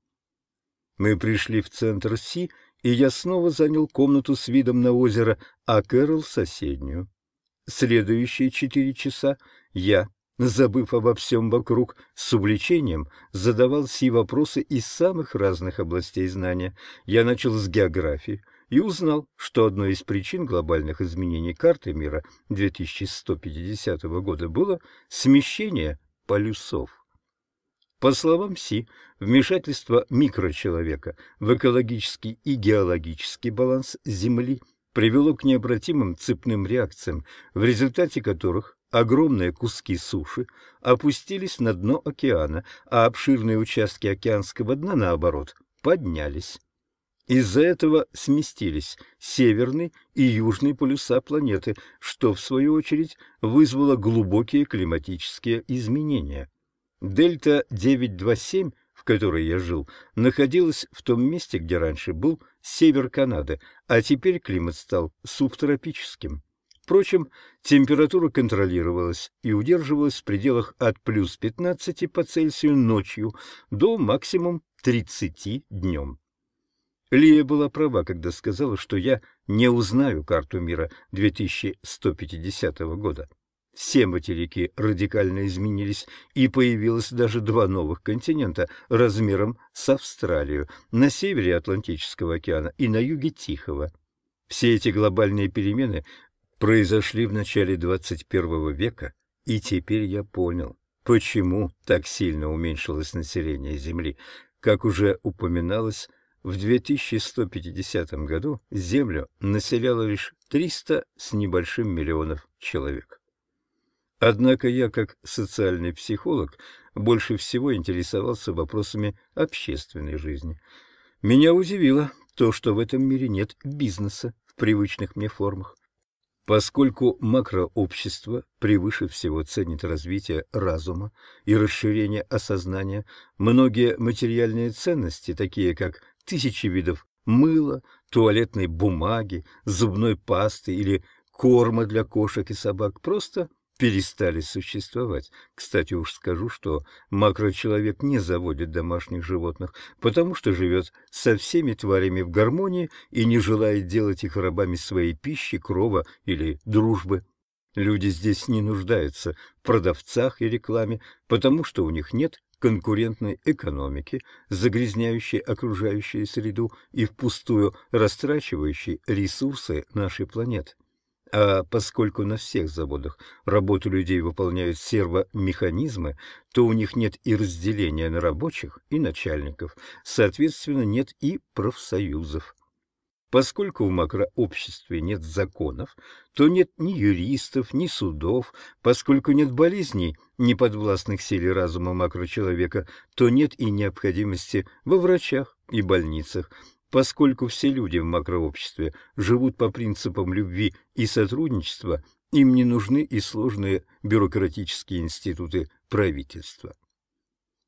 Мы пришли в центр Си, и я снова занял комнату с видом на озеро, а Кэрол — соседнюю. Следующие четыре часа я, забыв обо всем вокруг, с увлечением задавал си вопросы из самых разных областей знания. Я начал с географии и узнал, что одной из причин глобальных изменений карты мира 2150 года было смещение полюсов. По словам Си, вмешательство микрочеловека в экологический и геологический баланс Земли привело к необратимым цепным реакциям, в результате которых огромные куски суши опустились на дно океана, а обширные участки океанского дна, наоборот, поднялись. Из-за этого сместились северный и южный полюса планеты, что, в свою очередь, вызвало глубокие климатические изменения. Дельта-927, в которой я жил, находилась в том месте, где раньше был север Канады, а теперь климат стал субтропическим. Впрочем, температура контролировалась и удерживалась в пределах от плюс 15 по Цельсию ночью до максимум 30 днем. Лия была права, когда сказала, что я не узнаю карту мира 2150 года. Все материки радикально изменились, и появилось даже два новых континента размером с Австралию на севере Атлантического океана и на юге Тихого. Все эти глобальные перемены произошли в начале 21 века, и теперь я понял, почему так сильно уменьшилось население Земли. Как уже упоминалось, в 2150 году Землю населяло лишь 300 с небольшим миллионов человек. Однако я, как социальный психолог, больше всего интересовался вопросами общественной жизни. Меня удивило то, что в этом мире нет бизнеса в привычных мне формах. Поскольку макрообщество превыше всего ценит развитие разума и расширение осознания, многие материальные ценности, такие как тысячи видов мыла, туалетной бумаги, зубной пасты или корма для кошек и собак, просто перестали существовать. Кстати, уж скажу, что макрочеловек не заводит домашних животных, потому что живет со всеми тварями в гармонии и не желает делать их рабами своей пищи, крова или дружбы. Люди здесь не нуждаются в продавцах и рекламе, потому что у них нет конкурентной экономики, загрязняющей окружающую среду и впустую растрачивающей ресурсы нашей планеты. А поскольку на всех заводах работу людей выполняют сервомеханизмы, то у них нет и разделения на рабочих и начальников, соответственно, нет и профсоюзов. Поскольку в макрообществе нет законов, то нет ни юристов, ни судов, поскольку нет болезней, не подвластных силе разума макрочеловека, то нет и необходимости во врачах и больницах – Поскольку все люди в макрообществе живут по принципам любви и сотрудничества, им не нужны и сложные бюрократические институты правительства.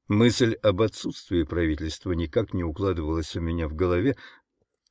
Мысль об отсутствии правительства никак не укладывалась у меня в голове,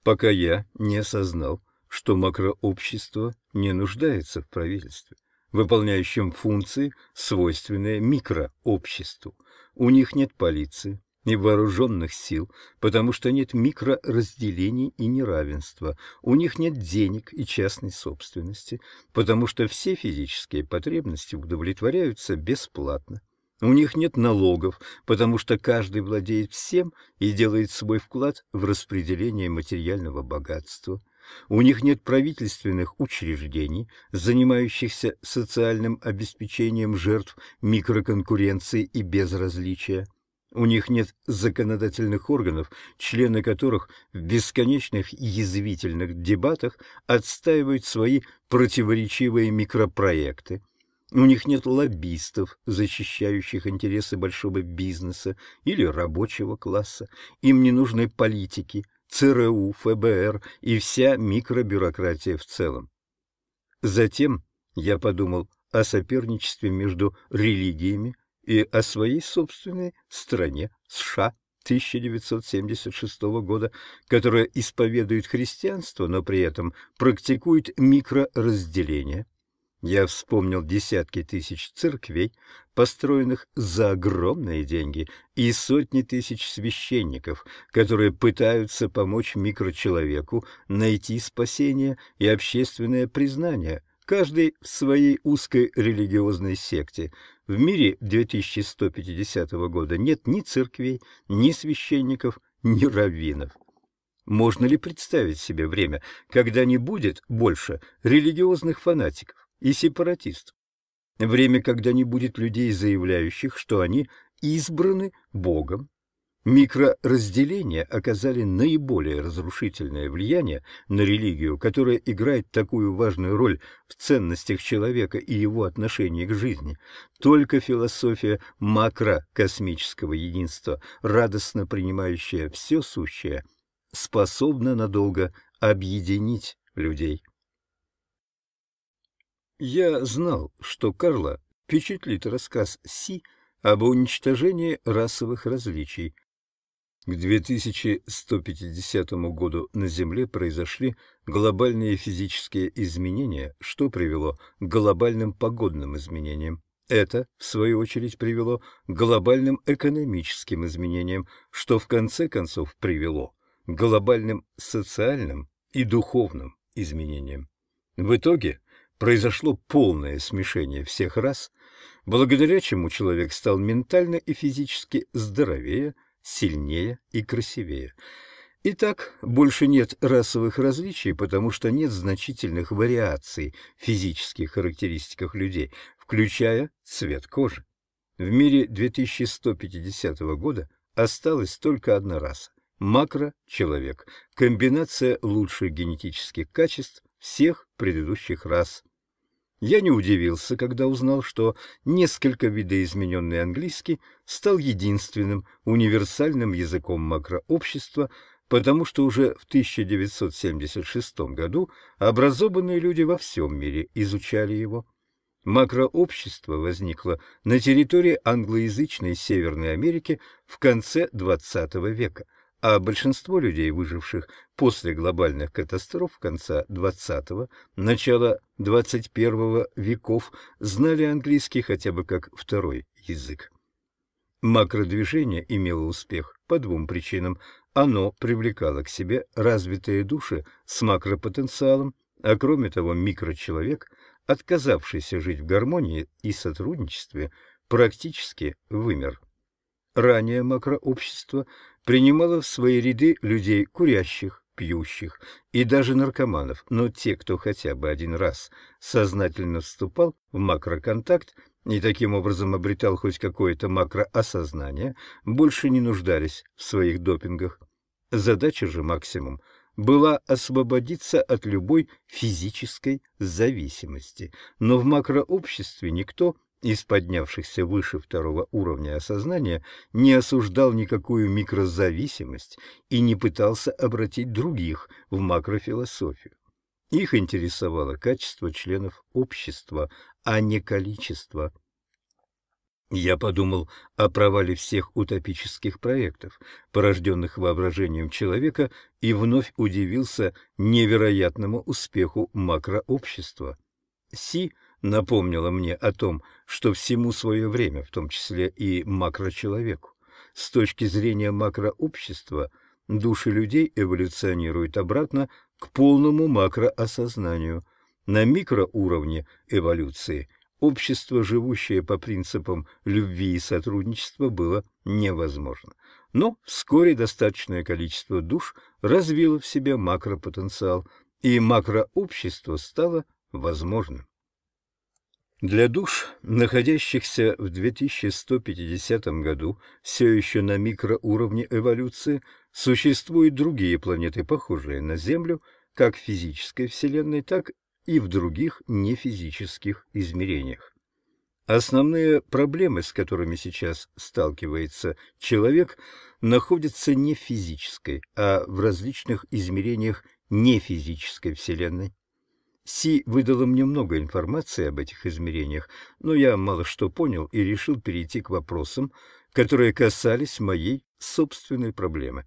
пока я не осознал, что макрообщество не нуждается в правительстве, выполняющем функции, свойственные микрообществу. У них нет полиции, и вооруженных сил, потому что нет микроразделений и неравенства, у них нет денег и частной собственности, потому что все физические потребности удовлетворяются бесплатно. У них нет налогов, потому что каждый владеет всем и делает свой вклад в распределение материального богатства. У них нет правительственных учреждений, занимающихся социальным обеспечением жертв микроконкуренции и безразличия. У них нет законодательных органов, члены которых в бесконечных язвительных дебатах отстаивают свои противоречивые микропроекты. У них нет лоббистов, защищающих интересы большого бизнеса или рабочего класса. Им не нужны политики, ЦРУ, ФБР и вся микробюрократия в целом. Затем я подумал о соперничестве между религиями, и о своей собственной стране США 1976 года, которая исповедует христианство, но при этом практикует микроразделение. Я вспомнил десятки тысяч церквей, построенных за огромные деньги, и сотни тысяч священников, которые пытаются помочь микрочеловеку найти спасение и общественное признание, каждый в своей узкой религиозной секте – в мире 2150 года нет ни церквей, ни священников, ни раввинов. Можно ли представить себе время, когда не будет больше религиозных фанатиков и сепаратистов? Время, когда не будет людей, заявляющих, что они избраны Богом Микроразделения оказали наиболее разрушительное влияние на религию, которая играет такую важную роль в ценностях человека и его отношении к жизни. Только философия макрокосмического единства, радостно принимающая все сущее, способна надолго объединить людей. Я знал, что Карла впечатлит рассказ Си об уничтожении расовых различий, к 2150 году на Земле произошли глобальные физические изменения, что привело к глобальным погодным изменениям. Это, в свою очередь, привело к глобальным экономическим изменениям, что в конце концов привело к глобальным социальным и духовным изменениям. В итоге произошло полное смешение всех рас, благодаря чему человек стал ментально и физически здоровее – сильнее и красивее. Итак, больше нет расовых различий, потому что нет значительных вариаций в физических характеристиках людей, включая цвет кожи. В мире 2150 года осталась только одна раса – человек, комбинация лучших генетических качеств всех предыдущих рас, я не удивился, когда узнал, что несколько видоизмененный английский стал единственным универсальным языком макрообщества, потому что уже в 1976 году образованные люди во всем мире изучали его. Макрообщество возникло на территории англоязычной Северной Америки в конце XX века – а большинство людей, выживших после глобальных катастроф конца XX – начала XXI веков, знали английский хотя бы как второй язык. Макродвижение имело успех по двум причинам. Оно привлекало к себе развитые души с макропотенциалом, а кроме того микрочеловек, отказавшийся жить в гармонии и сотрудничестве, практически вымер ранее макрообщество принимало в свои ряды людей курящих, пьющих и даже наркоманов, но те, кто хотя бы один раз сознательно вступал в макроконтакт и таким образом обретал хоть какое-то макроосознание, больше не нуждались в своих допингах. Задача же максимум была освободиться от любой физической зависимости, но в макрообществе никто из поднявшихся выше второго уровня осознания не осуждал никакую микрозависимость и не пытался обратить других в макрофилософию. Их интересовало качество членов общества, а не количество. Я подумал о провале всех утопических проектов, порожденных воображением человека, и вновь удивился невероятному успеху макрообщества. Си – напомнила мне о том, что всему свое время, в том числе и макрочеловеку. С точки зрения макрообщества, души людей эволюционируют обратно к полному макроосознанию. На микроуровне эволюции общество, живущее по принципам любви и сотрудничества, было невозможно. Но вскоре достаточное количество душ развило в себе макропотенциал, и макрообщество стало возможным. Для душ, находящихся в 2150 году все еще на микроуровне эволюции, существуют другие планеты, похожие на Землю, как в физической Вселенной, так и в других нефизических измерениях. Основные проблемы, с которыми сейчас сталкивается человек, находятся не в физической, а в различных измерениях нефизической Вселенной. Си выдала мне много информации об этих измерениях, но я мало что понял и решил перейти к вопросам, которые касались моей собственной проблемы.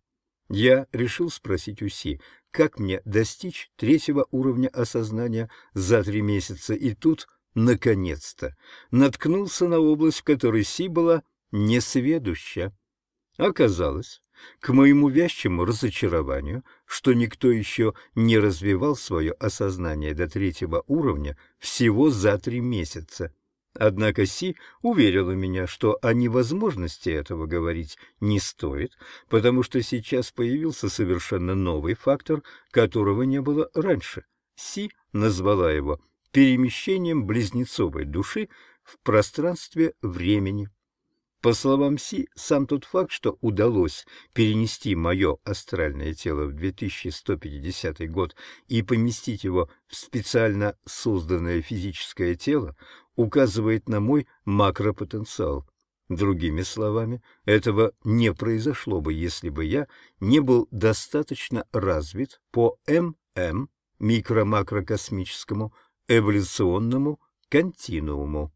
Я решил спросить у Си, как мне достичь третьего уровня осознания за три месяца, и тут, наконец-то, наткнулся на область, в которой Си была несведуща. Оказалось, к моему вязчему разочарованию, что никто еще не развивал свое осознание до третьего уровня всего за три месяца. Однако Си уверила меня, что о невозможности этого говорить не стоит, потому что сейчас появился совершенно новый фактор, которого не было раньше. Си назвала его перемещением близнецовой души в пространстве времени. По словам Си, сам тот факт, что удалось перенести мое астральное тело в 2150 год и поместить его в специально созданное физическое тело, указывает на мой макропотенциал. Другими словами, этого не произошло бы, если бы я не был достаточно развит по ММ, микро-макрокосмическому, эволюционному континууму.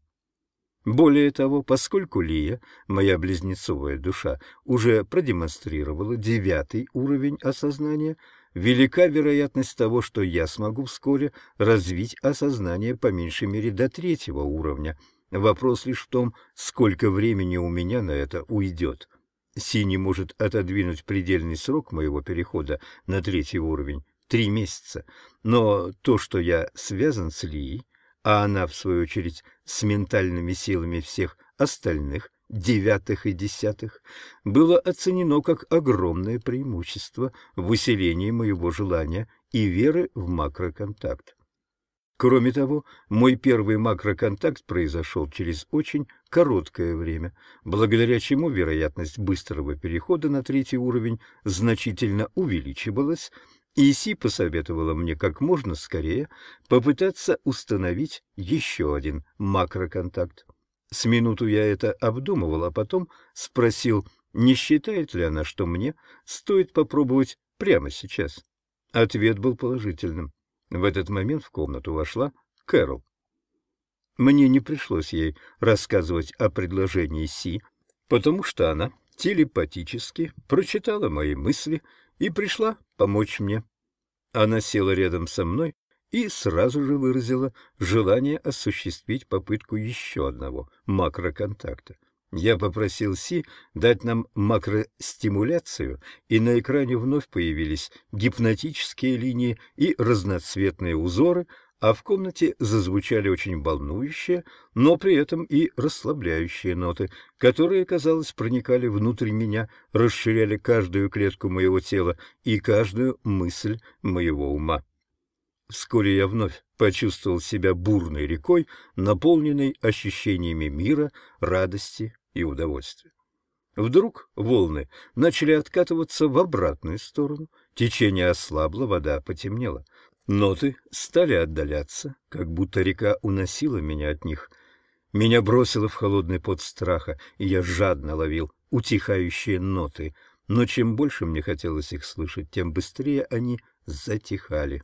Более того, поскольку Лия, моя близнецовая душа, уже продемонстрировала девятый уровень осознания, велика вероятность того, что я смогу вскоре развить осознание по меньшей мере до третьего уровня. Вопрос лишь в том, сколько времени у меня на это уйдет. Синий может отодвинуть предельный срок моего перехода на третий уровень — три месяца, но то, что я связан с Лией, а она, в свою очередь, с ментальными силами всех остальных, девятых и десятых, было оценено как огромное преимущество в усилении моего желания и веры в макроконтакт. Кроме того, мой первый макроконтакт произошел через очень короткое время, благодаря чему вероятность быстрого перехода на третий уровень значительно увеличивалась, Иси посоветовала мне как можно скорее попытаться установить еще один макроконтакт. С минуту я это обдумывал, а потом спросил, не считает ли она, что мне стоит попробовать прямо сейчас. Ответ был положительным. В этот момент в комнату вошла Кэрол. Мне не пришлось ей рассказывать о предложении Си, потому что она телепатически прочитала мои мысли — и пришла помочь мне. Она села рядом со мной и сразу же выразила желание осуществить попытку еще одного макроконтакта. Я попросил Си дать нам макростимуляцию, и на экране вновь появились гипнотические линии и разноцветные узоры — а в комнате зазвучали очень волнующие, но при этом и расслабляющие ноты, которые, казалось, проникали внутрь меня, расширяли каждую клетку моего тела и каждую мысль моего ума. Вскоре я вновь почувствовал себя бурной рекой, наполненной ощущениями мира, радости и удовольствия. Вдруг волны начали откатываться в обратную сторону, течение ослабло, вода потемнела — Ноты стали отдаляться, как будто река уносила меня от них. Меня бросило в холодный пот страха, и я жадно ловил утихающие ноты, но чем больше мне хотелось их слышать, тем быстрее они затихали.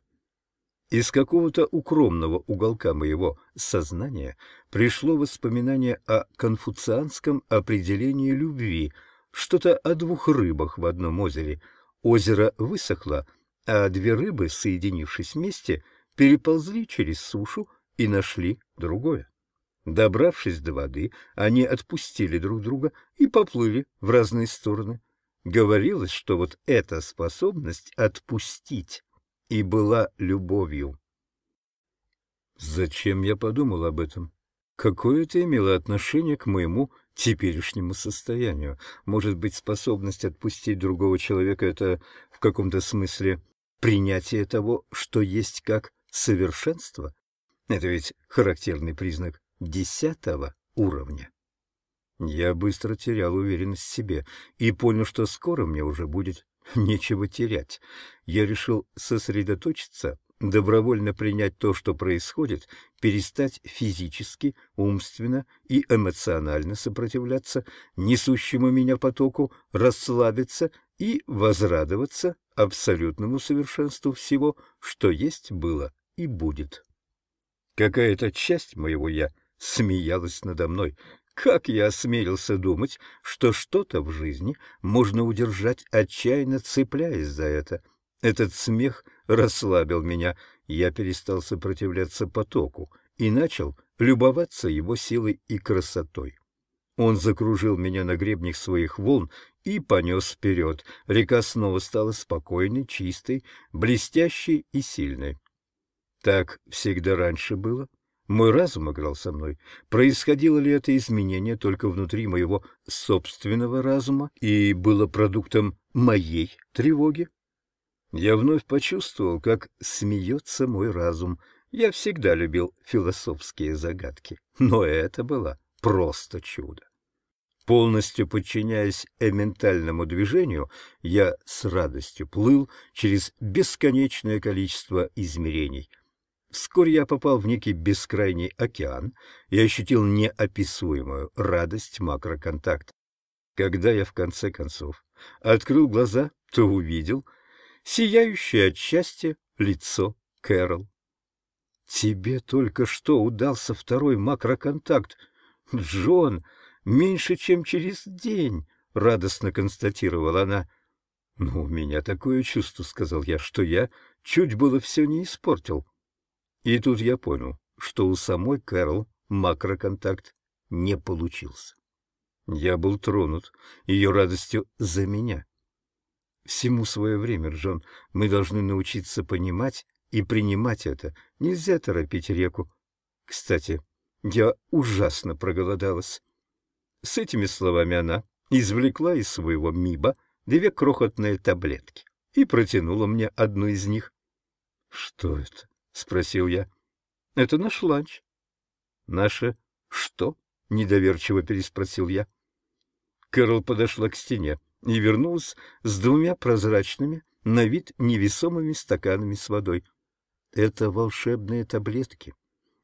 Из какого-то укромного уголка моего сознания пришло воспоминание о конфуцианском определении любви, что-то о двух рыбах в одном озере. Озеро высохло — а две рыбы, соединившись вместе, переползли через сушу и нашли другое. Добравшись до воды, они отпустили друг друга и поплыли в разные стороны. Говорилось, что вот эта способность отпустить и была любовью. Зачем я подумал об этом? Какое это имело отношение к моему теперешнему состоянию? Может быть, способность отпустить другого человека — это в каком-то смысле принятие того, что есть как совершенство. Это ведь характерный признак десятого уровня. Я быстро терял уверенность в себе и понял, что скоро мне уже будет нечего терять. Я решил сосредоточиться, добровольно принять то, что происходит, перестать физически, умственно и эмоционально сопротивляться несущему меня потоку, расслабиться и возрадоваться абсолютному совершенству всего, что есть, было и будет. Какая-то часть моего «я» смеялась надо мной. Как я осмелился думать, что что-то в жизни можно удержать, отчаянно цепляясь за это. Этот смех расслабил меня, я перестал сопротивляться потоку и начал любоваться его силой и красотой. Он закружил меня на гребнях своих волн и понес вперед. Река снова стала спокойной, чистой, блестящей и сильной. Так всегда раньше было. Мой разум играл со мной. Происходило ли это изменение только внутри моего собственного разума и было продуктом моей тревоги? Я вновь почувствовал, как смеется мой разум. Я всегда любил философские загадки, но это было просто чудо. Полностью подчиняясь эментальному движению, я с радостью плыл через бесконечное количество измерений. Вскоре я попал в некий бескрайний океан и ощутил неописуемую радость макроконтакта. Когда я в конце концов открыл глаза, то увидел сияющее от счастья лицо Кэрол. «Тебе только что удался второй макроконтакт, Джон!» меньше, чем через день, — радостно констатировала она. — Ну, у меня такое чувство, — сказал я, — что я чуть было все не испортил. И тут я понял, что у самой Кэрол макроконтакт не получился. Я был тронут ее радостью за меня. Всему свое время, Джон, мы должны научиться понимать и принимать это. Нельзя торопить реку. Кстати, я ужасно проголодалась. С этими словами она извлекла из своего миба две крохотные таблетки и протянула мне одну из них. — Что это? — спросил я. — Это наш ланч. — Наше что? — недоверчиво переспросил я. Кэрол подошла к стене и вернулась с двумя прозрачными, на вид невесомыми стаканами с водой. — Это волшебные таблетки,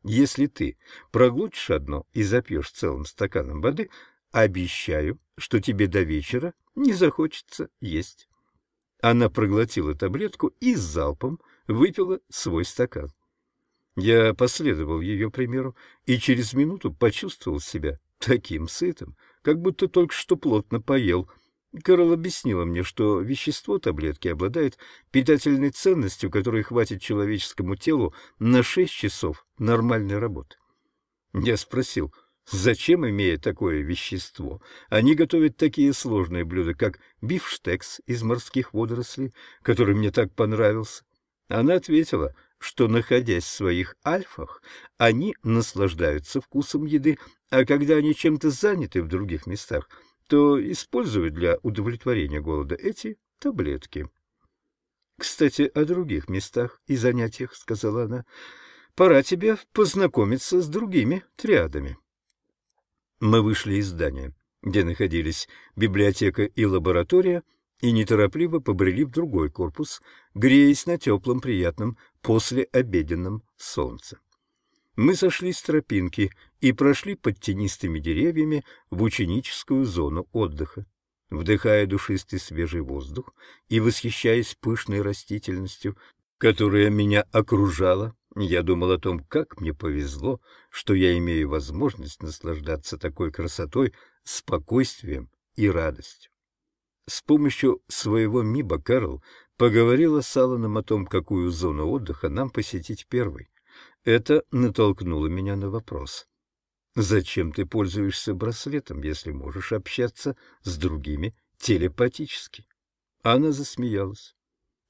если ты проглотишь одно и запьешь целым стаканом воды, обещаю, что тебе до вечера не захочется есть. Она проглотила таблетку и залпом выпила свой стакан. Я последовал ее примеру и через минуту почувствовал себя таким сытым, как будто только что плотно поел – Карл объяснила мне, что вещество таблетки обладает питательной ценностью, которой хватит человеческому телу на шесть часов нормальной работы. Я спросил, зачем, имея такое вещество, они готовят такие сложные блюда, как бифштекс из морских водорослей, который мне так понравился. Она ответила, что, находясь в своих альфах, они наслаждаются вкусом еды, а когда они чем-то заняты в других местах – то используют для удовлетворения голода эти таблетки. «Кстати, о других местах и занятиях», — сказала она. «Пора тебе познакомиться с другими триадами». Мы вышли из здания, где находились библиотека и лаборатория, и неторопливо побрели в другой корпус, греясь на теплом приятном послеобеденном солнце. Мы сошли с тропинки, и прошли под тенистыми деревьями в ученическую зону отдыха. Вдыхая душистый свежий воздух и восхищаясь пышной растительностью, которая меня окружала, я думал о том, как мне повезло, что я имею возможность наслаждаться такой красотой, спокойствием и радостью. С помощью своего Миба Карл поговорила с Алланом о том, какую зону отдыха нам посетить первой. Это натолкнуло меня на вопрос. Зачем ты пользуешься браслетом, если можешь общаться с другими телепатически? Она засмеялась.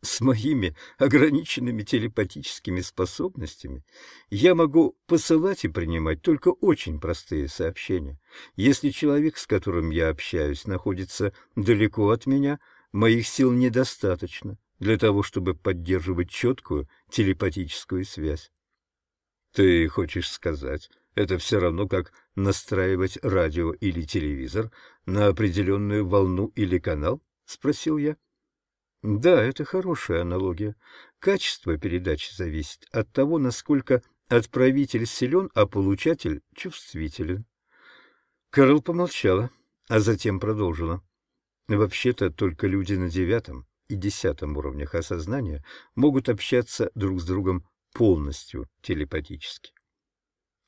С моими ограниченными телепатическими способностями я могу посылать и принимать только очень простые сообщения. Если человек, с которым я общаюсь, находится далеко от меня, моих сил недостаточно для того, чтобы поддерживать четкую телепатическую связь. Ты хочешь сказать, это все равно, как настраивать радио или телевизор на определенную волну или канал? — спросил я. — Да, это хорошая аналогия. Качество передачи зависит от того, насколько отправитель силен, а получатель чувствителен. Карл помолчала, а затем продолжила. Вообще-то только люди на девятом и десятом уровнях осознания могут общаться друг с другом полностью телепатически.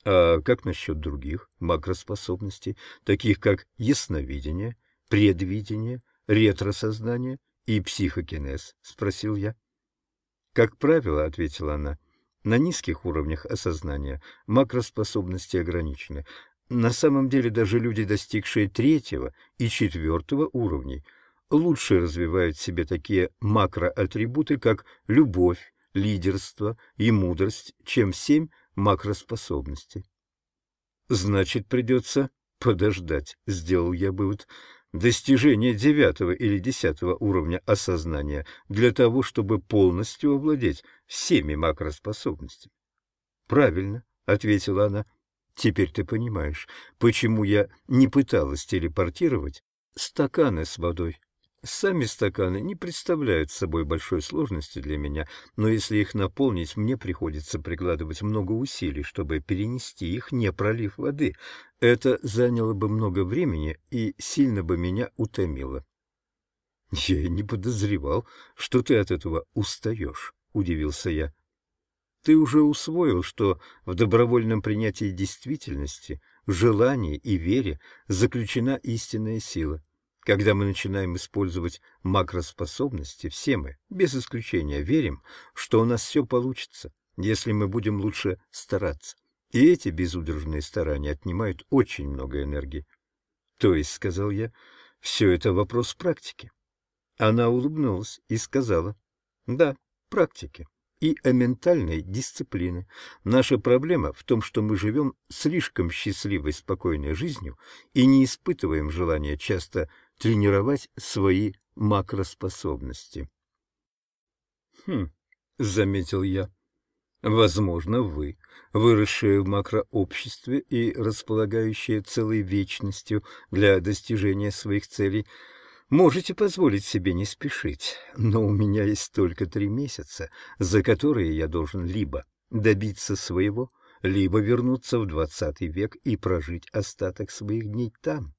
А как насчет других макроспособностей, таких как ясновидение, предвидение, ретросознание и психокинез? — спросил я. — Как правило, — ответила она, — на низких уровнях осознания макроспособности ограничены. На самом деле даже люди, достигшие третьего и четвертого уровней, лучше развивают в себе такие макроатрибуты, как любовь, лидерство и мудрость, чем семь макроспособности. Значит, придется подождать, сделал я вывод, достижение девятого или десятого уровня осознания для того, чтобы полностью овладеть всеми макроспособностями. Правильно, ответила она. Теперь ты понимаешь, почему я не пыталась телепортировать стаканы с водой. Сами стаканы не представляют собой большой сложности для меня, но если их наполнить, мне приходится прикладывать много усилий, чтобы перенести их, не пролив воды. Это заняло бы много времени и сильно бы меня утомило. — Я не подозревал, что ты от этого устаешь, — удивился я. — Ты уже усвоил, что в добровольном принятии действительности, желании и вере заключена истинная сила. Когда мы начинаем использовать макроспособности, все мы, без исключения, верим, что у нас все получится, если мы будем лучше стараться. И эти безудержные старания отнимают очень много энергии. То есть, сказал я, все это вопрос практики. Она улыбнулась и сказала, да, практики и о ментальной дисциплины. Наша проблема в том, что мы живем слишком счастливой, спокойной жизнью и не испытываем желания часто тренировать свои макроспособности. Хм, заметил я. Возможно, вы, выросшие в макрообществе и располагающие целой вечностью для достижения своих целей, можете позволить себе не спешить, но у меня есть только три месяца, за которые я должен либо добиться своего, либо вернуться в двадцатый век и прожить остаток своих дней там.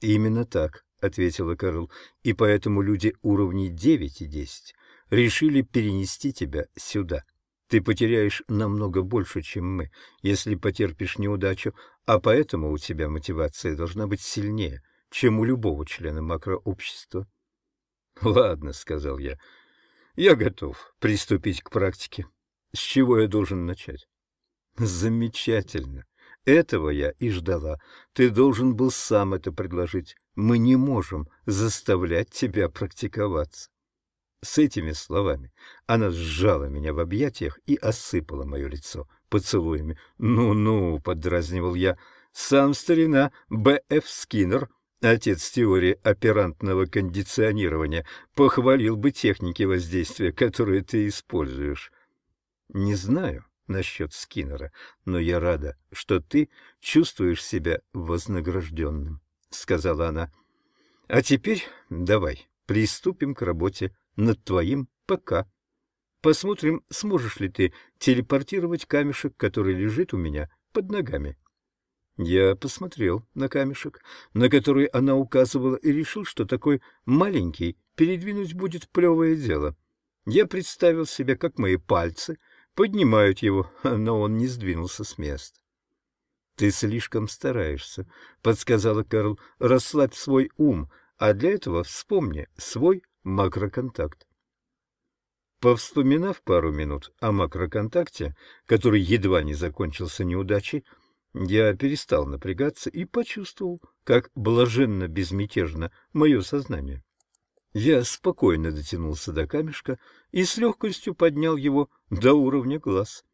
Именно так, ответила Кэрл, и поэтому люди уровней 9 и 10 решили перенести тебя сюда. Ты потеряешь намного больше, чем мы, если потерпишь неудачу, а поэтому у тебя мотивация должна быть сильнее, чем у любого члена макрообщества. — Ладно, — сказал я, — я готов приступить к практике. С чего я должен начать? — Замечательно. Этого я и ждала. Ты должен был сам это предложить. Мы не можем заставлять тебя практиковаться. С этими словами она сжала меня в объятиях и осыпала мое лицо поцелуями. «Ну-ну», — поддразнивал я, — «сам старина Б.Ф. Скиннер, отец теории оперантного кондиционирования, похвалил бы техники воздействия, которые ты используешь». «Не знаю, насчет Скиннера, но я рада, что ты чувствуешь себя вознагражденным», — сказала она. «А теперь давай приступим к работе над твоим Пока Посмотрим, сможешь ли ты телепортировать камешек, который лежит у меня под ногами». Я посмотрел на камешек, на который она указывала, и решил, что такой маленький передвинуть будет плевое дело. Я представил себе, как мои пальцы — поднимают его, но он не сдвинулся с места. — Ты слишком стараешься, — подсказала Карл. — Расслабь свой ум, а для этого вспомни свой макроконтакт. Повспоминав пару минут о макроконтакте, который едва не закончился неудачей, я перестал напрягаться и почувствовал, как блаженно безмятежно мое сознание. Я спокойно дотянулся до камешка и с легкостью поднял его до уровня глаз.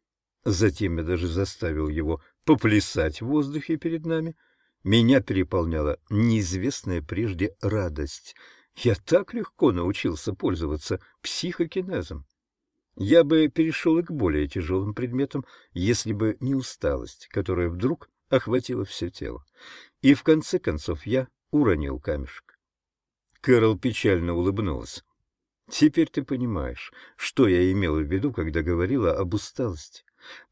Затем я даже заставил его поплясать в воздухе перед нами. Меня переполняла неизвестная прежде радость. Я так легко научился пользоваться психокинезом. Я бы перешел и к более тяжелым предметам, если бы не усталость, которая вдруг охватила все тело. И в конце концов я уронил камешек. Кэрол печально улыбнулась. «Теперь ты понимаешь, что я имела в виду, когда говорила об усталости.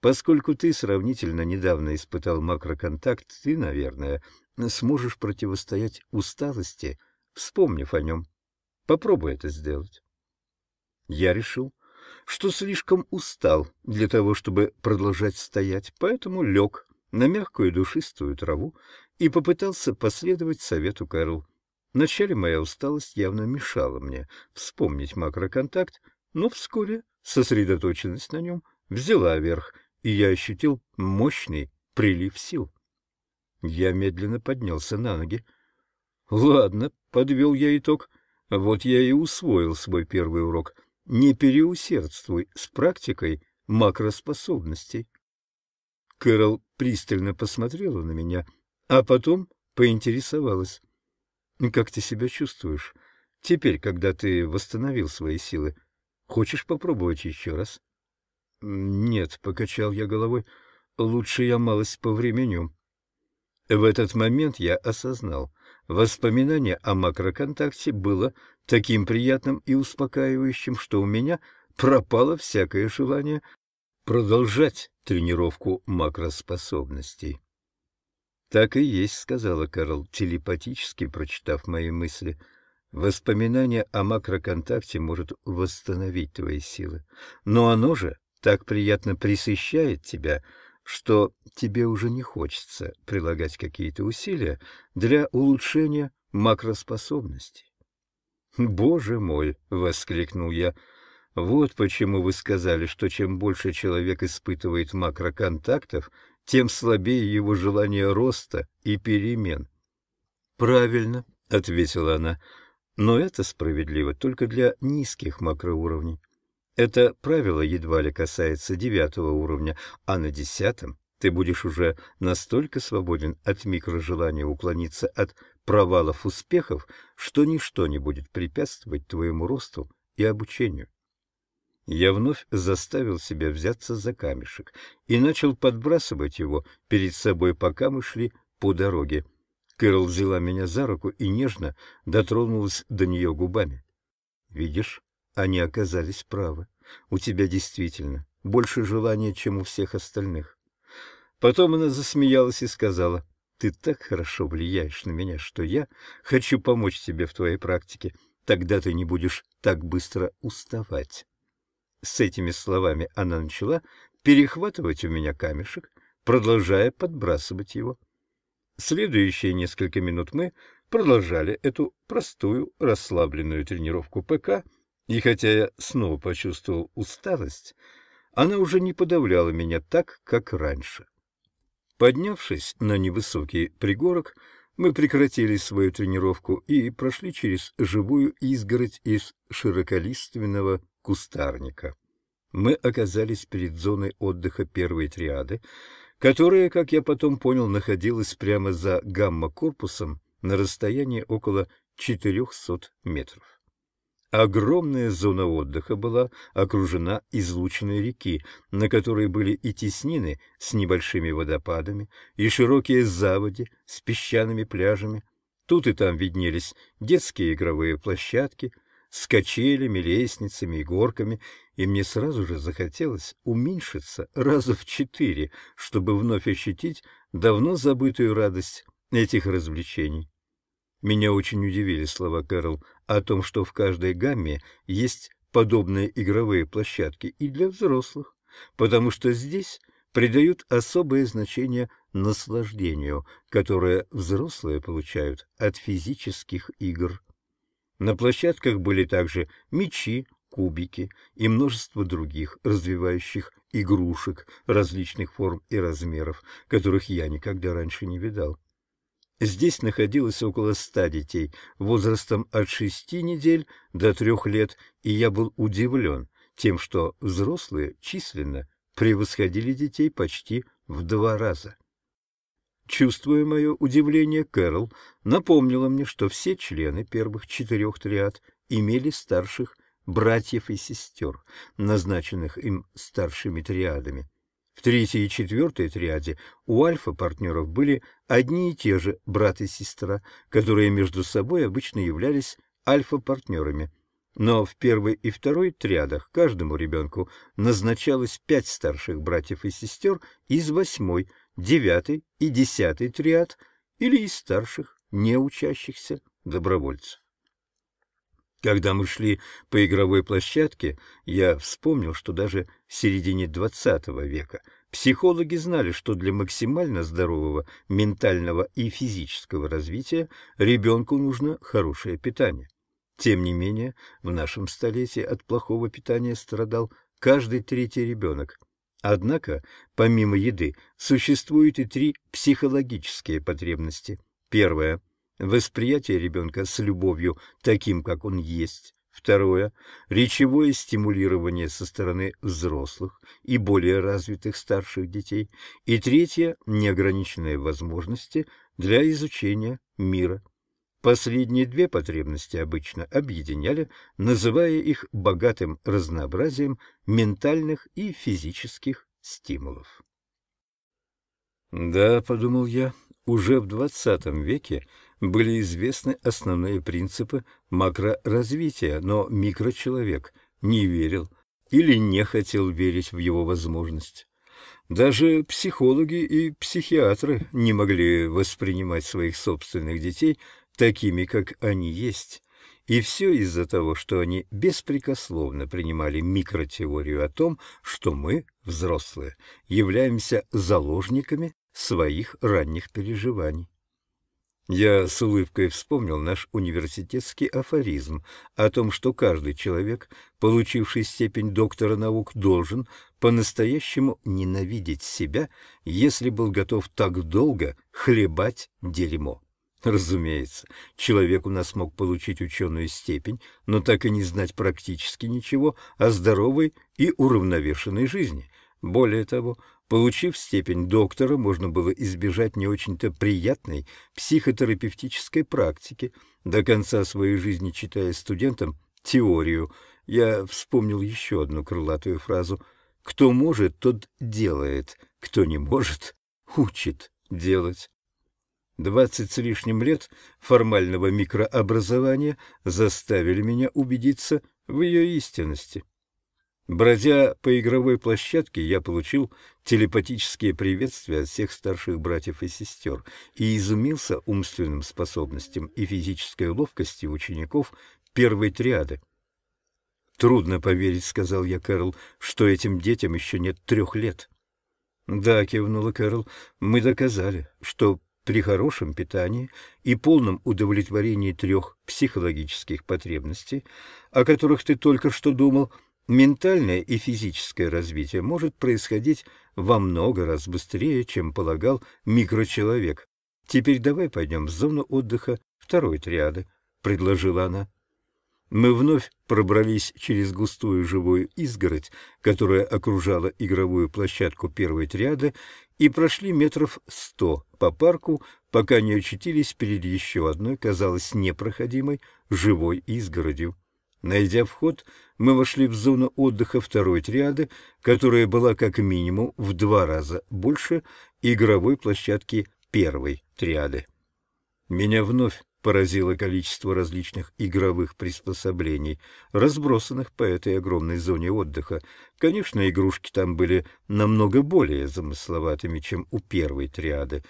Поскольку ты сравнительно недавно испытал макроконтакт, ты, наверное, сможешь противостоять усталости, вспомнив о нем. Попробуй это сделать». Я решил, что слишком устал для того, чтобы продолжать стоять, поэтому лег на мягкую душистую траву и попытался последовать совету Кэрол. Вначале моя усталость явно мешала мне вспомнить макроконтакт, но вскоре сосредоточенность на нем взяла верх, и я ощутил мощный прилив сил. Я медленно поднялся на ноги. Ладно, подвел я итог. Вот я и усвоил свой первый урок. Не переусердствуй с практикой макроспособностей. Кэрол пристально посмотрела на меня, а потом поинтересовалась. Как ты себя чувствуешь теперь, когда ты восстановил свои силы? Хочешь попробовать еще раз? Нет, — покачал я головой, — лучше я малость повременю. В этот момент я осознал, воспоминание о макроконтакте было таким приятным и успокаивающим, что у меня пропало всякое желание продолжать тренировку макроспособностей. «Так и есть», — сказала Карл, телепатически прочитав мои мысли. «Воспоминание о макроконтакте может восстановить твои силы, но оно же так приятно присыщает тебя, что тебе уже не хочется прилагать какие-то усилия для улучшения макроспособностей». «Боже мой!» — воскликнул я. «Вот почему вы сказали, что чем больше человек испытывает макроконтактов, тем слабее его желание роста и перемен. «Правильно», — ответила она, — «но это справедливо только для низких макроуровней. Это правило едва ли касается девятого уровня, а на десятом ты будешь уже настолько свободен от микрожелания уклониться от провалов успехов, что ничто не будет препятствовать твоему росту и обучению. Я вновь заставил себя взяться за камешек и начал подбрасывать его перед собой, пока мы шли по дороге. Кэрол взяла меня за руку и нежно дотронулась до нее губами. «Видишь, они оказались правы. У тебя действительно больше желания, чем у всех остальных». Потом она засмеялась и сказала, «Ты так хорошо влияешь на меня, что я хочу помочь тебе в твоей практике. Тогда ты не будешь так быстро уставать». С этими словами она начала перехватывать у меня камешек, продолжая подбрасывать его. Следующие несколько минут мы продолжали эту простую расслабленную тренировку ПК, и хотя я снова почувствовал усталость, она уже не подавляла меня так, как раньше. Поднявшись на невысокий пригорок, мы прекратили свою тренировку и прошли через живую изгородь из широколиственного кустарника. Мы оказались перед зоной отдыха первой триады, которая, как я потом понял, находилась прямо за гамма-корпусом на расстоянии около 400 метров. Огромная зона отдыха была окружена излученной реки, на которой были и теснины с небольшими водопадами, и широкие заводи с песчаными пляжами. Тут и там виднелись детские игровые площадки, с качелями, лестницами и горками, и мне сразу же захотелось уменьшиться раза в четыре, чтобы вновь ощутить давно забытую радость этих развлечений. Меня очень удивили слова Кэрол о том, что в каждой гамме есть подобные игровые площадки и для взрослых, потому что здесь придают особое значение наслаждению, которое взрослые получают от физических игр. На площадках были также мячи, кубики и множество других развивающих игрушек различных форм и размеров, которых я никогда раньше не видал. Здесь находилось около ста детей, возрастом от шести недель до трех лет, и я был удивлен тем, что взрослые численно превосходили детей почти в два раза. Чувствуя мое удивление, Кэрол напомнила мне, что все члены первых четырех триад имели старших братьев и сестер, назначенных им старшими триадами. В третьей и четвертой триаде у альфа-партнеров были одни и те же брат и сестра, которые между собой обычно являлись альфа-партнерами. Но в первой и второй триадах каждому ребенку назначалось пять старших братьев и сестер из восьмой – девятый и десятый триад или из старших, неучащихся добровольцев. Когда мы шли по игровой площадке, я вспомнил, что даже в середине XX века психологи знали, что для максимально здорового ментального и физического развития ребенку нужно хорошее питание. Тем не менее, в нашем столетии от плохого питания страдал каждый третий ребенок, Однако, помимо еды, существуют и три психологические потребности. Первое – восприятие ребенка с любовью, таким, как он есть. Второе – речевое стимулирование со стороны взрослых и более развитых старших детей. И третье – неограниченные возможности для изучения мира. Последние две потребности обычно объединяли, называя их богатым разнообразием ментальных и физических стимулов. «Да», — подумал я, — «уже в XX веке были известны основные принципы макроразвития, но микрочеловек не верил или не хотел верить в его возможность. Даже психологи и психиатры не могли воспринимать своих собственных детей такими, как они есть, и все из-за того, что они беспрекословно принимали микротеорию о том, что мы, взрослые, являемся заложниками своих ранних переживаний. Я с улыбкой вспомнил наш университетский афоризм о том, что каждый человек, получивший степень доктора наук, должен по-настоящему ненавидеть себя, если был готов так долго хлебать дерьмо. Разумеется, человек у нас мог получить ученую степень, но так и не знать практически ничего о здоровой и уравновешенной жизни. Более того, получив степень доктора, можно было избежать не очень-то приятной психотерапевтической практики, до конца своей жизни читая студентам теорию. Я вспомнил еще одну крылатую фразу «Кто может, тот делает, кто не может, учит делать». Двадцать с лишним лет формального микрообразования заставили меня убедиться в ее истинности. Бродя по игровой площадке, я получил телепатические приветствия от всех старших братьев и сестер и изумился умственным способностям и физической ловкости учеников первой триады. «Трудно поверить», — сказал я Кэрол, — «что этим детям еще нет трех лет». «Да», — кивнула Кэрол, — «мы доказали, что при хорошем питании и полном удовлетворении трех психологических потребностей, о которых ты только что думал, ментальное и физическое развитие может происходить во много раз быстрее, чем полагал микрочеловек. Теперь давай пойдем в зону отдыха второй триады, — предложила она. Мы вновь пробрались через густую живую изгородь, которая окружала игровую площадку первой триады, и прошли метров сто по парку, пока не очутились перед еще одной, казалось, непроходимой живой изгородью. Найдя вход, мы вошли в зону отдыха второй триады, которая была как минимум в два раза больше игровой площадки первой триады. Меня вновь поразило количество различных игровых приспособлений, разбросанных по этой огромной зоне отдыха. Конечно, игрушки там были намного более замысловатыми, чем у первой триады.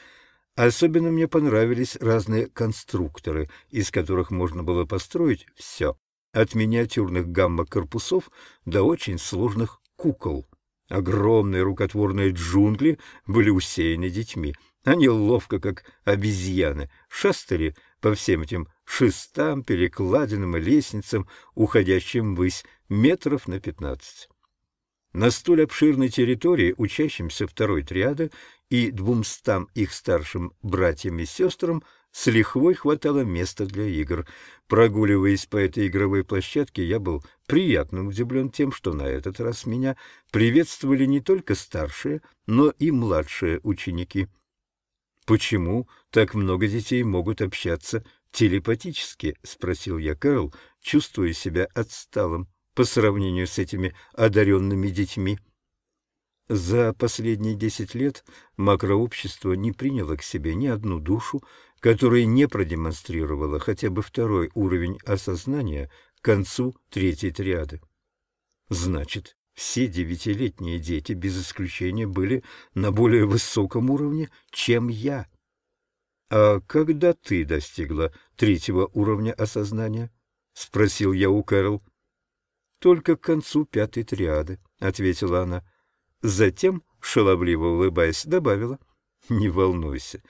Особенно мне понравились разные конструкторы, из которых можно было построить все, от миниатюрных гамма-корпусов до очень сложных кукол. Огромные рукотворные джунгли были усеяны детьми. Они ловко, как обезьяны, шастали по всем этим шестам, перекладинам и лестницам, уходящим ввысь метров на пятнадцать. На столь обширной территории учащимся второй триады и двумстам их старшим братьям и сестрам с лихвой хватало места для игр. Прогуливаясь по этой игровой площадке, я был приятно удивлен тем, что на этот раз меня приветствовали не только старшие, но и младшие ученики почему так много детей могут общаться телепатически?» — спросил я Кэрол, чувствуя себя отсталым по сравнению с этими одаренными детьми. За последние десять лет макрообщество не приняло к себе ни одну душу, которая не продемонстрировала хотя бы второй уровень осознания к концу третьей триады. Значит, все девятилетние дети, без исключения, были на более высоком уровне, чем я. — А когда ты достигла третьего уровня осознания? — спросил я у Кэрол. — Только к концу пятой триады, — ответила она. Затем, шаловливо улыбаясь, добавила. — Не волнуйся.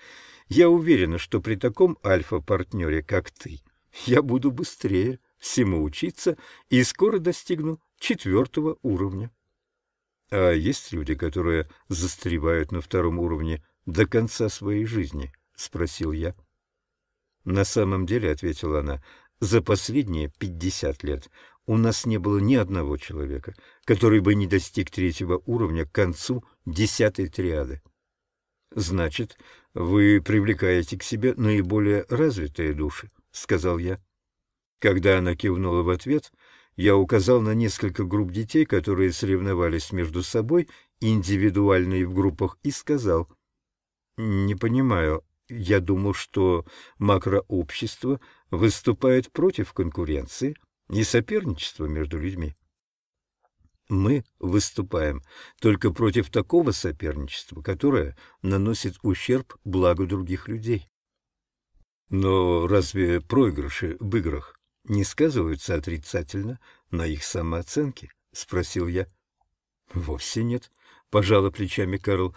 Я уверена, что при таком альфа-партнере, как ты, я буду быстрее всему учиться и скоро достигну четвертого уровня. А есть люди, которые застревают на втором уровне до конца своей жизни? — спросил я. На самом деле, — ответила она, — за последние пятьдесят лет у нас не было ни одного человека, который бы не достиг третьего уровня к концу десятой триады. Значит, вы привлекаете к себе наиболее развитые души, — сказал я. Когда она кивнула в ответ — я указал на несколько групп детей, которые соревновались между собой, индивидуально и в группах, и сказал, «Не понимаю, я думал, что макрообщество выступает против конкуренции и соперничества между людьми». Мы выступаем только против такого соперничества, которое наносит ущерб благу других людей. Но разве проигрыши в играх не сказываются отрицательно на их самооценке? — спросил я. — Вовсе нет, — пожала плечами Карл.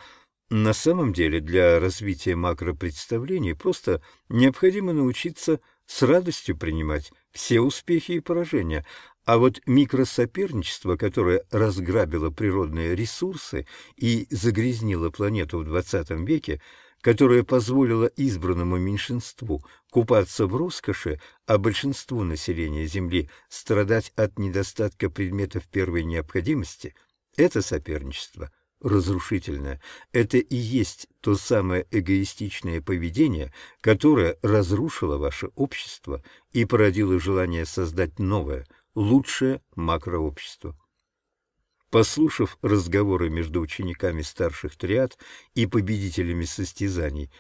На самом деле для развития макропредставлений просто необходимо научиться с радостью принимать все успехи и поражения, а вот микросоперничество, которое разграбило природные ресурсы и загрязнило планету в 20 веке, — которое позволило избранному меньшинству купаться в роскоши, а большинству населения Земли страдать от недостатка предметов первой необходимости, это соперничество разрушительное. Это и есть то самое эгоистичное поведение, которое разрушило ваше общество и породило желание создать новое, лучшее макрообщество. Послушав разговоры между учениками старших триад и победителями состязаний,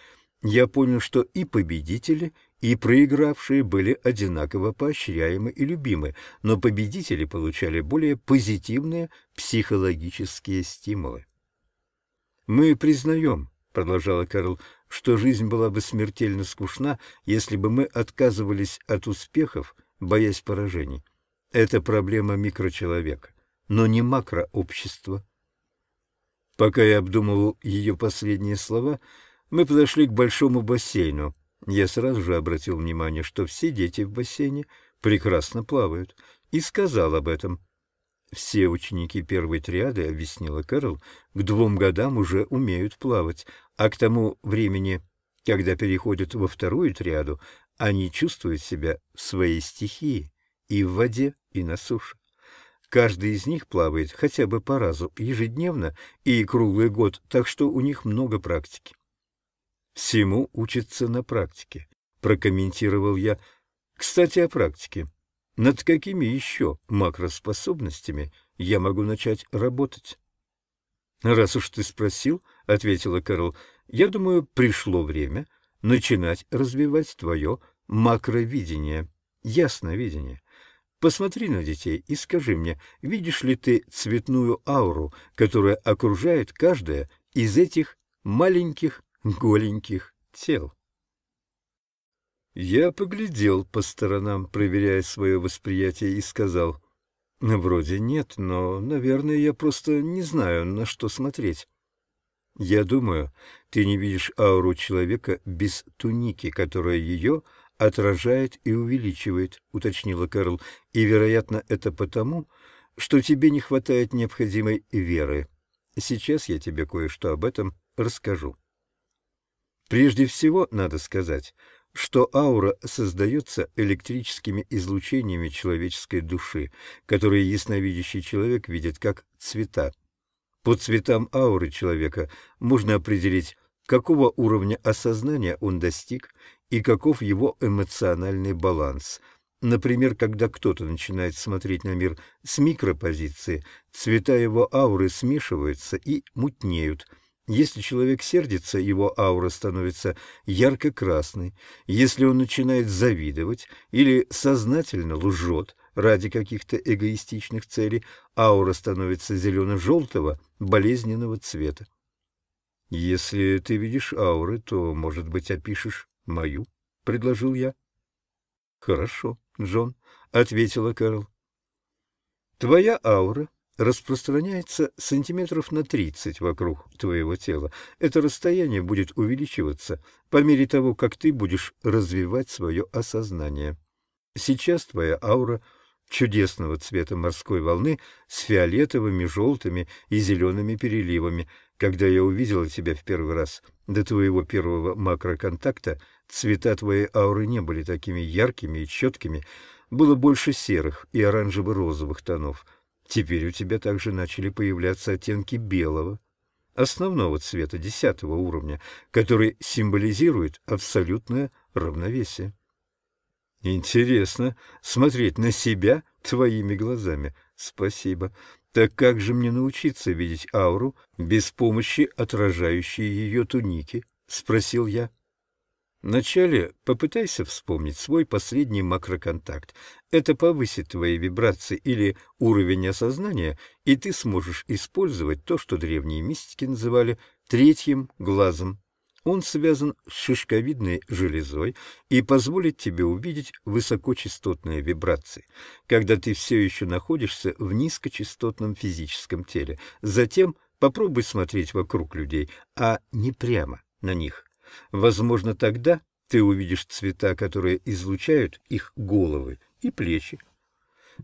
я понял, что и победители, и проигравшие были одинаково поощряемы и любимы, но победители получали более позитивные психологические стимулы. «Мы признаем», — продолжала Карл, — «что жизнь была бы смертельно скучна, если бы мы отказывались от успехов, боясь поражений. Это проблема микрочеловека но не макрообщество. Пока я обдумывал ее последние слова, мы подошли к большому бассейну. Я сразу же обратил внимание, что все дети в бассейне прекрасно плавают, и сказал об этом. Все ученики первой триады, объяснила Кэрол, к двум годам уже умеют плавать, а к тому времени, когда переходят во вторую триаду, они чувствуют себя в своей стихии и в воде, и на суше. Каждый из них плавает хотя бы по разу ежедневно и круглый год, так что у них много практики. «Всему учится на практике», — прокомментировал я. «Кстати, о практике. Над какими еще макроспособностями я могу начать работать?» «Раз уж ты спросил», — ответила Карл, — «я думаю, пришло время начинать развивать твое макровидение, ясновидение. Посмотри на детей и скажи мне, видишь ли ты цветную ауру, которая окружает каждое из этих маленьких голеньких тел? Я поглядел по сторонам, проверяя свое восприятие, и сказал, «Вроде нет, но, наверное, я просто не знаю, на что смотреть». «Я думаю, ты не видишь ауру человека без туники, которая ее отражает и увеличивает, уточнила Кэрл, и, вероятно, это потому, что тебе не хватает необходимой веры. Сейчас я тебе кое-что об этом расскажу. Прежде всего, надо сказать, что аура создается электрическими излучениями человеческой души, которые ясновидящий человек видит как цвета. По цветам ауры человека можно определить, какого уровня осознания он достиг и каков его эмоциональный баланс. Например, когда кто-то начинает смотреть на мир с микропозиции, цвета его ауры смешиваются и мутнеют – если человек сердится, его аура становится ярко-красной. Если он начинает завидовать или сознательно лжет ради каких-то эгоистичных целей, аура становится зелено-желтого, болезненного цвета. Если ты видишь ауры, то, может быть, опишешь мою, — предложил я. — Хорошо, Джон, — ответила Кэрол. — Твоя аура распространяется сантиметров на 30 вокруг твоего тела. Это расстояние будет увеличиваться по мере того, как ты будешь развивать свое осознание. Сейчас твоя аура чудесного цвета морской волны с фиолетовыми, желтыми и зелеными переливами. Когда я увидела тебя в первый раз, до твоего первого макроконтакта Цвета твоей ауры не были такими яркими и четкими, было больше серых и оранжево-розовых тонов. Теперь у тебя также начали появляться оттенки белого, основного цвета десятого уровня, который символизирует абсолютное равновесие. Интересно смотреть на себя твоими глазами. Спасибо. Так как же мне научиться видеть ауру без помощи отражающей ее туники? — спросил я. Вначале попытайся вспомнить свой последний макроконтакт. Это повысит твои вибрации или уровень осознания, и ты сможешь использовать то, что древние мистики называли «третьим глазом». Он связан с шишковидной железой и позволит тебе увидеть высокочастотные вибрации, когда ты все еще находишься в низкочастотном физическом теле. Затем попробуй смотреть вокруг людей, а не прямо на них. Возможно, тогда ты увидишь цвета, которые излучают их головы и плечи.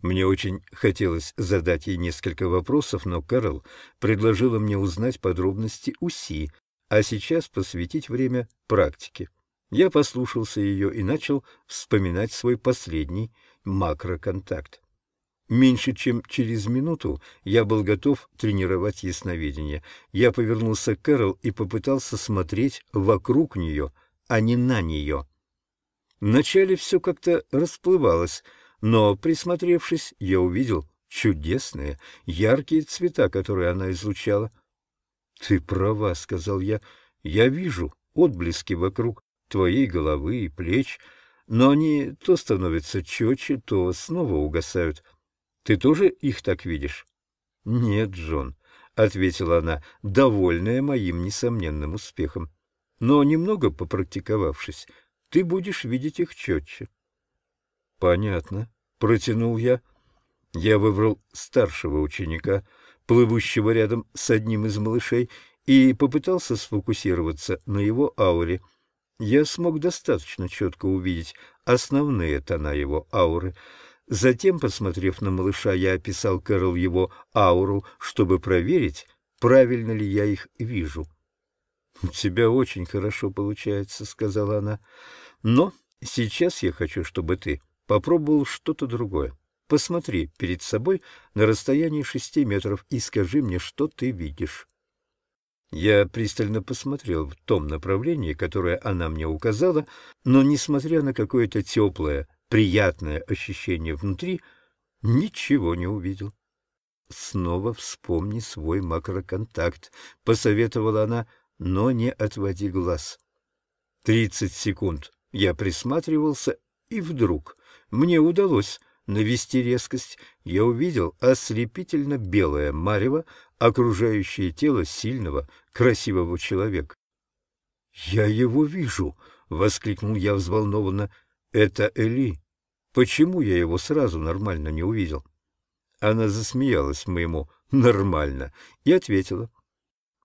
Мне очень хотелось задать ей несколько вопросов, но Кэрол предложила мне узнать подробности УСИ, а сейчас посвятить время практике. Я послушался ее и начал вспоминать свой последний макроконтакт. Меньше чем через минуту я был готов тренировать ясновидение. Я повернулся к Кэрол и попытался смотреть вокруг нее, а не на нее. Вначале все как-то расплывалось, но, присмотревшись, я увидел чудесные, яркие цвета, которые она излучала. — Ты права, — сказал я, — я вижу отблески вокруг твоей головы и плеч, но они то становятся четче, то снова угасают. — ты тоже их так видишь? — Нет, Джон, — ответила она, довольная моим несомненным успехом. — Но немного попрактиковавшись, ты будешь видеть их четче. — Понятно, — протянул я. Я выбрал старшего ученика, плывущего рядом с одним из малышей, и попытался сфокусироваться на его ауре. Я смог достаточно четко увидеть основные тона его ауры — Затем, посмотрев на малыша, я описал Кэрол его ауру, чтобы проверить, правильно ли я их вижу. — У тебя очень хорошо получается, — сказала она. — Но сейчас я хочу, чтобы ты попробовал что-то другое. Посмотри перед собой на расстоянии шести метров и скажи мне, что ты видишь. Я пристально посмотрел в том направлении, которое она мне указала, но, несмотря на какое-то теплое приятное ощущение внутри, ничего не увидел. «Снова вспомни свой макроконтакт», — посоветовала она, но не отводи глаз. Тридцать секунд я присматривался, и вдруг мне удалось навести резкость. Я увидел ослепительно белое марево, окружающее тело сильного, красивого человека. «Я его вижу!» — воскликнул я взволнованно. «Это Эли!» Почему я его сразу нормально не увидел? Она засмеялась моему «нормально» и ответила.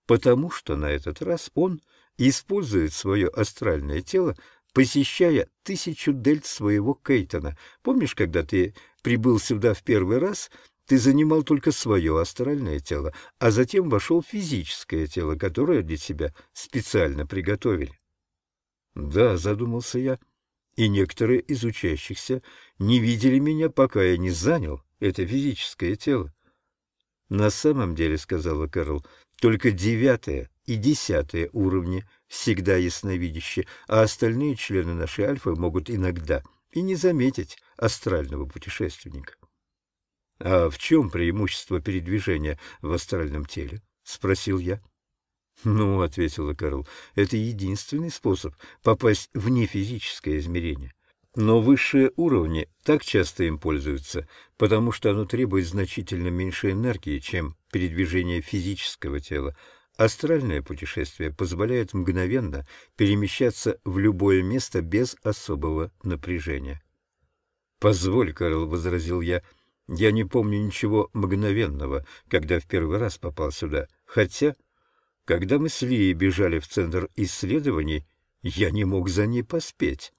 Потому что на этот раз он использует свое астральное тело, посещая тысячу дельт своего Кейтона. Помнишь, когда ты прибыл сюда в первый раз, ты занимал только свое астральное тело, а затем вошел в физическое тело, которое для тебя специально приготовили. Да, задумался я, и некоторые из учащихся не видели меня, пока я не занял это физическое тело. На самом деле, — сказала Кэрол, — только девятое и десятое уровни всегда ясновидящие, а остальные члены нашей альфы могут иногда и не заметить астрального путешественника. — А в чем преимущество передвижения в астральном теле? — спросил я. «Ну, — ответила Карл, — это единственный способ попасть в нефизическое измерение. Но высшие уровни так часто им пользуются, потому что оно требует значительно меньше энергии, чем передвижение физического тела. Астральное путешествие позволяет мгновенно перемещаться в любое место без особого напряжения. «Позволь, Карл, — возразил я, — я не помню ничего мгновенного, когда в первый раз попал сюда, хотя когда мы с Вией бежали в центр исследований, я не мог за ней поспеть.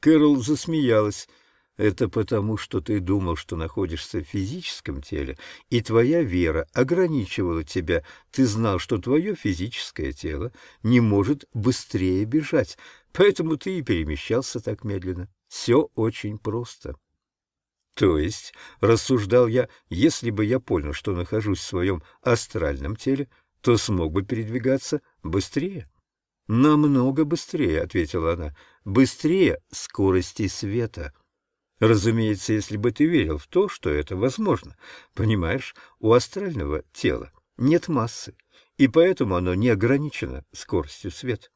Кэрол засмеялась. Это потому, что ты думал, что находишься в физическом теле, и твоя вера ограничивала тебя. Ты знал, что твое физическое тело не может быстрее бежать, поэтому ты и перемещался так медленно. Все очень просто. То есть, рассуждал я, если бы я понял, что нахожусь в своем астральном теле, то смог бы передвигаться быстрее. «Намного быстрее», — ответила она, — «быстрее скорости света». Разумеется, если бы ты верил в то, что это возможно. Понимаешь, у астрального тела нет массы, и поэтому оно не ограничено скоростью света.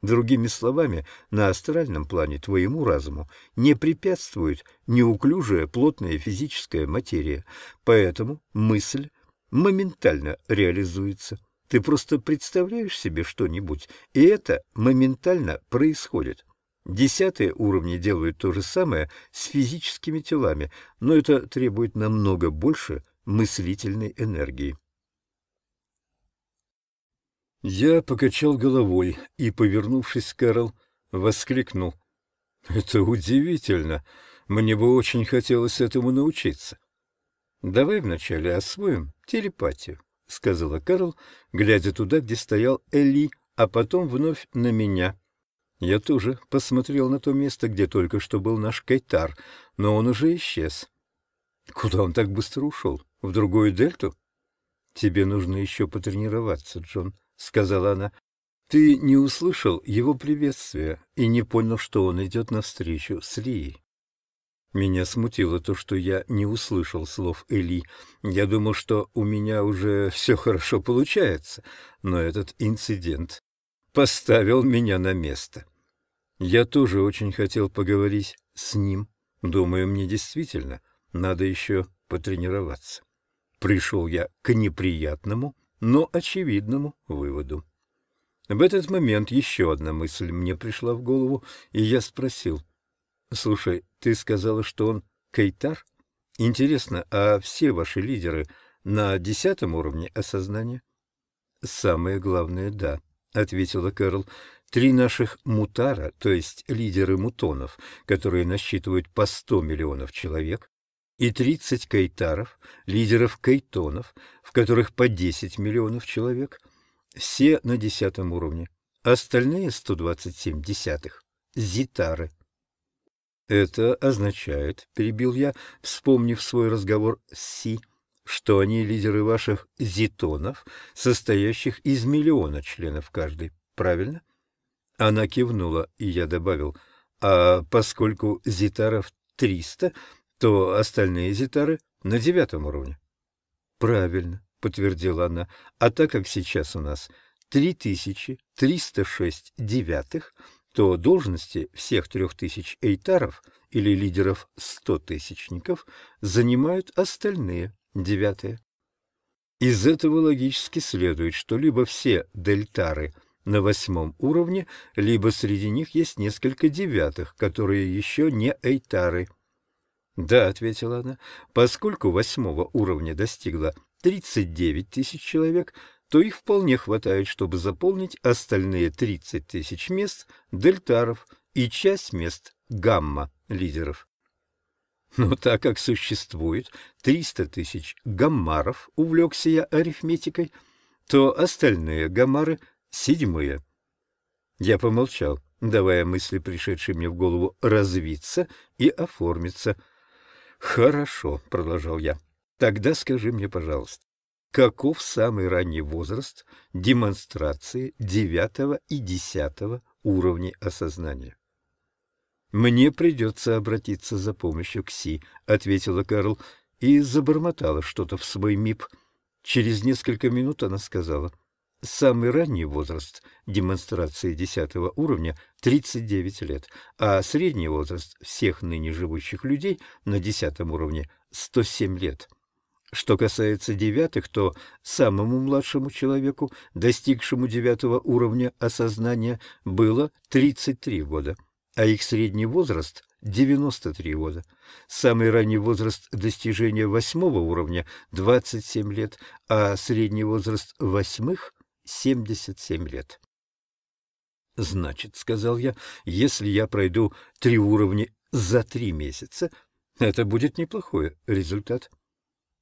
Другими словами, на астральном плане твоему разуму не препятствует неуклюжая плотная физическая материя, поэтому мысль моментально реализуется. Ты просто представляешь себе что-нибудь, и это моментально происходит. Десятые уровни делают то же самое с физическими телами, но это требует намного больше мыслительной энергии. Я покачал головой и, повернувшись к Кэрол, воскликнул. «Это удивительно! Мне бы очень хотелось этому научиться. Давай вначале освоим телепатию». — сказала Карл, глядя туда, где стоял Эли, а потом вновь на меня. Я тоже посмотрел на то место, где только что был наш Кайтар, но он уже исчез. Куда он так быстро ушел? В другую дельту? Тебе нужно еще потренироваться, Джон, — сказала она. Ты не услышал его приветствия и не понял, что он идет навстречу с Рией. Меня смутило то, что я не услышал слов Эли. Я думал, что у меня уже все хорошо получается, но этот инцидент поставил меня на место. Я тоже очень хотел поговорить с ним. Думаю, мне действительно надо еще потренироваться. Пришел я к неприятному, но очевидному выводу. В этот момент еще одна мысль мне пришла в голову, и я спросил, Слушай, ты сказала, что он Кайтар? Интересно, а все ваши лидеры на десятом уровне осознания? Самое главное, да, ответила Кэрол. Три наших мутара, то есть лидеры мутонов, которые насчитывают по 100 миллионов человек, и 30 кайтаров, лидеров кайтонов, в которых по 10 миллионов человек, все на десятом уровне. Остальные 127 десятых – зитары. «Это означает, — перебил я, вспомнив свой разговор с Си, — что они лидеры ваших зитонов, состоящих из миллиона членов каждый, правильно?» Она кивнула, и я добавил, «А поскольку зитаров триста, то остальные зитары на девятом уровне». «Правильно», — подтвердила она, — «а так как сейчас у нас три тысячи триста шесть девятых — то должности всех трех тысяч эйтаров или лидеров стотысячников занимают остальные девятые. Из этого логически следует, что либо все дельтары на восьмом уровне, либо среди них есть несколько девятых, которые еще не эйтары. «Да», — ответила она, — «поскольку восьмого уровня достигло 39 тысяч человек, то их вполне хватает, чтобы заполнить остальные 30 тысяч мест дельтаров и часть мест гамма-лидеров. Но так как существует 300 тысяч гаммаров, увлекся я арифметикой, то остальные гаммары — седьмые. Я помолчал, давая мысли, пришедшей мне в голову, развиться и оформиться. «Хорошо», — продолжал я, — «тогда скажи мне, пожалуйста, каков самый ранний возраст демонстрации девятого и десятого уровней осознания. «Мне придется обратиться за помощью к Си», — ответила Карл и забормотала что-то в свой МИП. Через несколько минут она сказала, «Самый ранний возраст демонстрации десятого уровня — 39 лет, а средний возраст всех ныне живущих людей на десятом уровне — 107 лет». Что касается девятых, то самому младшему человеку, достигшему девятого уровня осознания, было 33 года, а их средний возраст – 93 года. Самый ранний возраст достижения восьмого уровня – 27 лет, а средний возраст восьмых – 77 лет. «Значит, — сказал я, — если я пройду три уровня за три месяца, это будет неплохой результат».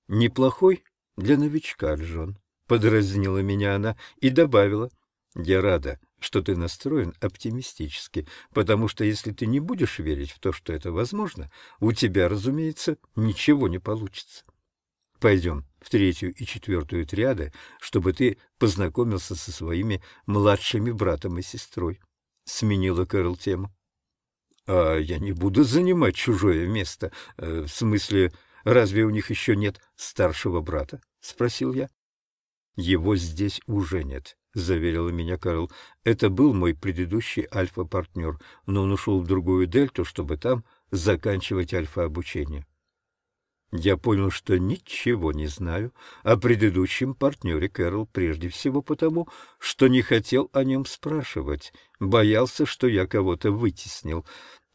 «Неплохой для новичка, Джон», — подразнила меня она и добавила. «Я рада, что ты настроен оптимистически, потому что если ты не будешь верить в то, что это возможно, у тебя, разумеется, ничего не получится. Пойдем в третью и четвертую триады, чтобы ты познакомился со своими младшими братом и сестрой», — сменила Кэрол тему. «А я не буду занимать чужое место, э, в смысле...» Разве у них еще нет старшего брата? — спросил я. — Его здесь уже нет, — заверила меня Карл. — Это был мой предыдущий альфа-партнер, но он ушел в другую дельту, чтобы там заканчивать альфа-обучение. Я понял, что ничего не знаю о предыдущем партнере Кэрол прежде всего потому, что не хотел о нем спрашивать, боялся, что я кого-то вытеснил.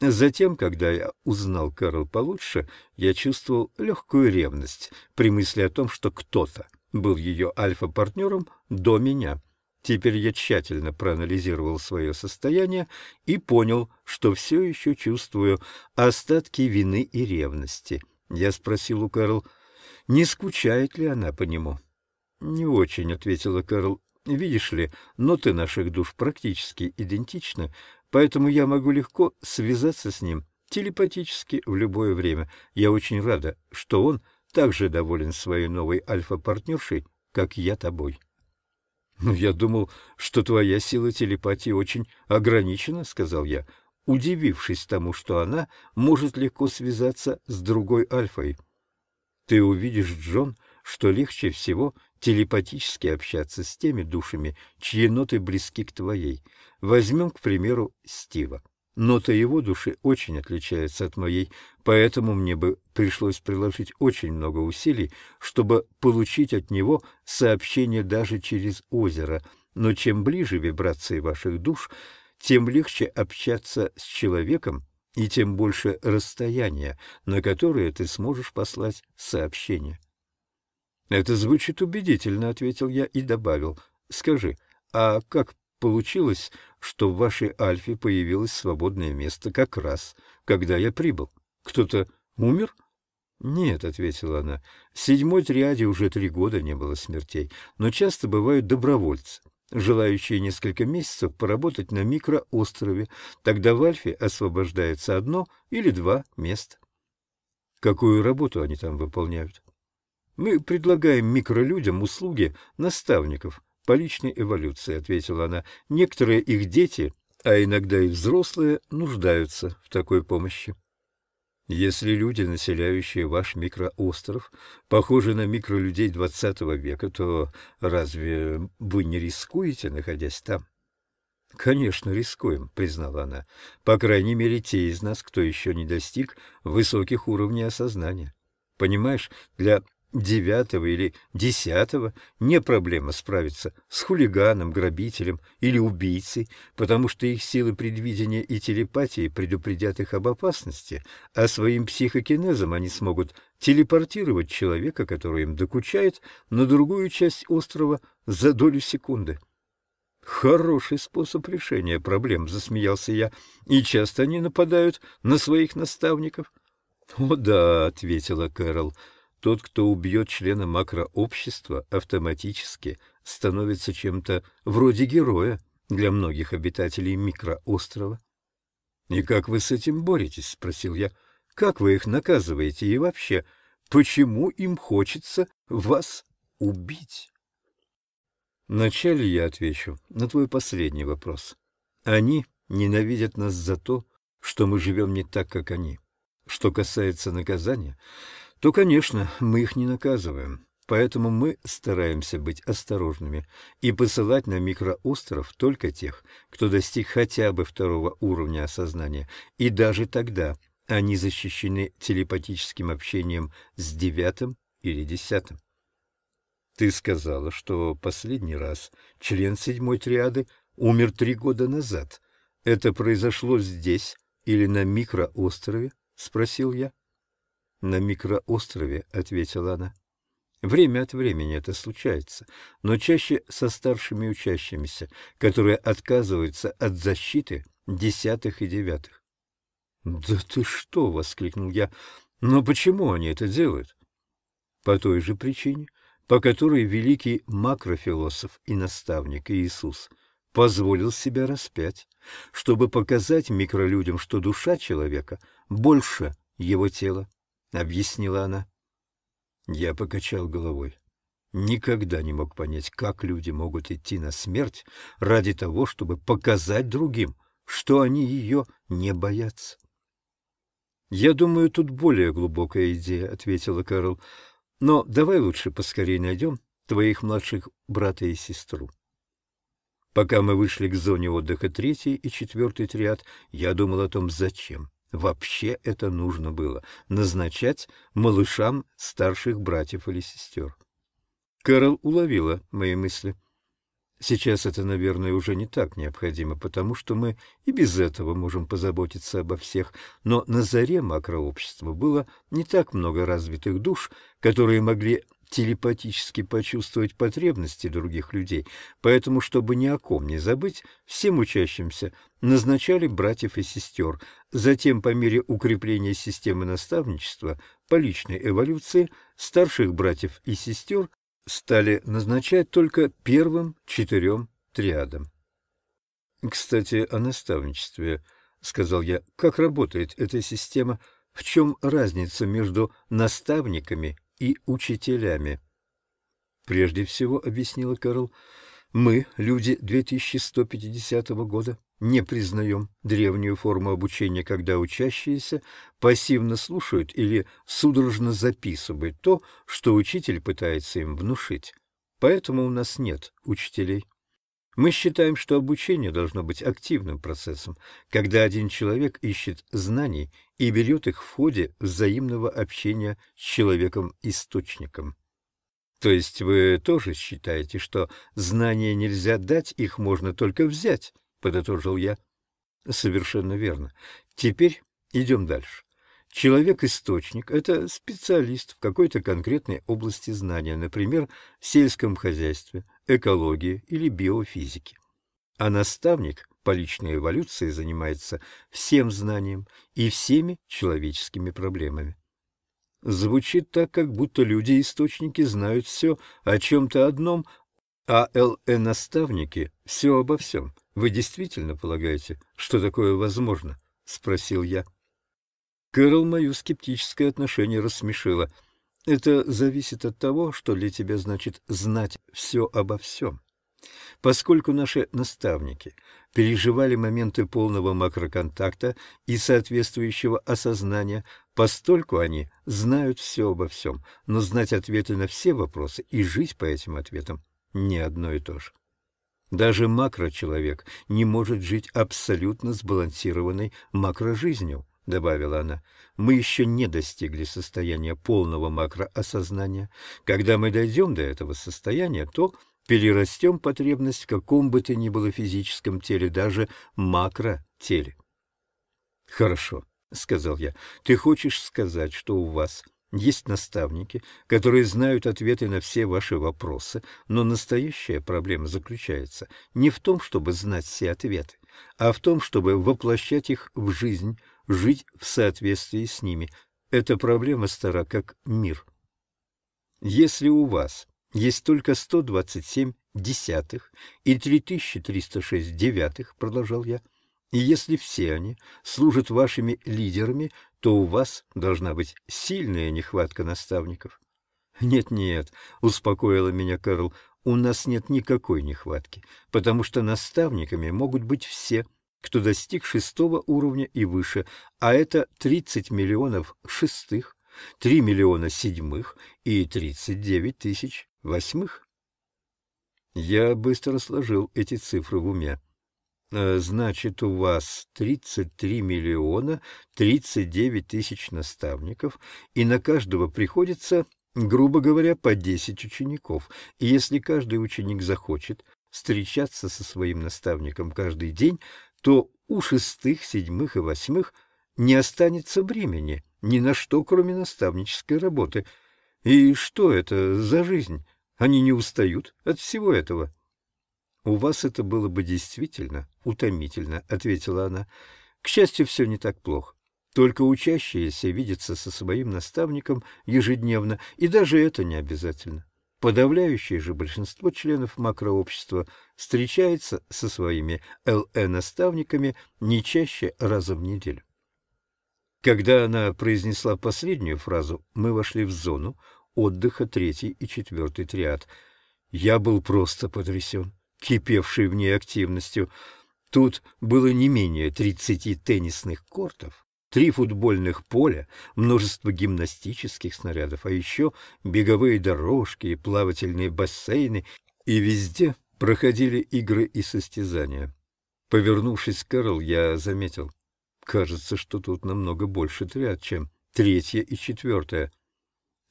Затем, когда я узнал Карл получше, я чувствовал легкую ревность при мысли о том, что кто-то был ее альфа-партнером до меня. Теперь я тщательно проанализировал свое состояние и понял, что все еще чувствую остатки вины и ревности. Я спросил у Карл, не скучает ли она по нему. «Не очень», — ответила Карл. «Видишь ли, ноты наших душ практически идентичны, поэтому я могу легко связаться с ним телепатически в любое время. Я очень рада, что он также доволен своей новой альфа-партнершей, как я тобой. — Ну, я думал, что твоя сила телепатии очень ограничена, — сказал я, удивившись тому, что она может легко связаться с другой альфой. — Ты увидишь, Джон, что легче всего телепатически общаться с теми душами, чьи ноты близки к твоей. Возьмем, к примеру, Стива. Нота его души очень отличается от моей, поэтому мне бы пришлось приложить очень много усилий, чтобы получить от него сообщение даже через озеро. Но чем ближе вибрации ваших душ, тем легче общаться с человеком и тем больше расстояния, на которое ты сможешь послать сообщение. «Это звучит убедительно», — ответил я и добавил. «Скажи, а как получилось, что в вашей Альфе появилось свободное место как раз, когда я прибыл? Кто-то умер?» «Нет», — ответила она, — «в седьмой триаде уже три года не было смертей, но часто бывают добровольцы, желающие несколько месяцев поработать на микроострове. Тогда в Альфе освобождается одно или два места». «Какую работу они там выполняют?» Мы предлагаем микролюдям услуги наставников по личной эволюции, ответила она. Некоторые их дети, а иногда и взрослые, нуждаются в такой помощи. Если люди, населяющие ваш микроостров, похожи на микролюдей XX века, то разве вы не рискуете, находясь там? «Конечно, рискуем», — признала она, — «по крайней мере, те из нас, кто еще не достиг высоких уровней осознания. Понимаешь, для девятого или десятого не проблема справиться с хулиганом, грабителем или убийцей, потому что их силы предвидения и телепатии предупредят их об опасности, а своим психокинезом они смогут телепортировать человека, который им докучает, на другую часть острова за долю секунды. «Хороший способ решения проблем», — засмеялся я, — «и часто они нападают на своих наставников». «О да», — ответила Кэрол, — тот, кто убьет члена макрообщества, автоматически становится чем-то вроде героя для многих обитателей микроострова. «И как вы с этим боретесь?» — спросил я. «Как вы их наказываете и вообще, почему им хочется вас убить?» Вначале я отвечу на твой последний вопрос. Они ненавидят нас за то, что мы живем не так, как они. Что касается наказания, то, конечно, мы их не наказываем. Поэтому мы стараемся быть осторожными и посылать на микроостров только тех, кто достиг хотя бы второго уровня осознания, и даже тогда они защищены телепатическим общением с девятым или десятым. Ты сказала, что последний раз член седьмой триады умер три года назад. Это произошло здесь или на микроострове? — спросил я на микроострове», — ответила она. Время от времени это случается, но чаще со старшими учащимися, которые отказываются от защиты десятых и девятых. «Да ты что!» — воскликнул я. «Но почему они это делают?» «По той же причине, по которой великий макрофилософ и наставник Иисус позволил себя распять, чтобы показать микролюдям, что душа человека больше его тела. — объяснила она. Я покачал головой. Никогда не мог понять, как люди могут идти на смерть ради того, чтобы показать другим, что они ее не боятся. «Я думаю, тут более глубокая идея», — ответила Кэрол. «Но давай лучше поскорее найдем твоих младших брата и сестру». Пока мы вышли к зоне отдыха третий и четвертый триад, я думал о том, зачем Вообще это нужно было — назначать малышам старших братьев или сестер. Кэрол уловила мои мысли. Сейчас это, наверное, уже не так необходимо, потому что мы и без этого можем позаботиться обо всех, но на заре макрообщества было не так много развитых душ, которые могли телепатически почувствовать потребности других людей, поэтому, чтобы ни о ком не забыть, всем учащимся назначали братьев и сестер. Затем, по мере укрепления системы наставничества по личной эволюции, старших братьев и сестер стали назначать только первым четырем триадам. «Кстати, о наставничестве», — сказал я, — «как работает эта система?» В чем разница между наставниками и учителями. Прежде всего, — объяснила Кэрол, — мы, люди 2150 года, не признаем древнюю форму обучения, когда учащиеся пассивно слушают или судорожно записывают то, что учитель пытается им внушить. Поэтому у нас нет учителей. Мы считаем, что обучение должно быть активным процессом, когда один человек ищет знаний и берет их в ходе взаимного общения с человеком-источником. То есть вы тоже считаете, что знания нельзя дать, их можно только взять, подытожил я. Совершенно верно. Теперь идем дальше. Человек-источник – это специалист в какой-то конкретной области знания, например, в сельском хозяйстве, экологии или биофизики. А наставник по личной эволюции занимается всем знанием и всеми человеческими проблемами. Звучит так, как будто люди-источники знают все о чем-то одном, а ЛН-наставники — все обо всем. Вы действительно полагаете, что такое возможно? — спросил я. Кэрол мое скептическое отношение рассмешило — это зависит от того, что для тебя значит знать все обо всем. Поскольку наши наставники переживали моменты полного макроконтакта и соответствующего осознания, постольку они знают все обо всем, но знать ответы на все вопросы и жить по этим ответам не одно и то же. Даже макрочеловек не может жить абсолютно сбалансированной макрожизнью. — добавила она, — мы еще не достигли состояния полного макроосознания. Когда мы дойдем до этого состояния, то перерастем потребность в каком бы то ни было физическом теле, даже макро теле. Хорошо, — сказал я, — ты хочешь сказать, что у вас есть наставники, которые знают ответы на все ваши вопросы, но настоящая проблема заключается не в том, чтобы знать все ответы, а в том, чтобы воплощать их в жизнь, жить в соответствии с ними. Эта проблема стара как мир. Если у вас есть только 127 десятых и 3306 девятых, продолжал я, и если все они служат вашими лидерами, то у вас должна быть сильная нехватка наставников. «Нет-нет», — успокоила меня Карл. — «у нас нет никакой нехватки, потому что наставниками могут быть все» кто достиг шестого уровня и выше, а это 30 миллионов шестых, 3 миллиона седьмых и 39 тысяч восьмых. Я быстро сложил эти цифры в уме. Э, значит, у вас 33 миллиона 39 тысяч наставников, и на каждого приходится, грубо говоря, по 10 учеников. И если каждый ученик захочет встречаться со своим наставником каждый день, то у шестых, седьмых и восьмых не останется времени ни на что, кроме наставнической работы. И что это за жизнь? Они не устают от всего этого. — У вас это было бы действительно утомительно, — ответила она. — К счастью, все не так плохо. Только учащиеся видятся со своим наставником ежедневно, и даже это не обязательно. Подавляющее же большинство членов макрообщества встречается со своими Л.Э. наставниками не чаще раза в неделю. Когда она произнесла последнюю фразу, мы вошли в зону отдыха третий и четвертый триад. Я был просто потрясен, кипевший в ней активностью. Тут было не менее тридцати теннисных кортов, три футбольных поля, множество гимнастических снарядов, а еще беговые дорожки и плавательные бассейны, и везде проходили игры и состязания. Повернувшись к Кэрол, я заметил, кажется, что тут намного больше триад, чем третья и четвертая.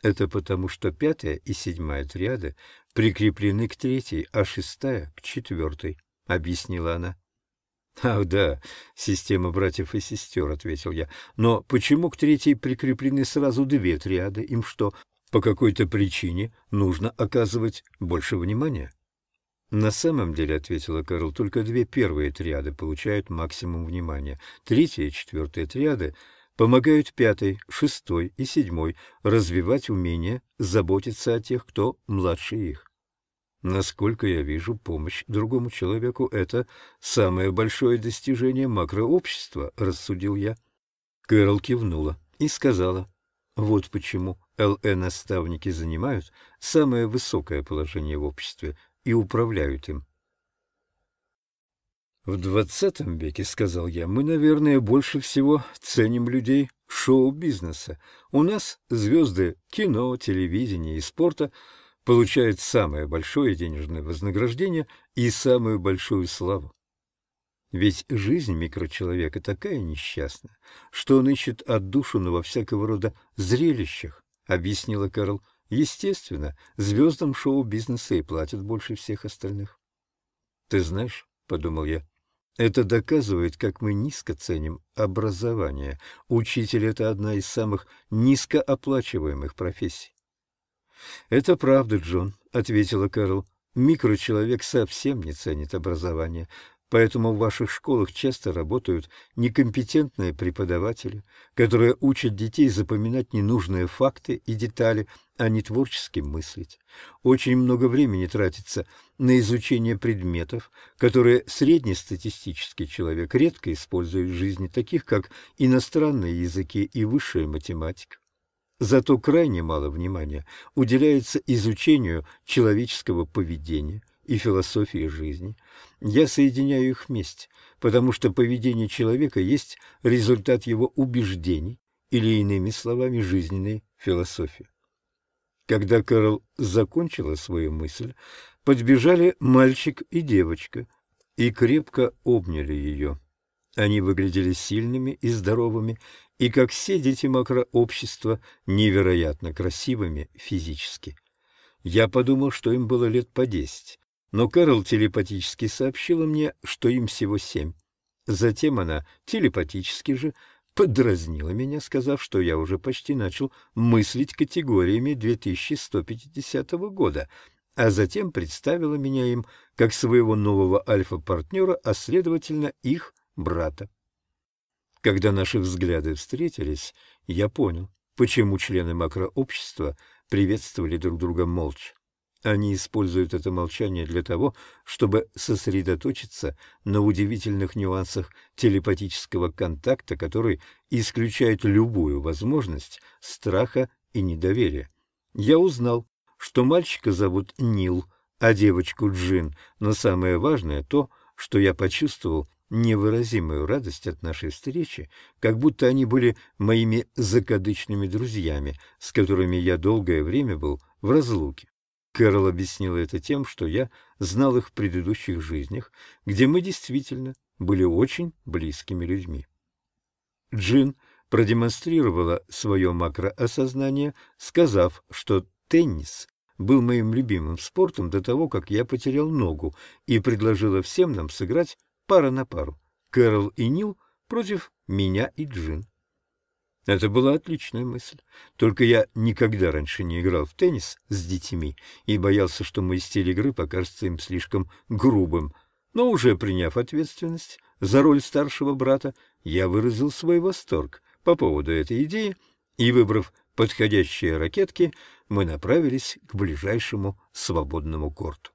Это потому, что пятая и седьмая триады прикреплены к третьей, а шестая — к четвертой, — объяснила она. «Ах да, система братьев и сестер», — ответил я. «Но почему к третьей прикреплены сразу две триады? Им что, по какой-то причине нужно оказывать больше внимания?» «На самом деле», — ответила Карл, — «только две первые триады получают максимум внимания. Третья и четвертая триады помогают пятой, шестой и седьмой развивать умение заботиться о тех, кто младше их. Насколько я вижу, помощь другому человеку — это самое большое достижение макрообщества, — рассудил я. Кэрол кивнула и сказала, вот почему ЛН-наставники занимают самое высокое положение в обществе и управляют им. В двадцатом веке, — сказал я, — мы, наверное, больше всего ценим людей шоу-бизнеса. У нас звезды кино, телевидения и спорта — получают самое большое денежное вознаграждение и самую большую славу. Ведь жизнь микрочеловека такая несчастная, что он ищет отдушину во всякого рода зрелищах, объяснила Карл. Естественно, звездам шоу-бизнеса и платят больше всех остальных. Ты знаешь, — подумал я, — это доказывает, как мы низко ценим образование. Учитель — это одна из самых низкооплачиваемых профессий. «Это правда, Джон», — ответила Кэрол. «Микрочеловек совсем не ценит образование, поэтому в ваших школах часто работают некомпетентные преподаватели, которые учат детей запоминать ненужные факты и детали, а не творчески мыслить. Очень много времени тратится на изучение предметов, которые среднестатистический человек редко использует в жизни, таких как иностранные языки и высшая математика. Зато крайне мало внимания уделяется изучению человеческого поведения и философии жизни. Я соединяю их вместе, потому что поведение человека есть результат его убеждений или, иными словами, жизненной философии. Когда Кэрол закончила свою мысль, подбежали мальчик и девочка и крепко обняли ее. Они выглядели сильными и здоровыми и, как все дети макрообщества, невероятно красивыми физически. Я подумал, что им было лет по десять, но Кэрол телепатически сообщила мне, что им всего семь. Затем она телепатически же подразнила меня, сказав, что я уже почти начал мыслить категориями 2150 года, а затем представила меня им как своего нового альфа-партнера, а следовательно их брата. Когда наши взгляды встретились, я понял, почему члены макрообщества приветствовали друг друга молча. Они используют это молчание для того, чтобы сосредоточиться на удивительных нюансах телепатического контакта, который исключает любую возможность страха и недоверия. Я узнал, что мальчика зовут Нил, а девочку Джин, но самое важное то, что я почувствовал невыразимую радость от нашей встречи, как будто они были моими закадычными друзьями, с которыми я долгое время был в разлуке. Кэрол объяснила это тем, что я знал их в предыдущих жизнях, где мы действительно были очень близкими людьми. Джин продемонстрировала свое макроосознание, сказав, что теннис был моим любимым спортом до того, как я потерял ногу, и предложила всем нам сыграть пара на пару. Кэрол и Нил против меня и Джин. Это была отличная мысль. Только я никогда раньше не играл в теннис с детьми и боялся, что мой стиль игры покажется им слишком грубым. Но уже приняв ответственность за роль старшего брата, я выразил свой восторг по поводу этой идеи и, выбрав подходящие ракетки, мы направились к ближайшему свободному корту.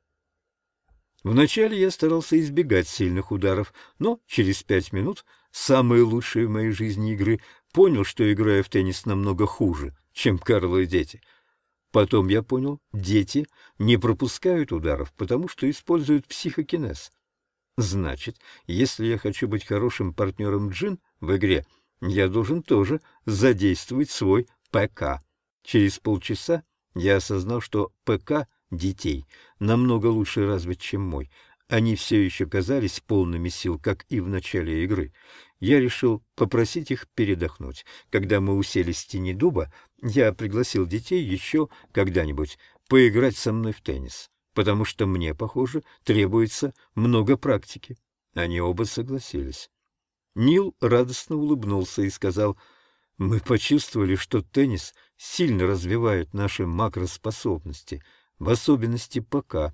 Вначале я старался избегать сильных ударов, но через пять минут, самые лучшие в моей жизни игры, понял, что играю в теннис намного хуже, чем Карло и дети. Потом я понял, дети не пропускают ударов, потому что используют психокинез. Значит, если я хочу быть хорошим партнером Джин в игре, я должен тоже задействовать свой ПК. Через полчаса я осознал, что ПК детей намного лучше развит, чем мой. Они все еще казались полными сил, как и в начале игры. Я решил попросить их передохнуть. Когда мы уселись в тени дуба, я пригласил детей еще когда-нибудь поиграть со мной в теннис, потому что мне, похоже, требуется много практики. Они оба согласились. Нил радостно улыбнулся и сказал, «Мы почувствовали, что теннис сильно развивает наши макроспособности» в особенности пока.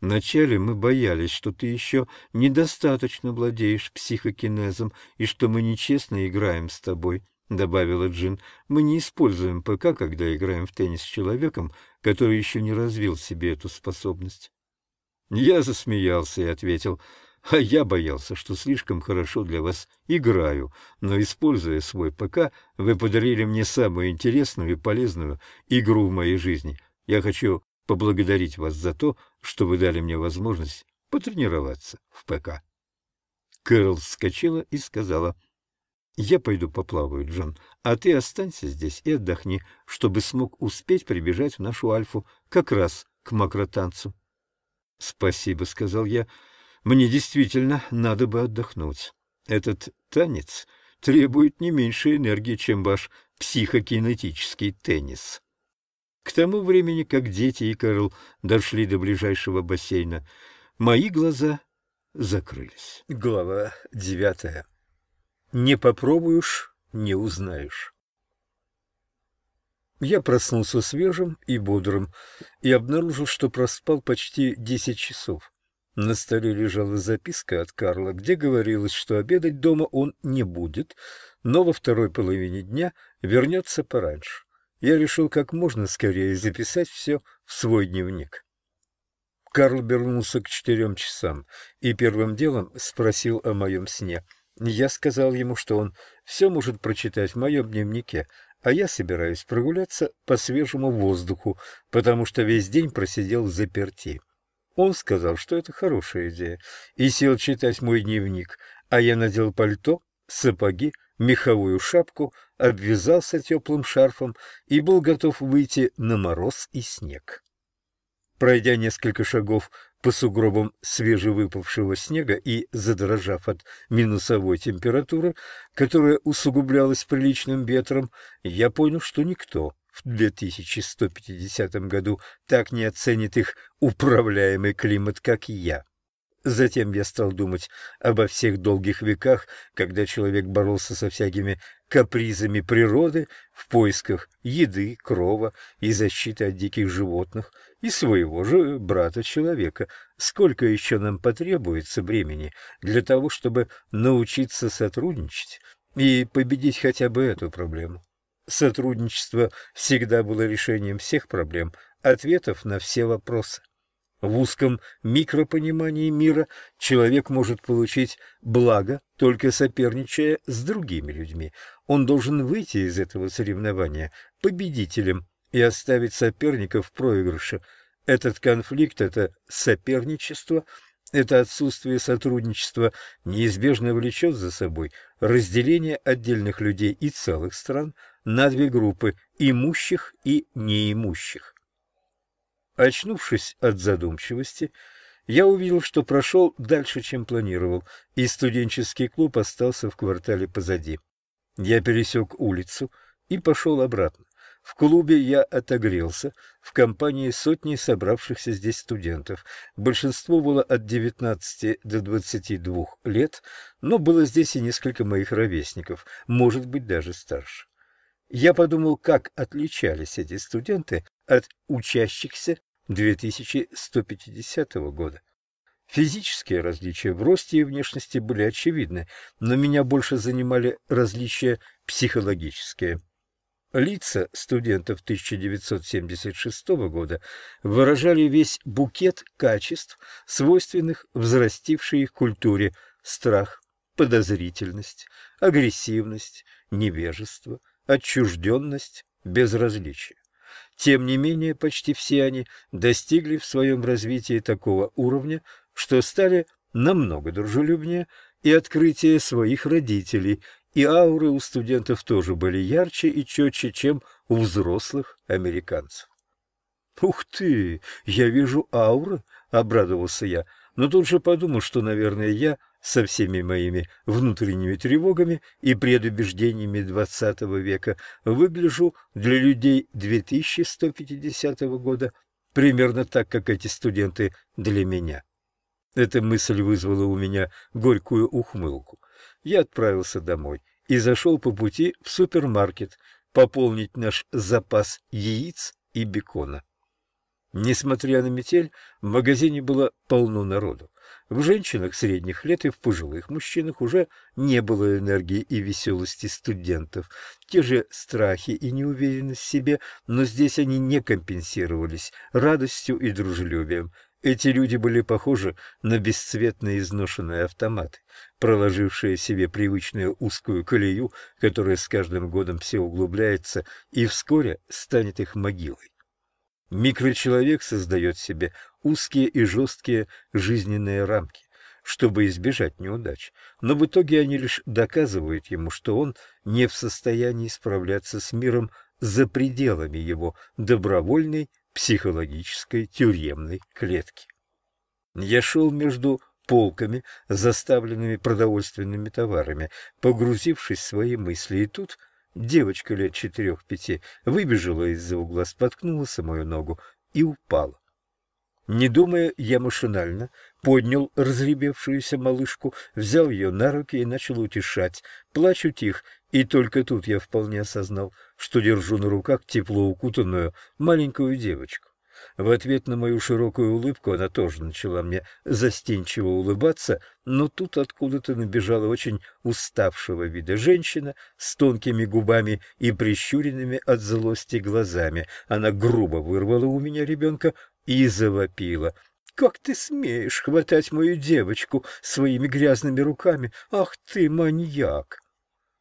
Вначале мы боялись, что ты еще недостаточно владеешь психокинезом и что мы нечестно играем с тобой, — добавила Джин. Мы не используем ПК, когда играем в теннис с человеком, который еще не развил себе эту способность. Я засмеялся и ответил, а я боялся, что слишком хорошо для вас играю, но, используя свой ПК, вы подарили мне самую интересную и полезную игру в моей жизни — я хочу поблагодарить вас за то, что вы дали мне возможность потренироваться в ПК. Кэрол вскочила и сказала, «Я пойду поплаваю, Джон, а ты останься здесь и отдохни, чтобы смог успеть прибежать в нашу Альфу как раз к макротанцу». «Спасибо», — сказал я, — «мне действительно надо бы отдохнуть. Этот танец требует не меньше энергии, чем ваш психокинетический теннис». К тому времени, как дети и Карл дошли до ближайшего бассейна, мои глаза закрылись. Глава девятая. Не попробуешь — не узнаешь. Я проснулся свежим и бодрым и обнаружил, что проспал почти десять часов. На столе лежала записка от Карла, где говорилось, что обедать дома он не будет, но во второй половине дня вернется пораньше я решил как можно скорее записать все в свой дневник. Карл вернулся к четырем часам и первым делом спросил о моем сне. Я сказал ему, что он все может прочитать в моем дневнике, а я собираюсь прогуляться по свежему воздуху, потому что весь день просидел в заперти. Он сказал, что это хорошая идея, и сел читать мой дневник, а я надел пальто сапоги, меховую шапку, обвязался теплым шарфом и был готов выйти на мороз и снег. Пройдя несколько шагов по сугробам свежевыпавшего снега и задрожав от минусовой температуры, которая усугублялась приличным ветром, я понял, что никто в 2150 году так не оценит их управляемый климат, как я. Затем я стал думать обо всех долгих веках, когда человек боролся со всякими капризами природы в поисках еды, крова и защиты от диких животных и своего же брата-человека. Сколько еще нам потребуется времени для того, чтобы научиться сотрудничать и победить хотя бы эту проблему? Сотрудничество всегда было решением всех проблем, ответов на все вопросы. В узком микропонимании мира человек может получить благо, только соперничая с другими людьми. Он должен выйти из этого соревнования победителем и оставить соперника в проигрыше. Этот конфликт, это соперничество, это отсутствие сотрудничества неизбежно влечет за собой разделение отдельных людей и целых стран на две группы – имущих и неимущих. Очнувшись от задумчивости, я увидел, что прошел дальше, чем планировал, и студенческий клуб остался в квартале позади. Я пересек улицу и пошел обратно. В клубе я отогрелся в компании сотни собравшихся здесь студентов. Большинство было от 19 до 22 лет, но было здесь и несколько моих ровесников, может быть, даже старше. Я подумал, как отличались эти студенты от учащихся 2150 года. Физические различия в росте и внешности были очевидны, но меня больше занимали различия психологические. Лица студентов 1976 года выражали весь букет качеств, свойственных взрастившей их культуре страх, подозрительность, агрессивность, невежество, отчужденность, безразличие. Тем не менее, почти все они достигли в своем развитии такого уровня, что стали намного дружелюбнее, и открытие своих родителей, и ауры у студентов тоже были ярче и четче, чем у взрослых американцев. «Ух ты! Я вижу ауры!» — обрадовался я, но тут же подумал, что, наверное, я со всеми моими внутренними тревогами и предубеждениями XX века выгляжу для людей 2150 года примерно так, как эти студенты для меня. Эта мысль вызвала у меня горькую ухмылку. Я отправился домой и зашел по пути в супермаркет пополнить наш запас яиц и бекона. Несмотря на метель, в магазине было полно народу. В женщинах средних лет и в пожилых мужчинах уже не было энергии и веселости студентов. Те же страхи и неуверенность в себе, но здесь они не компенсировались радостью и дружелюбием. Эти люди были похожи на бесцветно изношенные автоматы, проложившие себе привычную узкую колею, которая с каждым годом все углубляется и вскоре станет их могилой. Микрочеловек создает себе узкие и жесткие жизненные рамки, чтобы избежать неудач, но в итоге они лишь доказывают ему, что он не в состоянии справляться с миром за пределами его добровольной психологической тюремной клетки. Я шел между полками, заставленными продовольственными товарами, погрузившись в свои мысли, и тут девочка лет четырех-пяти выбежала из-за угла, споткнулась о мою ногу и упала. Не думая, я машинально поднял разребевшуюся малышку, взял ее на руки и начал утешать. плачу тих. и только тут я вполне осознал, что держу на руках тепло укутанную маленькую девочку. В ответ на мою широкую улыбку она тоже начала мне застенчиво улыбаться, но тут откуда-то набежала очень уставшего вида женщина с тонкими губами и прищуренными от злости глазами. Она грубо вырвала у меня ребенка и завопила — как ты смеешь хватать мою девочку своими грязными руками? Ах ты, маньяк!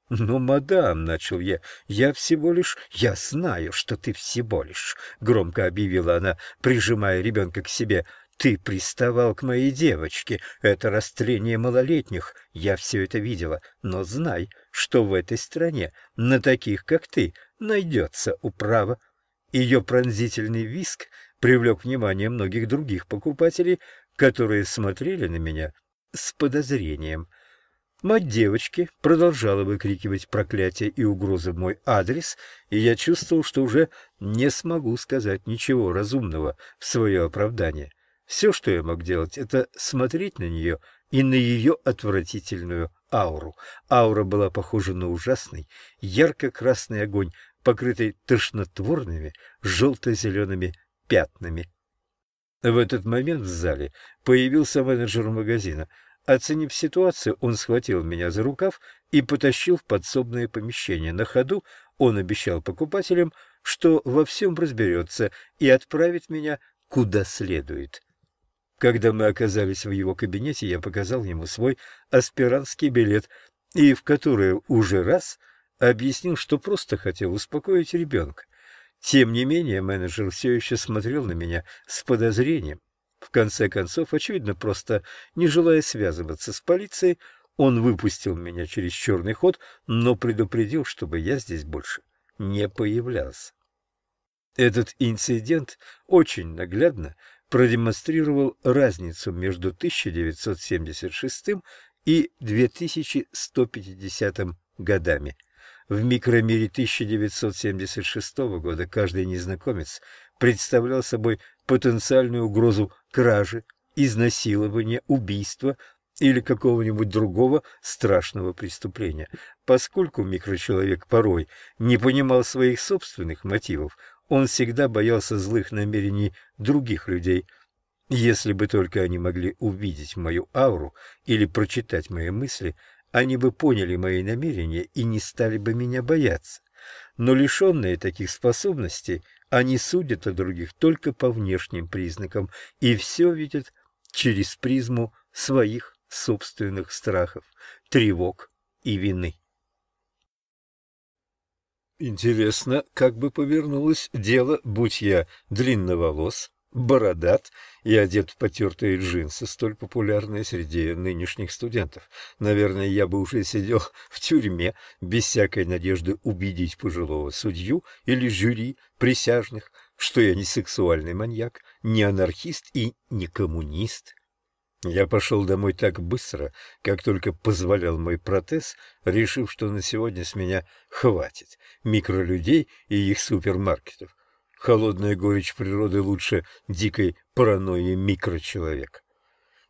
«Но, «Ну, мадам», — начал я, — «я всего лишь...» «Я знаю, что ты всего лишь...» — громко объявила она, прижимая ребенка к себе. «Ты приставал к моей девочке. Это растление малолетних. Я все это видела. Но знай, что в этой стране на таких, как ты, найдется управа». Ее пронзительный виск привлек внимание многих других покупателей, которые смотрели на меня с подозрением. Мать девочки продолжала выкрикивать проклятия и угрозы в мой адрес, и я чувствовал, что уже не смогу сказать ничего разумного в свое оправдание. Все, что я мог делать, это смотреть на нее и на ее отвратительную ауру. Аура была похожа на ужасный, ярко-красный огонь, покрытый тошнотворными желто-зелеными пятнами. В этот момент в зале появился менеджер магазина — Оценив ситуацию, он схватил меня за рукав и потащил в подсобное помещение. На ходу он обещал покупателям, что во всем разберется и отправит меня куда следует. Когда мы оказались в его кабинете, я показал ему свой аспирантский билет и в который уже раз объяснил, что просто хотел успокоить ребенка. Тем не менее, менеджер все еще смотрел на меня с подозрением. В конце концов, очевидно, просто не желая связываться с полицией, он выпустил меня через черный ход, но предупредил, чтобы я здесь больше не появлялся. Этот инцидент очень наглядно продемонстрировал разницу между 1976 и 2150 годами. В микромире 1976 года каждый незнакомец представлял собой потенциальную угрозу кражи, изнасилования, убийства или какого-нибудь другого страшного преступления. Поскольку микрочеловек порой не понимал своих собственных мотивов, он всегда боялся злых намерений других людей. Если бы только они могли увидеть мою ауру или прочитать мои мысли, они бы поняли мои намерения и не стали бы меня бояться. Но лишенные таких способностей – они судят о других только по внешним признакам и все видят через призму своих собственных страхов, тревог и вины. Интересно, как бы повернулось дело, будь я длинноволос, бородат и одет в потертые джинсы, столь популярные среди нынешних студентов. Наверное, я бы уже сидел в тюрьме без всякой надежды убедить пожилого судью или жюри присяжных, что я не сексуальный маньяк, не анархист и не коммунист. Я пошел домой так быстро, как только позволял мой протез, решив, что на сегодня с меня хватит микролюдей и их супермаркетов. Холодная горечь природы лучше дикой паранойи микрочеловек.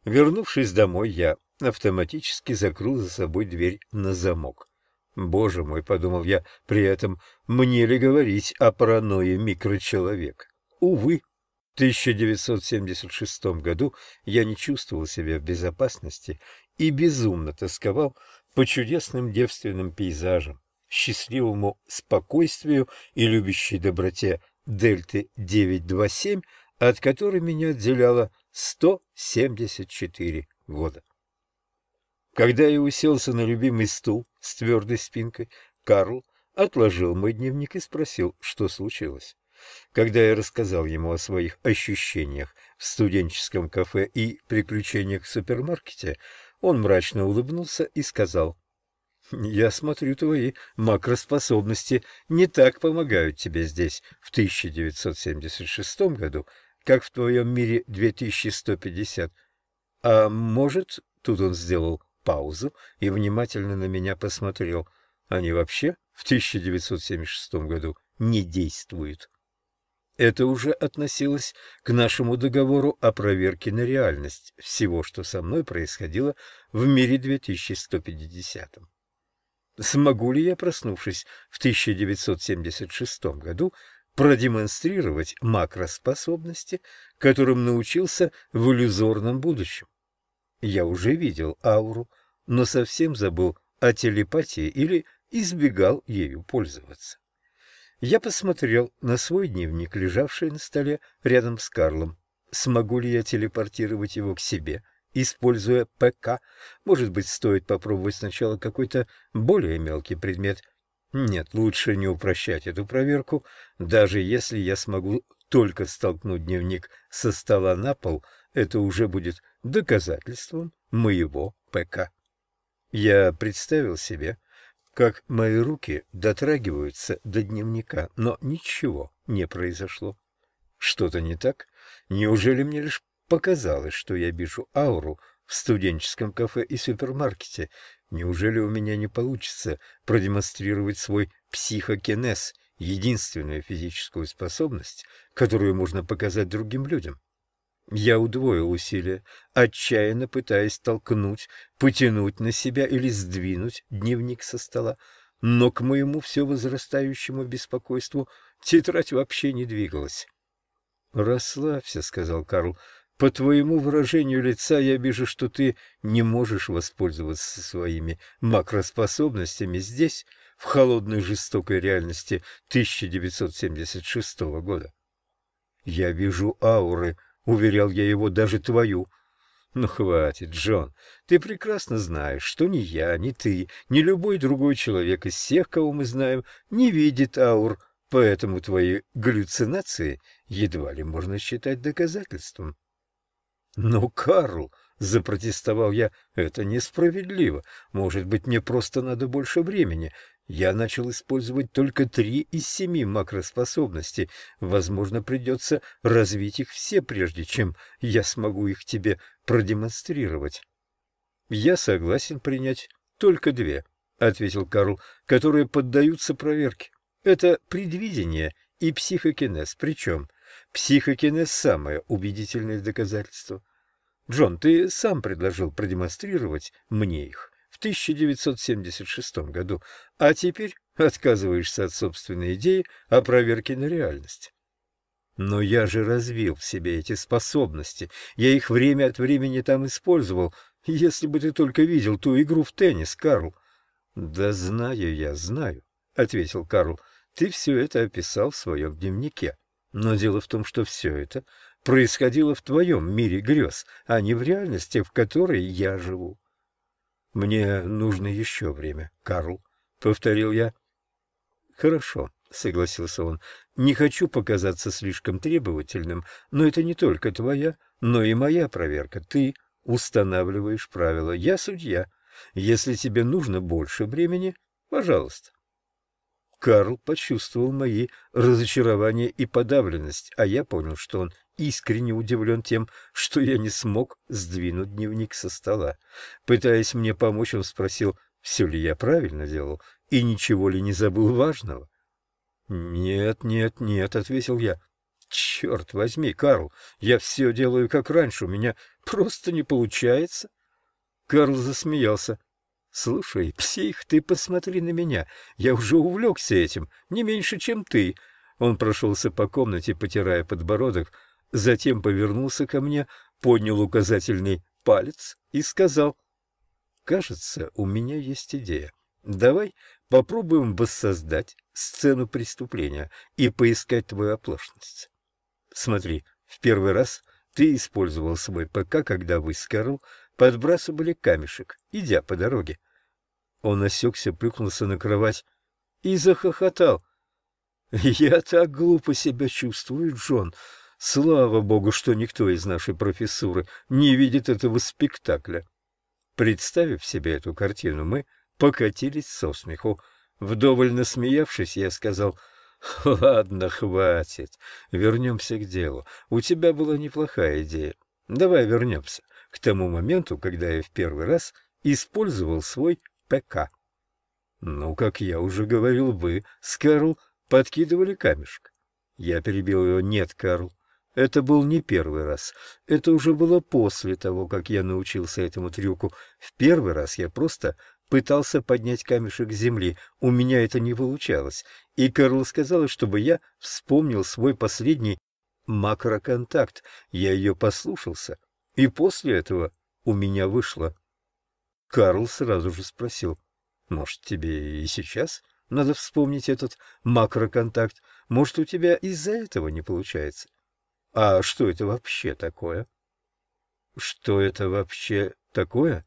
Вернувшись домой, я автоматически закрыл за собой дверь на замок. «Боже мой!» — подумал я при этом, — «мне ли говорить о паранойи микрочеловек? Увы, в 1976 году я не чувствовал себя в безопасности и безумно тосковал по чудесным девственным пейзажам, счастливому спокойствию и любящей доброте дельты 927, от которой меня отделяло 174 года. Когда я уселся на любимый стул с твердой спинкой, Карл отложил мой дневник и спросил, что случилось. Когда я рассказал ему о своих ощущениях в студенческом кафе и приключениях в супермаркете, он мрачно улыбнулся и сказал — я смотрю, твои макроспособности не так помогают тебе здесь в 1976 году, как в твоем мире 2150. А может, тут он сделал паузу и внимательно на меня посмотрел, они вообще в 1976 году не действуют. Это уже относилось к нашему договору о проверке на реальность всего, что со мной происходило в мире 2150 смогу ли я, проснувшись в 1976 году, продемонстрировать макроспособности, которым научился в иллюзорном будущем. Я уже видел ауру, но совсем забыл о телепатии или избегал ею пользоваться. Я посмотрел на свой дневник, лежавший на столе рядом с Карлом. Смогу ли я телепортировать его к себе – используя ПК. Может быть, стоит попробовать сначала какой-то более мелкий предмет. Нет, лучше не упрощать эту проверку, даже если я смогу только столкнуть дневник со стола на пол, это уже будет доказательством моего ПК. Я представил себе, как мои руки дотрагиваются до дневника, но ничего не произошло. Что-то не так? Неужели мне лишь показалось, что я вижу ауру в студенческом кафе и супермаркете. Неужели у меня не получится продемонстрировать свой психокинез, единственную физическую способность, которую можно показать другим людям? Я удвоил усилия, отчаянно пытаясь толкнуть, потянуть на себя или сдвинуть дневник со стола, но к моему все возрастающему беспокойству тетрадь вообще не двигалась. «Расслабься», — сказал Карл, по твоему выражению лица я вижу, что ты не можешь воспользоваться своими макроспособностями здесь, в холодной жестокой реальности 1976 года. Я вижу ауры, уверял я его, даже твою. Ну хватит, Джон, ты прекрасно знаешь, что ни я, ни ты, ни любой другой человек из всех, кого мы знаем, не видит аур, поэтому твои галлюцинации едва ли можно считать доказательством. «Но, Карл!» — запротестовал я. «Это несправедливо. Может быть, мне просто надо больше времени. Я начал использовать только три из семи макроспособностей. Возможно, придется развить их все, прежде чем я смогу их тебе продемонстрировать». «Я согласен принять только две», — ответил Карл, — «которые поддаются проверке. Это предвидение и психокинез. Причем...» Психокинез – самое убедительное доказательство. Джон, ты сам предложил продемонстрировать мне их в 1976 году, а теперь отказываешься от собственной идеи о проверке на реальность. Но я же развил в себе эти способности, я их время от времени там использовал. Если бы ты только видел ту игру в теннис, Карл. Да знаю я, знаю, — ответил Карл, — ты все это описал в своем дневнике. Но дело в том, что все это происходило в твоем мире грез, а не в реальности, в которой я живу. «Мне нужно еще время, Карл», — повторил я. «Хорошо», — согласился он. «Не хочу показаться слишком требовательным, но это не только твоя, но и моя проверка. Ты устанавливаешь правила. Я судья. Если тебе нужно больше времени, пожалуйста, Карл почувствовал мои разочарования и подавленность, а я понял, что он искренне удивлен тем, что я не смог сдвинуть дневник со стола. Пытаясь мне помочь, он спросил, все ли я правильно делал и ничего ли не забыл важного. «Нет, нет, нет», — ответил я. «Черт возьми, Карл, я все делаю как раньше, у меня просто не получается». Карл засмеялся. «Слушай, псих, ты посмотри на меня. Я уже увлекся этим, не меньше, чем ты». Он прошелся по комнате, потирая подбородок, затем повернулся ко мне, поднял указательный палец и сказал, «Кажется, у меня есть идея. Давай попробуем воссоздать сцену преступления и поискать твою оплошность. Смотри, в первый раз ты использовал свой ПК, когда вы с Карл подбрасывали камешек, идя по дороге. Он осекся, плюхнулся на кровать и захохотал. «Я так глупо себя чувствую, Джон. Слава богу, что никто из нашей профессуры не видит этого спектакля». Представив себе эту картину, мы покатились со смеху. Вдоволь насмеявшись, я сказал, «Ладно, хватит. Вернемся к делу. У тебя была неплохая идея. Давай вернемся к тому моменту, когда я в первый раз использовал свой ПК. Ну, как я уже говорил, вы с Кэрл подкидывали камешек. Я перебил его. Нет, Карл, это был не первый раз. Это уже было после того, как я научился этому трюку. В первый раз я просто пытался поднять камешек с земли. У меня это не получалось. И Карл сказала, чтобы я вспомнил свой последний макроконтакт. Я ее послушался. И после этого у меня вышло. Карл сразу же спросил, «Может, тебе и сейчас надо вспомнить этот макроконтакт? Может, у тебя из-за этого не получается? А что это вообще такое?» «Что это вообще такое?»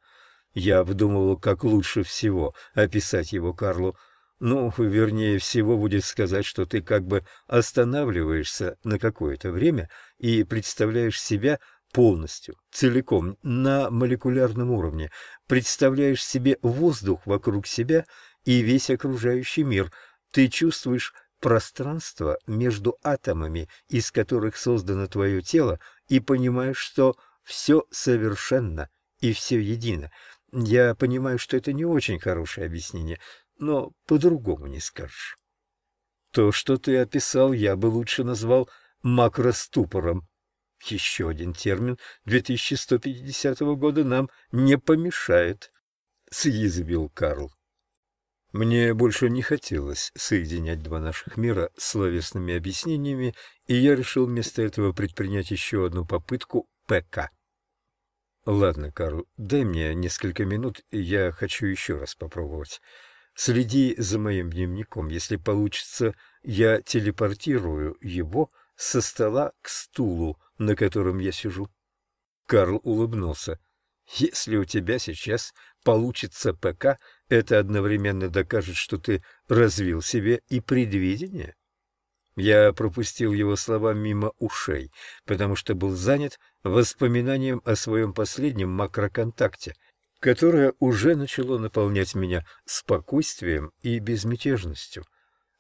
Я обдумывал, как лучше всего описать его Карлу. Ну, вернее всего будет сказать, что ты как бы останавливаешься на какое-то время и представляешь себя полностью, целиком, на молекулярном уровне. Представляешь себе воздух вокруг себя и весь окружающий мир. Ты чувствуешь пространство между атомами, из которых создано твое тело, и понимаешь, что все совершенно и все едино. Я понимаю, что это не очень хорошее объяснение, но по-другому не скажешь. То, что ты описал, я бы лучше назвал макроступором, еще один термин 2150 года нам не помешает, — съязвил Карл. Мне больше не хотелось соединять два наших мира словесными объяснениями, и я решил вместо этого предпринять еще одну попытку ПК. Ладно, Карл, дай мне несколько минут, я хочу еще раз попробовать. Следи за моим дневником. Если получится, я телепортирую его со стола к стулу, на котором я сижу. Карл улыбнулся. «Если у тебя сейчас получится ПК, это одновременно докажет, что ты развил себе и предвидение». Я пропустил его слова мимо ушей, потому что был занят воспоминанием о своем последнем макроконтакте, которое уже начало наполнять меня спокойствием и безмятежностью.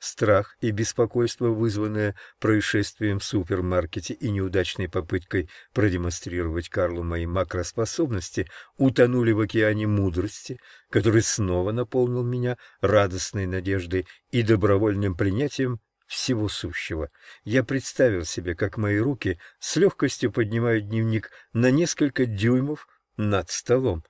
Страх и беспокойство, вызванное происшествием в супермаркете и неудачной попыткой продемонстрировать Карлу мои макроспособности, утонули в океане мудрости, который снова наполнил меня радостной надеждой и добровольным принятием всего сущего. Я представил себе, как мои руки с легкостью поднимают дневник на несколько дюймов над столом.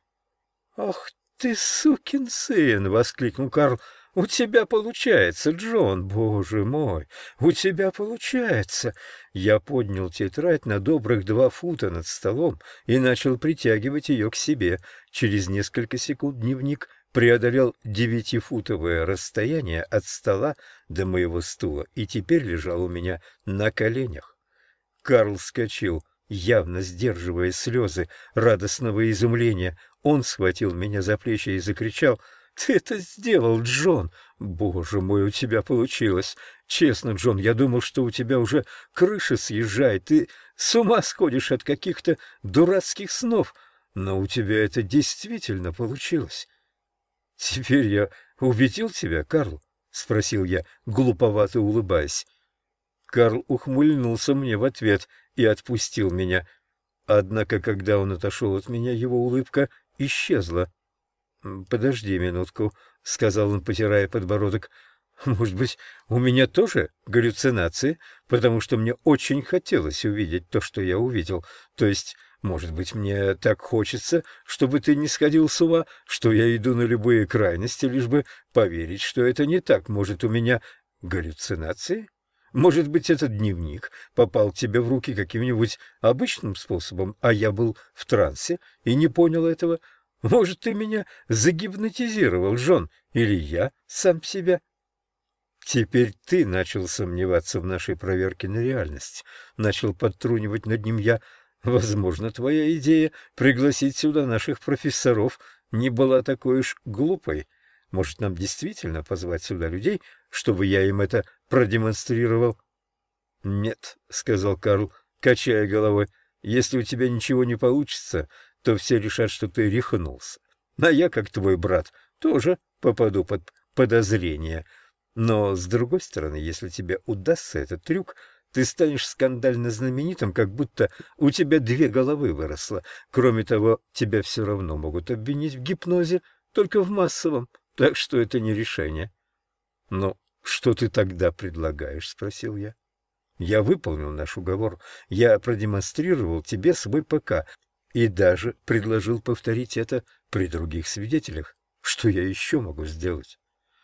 «Ах ты, сукин сын!» — воскликнул Карл — у тебя получается, Джон, боже мой, у тебя получается. Я поднял тетрадь на добрых два фута над столом и начал притягивать ее к себе. Через несколько секунд дневник преодолел девятифутовое расстояние от стола до моего стула и теперь лежал у меня на коленях. Карл вскочил, явно сдерживая слезы радостного изумления. Он схватил меня за плечи и закричал — ты это сделал, Джон! Боже мой, у тебя получилось! Честно, Джон, я думал, что у тебя уже крыша съезжает, ты с ума сходишь от каких-то дурацких снов, но у тебя это действительно получилось. Теперь я убедил тебя, Карл? — спросил я, глуповато улыбаясь. Карл ухмыльнулся мне в ответ и отпустил меня. Однако, когда он отошел от меня, его улыбка исчезла. «Подожди минутку», — сказал он, потирая подбородок. «Может быть, у меня тоже галлюцинации, потому что мне очень хотелось увидеть то, что я увидел. То есть, может быть, мне так хочется, чтобы ты не сходил с ума, что я иду на любые крайности, лишь бы поверить, что это не так. Может, у меня галлюцинации?» Может быть, этот дневник попал тебе в руки каким-нибудь обычным способом, а я был в трансе и не понял этого. Может, ты меня загипнотизировал, Джон, или я сам себя? Теперь ты начал сомневаться в нашей проверке на реальность. Начал подтрунивать над ним я. Возможно, твоя идея пригласить сюда наших профессоров не была такой уж глупой. Может, нам действительно позвать сюда людей, чтобы я им это продемонстрировал? — Нет, — сказал Карл, качая головой, — если у тебя ничего не получится, то все решат, что ты рехнулся. А я, как твой брат, тоже попаду под подозрение. Но, с другой стороны, если тебе удастся этот трюк, ты станешь скандально знаменитым, как будто у тебя две головы выросло. Кроме того, тебя все равно могут обвинить в гипнозе, только в массовом, так что это не решение. — Ну, что ты тогда предлагаешь? — спросил я. — Я выполнил наш уговор. Я продемонстрировал тебе свой ПК и даже предложил повторить это при других свидетелях. Что я еще могу сделать?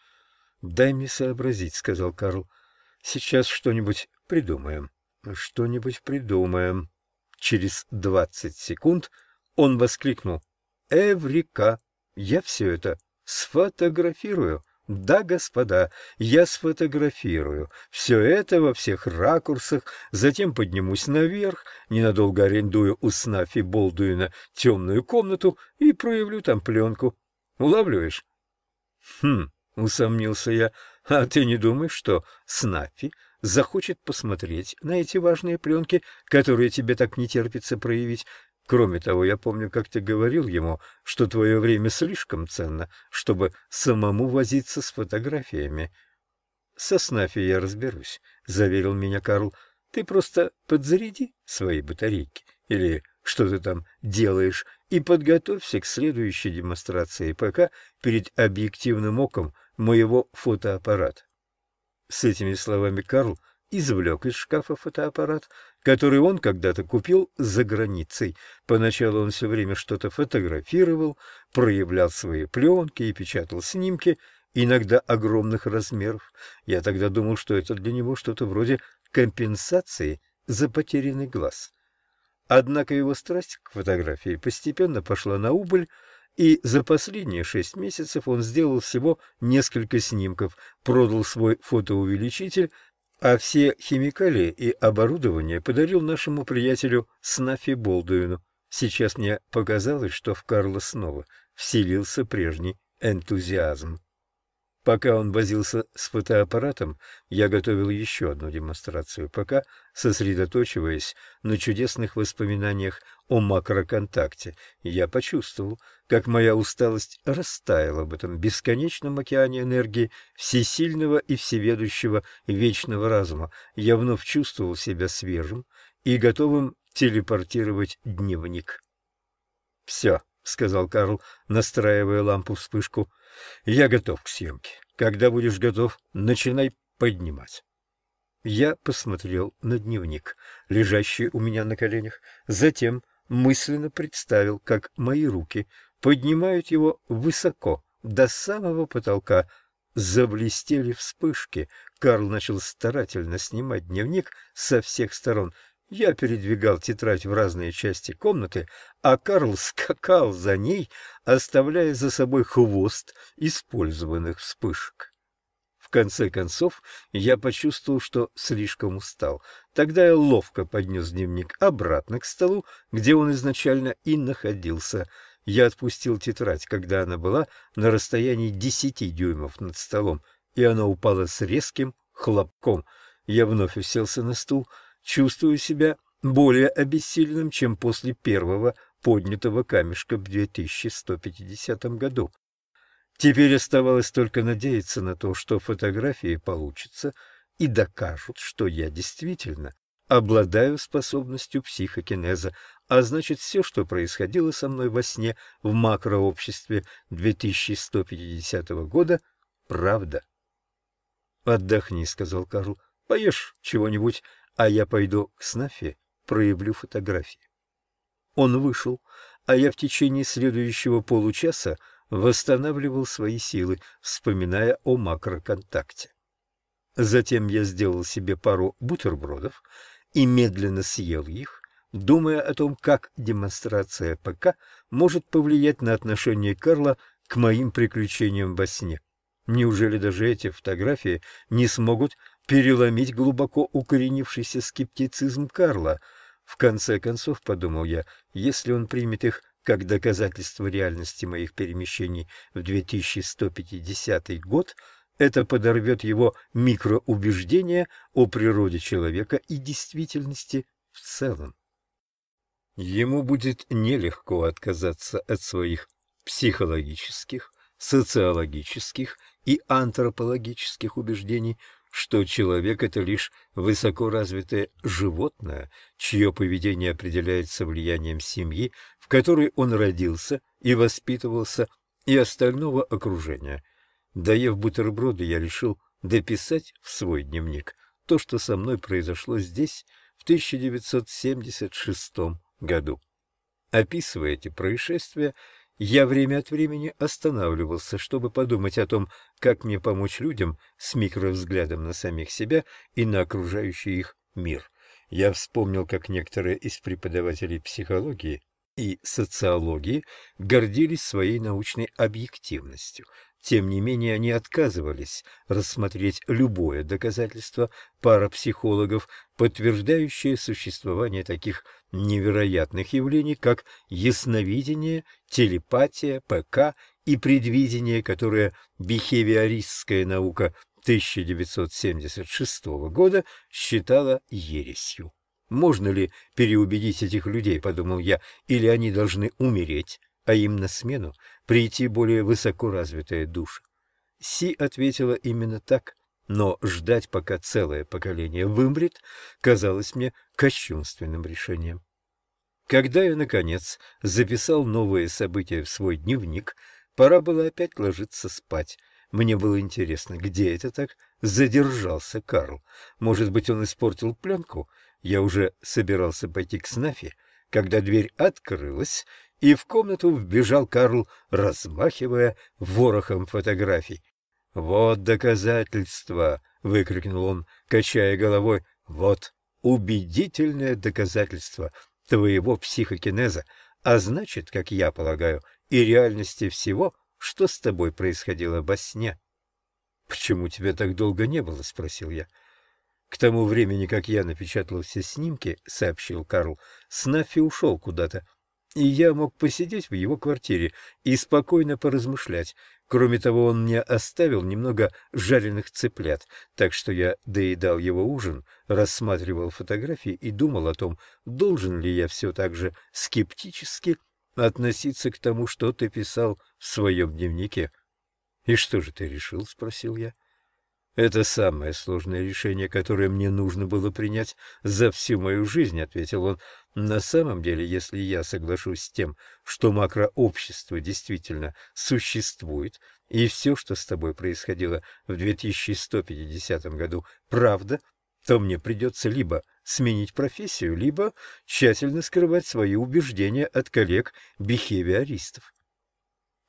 — Дай мне сообразить, — сказал Карл. — Сейчас что-нибудь придумаем. Что-нибудь придумаем. Через двадцать секунд он воскликнул. — Эврика! Я все это сфотографирую. Да, господа, я сфотографирую все это во всех ракурсах, затем поднимусь наверх, ненадолго арендую у Снафи Болдуина темную комнату и проявлю там пленку. Улавливаешь? Хм, усомнился я. А ты не думаешь, что Снафи захочет посмотреть на эти важные пленки, которые тебе так не терпится проявить? Кроме того, я помню, как ты говорил ему, что твое время слишком ценно, чтобы самому возиться с фотографиями. — Со снафи я разберусь, — заверил меня Карл. — Ты просто подзаряди свои батарейки или что ты там делаешь, и подготовься к следующей демонстрации ПК перед объективным оком моего фотоаппарата. С этими словами Карл извлек из шкафа фотоаппарат, который он когда-то купил за границей. Поначалу он все время что-то фотографировал, проявлял свои пленки и печатал снимки, иногда огромных размеров. Я тогда думал, что это для него что-то вроде компенсации за потерянный глаз. Однако его страсть к фотографии постепенно пошла на убыль, и за последние шесть месяцев он сделал всего несколько снимков, продал свой фотоувеличитель а все химикали и оборудование подарил нашему приятелю Снафи Болдуину. Сейчас мне показалось, что в Карла снова вселился прежний энтузиазм. Пока он возился с фотоаппаратом, я готовил еще одну демонстрацию, пока сосредоточиваясь на чудесных воспоминаниях о макроконтакте. Я почувствовал, как моя усталость растаяла в этом бесконечном океане энергии всесильного и всеведущего вечного разума. Я вновь чувствовал себя свежим и готовым телепортировать дневник. Все. — сказал Карл, настраивая лампу-вспышку. — Я готов к съемке. Когда будешь готов, начинай поднимать. Я посмотрел на дневник, лежащий у меня на коленях, затем мысленно представил, как мои руки поднимают его высоко, до самого потолка. Заблестели вспышки. Карл начал старательно снимать дневник со всех сторон. Я передвигал тетрадь в разные части комнаты, а Карл скакал за ней, оставляя за собой хвост использованных вспышек. В конце концов, я почувствовал, что слишком устал. Тогда я ловко поднес дневник обратно к столу, где он изначально и находился. Я отпустил тетрадь, когда она была на расстоянии десяти дюймов над столом, и она упала с резким хлопком. Я вновь уселся на стул — чувствую себя более обессиленным, чем после первого поднятого камешка в 2150 году. Теперь оставалось только надеяться на то, что фотографии получатся и докажут, что я действительно обладаю способностью психокинеза, а значит все, что происходило со мной во сне в макрообществе 2150 года, правда. «Отдохни», — сказал Карл, — «поешь чего-нибудь, а я пойду к Снафе, проявлю фотографии. Он вышел, а я в течение следующего получаса восстанавливал свои силы, вспоминая о макроконтакте. Затем я сделал себе пару бутербродов и медленно съел их, думая о том, как демонстрация ПК может повлиять на отношение Карла к моим приключениям во сне. Неужели даже эти фотографии не смогут переломить глубоко укоренившийся скептицизм Карла. В конце концов, подумал я, если он примет их как доказательство реальности моих перемещений в 2150 год, это подорвет его микроубеждения о природе человека и действительности в целом. Ему будет нелегко отказаться от своих психологических, социологических и антропологических убеждений, что человек — это лишь высоко развитое животное, чье поведение определяется влиянием семьи, в которой он родился и воспитывался, и остального окружения. Доев бутерброды, я решил дописать в свой дневник то, что со мной произошло здесь в 1976 году. Описывая эти происшествия, я время от времени останавливался, чтобы подумать о том, как мне помочь людям с микровзглядом на самих себя и на окружающий их мир. Я вспомнил, как некоторые из преподавателей психологии и социологии гордились своей научной объективностью. Тем не менее, они отказывались рассмотреть любое доказательство парапсихологов, подтверждающее существование таких невероятных явлений, как ясновидение, телепатия, ПК и предвидение, которое бихевиористская наука 1976 года считала ересью. Можно ли переубедить этих людей, подумал я, или они должны умереть, а им на смену прийти более высоко развитые души? Си ответила именно так. Но ждать, пока целое поколение вымрет, казалось мне кощунственным решением. Когда я, наконец, записал новые события в свой дневник, пора было опять ложиться спать. Мне было интересно, где это так задержался Карл. Может быть, он испортил пленку? Я уже собирался пойти к Снафи, когда дверь открылась, и в комнату вбежал Карл, размахивая ворохом фотографий. «Вот доказательство!» — выкрикнул он, качая головой. «Вот убедительное доказательство твоего психокинеза, а значит, как я полагаю, и реальности всего, что с тобой происходило во сне». «Почему тебя так долго не было?» — спросил я. «К тому времени, как я напечатал все снимки, — сообщил Карл, — Снаффи ушел куда-то, и я мог посидеть в его квартире и спокойно поразмышлять, Кроме того, он мне оставил немного жареных цыплят, так что я доедал его ужин, рассматривал фотографии и думал о том, должен ли я все так же скептически относиться к тому, что ты писал в своем дневнике. — И что же ты решил? — спросил я. — Это самое сложное решение, которое мне нужно было принять за всю мою жизнь, — ответил он. На самом деле, если я соглашусь с тем, что макрообщество действительно существует, и все, что с тобой происходило в 2150 году, правда, то мне придется либо сменить профессию, либо тщательно скрывать свои убеждения от коллег-бихевиористов.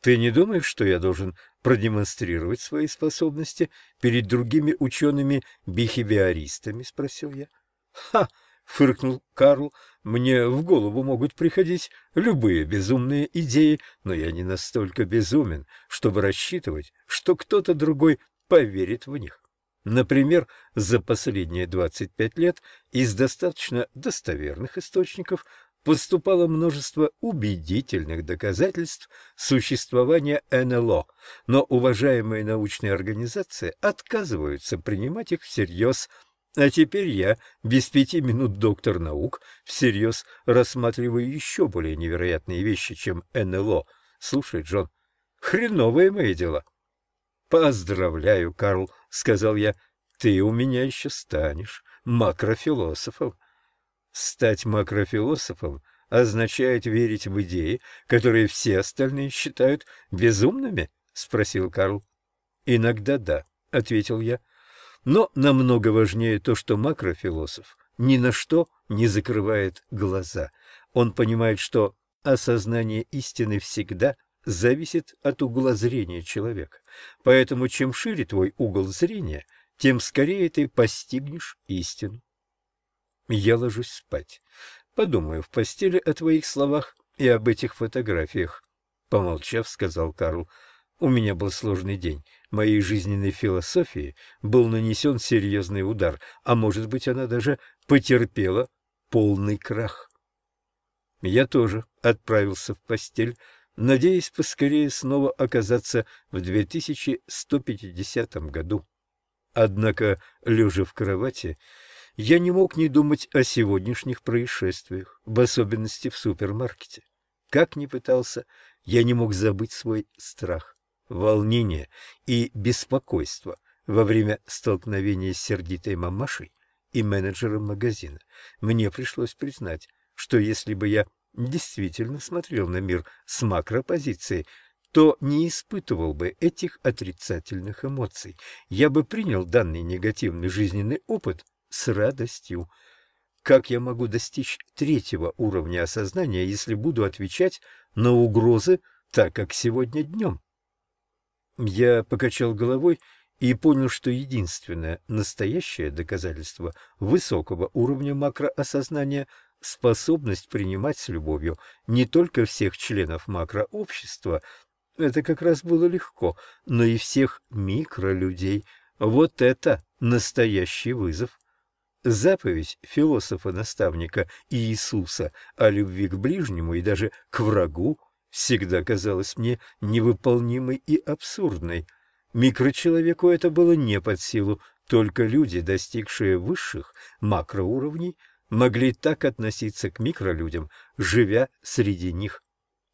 Ты не думаешь, что я должен продемонстрировать свои способности перед другими учеными-бихевиористами? — спросил я. — Ха! — фыркнул Карл. Мне в голову могут приходить любые безумные идеи, но я не настолько безумен, чтобы рассчитывать, что кто-то другой поверит в них. Например, за последние 25 лет из достаточно достоверных источников поступало множество убедительных доказательств существования НЛО, но уважаемые научные организации отказываются принимать их всерьез – а теперь я, без пяти минут доктор наук, всерьез рассматриваю еще более невероятные вещи, чем НЛО. Слушай, Джон, хреновые мои дела. «Поздравляю, Карл», — сказал я, — «ты у меня еще станешь макрофилософом». Стать макрофилософом означает верить в идеи, которые все остальные считают безумными? — спросил Карл. — Иногда да, — ответил я. Но намного важнее то, что макрофилософ ни на что не закрывает глаза. Он понимает, что осознание истины всегда зависит от угла зрения человека. Поэтому чем шире твой угол зрения, тем скорее ты постигнешь истину. Я ложусь спать. Подумаю в постели о твоих словах и об этих фотографиях. Помолчав, сказал Карл, у меня был сложный день моей жизненной философии был нанесен серьезный удар, а может быть, она даже потерпела полный крах. Я тоже отправился в постель, надеясь поскорее снова оказаться в 2150 году. Однако, лежа в кровати, я не мог не думать о сегодняшних происшествиях, в особенности в супермаркете. Как ни пытался, я не мог забыть свой страх волнение и беспокойство во время столкновения с сердитой мамашей и менеджером магазина. Мне пришлось признать, что если бы я действительно смотрел на мир с макропозиции, то не испытывал бы этих отрицательных эмоций. Я бы принял данный негативный жизненный опыт с радостью. Как я могу достичь третьего уровня осознания, если буду отвечать на угрозы, так как сегодня днем? Я покачал головой и понял, что единственное настоящее доказательство высокого уровня макроосознания – способность принимать с любовью не только всех членов макрообщества, это как раз было легко, но и всех микролюдей. Вот это настоящий вызов. Заповедь философа-наставника Иисуса о любви к ближнему и даже к врагу всегда казалась мне невыполнимой и абсурдной. Микрочеловеку это было не под силу, только люди, достигшие высших макроуровней, могли так относиться к микролюдям, живя среди них.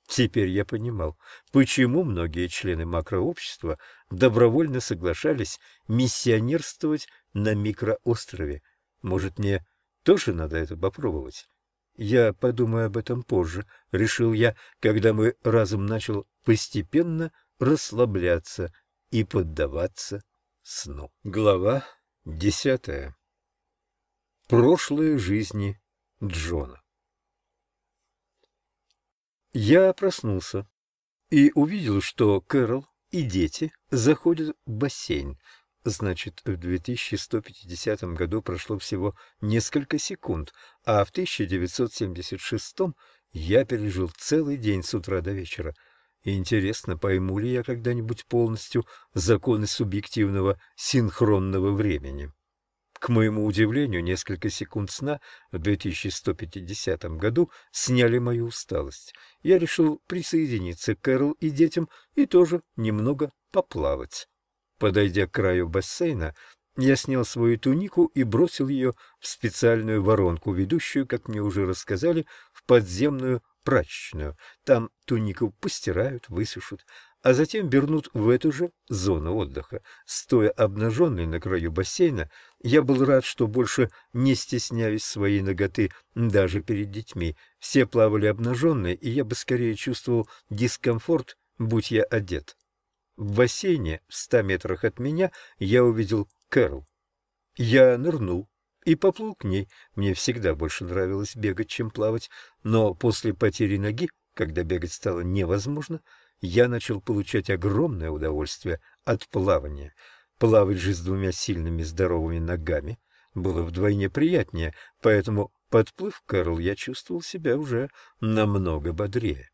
Теперь я понимал, почему многие члены макрообщества добровольно соглашались миссионерствовать на микроострове. Может, мне тоже надо это попробовать? Я подумаю об этом позже, — решил я, когда мой разум начал постепенно расслабляться и поддаваться сну. Глава десятая. Прошлые жизни Джона. Я проснулся и увидел, что Кэрол и дети заходят в бассейн, Значит, в 2150 году прошло всего несколько секунд, а в 1976 я пережил целый день с утра до вечера. Интересно, пойму ли я когда-нибудь полностью законы субъективного синхронного времени? К моему удивлению, несколько секунд сна в 2150 году сняли мою усталость. Я решил присоединиться к Кэрол и детям и тоже немного поплавать. Подойдя к краю бассейна, я снял свою тунику и бросил ее в специальную воронку, ведущую, как мне уже рассказали, в подземную прачечную. Там тунику постирают, высушат, а затем вернут в эту же зону отдыха. Стоя обнаженный на краю бассейна, я был рад, что больше не стесняюсь своей ноготы даже перед детьми. Все плавали обнаженные, и я бы скорее чувствовал дискомфорт, будь я одет. В бассейне в ста метрах от меня я увидел Кэрл. Я нырнул и поплыл к ней. Мне всегда больше нравилось бегать, чем плавать, но после потери ноги, когда бегать стало невозможно, я начал получать огромное удовольствие от плавания. Плавать же с двумя сильными здоровыми ногами было вдвойне приятнее, поэтому, подплыв к Кэрл, я чувствовал себя уже намного бодрее.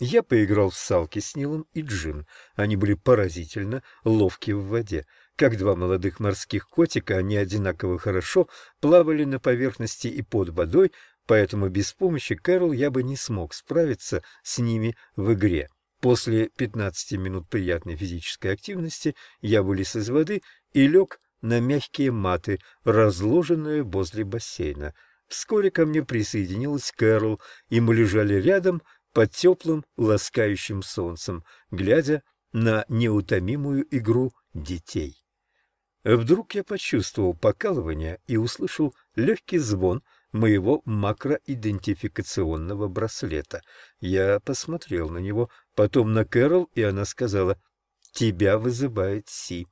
Я поиграл в салки с Нилом и Джин. Они были поразительно ловки в воде. Как два молодых морских котика, они одинаково хорошо плавали на поверхности и под водой, поэтому без помощи Кэрол я бы не смог справиться с ними в игре. После 15 минут приятной физической активности я вылез из воды и лег на мягкие маты, разложенные возле бассейна. Вскоре ко мне присоединилась Кэрол, и мы лежали рядом, под теплым, ласкающим солнцем, глядя на неутомимую игру детей. Вдруг я почувствовал покалывание и услышал легкий звон моего макроидентификационного браслета. Я посмотрел на него, потом на Кэрол, и она сказала «Тебя вызывает Си».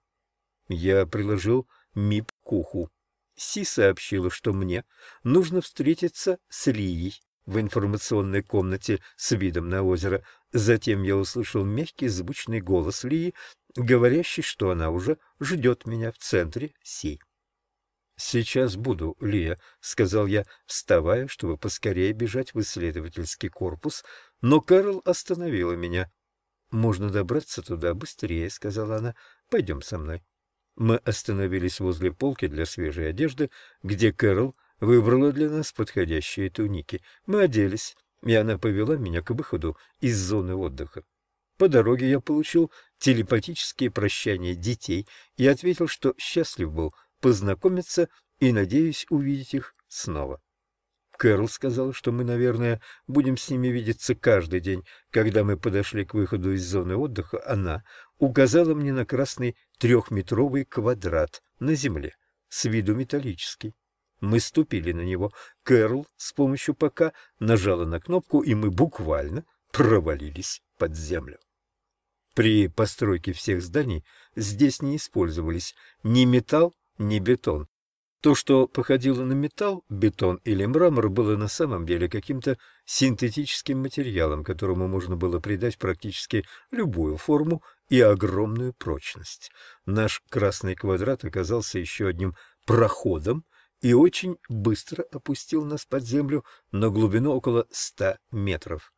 Я приложил МИП к уху. Си сообщила, что мне нужно встретиться с Лией в информационной комнате с видом на озеро. Затем я услышал мягкий звучный голос Лии, говорящий, что она уже ждет меня в центре Си. «Сейчас буду, Лия», — сказал я, вставая, чтобы поскорее бежать в исследовательский корпус, но Карл остановила меня. «Можно добраться туда быстрее», — сказала она. «Пойдем со мной». Мы остановились возле полки для свежей одежды, где Кэрол выбрала для нас подходящие туники. Мы оделись, и она повела меня к выходу из зоны отдыха. По дороге я получил телепатические прощания детей и ответил, что счастлив был познакомиться и надеюсь увидеть их снова. Кэрол сказал, что мы, наверное, будем с ними видеться каждый день. Когда мы подошли к выходу из зоны отдыха, она указала мне на красный трехметровый квадрат на земле, с виду металлический. Мы ступили на него. Кэрл с помощью ПК нажала на кнопку, и мы буквально провалились под землю. При постройке всех зданий здесь не использовались ни металл, ни бетон. То, что походило на металл, бетон или мрамор, было на самом деле каким-то синтетическим материалом, которому можно было придать практически любую форму и огромную прочность. Наш красный квадрат оказался еще одним проходом и очень быстро опустил нас под землю на глубину около ста метров.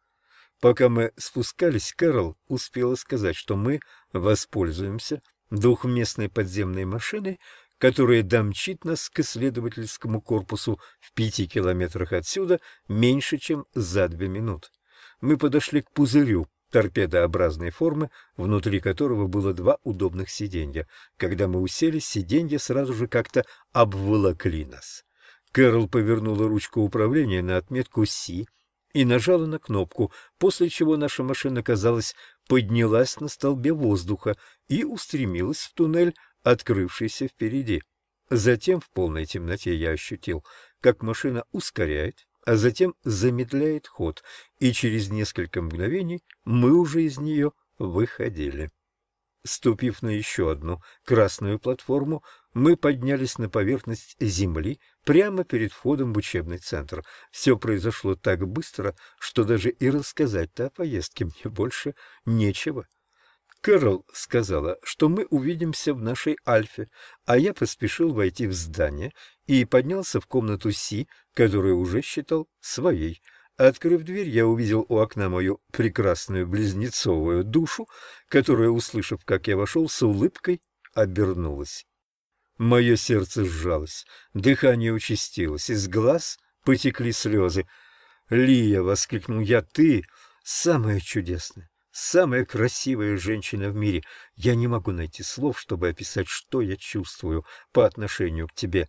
Пока мы спускались, Кэрол успела сказать, что мы воспользуемся двухместной подземной машиной, которая домчит нас к исследовательскому корпусу в пяти километрах отсюда меньше, чем за две минуты. Мы подошли к пузырю, торпедообразной формы, внутри которого было два удобных сиденья. Когда мы уселись, сиденья сразу же как-то обволокли нас. Кэрол повернула ручку управления на отметку «Си» и нажала на кнопку, после чего наша машина, казалось, поднялась на столбе воздуха и устремилась в туннель, открывшийся впереди. Затем в полной темноте я ощутил, как машина ускоряет а затем замедляет ход, и через несколько мгновений мы уже из нее выходили. Ступив на еще одну красную платформу, мы поднялись на поверхность земли прямо перед входом в учебный центр. Все произошло так быстро, что даже и рассказать-то о поездке мне больше нечего. Кэрол сказала, что мы увидимся в нашей Альфе, а я поспешил войти в здание и поднялся в комнату Си, которую уже считал своей. Открыв дверь, я увидел у окна мою прекрасную близнецовую душу, которая, услышав, как я вошел, с улыбкой обернулась. Мое сердце сжалось, дыхание участилось, из глаз потекли слезы. «Лия!» — воскликнул я. «Ты самая чудесная!» самая красивая женщина в мире. Я не могу найти слов, чтобы описать, что я чувствую по отношению к тебе».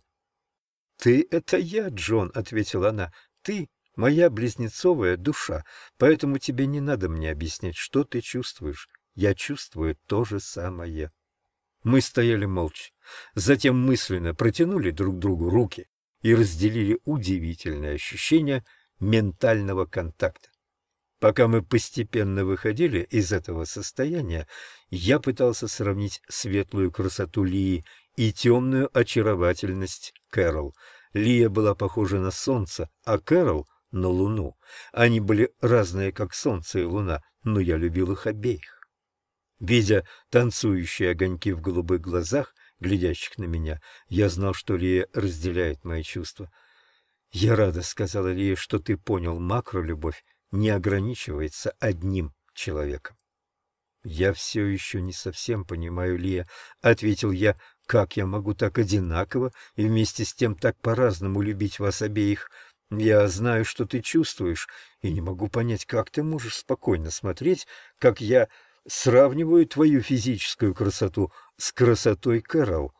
«Ты — это я, Джон», — ответила она. «Ты — моя близнецовая душа, поэтому тебе не надо мне объяснять, что ты чувствуешь. Я чувствую то же самое». Мы стояли молча, затем мысленно протянули друг другу руки и разделили удивительное ощущение ментального контакта. Пока мы постепенно выходили из этого состояния, я пытался сравнить светлую красоту Лии и темную очаровательность Кэрол. Лия была похожа на солнце, а Кэрол — на луну. Они были разные, как солнце и луна, но я любил их обеих. Видя танцующие огоньки в голубых глазах, глядящих на меня, я знал, что Лия разделяет мои чувства. «Я рада», — сказала Лия, — «что ты понял макро любовь не ограничивается одним человеком. «Я все еще не совсем понимаю, Лия», — ответил я, — «как я могу так одинаково и вместе с тем так по-разному любить вас обеих? Я знаю, что ты чувствуешь, и не могу понять, как ты можешь спокойно смотреть, как я сравниваю твою физическую красоту с красотой Кэрол».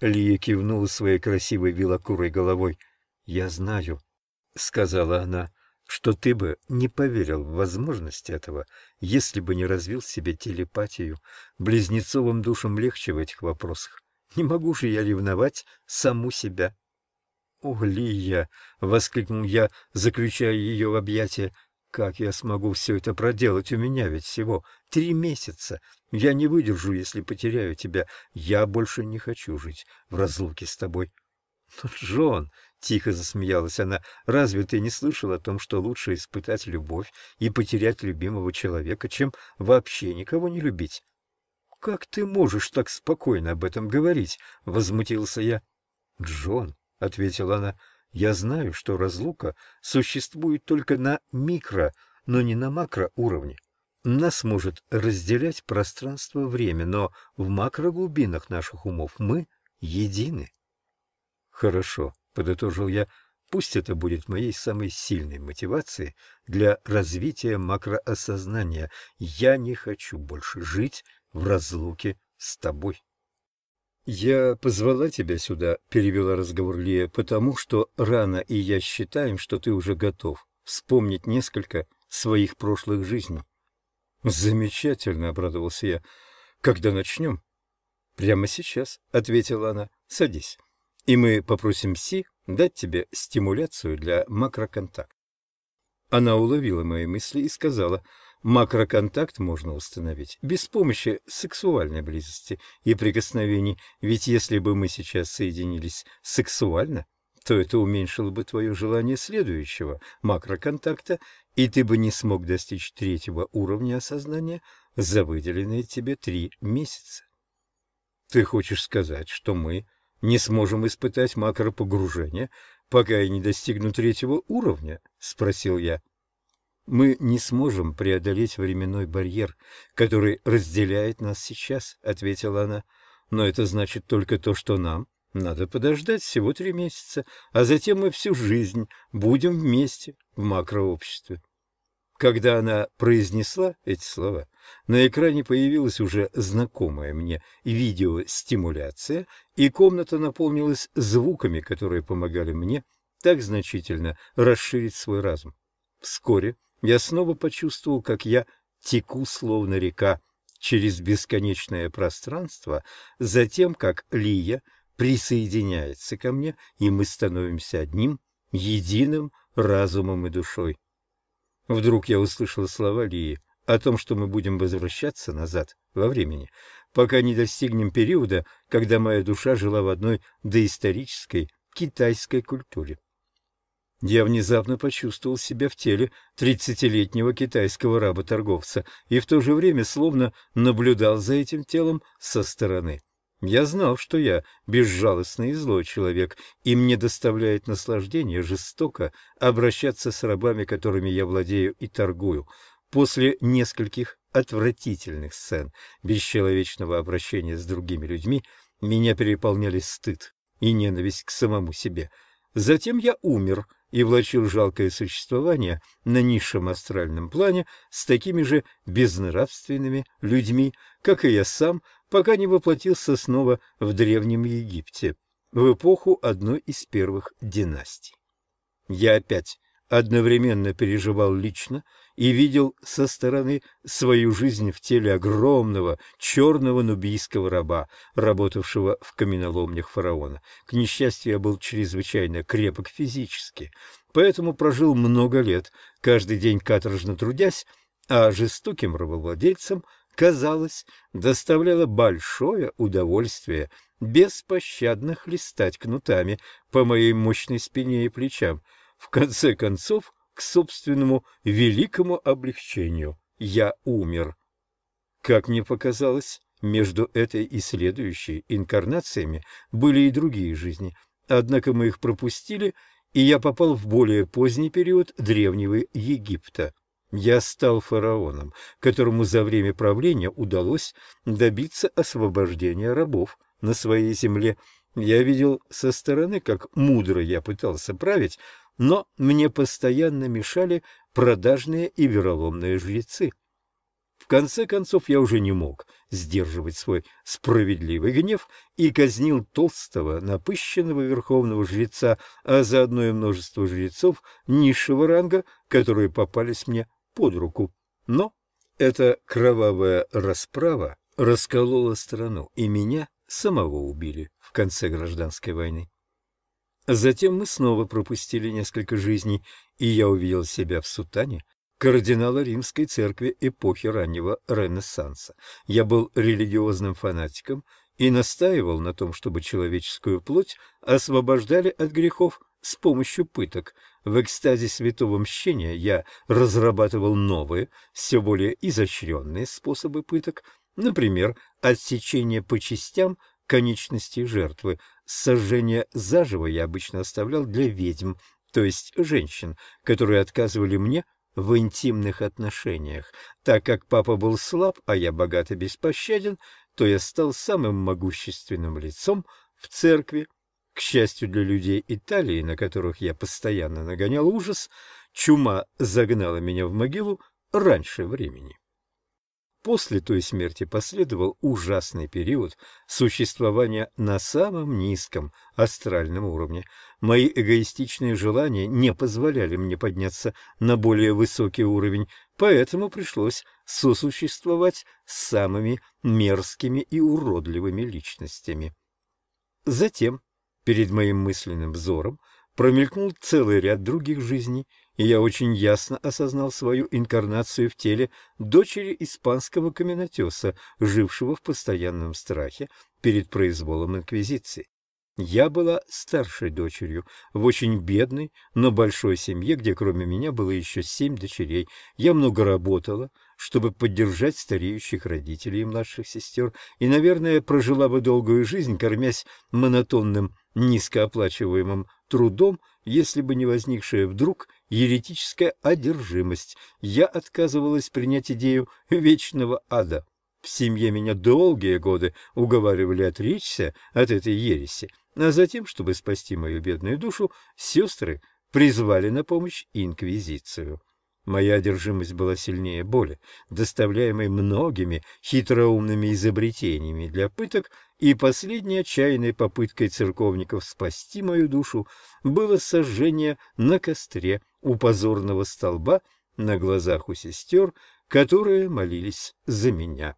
Лия кивнула своей красивой белокурой головой. «Я знаю», — сказала она что ты бы не поверил в возможность этого, если бы не развил себе телепатию. Близнецовым душам легче в этих вопросах. Не могу же я ревновать саму себя. «О, Лия!» — воскликнул я, заключая ее в объятия. «Как я смогу все это проделать? У меня ведь всего три месяца. Я не выдержу, если потеряю тебя. Я больше не хочу жить в разлуке с тобой». «Но, ну, Джон!» Тихо засмеялась она. «Разве ты не слышал о том, что лучше испытать любовь и потерять любимого человека, чем вообще никого не любить?» «Как ты можешь так спокойно об этом говорить?» — возмутился я. «Джон», — ответила она, — «я знаю, что разлука существует только на микро, но не на макро уровне. Нас может разделять пространство-время, но в макроглубинах наших умов мы едины». «Хорошо», подытожил я, пусть это будет моей самой сильной мотивацией для развития макроосознания. Я не хочу больше жить в разлуке с тобой. «Я позвала тебя сюда», — перевела разговор Лия, — «потому что рано и я считаем, что ты уже готов вспомнить несколько своих прошлых жизней». «Замечательно», — обрадовался я. «Когда начнем?» «Прямо сейчас», — ответила она. «Садись» и мы попросим Си дать тебе стимуляцию для макроконтакта. Она уловила мои мысли и сказала, макроконтакт можно установить без помощи сексуальной близости и прикосновений, ведь если бы мы сейчас соединились сексуально, то это уменьшило бы твое желание следующего макроконтакта, и ты бы не смог достичь третьего уровня осознания за выделенные тебе три месяца. Ты хочешь сказать, что мы не сможем испытать макропогружение, пока я не достигну третьего уровня?» — спросил я. «Мы не сможем преодолеть временной барьер, который разделяет нас сейчас», — ответила она. «Но это значит только то, что нам надо подождать всего три месяца, а затем мы всю жизнь будем вместе в макрообществе». Когда она произнесла эти слова, на экране появилась уже знакомая мне видеостимуляция, и комната наполнилась звуками, которые помогали мне так значительно расширить свой разум. Вскоре я снова почувствовал, как я теку, словно река, через бесконечное пространство, затем, как Лия присоединяется ко мне, и мы становимся одним, единым разумом и душой. Вдруг я услышал слова Лии о том, что мы будем возвращаться назад во времени, пока не достигнем периода, когда моя душа жила в одной доисторической китайской культуре. Я внезапно почувствовал себя в теле тридцатилетнего китайского раба-торговца и в то же время словно наблюдал за этим телом со стороны. Я знал, что я безжалостный и злой человек, и мне доставляет наслаждение жестоко обращаться с рабами, которыми я владею и торгую. После нескольких отвратительных сцен бесчеловечного обращения с другими людьми меня переполняли стыд и ненависть к самому себе. Затем я умер и влачил жалкое существование на низшем астральном плане с такими же безнравственными людьми, как и я сам – пока не воплотился снова в Древнем Египте, в эпоху одной из первых династий. Я опять одновременно переживал лично и видел со стороны свою жизнь в теле огромного черного нубийского раба, работавшего в каменоломнях фараона. К несчастью, я был чрезвычайно крепок физически, поэтому прожил много лет, каждый день каторжно трудясь, а жестоким рабовладельцем казалось, доставляло большое удовольствие беспощадно хлестать кнутами по моей мощной спине и плечам. В конце концов, к собственному великому облегчению, я умер. Как мне показалось, между этой и следующей инкарнациями были и другие жизни, однако мы их пропустили, и я попал в более поздний период Древнего Египта. Я стал фараоном, которому за время правления удалось добиться освобождения рабов на своей земле. Я видел со стороны, как мудро я пытался править, но мне постоянно мешали продажные и вероломные жрецы. В конце концов, я уже не мог сдерживать свой справедливый гнев и казнил толстого, напыщенного верховного жреца, а заодно и множество жрецов низшего ранга, которые попались мне под руку. Но эта кровавая расправа расколола страну, и меня самого убили в конце гражданской войны. Затем мы снова пропустили несколько жизней, и я увидел себя в сутане кардинала римской церкви эпохи раннего Ренессанса. Я был религиозным фанатиком и настаивал на том, чтобы человеческую плоть освобождали от грехов с помощью пыток, в экстазе святого мщения я разрабатывал новые, все более изощренные способы пыток, например, отсечение по частям конечностей жертвы. Сожжение заживо я обычно оставлял для ведьм, то есть женщин, которые отказывали мне в интимных отношениях. Так как папа был слаб, а я богат и беспощаден, то я стал самым могущественным лицом в церкви к счастью для людей Италии, на которых я постоянно нагонял ужас, чума загнала меня в могилу раньше времени. После той смерти последовал ужасный период существования на самом низком астральном уровне. Мои эгоистичные желания не позволяли мне подняться на более высокий уровень, поэтому пришлось сосуществовать с самыми мерзкими и уродливыми личностями. Затем Перед моим мысленным взором промелькнул целый ряд других жизней, и я очень ясно осознал свою инкарнацию в теле дочери испанского каменотеса, жившего в постоянном страхе перед произволом инквизиции. Я была старшей дочерью в очень бедной, но большой семье, где кроме меня было еще семь дочерей. Я много работала, чтобы поддержать стареющих родителей и младших сестер, и, наверное, прожила бы долгую жизнь, кормясь монотонным, низкооплачиваемым трудом, если бы не возникшая вдруг еретическая одержимость. Я отказывалась принять идею вечного ада. В семье меня долгие годы уговаривали отречься от этой ереси, а затем, чтобы спасти мою бедную душу, сестры призвали на помощь инквизицию. Моя одержимость была сильнее боли, доставляемой многими хитроумными изобретениями для пыток, и последней отчаянной попыткой церковников спасти мою душу было сожжение на костре у позорного столба на глазах у сестер, которые молились за меня.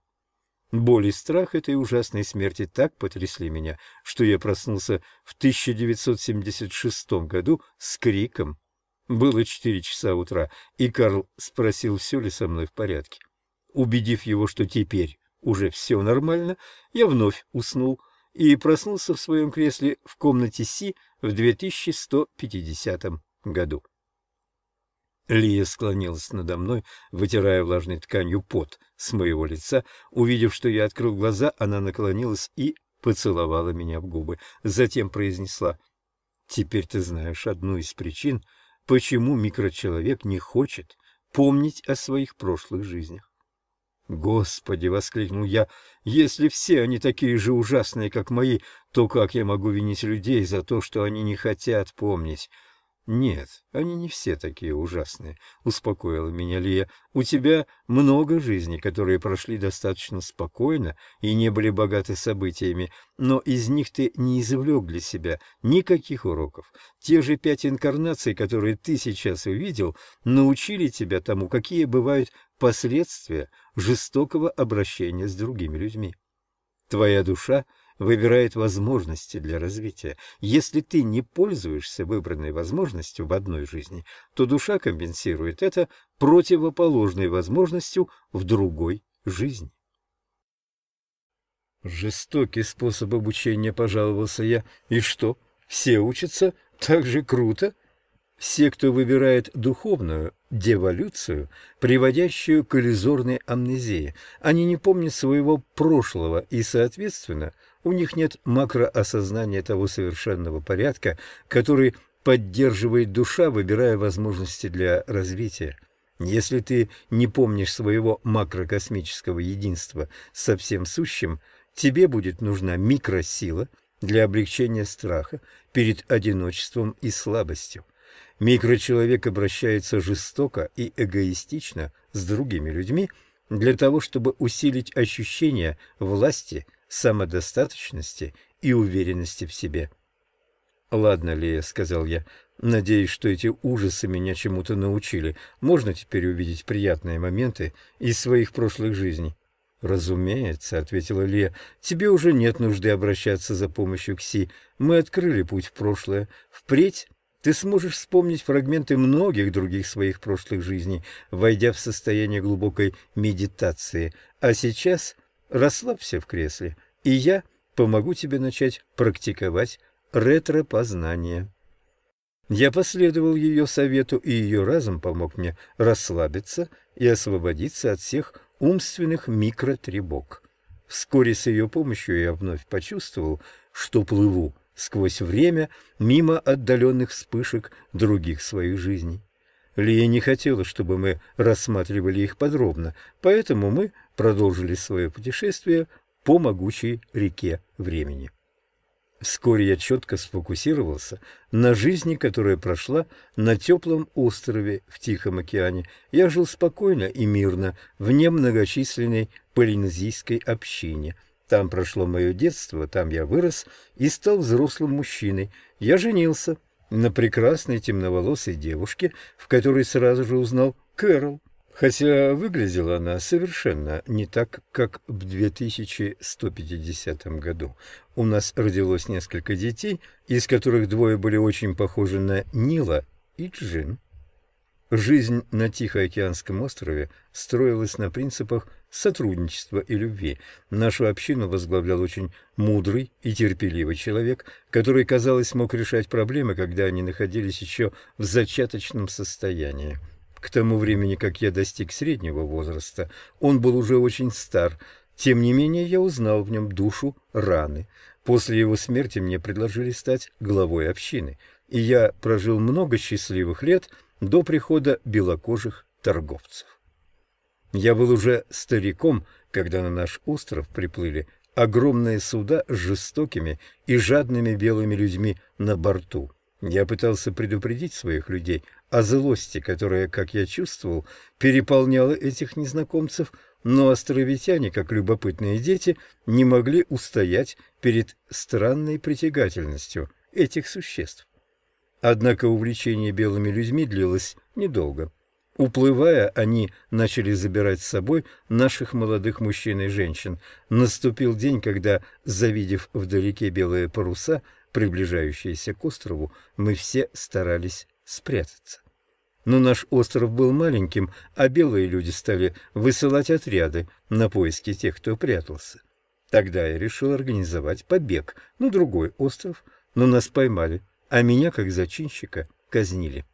Боль и страх этой ужасной смерти так потрясли меня, что я проснулся в 1976 году с криком было четыре часа утра, и Карл спросил, все ли со мной в порядке. Убедив его, что теперь уже все нормально, я вновь уснул и проснулся в своем кресле в комнате Си в 2150 году. Лия склонилась надо мной, вытирая влажной тканью пот с моего лица. Увидев, что я открыл глаза, она наклонилась и поцеловала меня в губы. Затем произнесла, «Теперь ты знаешь одну из причин, — Почему микрочеловек не хочет помнить о своих прошлых жизнях? «Господи!» — воскликнул я. «Если все они такие же ужасные, как мои, то как я могу винить людей за то, что они не хотят помнить?» «Нет, они не все такие ужасные», — успокоила меня Лия. «У тебя много жизней, которые прошли достаточно спокойно и не были богаты событиями, но из них ты не извлек для себя никаких уроков. Те же пять инкарнаций, которые ты сейчас увидел, научили тебя тому, какие бывают последствия жестокого обращения с другими людьми. Твоя душа — выбирает возможности для развития. Если ты не пользуешься выбранной возможностью в одной жизни, то душа компенсирует это противоположной возможностью в другой жизни. Жестокий способ обучения, пожаловался я. И что, все учатся? Так же круто! Все, кто выбирает духовную деволюцию, приводящую к иллюзорной амнезии, они не помнят своего прошлого и, соответственно, – у них нет макроосознания того совершенного порядка, который поддерживает душа, выбирая возможности для развития. Если ты не помнишь своего макрокосмического единства со всем сущим, тебе будет нужна микросила для облегчения страха перед одиночеством и слабостью. Микрочеловек обращается жестоко и эгоистично с другими людьми для того, чтобы усилить ощущение власти – самодостаточности и уверенности в себе. «Ладно, Лея», — сказал я, — «надеюсь, что эти ужасы меня чему-то научили. Можно теперь увидеть приятные моменты из своих прошлых жизней?» «Разумеется», — ответила Лея, — «тебе уже нет нужды обращаться за помощью к Си. Мы открыли путь в прошлое. Впредь ты сможешь вспомнить фрагменты многих других своих прошлых жизней, войдя в состояние глубокой медитации. А сейчас Расслабься в кресле, и я помогу тебе начать практиковать ретропознание. Я последовал ее совету, и ее разум помог мне расслабиться и освободиться от всех умственных микротребок. Вскоре с ее помощью я вновь почувствовал, что плыву сквозь время мимо отдаленных вспышек других своих жизней. Лия не хотела, чтобы мы рассматривали их подробно, поэтому мы продолжили свое путешествие по могучей реке времени. Вскоре я четко сфокусировался на жизни, которая прошла на теплом острове в Тихом океане. Я жил спокойно и мирно, в многочисленной полинезийской общине. Там прошло мое детство, там я вырос и стал взрослым мужчиной. Я женился на прекрасной темноволосой девушке, в которой сразу же узнал Кэрол хотя выглядела она совершенно не так, как в 2150 году. У нас родилось несколько детей, из которых двое были очень похожи на Нила и Джин. Жизнь на Тихоокеанском острове строилась на принципах сотрудничества и любви. Нашу общину возглавлял очень мудрый и терпеливый человек, который, казалось, мог решать проблемы, когда они находились еще в зачаточном состоянии. К тому времени, как я достиг среднего возраста, он был уже очень стар. Тем не менее, я узнал в нем душу раны. После его смерти мне предложили стать главой общины, и я прожил много счастливых лет до прихода белокожих торговцев. Я был уже стариком, когда на наш остров приплыли огромные суда с жестокими и жадными белыми людьми на борту. Я пытался предупредить своих людей о а злости, которая, как я чувствовал, переполняла этих незнакомцев, но островитяне, как любопытные дети, не могли устоять перед странной притягательностью этих существ. Однако увлечение белыми людьми длилось недолго. Уплывая, они начали забирать с собой наших молодых мужчин и женщин. Наступил день, когда, завидев вдалеке белые паруса, приближающиеся к острову, мы все старались спрятаться. Но наш остров был маленьким, а белые люди стали высылать отряды на поиски тех, кто прятался. Тогда я решил организовать побег на другой остров, но нас поймали, а меня, как зачинщика, казнили.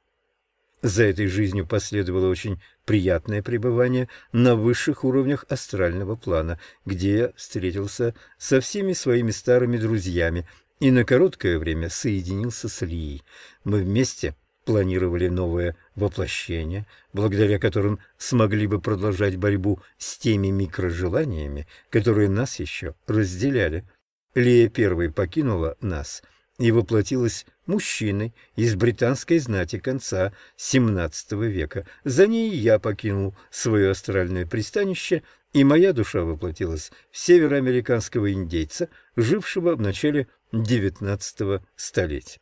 За этой жизнью последовало очень приятное пребывание на высших уровнях астрального плана, где я встретился со всеми своими старыми друзьями и на короткое время соединился с Лией. Мы вместе планировали новое воплощение, благодаря которым смогли бы продолжать борьбу с теми микрожеланиями, которые нас еще разделяли. Лея первой покинула нас и воплотилась мужчиной из британской знати конца XVII века. За ней я покинул свое астральное пристанище, и моя душа воплотилась в североамериканского индейца, жившего в начале XIX столетия.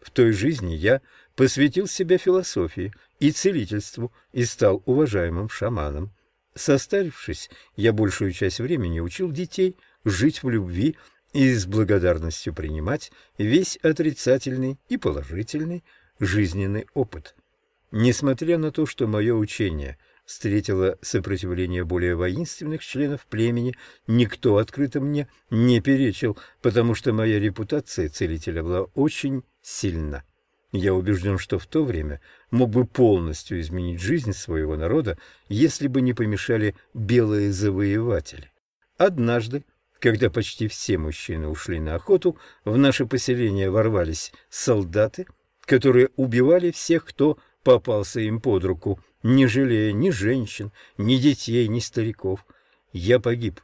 В той жизни я посвятил себя философии и целительству и стал уважаемым шаманом. Состарившись, я большую часть времени учил детей жить в любви и с благодарностью принимать весь отрицательный и положительный жизненный опыт. Несмотря на то, что мое учение встретило сопротивление более воинственных членов племени, никто открыто мне не перечил, потому что моя репутация целителя была очень сильна. Я убежден, что в то время мог бы полностью изменить жизнь своего народа, если бы не помешали белые завоеватели. Однажды, когда почти все мужчины ушли на охоту, в наше поселение ворвались солдаты, которые убивали всех, кто попался им под руку, не жалея ни женщин, ни детей, ни стариков. Я погиб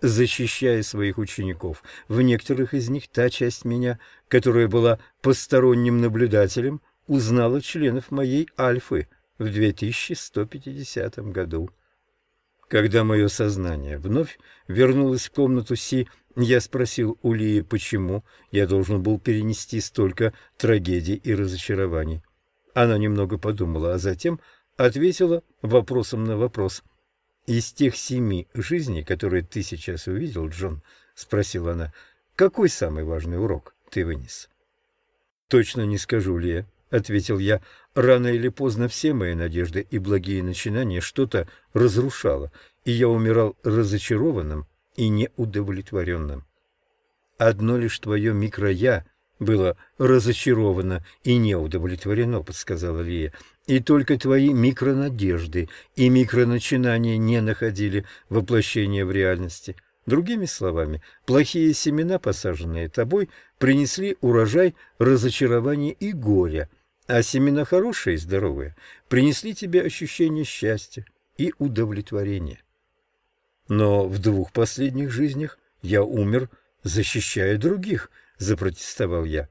защищая своих учеников. В некоторых из них та часть меня, которая была посторонним наблюдателем, узнала членов моей Альфы в 2150 году. Когда мое сознание вновь вернулось в комнату Си, я спросил у Лии, почему я должен был перенести столько трагедий и разочарований. Она немного подумала, а затем ответила вопросом на вопрос – «Из тех семи жизней, которые ты сейчас увидел, Джон, — спросила она, — какой самый важный урок ты вынес?» «Точно не скажу, Лия», — ответил я. «Рано или поздно все мои надежды и благие начинания что-то разрушало, и я умирал разочарованным и неудовлетворенным. Одно лишь твое микро-я было разочаровано и не удовлетворено, подсказала Лия. И только твои микронадежды и микроначинания не находили воплощения в реальности. Другими словами, плохие семена, посаженные тобой, принесли урожай разочарования и горя, а семена хорошие и здоровые принесли тебе ощущение счастья и удовлетворения. Но в двух последних жизнях я умер, защищая других –— запротестовал я.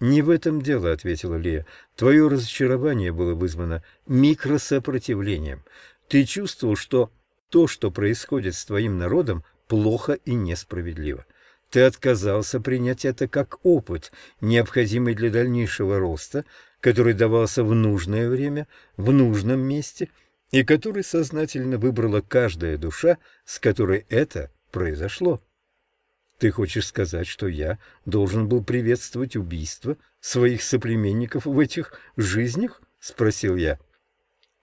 «Не в этом дело», — ответила Лия. «Твое разочарование было вызвано микросопротивлением. Ты чувствовал, что то, что происходит с твоим народом, плохо и несправедливо. Ты отказался принять это как опыт, необходимый для дальнейшего роста, который давался в нужное время, в нужном месте, и который сознательно выбрала каждая душа, с которой это произошло. Ты хочешь сказать, что я должен был приветствовать убийство своих соплеменников в этих жизнях? — спросил я.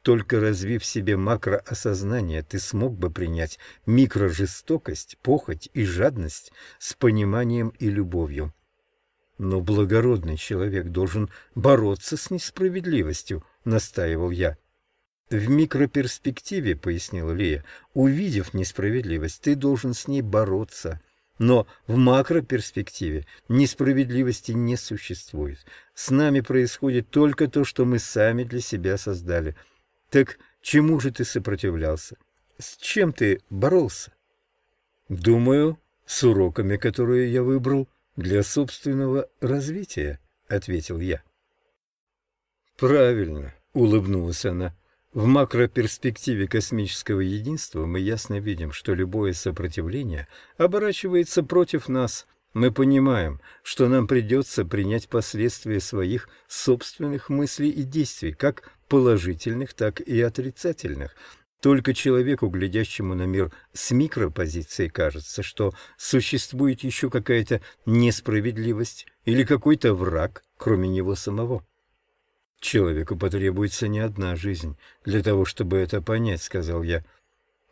Только развив себе макроосознание, ты смог бы принять микрожестокость, похоть и жадность с пониманием и любовью. Но благородный человек должен бороться с несправедливостью, — настаивал я. В микроперспективе, — пояснила Лия, — увидев несправедливость, ты должен с ней бороться. Но в макроперспективе несправедливости не существует. С нами происходит только то, что мы сами для себя создали. Так чему же ты сопротивлялся? С чем ты боролся? Думаю, с уроками, которые я выбрал для собственного развития, ответил я. Правильно, улыбнулась она. В макроперспективе космического единства мы ясно видим, что любое сопротивление оборачивается против нас. Мы понимаем, что нам придется принять последствия своих собственных мыслей и действий, как положительных, так и отрицательных. Только человеку, глядящему на мир с микропозиции, кажется, что существует еще какая-то несправедливость или какой-то враг, кроме него самого. «Человеку потребуется не одна жизнь для того, чтобы это понять», — сказал я.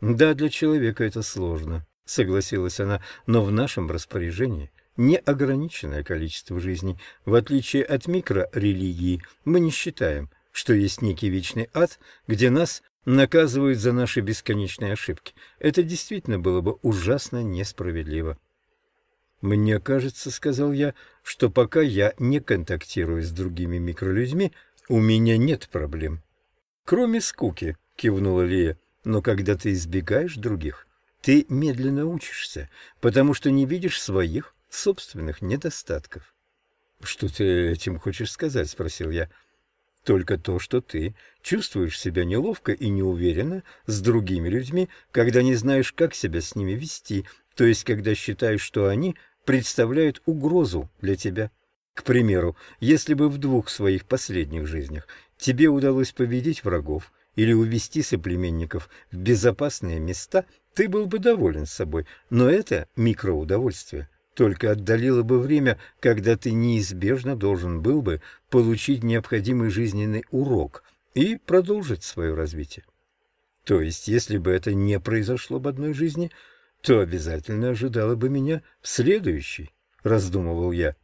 «Да, для человека это сложно», — согласилась она, — «но в нашем распоряжении неограниченное количество жизней. В отличие от микрорелигии, мы не считаем, что есть некий вечный ад, где нас наказывают за наши бесконечные ошибки. Это действительно было бы ужасно несправедливо». «Мне кажется, — сказал я, — что пока я не контактирую с другими микролюдьми, — «У меня нет проблем». «Кроме скуки», — кивнула Лия, — «но когда ты избегаешь других, ты медленно учишься, потому что не видишь своих собственных недостатков». «Что ты этим хочешь сказать?» — спросил я. «Только то, что ты чувствуешь себя неловко и неуверенно с другими людьми, когда не знаешь, как себя с ними вести, то есть когда считаешь, что они представляют угрозу для тебя». К примеру, если бы в двух своих последних жизнях тебе удалось победить врагов или увести соплеменников в безопасные места, ты был бы доволен собой, но это микроудовольствие только отдалило бы время, когда ты неизбежно должен был бы получить необходимый жизненный урок и продолжить свое развитие. То есть, если бы это не произошло в одной жизни, то обязательно ожидало бы меня в следующей, раздумывал я.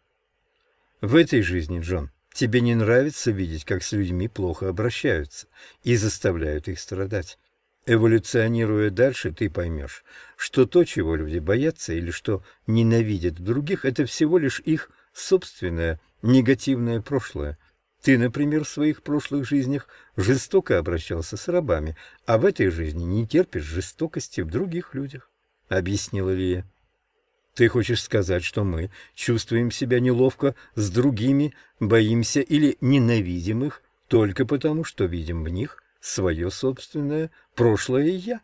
В этой жизни, Джон, тебе не нравится видеть, как с людьми плохо обращаются и заставляют их страдать. Эволюционируя дальше, ты поймешь, что то, чего люди боятся или что ненавидят в других, это всего лишь их собственное негативное прошлое. Ты, например, в своих прошлых жизнях жестоко обращался с рабами, а в этой жизни не терпишь жестокости в других людях, — объяснила Лия. Ты хочешь сказать, что мы чувствуем себя неловко с другими, боимся или ненавидим их только потому, что видим в них свое собственное прошлое «я»?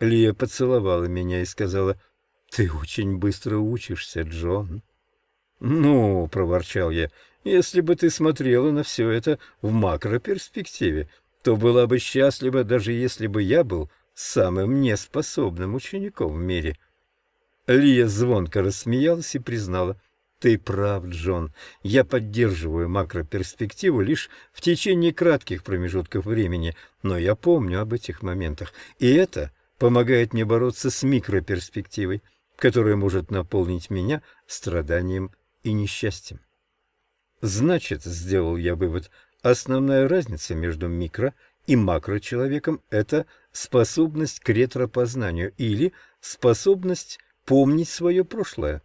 Лия поцеловала меня и сказала, «Ты очень быстро учишься, Джон». «Ну», — проворчал я, — «если бы ты смотрела на все это в макроперспективе, то была бы счастлива, даже если бы я был самым неспособным учеником в мире». Лия звонко рассмеялась и признала. «Ты прав, Джон. Я поддерживаю макроперспективу лишь в течение кратких промежутков времени, но я помню об этих моментах, и это помогает мне бороться с микроперспективой, которая может наполнить меня страданием и несчастьем». Значит, сделал я вывод, основная разница между микро- и макрочеловеком – это способность к ретропознанию или способность помнить свое прошлое.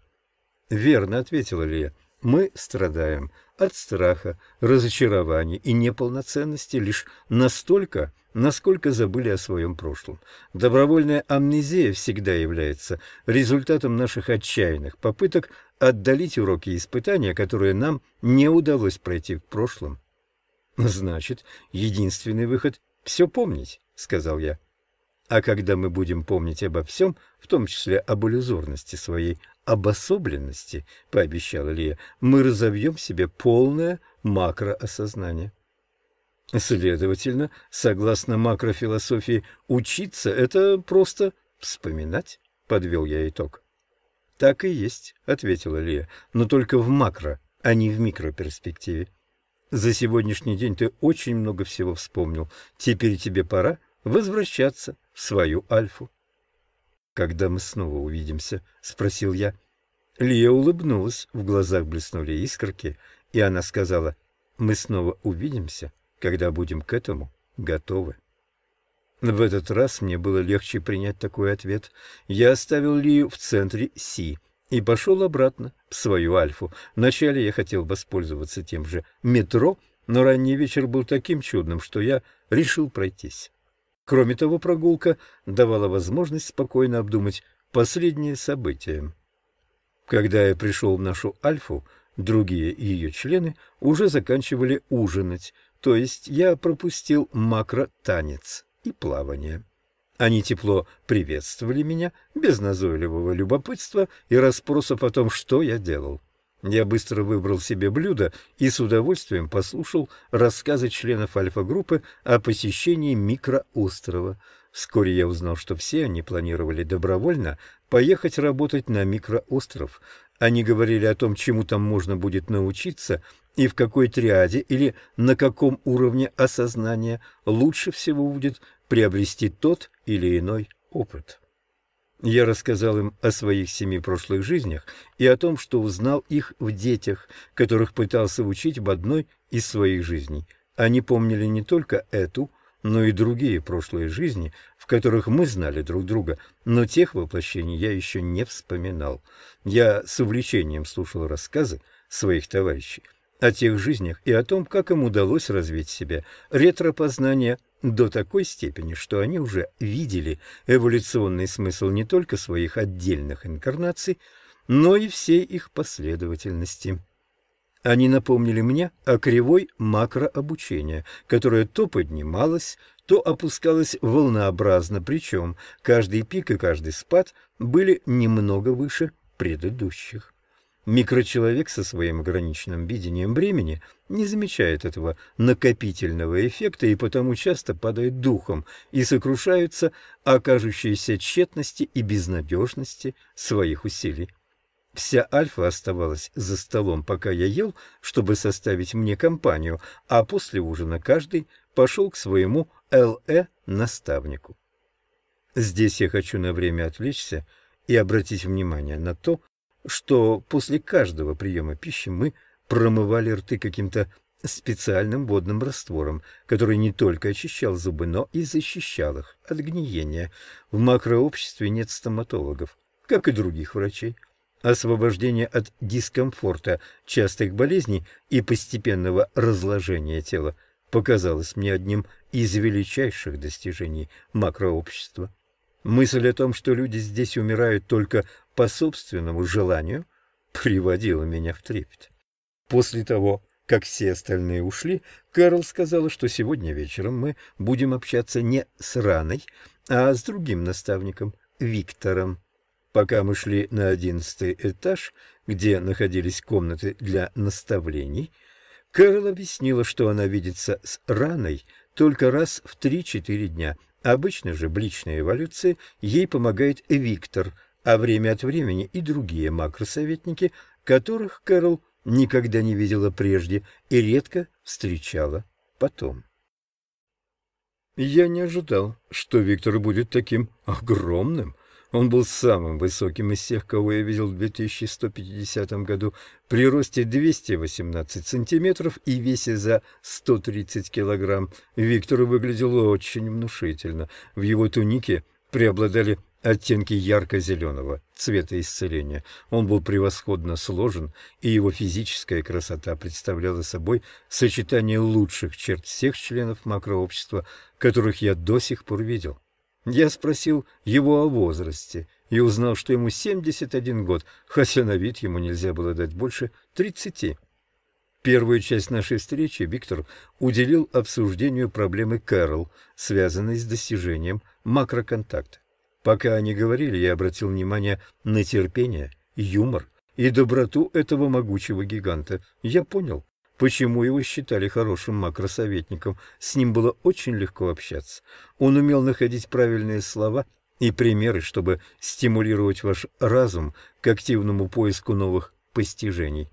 Верно, ответила Лия. Мы страдаем от страха, разочарования и неполноценности лишь настолько, насколько забыли о своем прошлом. Добровольная амнезия всегда является результатом наших отчаянных попыток отдалить уроки и испытания, которые нам не удалось пройти в прошлом. «Значит, единственный выход — все помнить», — сказал я. А когда мы будем помнить обо всем, в том числе об иллюзорности своей обособленности, — пообещал Илья, — мы разовьем себе полное макроосознание. Следовательно, согласно макрофилософии, учиться — это просто вспоминать, — подвел я итог. — Так и есть, — ответила Лия, — но только в макро, а не в микроперспективе. За сегодняшний день ты очень много всего вспомнил. Теперь тебе пора возвращаться в свою Альфу. «Когда мы снова увидимся?» — спросил я. Лия улыбнулась, в глазах блеснули искорки, и она сказала, «Мы снова увидимся, когда будем к этому готовы». В этот раз мне было легче принять такой ответ. Я оставил Лию в центре Си и пошел обратно в свою Альфу. Вначале я хотел воспользоваться тем же метро, но ранний вечер был таким чудным, что я решил пройтись. Кроме того, прогулка давала возможность спокойно обдумать последние события. Когда я пришел в нашу Альфу, другие ее члены уже заканчивали ужинать, то есть я пропустил макро-танец и плавание. Они тепло приветствовали меня, без назойливого любопытства и расспросов о том, что я делал. Я быстро выбрал себе блюдо и с удовольствием послушал рассказы членов альфа-группы о посещении микроострова. Вскоре я узнал, что все они планировали добровольно поехать работать на микроостров. Они говорили о том, чему там можно будет научиться и в какой триаде или на каком уровне осознания лучше всего будет приобрести тот или иной опыт. Я рассказал им о своих семи прошлых жизнях и о том, что узнал их в детях, которых пытался учить в одной из своих жизней. Они помнили не только эту, но и другие прошлые жизни, в которых мы знали друг друга, но тех воплощений я еще не вспоминал. Я с увлечением слушал рассказы своих товарищей о тех жизнях и о том, как им удалось развить себя ретропознание до такой степени, что они уже видели эволюционный смысл не только своих отдельных инкарнаций, но и всей их последовательности. Они напомнили мне о кривой макрообучения, которое то поднималось, то опускалось волнообразно, причем каждый пик и каждый спад были немного выше предыдущих. Микрочеловек со своим ограниченным видением времени не замечает этого накопительного эффекта и потому часто падает духом и сокрушаются окажущейся тщетности и безнадежности своих усилий. Вся Альфа оставалась за столом, пока я ел, чтобы составить мне компанию, а после ужина каждый пошел к своему Л.Э. наставнику. Здесь я хочу на время отвлечься и обратить внимание на то, что после каждого приема пищи мы промывали рты каким-то специальным водным раствором, который не только очищал зубы, но и защищал их от гниения. В макрообществе нет стоматологов, как и других врачей. Освобождение от дискомфорта, частых болезней и постепенного разложения тела показалось мне одним из величайших достижений макрообщества. Мысль о том, что люди здесь умирают только по собственному желанию приводила меня в трепет. После того, как все остальные ушли, Кэрол сказала, что сегодня вечером мы будем общаться не с Раной, а с другим наставником, Виктором. Пока мы шли на одиннадцатый этаж, где находились комнаты для наставлений, Кэрол объяснила, что она видится с Раной только раз в три-четыре дня. Обычно же в личной эволюции ей помогает Виктор – а время от времени и другие макросоветники, которых Кэрол никогда не видела прежде и редко встречала потом. Я не ожидал, что Виктор будет таким огромным. Он был самым высоким из всех, кого я видел в 2150 году, при росте 218 сантиметров и весе за 130 килограмм. Виктор выглядел очень внушительно. В его тунике преобладали оттенки ярко-зеленого, цвета исцеления. Он был превосходно сложен, и его физическая красота представляла собой сочетание лучших черт всех членов макрообщества, которых я до сих пор видел. Я спросил его о возрасте и узнал, что ему 71 год, хотя на вид ему нельзя было дать больше 30. Первую часть нашей встречи Виктор уделил обсуждению проблемы Кэрол, связанной с достижением макроконтакта. Пока они говорили, я обратил внимание на терпение, юмор и доброту этого могучего гиганта. Я понял, почему его считали хорошим макросоветником. С ним было очень легко общаться. Он умел находить правильные слова и примеры, чтобы стимулировать ваш разум к активному поиску новых постижений.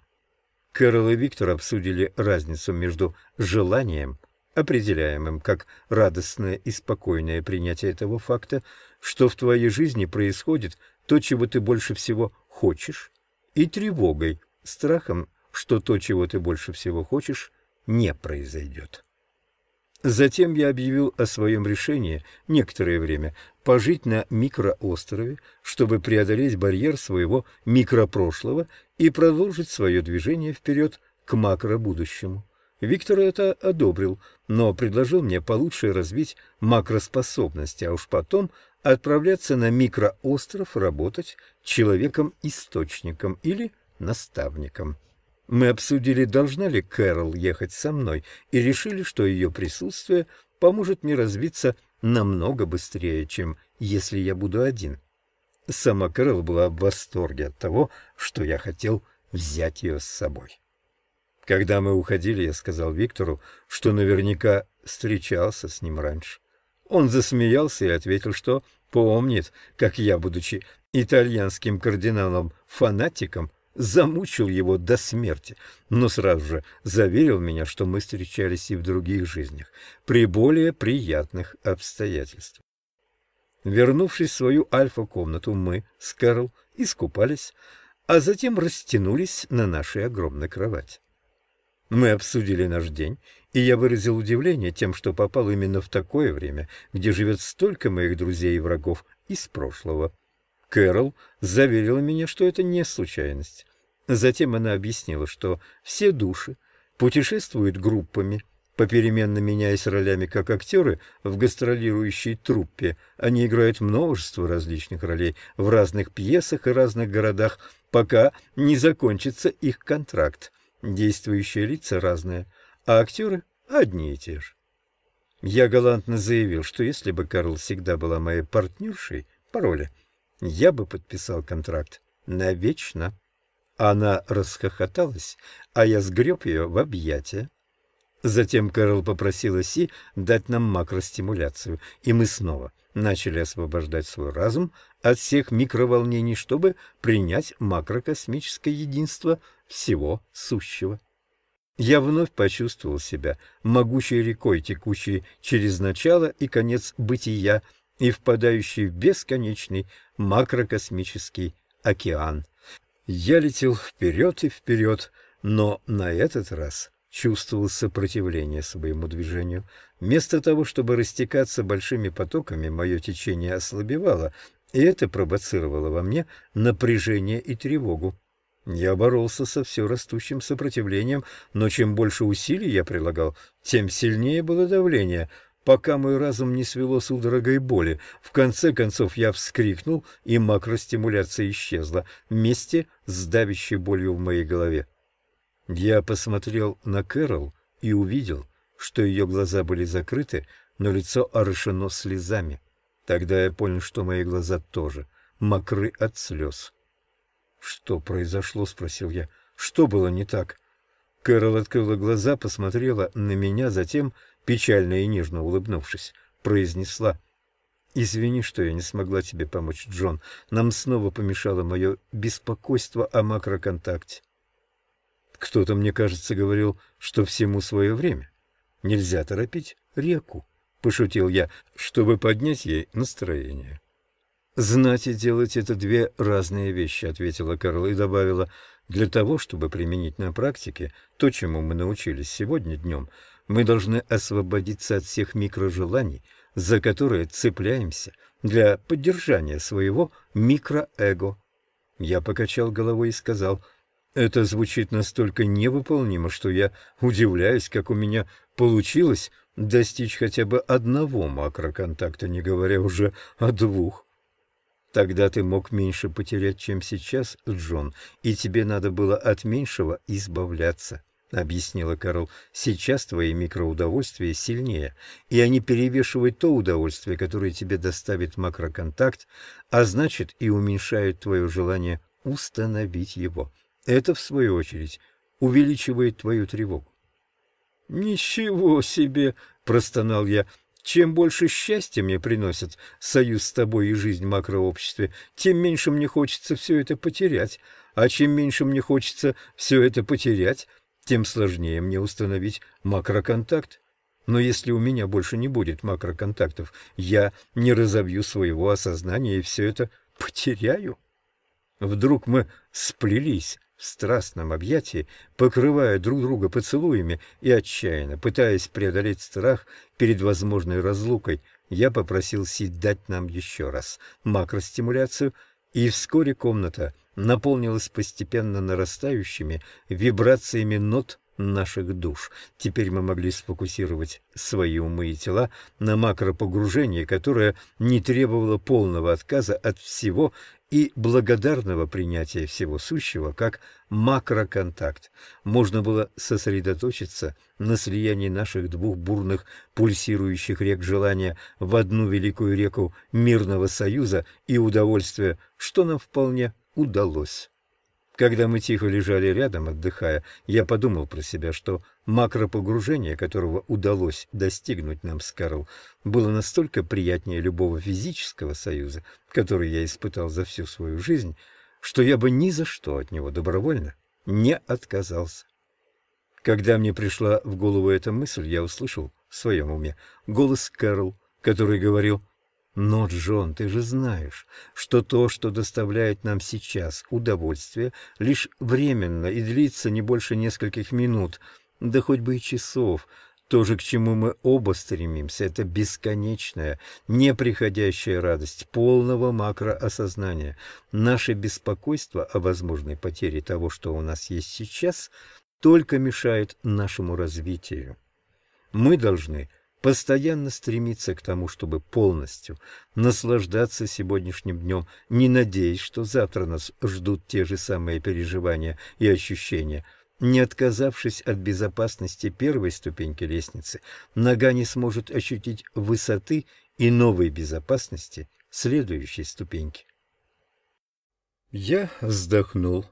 Кэрол и Виктор обсудили разницу между желанием, определяемым как радостное и спокойное принятие этого факта, что в твоей жизни происходит то, чего ты больше всего хочешь, и тревогой, страхом, что то, чего ты больше всего хочешь, не произойдет. Затем я объявил о своем решении некоторое время пожить на микроострове, чтобы преодолеть барьер своего микропрошлого и продолжить свое движение вперед к макробудущему. Виктор это одобрил, но предложил мне получше развить макроспособности, а уж потом отправляться на микроостров работать человеком-источником или наставником. Мы обсудили, должна ли Кэрол ехать со мной, и решили, что ее присутствие поможет мне развиться намного быстрее, чем если я буду один. Сама Кэрол была в восторге от того, что я хотел взять ее с собой. Когда мы уходили, я сказал Виктору, что наверняка встречался с ним раньше. Он засмеялся и ответил, что помнит, как я, будучи итальянским кардиналом-фанатиком, замучил его до смерти, но сразу же заверил меня, что мы встречались и в других жизнях, при более приятных обстоятельствах. Вернувшись в свою альфа-комнату, мы с Кэрол искупались, а затем растянулись на нашей огромной кровати. Мы обсудили наш день и я выразил удивление тем, что попал именно в такое время, где живет столько моих друзей и врагов из прошлого. Кэрол заверила меня, что это не случайность. Затем она объяснила, что все души путешествуют группами, попеременно меняясь ролями как актеры в гастролирующей труппе. Они играют множество различных ролей в разных пьесах и разных городах, пока не закончится их контракт. Действующие лица разные – а актеры одни и те же. Я галантно заявил, что если бы Карл всегда была моей партнершей по роли, я бы подписал контракт навечно. Она расхохоталась, а я сгреб ее в объятия. Затем Карл попросила Си дать нам макростимуляцию, и мы снова начали освобождать свой разум от всех микроволнений, чтобы принять макрокосмическое единство всего сущего. Я вновь почувствовал себя могучей рекой, текущей через начало и конец бытия и впадающей в бесконечный макрокосмический океан. Я летел вперед и вперед, но на этот раз чувствовал сопротивление своему движению. Вместо того, чтобы растекаться большими потоками, мое течение ослабевало, и это провоцировало во мне напряжение и тревогу. Я боролся со все растущим сопротивлением, но чем больше усилий я прилагал, тем сильнее было давление, пока мой разум не свело судорогой боли. В конце концов я вскрикнул, и макростимуляция исчезла вместе с давящей болью в моей голове. Я посмотрел на Кэрол и увидел, что ее глаза были закрыты, но лицо орошено слезами. Тогда я понял, что мои глаза тоже мокры от слез. «Что произошло?» — спросил я. «Что было не так?» Кэрол открыла глаза, посмотрела на меня, затем, печально и нежно улыбнувшись, произнесла. «Извини, что я не смогла тебе помочь, Джон. Нам снова помешало мое беспокойство о макроконтакте». «Кто-то, мне кажется, говорил, что всему свое время. Нельзя торопить реку», — пошутил я, чтобы поднять ей настроение. «Знать и делать — это две разные вещи», — ответила Карл и добавила, «для того, чтобы применить на практике то, чему мы научились сегодня днем, мы должны освободиться от всех микрожеланий, за которые цепляемся для поддержания своего микроэго». Я покачал головой и сказал, «Это звучит настолько невыполнимо, что я удивляюсь, как у меня получилось достичь хотя бы одного макроконтакта, не говоря уже о двух». Тогда ты мог меньше потерять, чем сейчас, Джон, и тебе надо было от меньшего избавляться. — объяснила Карл, — сейчас твои микроудовольствия сильнее, и они перевешивают то удовольствие, которое тебе доставит макроконтакт, а значит и уменьшают твое желание установить его. Это, в свою очередь, увеличивает твою тревогу. — Ничего себе! — простонал я. Чем больше счастья мне приносит союз с тобой и жизнь в макрообществе, тем меньше мне хочется все это потерять. А чем меньше мне хочется все это потерять, тем сложнее мне установить макроконтакт. Но если у меня больше не будет макроконтактов, я не разобью своего осознания и все это потеряю. Вдруг мы сплелись, в страстном объятии, покрывая друг друга поцелуями и отчаянно, пытаясь преодолеть страх перед возможной разлукой, я попросил Сид дать нам еще раз макростимуляцию, и вскоре комната наполнилась постепенно нарастающими вибрациями нот наших душ. Теперь мы могли сфокусировать свои умы и тела на макропогружении, которое не требовало полного отказа от всего и благодарного принятия всего сущего как макроконтакт, можно было сосредоточиться на слиянии наших двух бурных пульсирующих рек желания в одну великую реку мирного союза и удовольствия, что нам вполне удалось. Когда мы тихо лежали рядом, отдыхая, я подумал про себя, что макропогружение, которого удалось достигнуть нам с Карл, было настолько приятнее любого физического союза, который я испытал за всю свою жизнь, что я бы ни за что от него добровольно не отказался. Когда мне пришла в голову эта мысль, я услышал в своем уме голос Кэрол, который говорил но, Джон, ты же знаешь, что то, что доставляет нам сейчас удовольствие, лишь временно и длится не больше нескольких минут, да хоть бы и часов. То же, к чему мы оба стремимся, это бесконечная, неприходящая радость полного макроосознания. Наше беспокойство о возможной потере того, что у нас есть сейчас, только мешает нашему развитию. Мы должны – постоянно стремиться к тому, чтобы полностью наслаждаться сегодняшним днем, не надеясь, что завтра нас ждут те же самые переживания и ощущения. Не отказавшись от безопасности первой ступеньки лестницы, нога не сможет ощутить высоты и новой безопасности следующей ступеньки. Я вздохнул.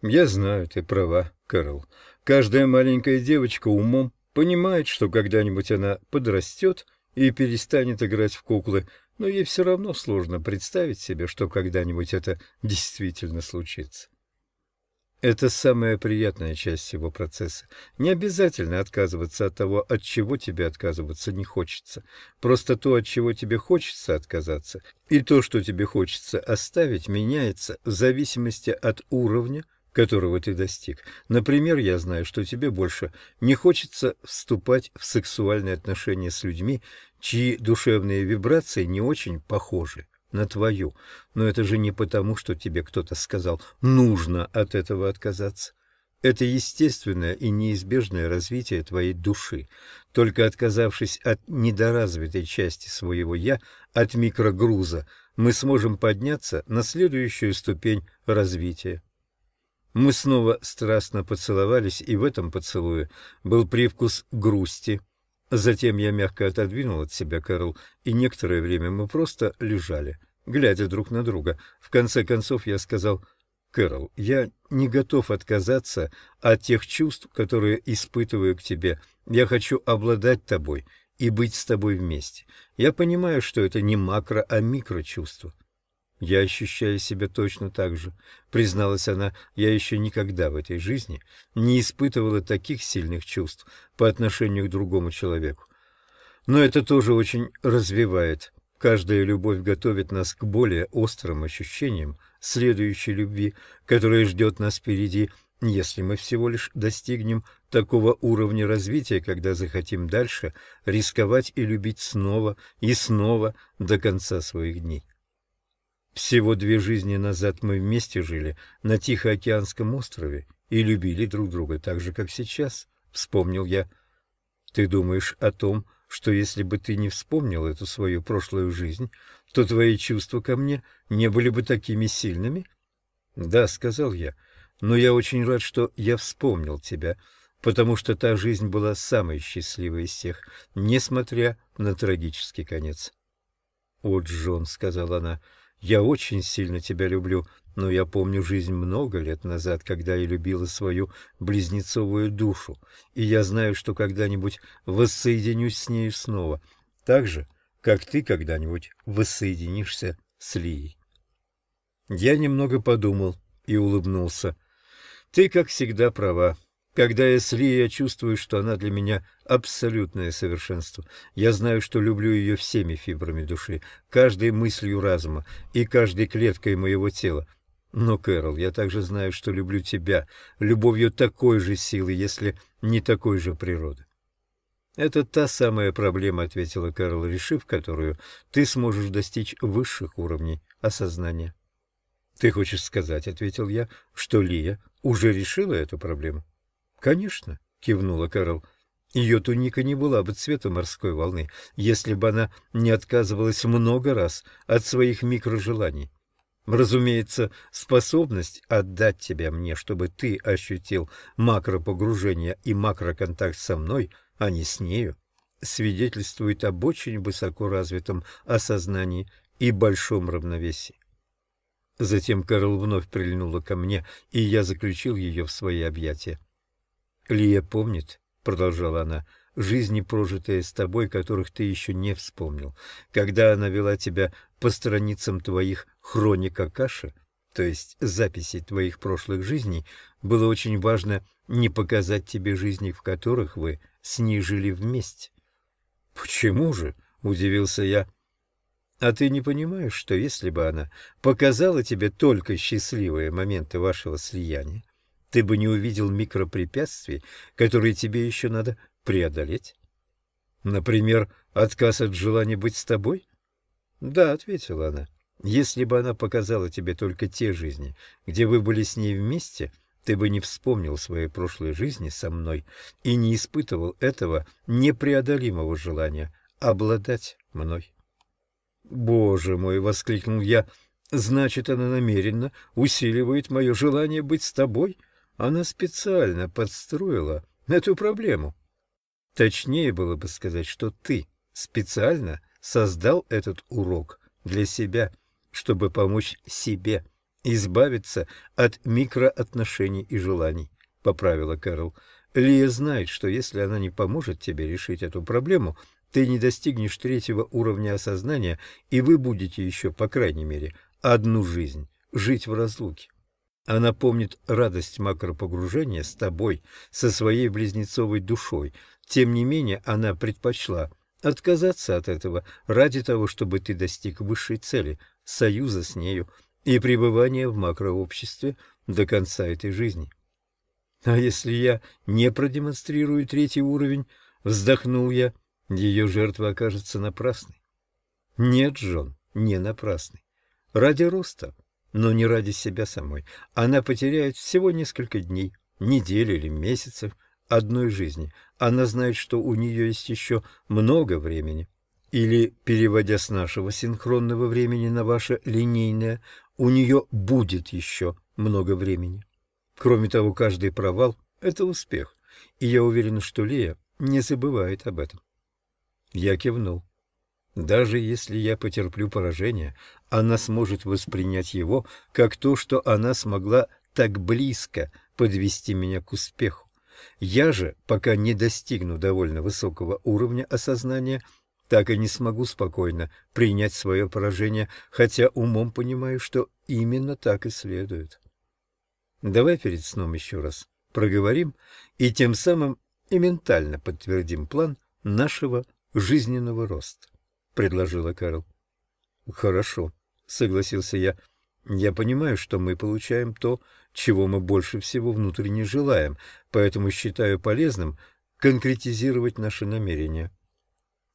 Я знаю, ты права, Карл. Каждая маленькая девочка умом Понимает, что когда-нибудь она подрастет и перестанет играть в куклы, но ей все равно сложно представить себе, что когда-нибудь это действительно случится. Это самая приятная часть всего процесса. Не обязательно отказываться от того, от чего тебе отказываться не хочется. Просто то, от чего тебе хочется отказаться, и то, что тебе хочется оставить, меняется в зависимости от уровня которого ты достиг. Например, я знаю, что тебе больше не хочется вступать в сексуальные отношения с людьми, чьи душевные вибрации не очень похожи на твою. Но это же не потому, что тебе кто-то сказал «нужно от этого отказаться». Это естественное и неизбежное развитие твоей души. Только отказавшись от недоразвитой части своего «я», от микрогруза, мы сможем подняться на следующую ступень развития. Мы снова страстно поцеловались, и в этом поцелуе был привкус грусти. Затем я мягко отодвинул от себя Кэрол, и некоторое время мы просто лежали, глядя друг на друга. В конце концов я сказал, «Кэрол, я не готов отказаться от тех чувств, которые испытываю к тебе. Я хочу обладать тобой» и быть с тобой вместе. Я понимаю, что это не макро, а микрочувство. Я ощущаю себя точно так же, призналась она. Я еще никогда в этой жизни не испытывала таких сильных чувств по отношению к другому человеку. Но это тоже очень развивает. Каждая любовь готовит нас к более острым ощущениям следующей любви, которая ждет нас впереди, если мы всего лишь достигнем такого уровня развития, когда захотим дальше рисковать и любить снова и снова до конца своих дней. Всего две жизни назад мы вместе жили на Тихоокеанском острове и любили друг друга так же, как сейчас, — вспомнил я. Ты думаешь о том, что если бы ты не вспомнил эту свою прошлую жизнь, то твои чувства ко мне не были бы такими сильными? — Да, — сказал я, — но я очень рад, что я вспомнил тебя, потому что та жизнь была самой счастливой из всех, несмотря на трагический конец. — О, Джон, — сказала она, — я очень сильно тебя люблю, но я помню жизнь много лет назад, когда я любила свою близнецовую душу, и я знаю, что когда-нибудь воссоединюсь с нею снова, так же, как ты когда-нибудь воссоединишься с Лией. Я немного подумал и улыбнулся. Ты, как всегда, права. Когда я с Ли, я чувствую, что она для меня абсолютное совершенство. Я знаю, что люблю ее всеми фибрами души, каждой мыслью разума и каждой клеткой моего тела. Но, Кэрол, я также знаю, что люблю тебя, любовью такой же силы, если не такой же природы. «Это та самая проблема», — ответила Карл, решив которую ты сможешь достичь высших уровней осознания. «Ты хочешь сказать», — ответил я, — «что Лия уже решила эту проблему?» «Конечно», — кивнула Карл. Ее туника не была бы цвета морской волны, если бы она не отказывалась много раз от своих микрожеланий. Разумеется, способность отдать тебя мне, чтобы ты ощутил макропогружение и макроконтакт со мной, а не с нею, свидетельствует об очень высоко развитом осознании и большом равновесии. Затем Карл вновь прильнула ко мне, и я заключил ее в свои объятия. Лия помнит, — продолжала она, — жизни, прожитые с тобой, которых ты еще не вспомнил. Когда она вела тебя по страницам твоих хроник Акаши, то есть записей твоих прошлых жизней, было очень важно не показать тебе жизни, в которых вы с ней жили вместе. — Почему же? — удивился я. — А ты не понимаешь, что если бы она показала тебе только счастливые моменты вашего слияния, ты бы не увидел микропрепятствий, которые тебе еще надо преодолеть? Например, отказ от желания быть с тобой? Да, ответила она. Если бы она показала тебе только те жизни, где вы были с ней вместе, ты бы не вспомнил своей прошлой жизни со мной и не испытывал этого непреодолимого желания обладать мной. «Боже мой!» — воскликнул я. «Значит, она намеренно усиливает мое желание быть с тобой?» Она специально подстроила эту проблему. Точнее было бы сказать, что ты специально создал этот урок для себя, чтобы помочь себе избавиться от микроотношений и желаний, — поправила Кэрол. Лия знает, что если она не поможет тебе решить эту проблему, ты не достигнешь третьего уровня осознания, и вы будете еще, по крайней мере, одну жизнь жить в разлуке. Она помнит радость макропогружения с тобой, со своей близнецовой душой. Тем не менее, она предпочла отказаться от этого ради того, чтобы ты достиг высшей цели – союза с нею и пребывания в макрообществе до конца этой жизни. А если я не продемонстрирую третий уровень, вздохнул я, ее жертва окажется напрасной. Нет, Джон, не напрасной. Ради роста но не ради себя самой. Она потеряет всего несколько дней, недель или месяцев одной жизни. Она знает, что у нее есть еще много времени. Или, переводя с нашего синхронного времени на ваше линейное, у нее будет еще много времени. Кроме того, каждый провал – это успех, и я уверен, что Лея не забывает об этом. Я кивнул. Даже если я потерплю поражение, она сможет воспринять его как то, что она смогла так близко подвести меня к успеху. Я же, пока не достигну довольно высокого уровня осознания, так и не смогу спокойно принять свое поражение, хотя умом понимаю, что именно так и следует. Давай перед сном еще раз проговорим и тем самым и ментально подтвердим план нашего жизненного роста. — предложила Карл. «Хорошо», — согласился я. «Я понимаю, что мы получаем то, чего мы больше всего внутренне желаем, поэтому считаю полезным конкретизировать наши намерения».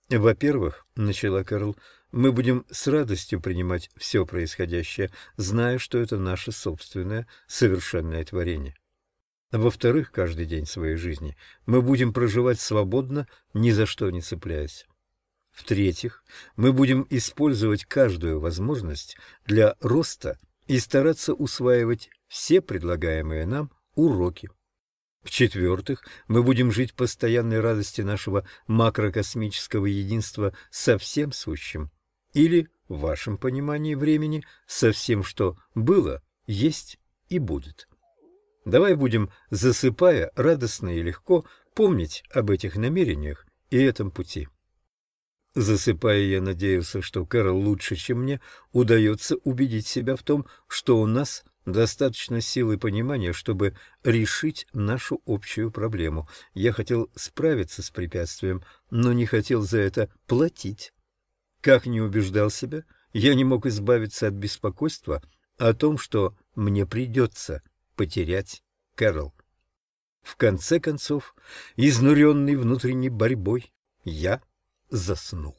«Во-первых», — начала Карл, — «мы будем с радостью принимать все происходящее, зная, что это наше собственное совершенное творение. Во-вторых, каждый день своей жизни мы будем проживать свободно, ни за что не цепляясь. В-третьих, мы будем использовать каждую возможность для роста и стараться усваивать все предлагаемые нам уроки. В-четвертых, мы будем жить постоянной радости нашего макрокосмического единства со всем сущим, или, в вашем понимании времени, со всем, что было, есть и будет. Давай будем, засыпая, радостно и легко помнить об этих намерениях и этом пути. Засыпая, я надеялся, что Кэрол лучше, чем мне, удается убедить себя в том, что у нас достаточно силы и понимания, чтобы решить нашу общую проблему. Я хотел справиться с препятствием, но не хотел за это платить. Как не убеждал себя, я не мог избавиться от беспокойства о том, что мне придется потерять Кэрол. В конце концов, изнуренный внутренней борьбой, я заснул.